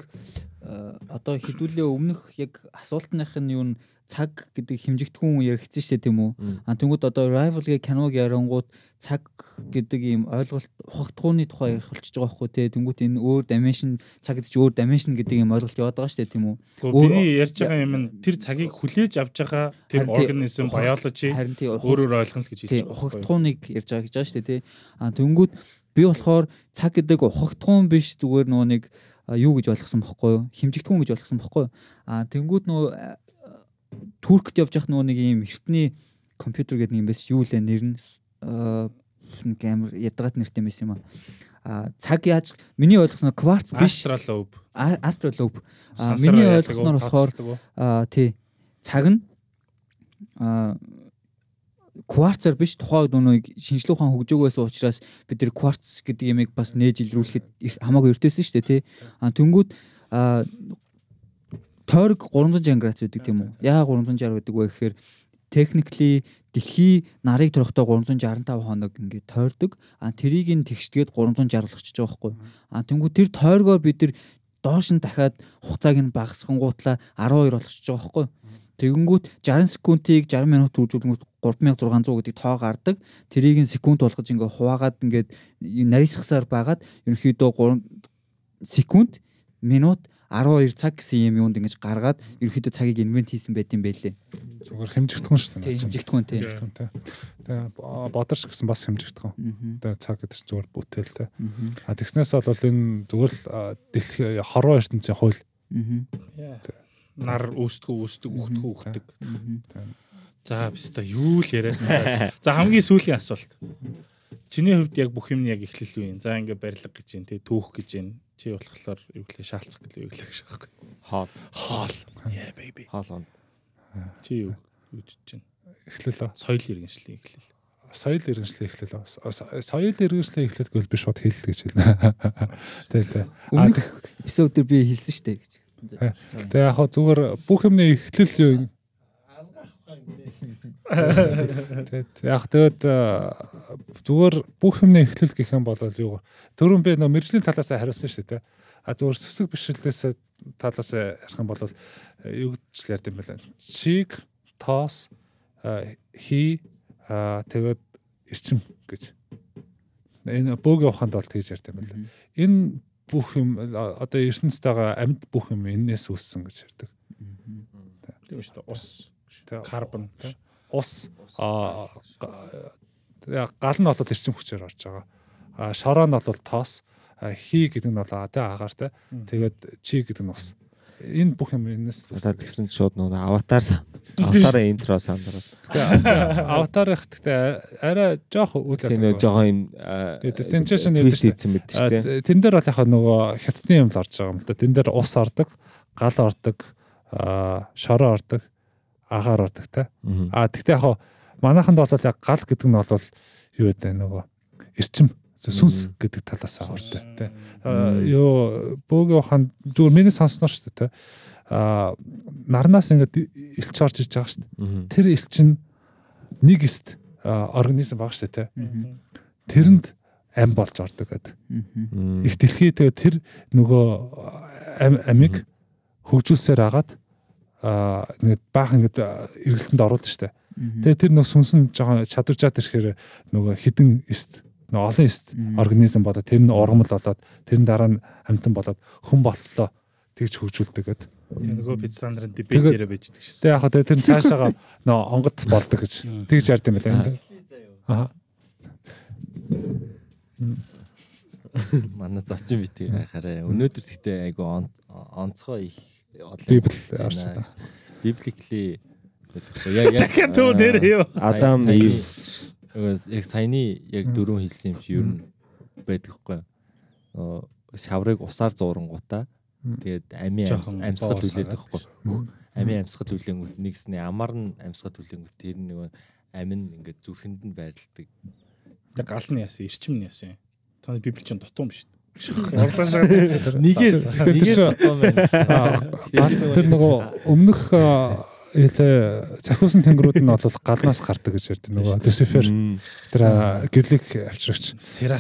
э, одоо хэдүүлээ өмнөх яг асуултных нь юу нь цаг гэдэг хэмжигдэхүүн яригдсан шүү дээ тийм үү. А тэнгууд одоо rival-гийн киног ярангууд цаг гэдэг ийм ойлголт ухагтгууны тухай ярилцж байгаа байхгүй тий. Тэнгууд энэ өөр dimension цаг гэдэг чинь өөр dimension гэдэг ийм ойлголт яваад байгаа шүү дээ тийм үү. Өөрийн ярьж байгаа юм нь тэр цагийг хүлээж авч байгаа тэр organism biology өөрөөр ойлгоно гэж хэлж байгаа. Ухагтгууныг ярьж байгаа гэж байгаа шүү дээ тий. А тэнгууд би болохоор цаг гэдэг ухагтгуун биш зүгээр нөгөө нэг юу гэж ойлгосон бохгүй юу хэмжигдэхүүн гэж ойлгосон бохгүй юу а тэнгууд нөө Туркт явж явах нөгөө нэг юм эртний компьютер гэдэг нэг юм байсан юу лээ нэр нь амар ядгаат нэртэй байсан юм аа цаг яаж миний ойлгосноор кварц биш астролоб астролоб миний ойлгосноор болохоор тий цаг нь кварцаар биш тухайн нүг шинжлэх ухаан хөгжөөг байсан учраас бид нэр кварц гэдэг ямиг бас нээж илрүүлэхэд хамаагүй өртөөсөн шүү дээ тий. А тэнгууд тойрог 360 градус гэдэг тийм үү? Яа 360 гэдэг вэ гэхээр technically дэлхий нарыг төрөхдөө 365 хоног ингээд тойрдог. А тэрийг нь тэгшгээд 360лчихж байгаа байхгүй. А тэнгуү тэр тойргоо бид нар доош нь дахиад хугацааг нь багасган гутлаа 12 болчихж байгаа байхгүй. Тэгэнгүүт 60 секундыг 60 минут үржүүлэнгүүт 3600 гэдэг тоо гардаг. Тэрийг нь секунд болгож ингээ хуваагаад ингээд нарийсгасаар байгаад ерөнхийдөө 3 секунд минут 12 цаг гэсэн юм юунд ингэж гаргаад ерөөхдөө цагийг инвент хийсэн байт юм байлээ. Зүгээр хэмжигдэхүүн шүү дээ. Хэмжигдэхүүн тийм. Тэгээ бодорч гэсэн бас хэмжигдэхүүн. Тэгээ цаг гэдэг чинь зүгээр бүтээлтэй. А тэгснээс бол энэ зүгээр л дэлхийн хорвоо ертөнцийн хууль. Нар үүсдэг үүсдэг үхдэх үхдэг. За биста юу л яриад. За хамгийн сүүлийн асуулт чиний хувьд яг бүх юм яг эхлэл үе. За ингээ барилга гэж юм те түүх гэж юм Чи болохоор юу гэлээ шаалцах гэлээ юу гэлээ гэж байгаа юм. Хоол. Хоол. Yeah baby. Хоол он. Чи юу юу гэж чинь? Эхлэлөө. Соёл иргэншлийн эхлэл. Соёл иргэншлийн эхлэл. Соёл иргэншлийн эхлэл гэвэл би шууд хэлэл гэж хэлнэ. Тэг тэг. Өмнөх эпизод дээр би хэлсэн штэ гэж. Тэг яг хаа зүгээр бүх юмны эхлэл юу юм? Ангаахгүй юм нэ. Тэгээд яг тэгэд зүгээр бүх юмний эхлэл гэх юм бол юу төрөн би нөө мэржлийн талаас хариулсан шүү дээ. А зүгээр сүсэг бишрэлээс талаас ярих юм бол юу гэж ярьд юм бэ? Чиг, тоос, хи тэгээд эрчим гэж. Энэ бөөг яваханд бол тэгж ярьд юм байна. Энэ бүх юм одоо ертөнцтэйгээ амьд бүх юм энээс үүссэн гэж ярьдаг. Тийм шүү дээ. Ус, карбон тийм ус гал нь бол эрчим хүчээр орж байгаа. Шороо нь бол тоос, хий гэдэг нь бол тэ агаартай. Тэгээд чи гэдэг нь ус. Энэ бүх юм энэс тусаад гэсэн шууд нөө аватар аватарын интро сандрал. Аватар их гэхдээ арай жоох үйл явдал. Тийм жоох юм detention хийсэн мэт шүү дээ. Тэн дээр бол яхаа нөгөө хятадын юм л орж байгаа юм л да. Тэн дээр ус ордог, гал ордог, шороо ордог агаар ордог та. А тэгтээ яг манайханд бол яг гал гэдэг нь бол юу гэдэг нөгөө эрчим сүнс гэдэг талаас агартай тий. Юу бөөгийн ухаанд зүгээр миний сонсноо шүү дээ тий. А нарнаас ингээд элч орж иж байгаа шүү дээ. Тэр элч нь нэг эст организм баг шүү дээ тий. Тэрэнд ам болж ордог гэдэг. Их дэлхийд тэр нөгөө амиг хөгжүүлсээр агаад ингээд баахан ингээд эргэлтэнд оруулдаг штэ. Тэгээ тэр нөх сүнс нь жоохон чадваржаад ирэхээр нөгөө хідэн эст нөгөө олон эст организм бодоо тэр нь ургамал болоод тэр нь дараа нь хамтан болоод хүн болтлоо тэгж хөгжүүлдэг гэдэг. Тэгээ нөгөө пиццандрын дебет яриа байждаг шээ. Тэгээ яг хаа тэр нь цаашаага нөө онгод болдог гэж тэгж ярьд юм байна. Аа. Манай зочин битгий байхаарэ. Өнөөдөр гэхдээ айгу онцгой их Библ орсон. Библикли яг яг төө нэр юу? Адам Ив. Яг саяны яг дөрөв хэлсэн юм чи ер нь байдаг хгүй. Шаврыг усаар зуурангуудаа тэгээд ами амьсгал хүлээд байхгүй. Ами амьсгал хүлээнгүүт нэгснээ амар нь амьсгал хүлээнгүүт тэр нэг амин ингээд зүрхэнд нь байрладаг. Тэг гал нь яасан, эрчим нь яасан. Таны библ чинь дутуу юм шүү дээ. Орлож байгаа. Нэгээр тэр чинь тэр нөгөө өмнөх Юулаа захиусан тэнгэрүүд нь бол галнаас гардаг гэж ярьдаг нөгөө Люцифер тэр гэрлэг авчирагч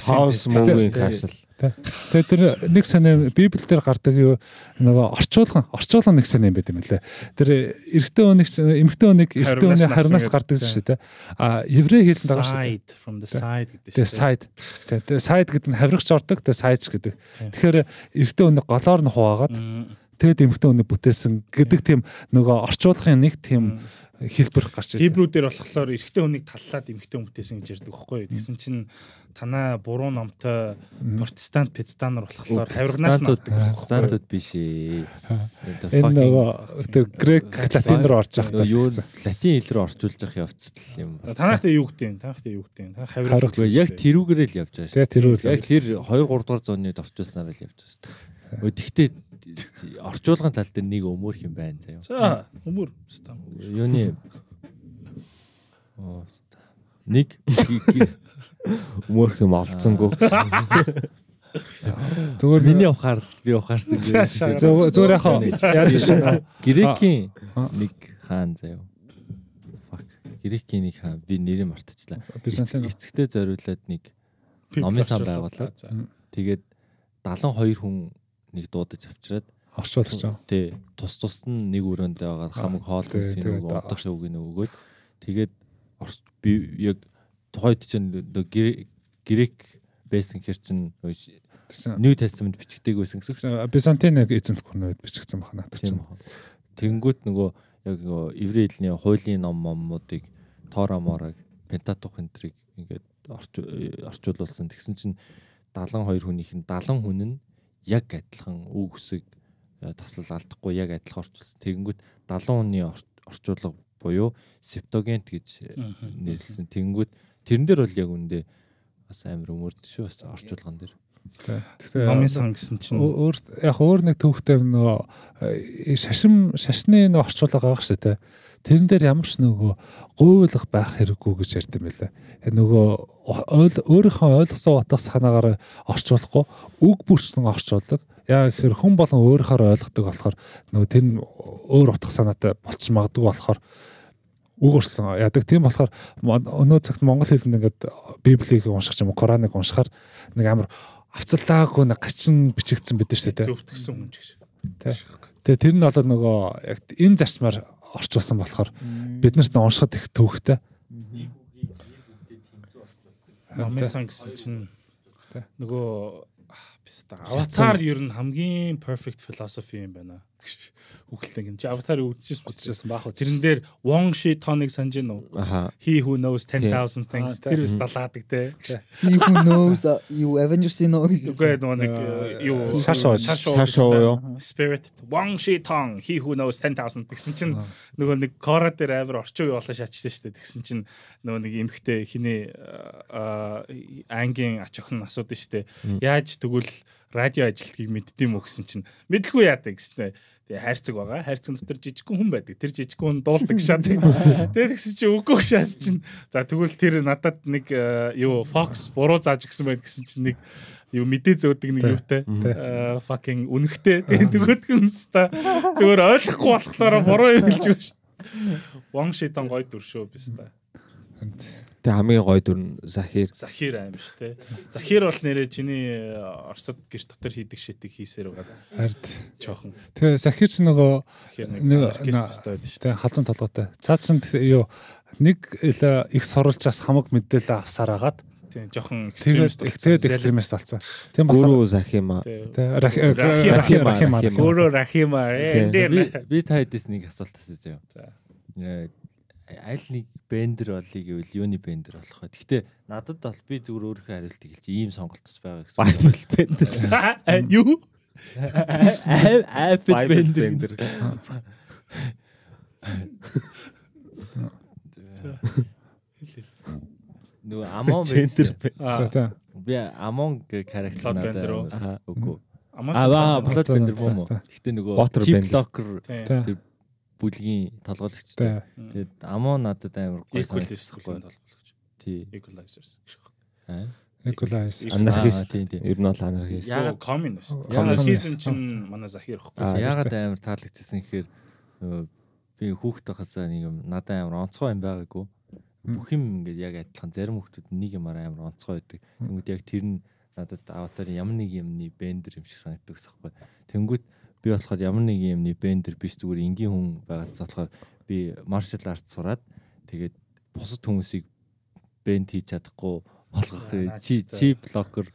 House Moving Castle Тэгээ тэр нэг санаа Библиэл дээр гардаг юу нөгөө орчуулган орчуулган нэг санаа юм байт юм лээ. Тэр эрэгтэй өнийг эмэгтэй өнийг эрэгтэй өнийг харнаас гардаг шүү дээ. А еврей хэлэнд байгаа шүү дээ. Side гэдэг шүү. Side. Тэгээ side гэдэг нь хавирагч ордог, тэгээ side гэдэг. Тэгэхээр эрэгтэй өнийг голоор нь хуваагаад тэгэд эмхтэн өнө бүтээсэн гэдэг тийм нөгөө орчуулгын нэг тийм хэлбэр гарч ирсэн. Хибрүүдээр болохоор эрэгтэй хүнийг таллаад эмэгтэй хүн бүтээсэн гэж ярьдаг байхгүй юу? Тэгсэн чинь танаа буруу номтой протестант педстанер болохоор хавирнаас нь авдаг. Протестантууд биш ээ. Энэ нөгөө тэр грек латин руу орж явах гэсэн. Латин хэл рүү орчуулж явах явцд л юм байна. Танахтай юу гэдэг юм? Танахтай юу гэдэг юм? Та хавирнаас яг тэрүүгээрээ л явж байгаа шүү. Яг тэр 2 3 дугаар зууны орчуулснаар л явж байгаа шүү. Тэгтээ орчуулгын тал дээр нэг өмөр хэм байна заяа. За өмөр. Юуны Оо нэг өмөр хэм олцсонгүй. Зүгээр миний ухаар л би ухаарсан гэж байна. Зүгээр яхаа. Грекийн нэг хаан заяа. Fuck. Грекийн нэг хаан би нэрийг мартчихлаа. Эцэгтэй зориулаад нэг номын сан байгууллаа. Тэгээд 72 хүн нэг дуудаж авчираад орчуулж байгаа. Тий. Тус тус нь нэг өрөөндөө байгаа хамаг хоол үсийн нөгөө удагш үгийн өгөөд тэгээд би яг тухайд чинь грек байсан хэр чинь New Testament бичгдэг байсан гэсэн. Byzantine эзэнт гүрнэд бичгдсэн баг надад чинь. Тэнгүүт нөгөө яг нөгөө еврей хэлний хуулийн ном момуудыг Тора мораг Пентатух энтриг ингээд орчуулсан. Тэгсэн чинь 72 хүнийх нь 70 хүн нь яг адилхан үг үсэг э, таслал алдахгүй яг адил орчуулсан. Тэгэнгүүт 70 оны орчуулга буюу септогент гэж э, нэрлсэн. Тэгэнгүүт тэрэн дээр бол яг үндэ бас амар өмөрд шүү бас орчуулган дээр. Тэгтээ номын сан гэсэн чинь өөр яг өөр нэг төвхтэй нөгөө э, э, шашин шашны нөө орчуулга байгаа шүү дээ. Тэрэн дээр ямар ч нөгөө гуйлах байх хэрэггүй гэж ярьд юм байлаа. Э, нөгөө өөрийнхөө ойлгосон утас санаагаар орчуулахгүй үг бүрчлэн орчуулдаг. Яг ихэр хүн болон өөрөөр ойлгодог болохоор нөгөө тэр өөр утас санаатай болчих магадгүй болохоор үг орчлон ядаг. Тийм болохоор өнөө цагт монгол хэлэнд ингээд библийг унших юм, Кораныг уншихаар нэг амар авцалтаагүй нэг гачин бичигдсэн бид нар шүү дээ. Зөвтгсөн хүн ч гэж. Тэгээ тэр нь болоод нөгөө яг энэ зарчмаар орчуулсан болохоор бид нарт уншихад их төвөгтэй. Намсан гэсэн чинь нөгөө аватар ер нь хамгийн perfect philosophy юм байна үгэлтэй юм чи аватарыг үзчихсэн үзчихсэн баах уу тэрэн дээр one shit tonic санаж гин үү he who knows 10000 things тэр бас далаадаг те he who knows you avengers know үгүй дөө нэг э, юу шашоо шашоо юу spirit one shit tong he who knows 10000 гэсэн чин нөгөө нэг кора дээр амар орчуу юу болоо шаачсан шүү дээ тэгсэн чин нөгөө нэг эмхтэй хинэ э, ангийн ач охин асуудаг шүү дээ яаж тэгвэл радио ажилтгийг мэддэм үү гэсэн чинь мэдлгүй яадаг гэснээр Тэгээ хайрцаг байгаа. Хайрцаг дотор жижигхэн хүн байдаг. Тэр жижигхэн хүн дуулдаг шат. Тэгээ тэгсэн чи өгөх шаас чинь за тэгвэл тэр надад нэг э, юу Fox буруу зааж гисэн байх гэсэн чинь нэг юу мэдээ зөөдөг нэг юутай э, fucking үнэхтэй. Тэгээ нөгөөдг юм ста зүгээр ойлгохгүй болохоор буруу юм хэлж өгш. One shit on гой дүршөө биш та. Тэнд. Тэг хамгийн гой дүр нь Захир. Захир аим ш тэ. Захир бол нэрэ чиний э, Оросд гэрч дотор хийдэг шитийг хийсээр байгаа. Хард. Чохон. Тэг Захир ч нөгөө нэг тэ халзан толготой. Цаад чинь юу нэг их сурвалжаас хамаг мэдээлэл авсаар агаад тийм жоохон экстремист тэгээд экстремист болсон. Тийм болохоор Гүрүү Захима. Э, Рахима Рахима. Гүрүү Рахима. Э, би та хэдээс нэг асуулт асууя. За аль нэг бендер болъё гэвэл юуны бендер болох вэ? Гэхдээ надад бол би зүгээр өөрийнхөө хариулт хэлж ийм сонголт бас байгаа гэсэн. Bible бендер. Э, юу? Apple бендер. Нү Among бендер. Би Among характер надад. Үгүй. Аа, Blood бендер юм уу? Гэхдээ нөгөө Blocker тэр бүлгийн толгойлогчтой. Тэгээд Амо надад амар гоё санагдсан. Толгойлогч. Тий. Equalizers гэх юм. Аа. Equalize. Anarchist тийм ah, тийм. Ер нь бол anarchist. Яг communist. Communism чинь манай захир ихгүй. Ягаад амар таалагдчихсан гэхээр би хүүхдтэй хасаа нэг юм надад амар онцгой юм байгаагүй. Бүх юм ингээд яг адилхан зарим хүүхдүүд нэг юмар амар онцгой байдаг. Тэнгүүд яг тэр нь надад аватар ямар нэг юмны бендер юм шиг санагддаг гэсэн юм. Тэнгүүд би болохоор ямар нэг юмны бендер биш зүгээр энгийн хүн байгаад болохоор би маршал арт сураад тэгээд бусад хүмүүсийг бэнд хийж чадахгүй болгох чи чи блокер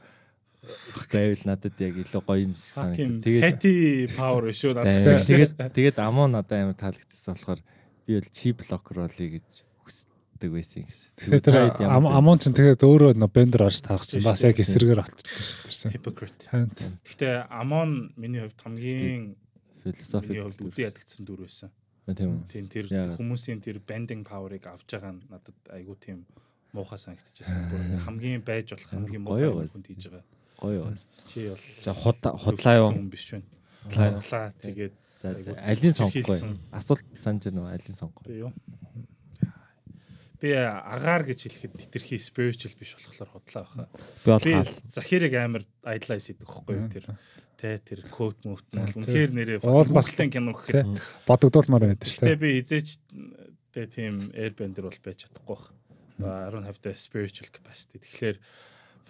байвал надад яг илүү гоё юм шиг санагдав. Тэгээд хати павер шүү надад. Тэгээд тэгээд амуу надад амар таалагдчихсан болохоор би бол чи блокер болъё гэж татдаг байсан юм шүү. Тэгээд амун ч тэгээд өөрөө бендер орж тарахсан бас яг эсрэгээр олчихсон шүү. Hypocrite. Гэхдээ амун миний хувьд хамгийн философик хувьд үгүй ядагдсан дүр байсан. Э, тийм үү. Тийм тэр хүмүүсийн тэр bending power-ыг авч байгаа нь надад айгүй тийм муухай санагдчихсан. Э. Хамгийн байж болох хамгийн муухай хүнд хийж байгаа. Гоё байсан. Чи бол худлаа юу? Биш байна. Худлаа. Тэгээд За алин сонгохгүй. Асуулт санаж байна уу? Алин сонгохгүй. Юу? би агаар гэж хэлэхэд тэтэрхий spiritual биш болохоор худлаа баха. Би бол захирыг амар idolize хийдэг хөхгүй юу тэр. Тэ тэр quote мөт нь бол үнэхээр нэрээ болтын кино гэхэд бодогдуулмаар байдаг шүү дээ. Тэ би эзээч тэ тийм airbender бол байж чадахгүй бах. 10 хавтаа spiritual capacity. Тэгэхээр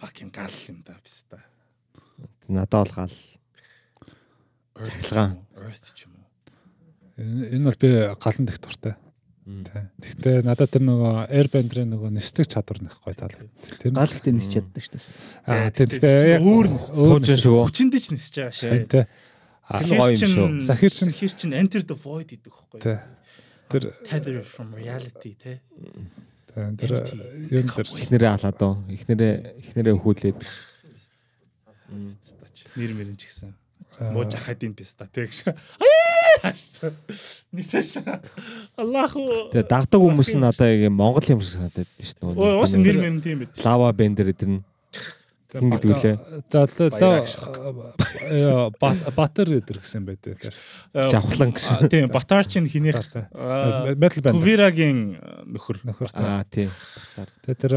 fucking гал юм да биш та. Надад бол гал. Цахилгаан. Earth ч юм уу. Энэ бол би галан дэх дуртай. Гэхдээ надад тэр нөгөө Airbender-ийн нөгөө нисдэг чадвар нэхгүй таалагд. Тийм. Галахт нисч чаддаг шүү дээ. Аа тийм. Гэхдээ өөр хуучин шүү. Хүчинд ч нисэж байгаа шүү. Тийм. Сайн гоё юм шүү. Захир чин захир чин Enter the Void гэдэг байхгүй. Тийм. Тэр Tether from reality те. Тийм. Тэр юм тэр ихнэрээ халаад оо. Ихнэрээ ихнэрээ хүүлээд. Нэр мэрэн ч гэсэн. Муу жахаад энэ писта те гэж. Аа таашсан. Нисэж. Аллах уу. Тэгээ дагдаг хүмүүс нь одоо яг Монгол юм шиг санагдаад шүү дээ. Уус нэр юм тийм биз. Лава бендер эдэр нь. Хэн гэдэг үлээ. За лоо э, батар өдр гэсэн байт дээр. Жавхлан гэсэн. Тийм батар чинь хинийх metal band. Кувирагийн э, нөхөр. Нөхөр. Аа тийм. Тэ тэр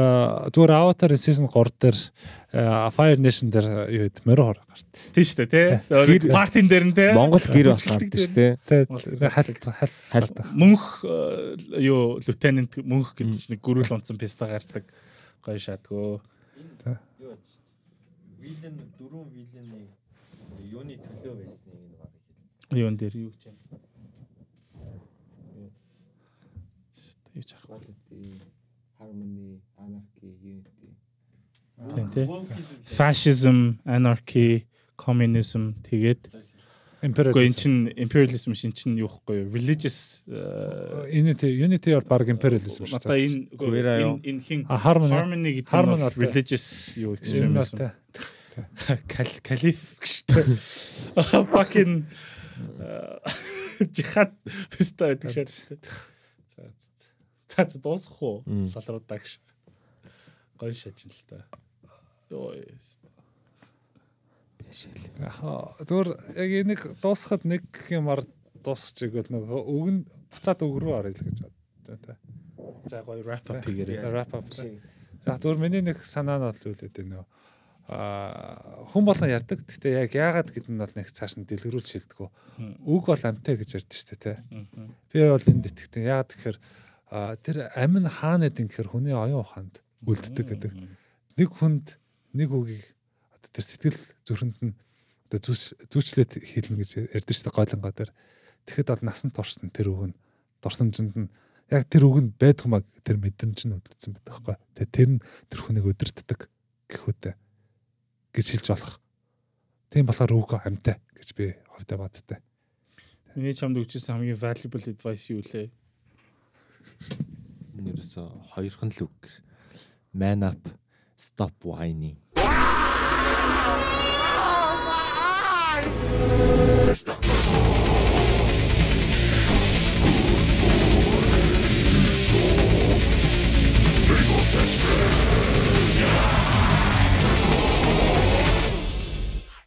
зүгээр Avatar season 3 дээр э, Fire Nation дээр юу гэд морь хор гарт. Тийм шүү дээ тий. Партин дээр нь тий. Монгол гэр бас гардаг шүү дээ. Тий. Хал хал мөнх юу лейтенант мөнх гэж нэг гөрүүл унцсан писта гардаг гоё шатгөө вилен дөрвөн вилений э, юуны төлөө байсныг нэг баг хэлсэн. Юун дээр юу гэж юм? Юу ч харахгүй. Harmony, anarchy, unity. Тийм тийм. Fascism, anarchy, communism тэгээд Гэхдээ эн чин imperialism шин чин юу вэ? Religious э, unity unity бол баг imperialism шүү дээ. Одоо энэ энэ хин harmony гэдэг нь religious юу гэсэн юм бэ? Калиф гэжтэй. Fucking э, жихад писта байдаг шээ. За за за дуусах уу? Лалруудаа гэж. Гоё шажин л та. Йоо шил. Аа зөвөр яг энийг дуусгахад нэг юмар дуусчих гээд нөгөө үг нь буцаад үг рүү орё л гэж боддоо тэ. За гоё wrap up хийгээрэй. Wrap up. Яг зөвөр миний нэг санаа нь бол үлээд байна. Аа хүн болгон ярддаг. Гэтэ яг яагаад гэдэг нь бол нэг цааш нь дэлгэрүүл шилдэггүй. Үг бол амтай гэж ярьдэн шүү дээ тэ. Би бол энд итгэдэг. Яагаад тэгэхээр тэр амин хаана гэдэг гэхээр хүний оюун ухаанд үлддэг гэдэг. Нэг хүнд нэг үгийг тэр сэтгэл зүрхэнд нь одоо зүүч зүүчлээд хийлнэ гэж ярьдэн шүү дээ гойлонгоо дээр. Тэгэхэд бол насанд турсан тэр үг нь дурсамжинд нь яг тэр үг нь байдх маг тэр мэдрэмж нь хөдөлсөн байдаг байхгүй. Тэгээ тэр нь тэр хүнийг өдөртдөг гэхүүтэй гэж хэлж болох. Тийм болохоор үг хамтай гэж би ховдоо бадтай. Миний чамд өгчсэн хамгийн valuable advice юу лээ? Юу гэсэн хоёрхан л үг. Man up, stop whining. Oh, my eye!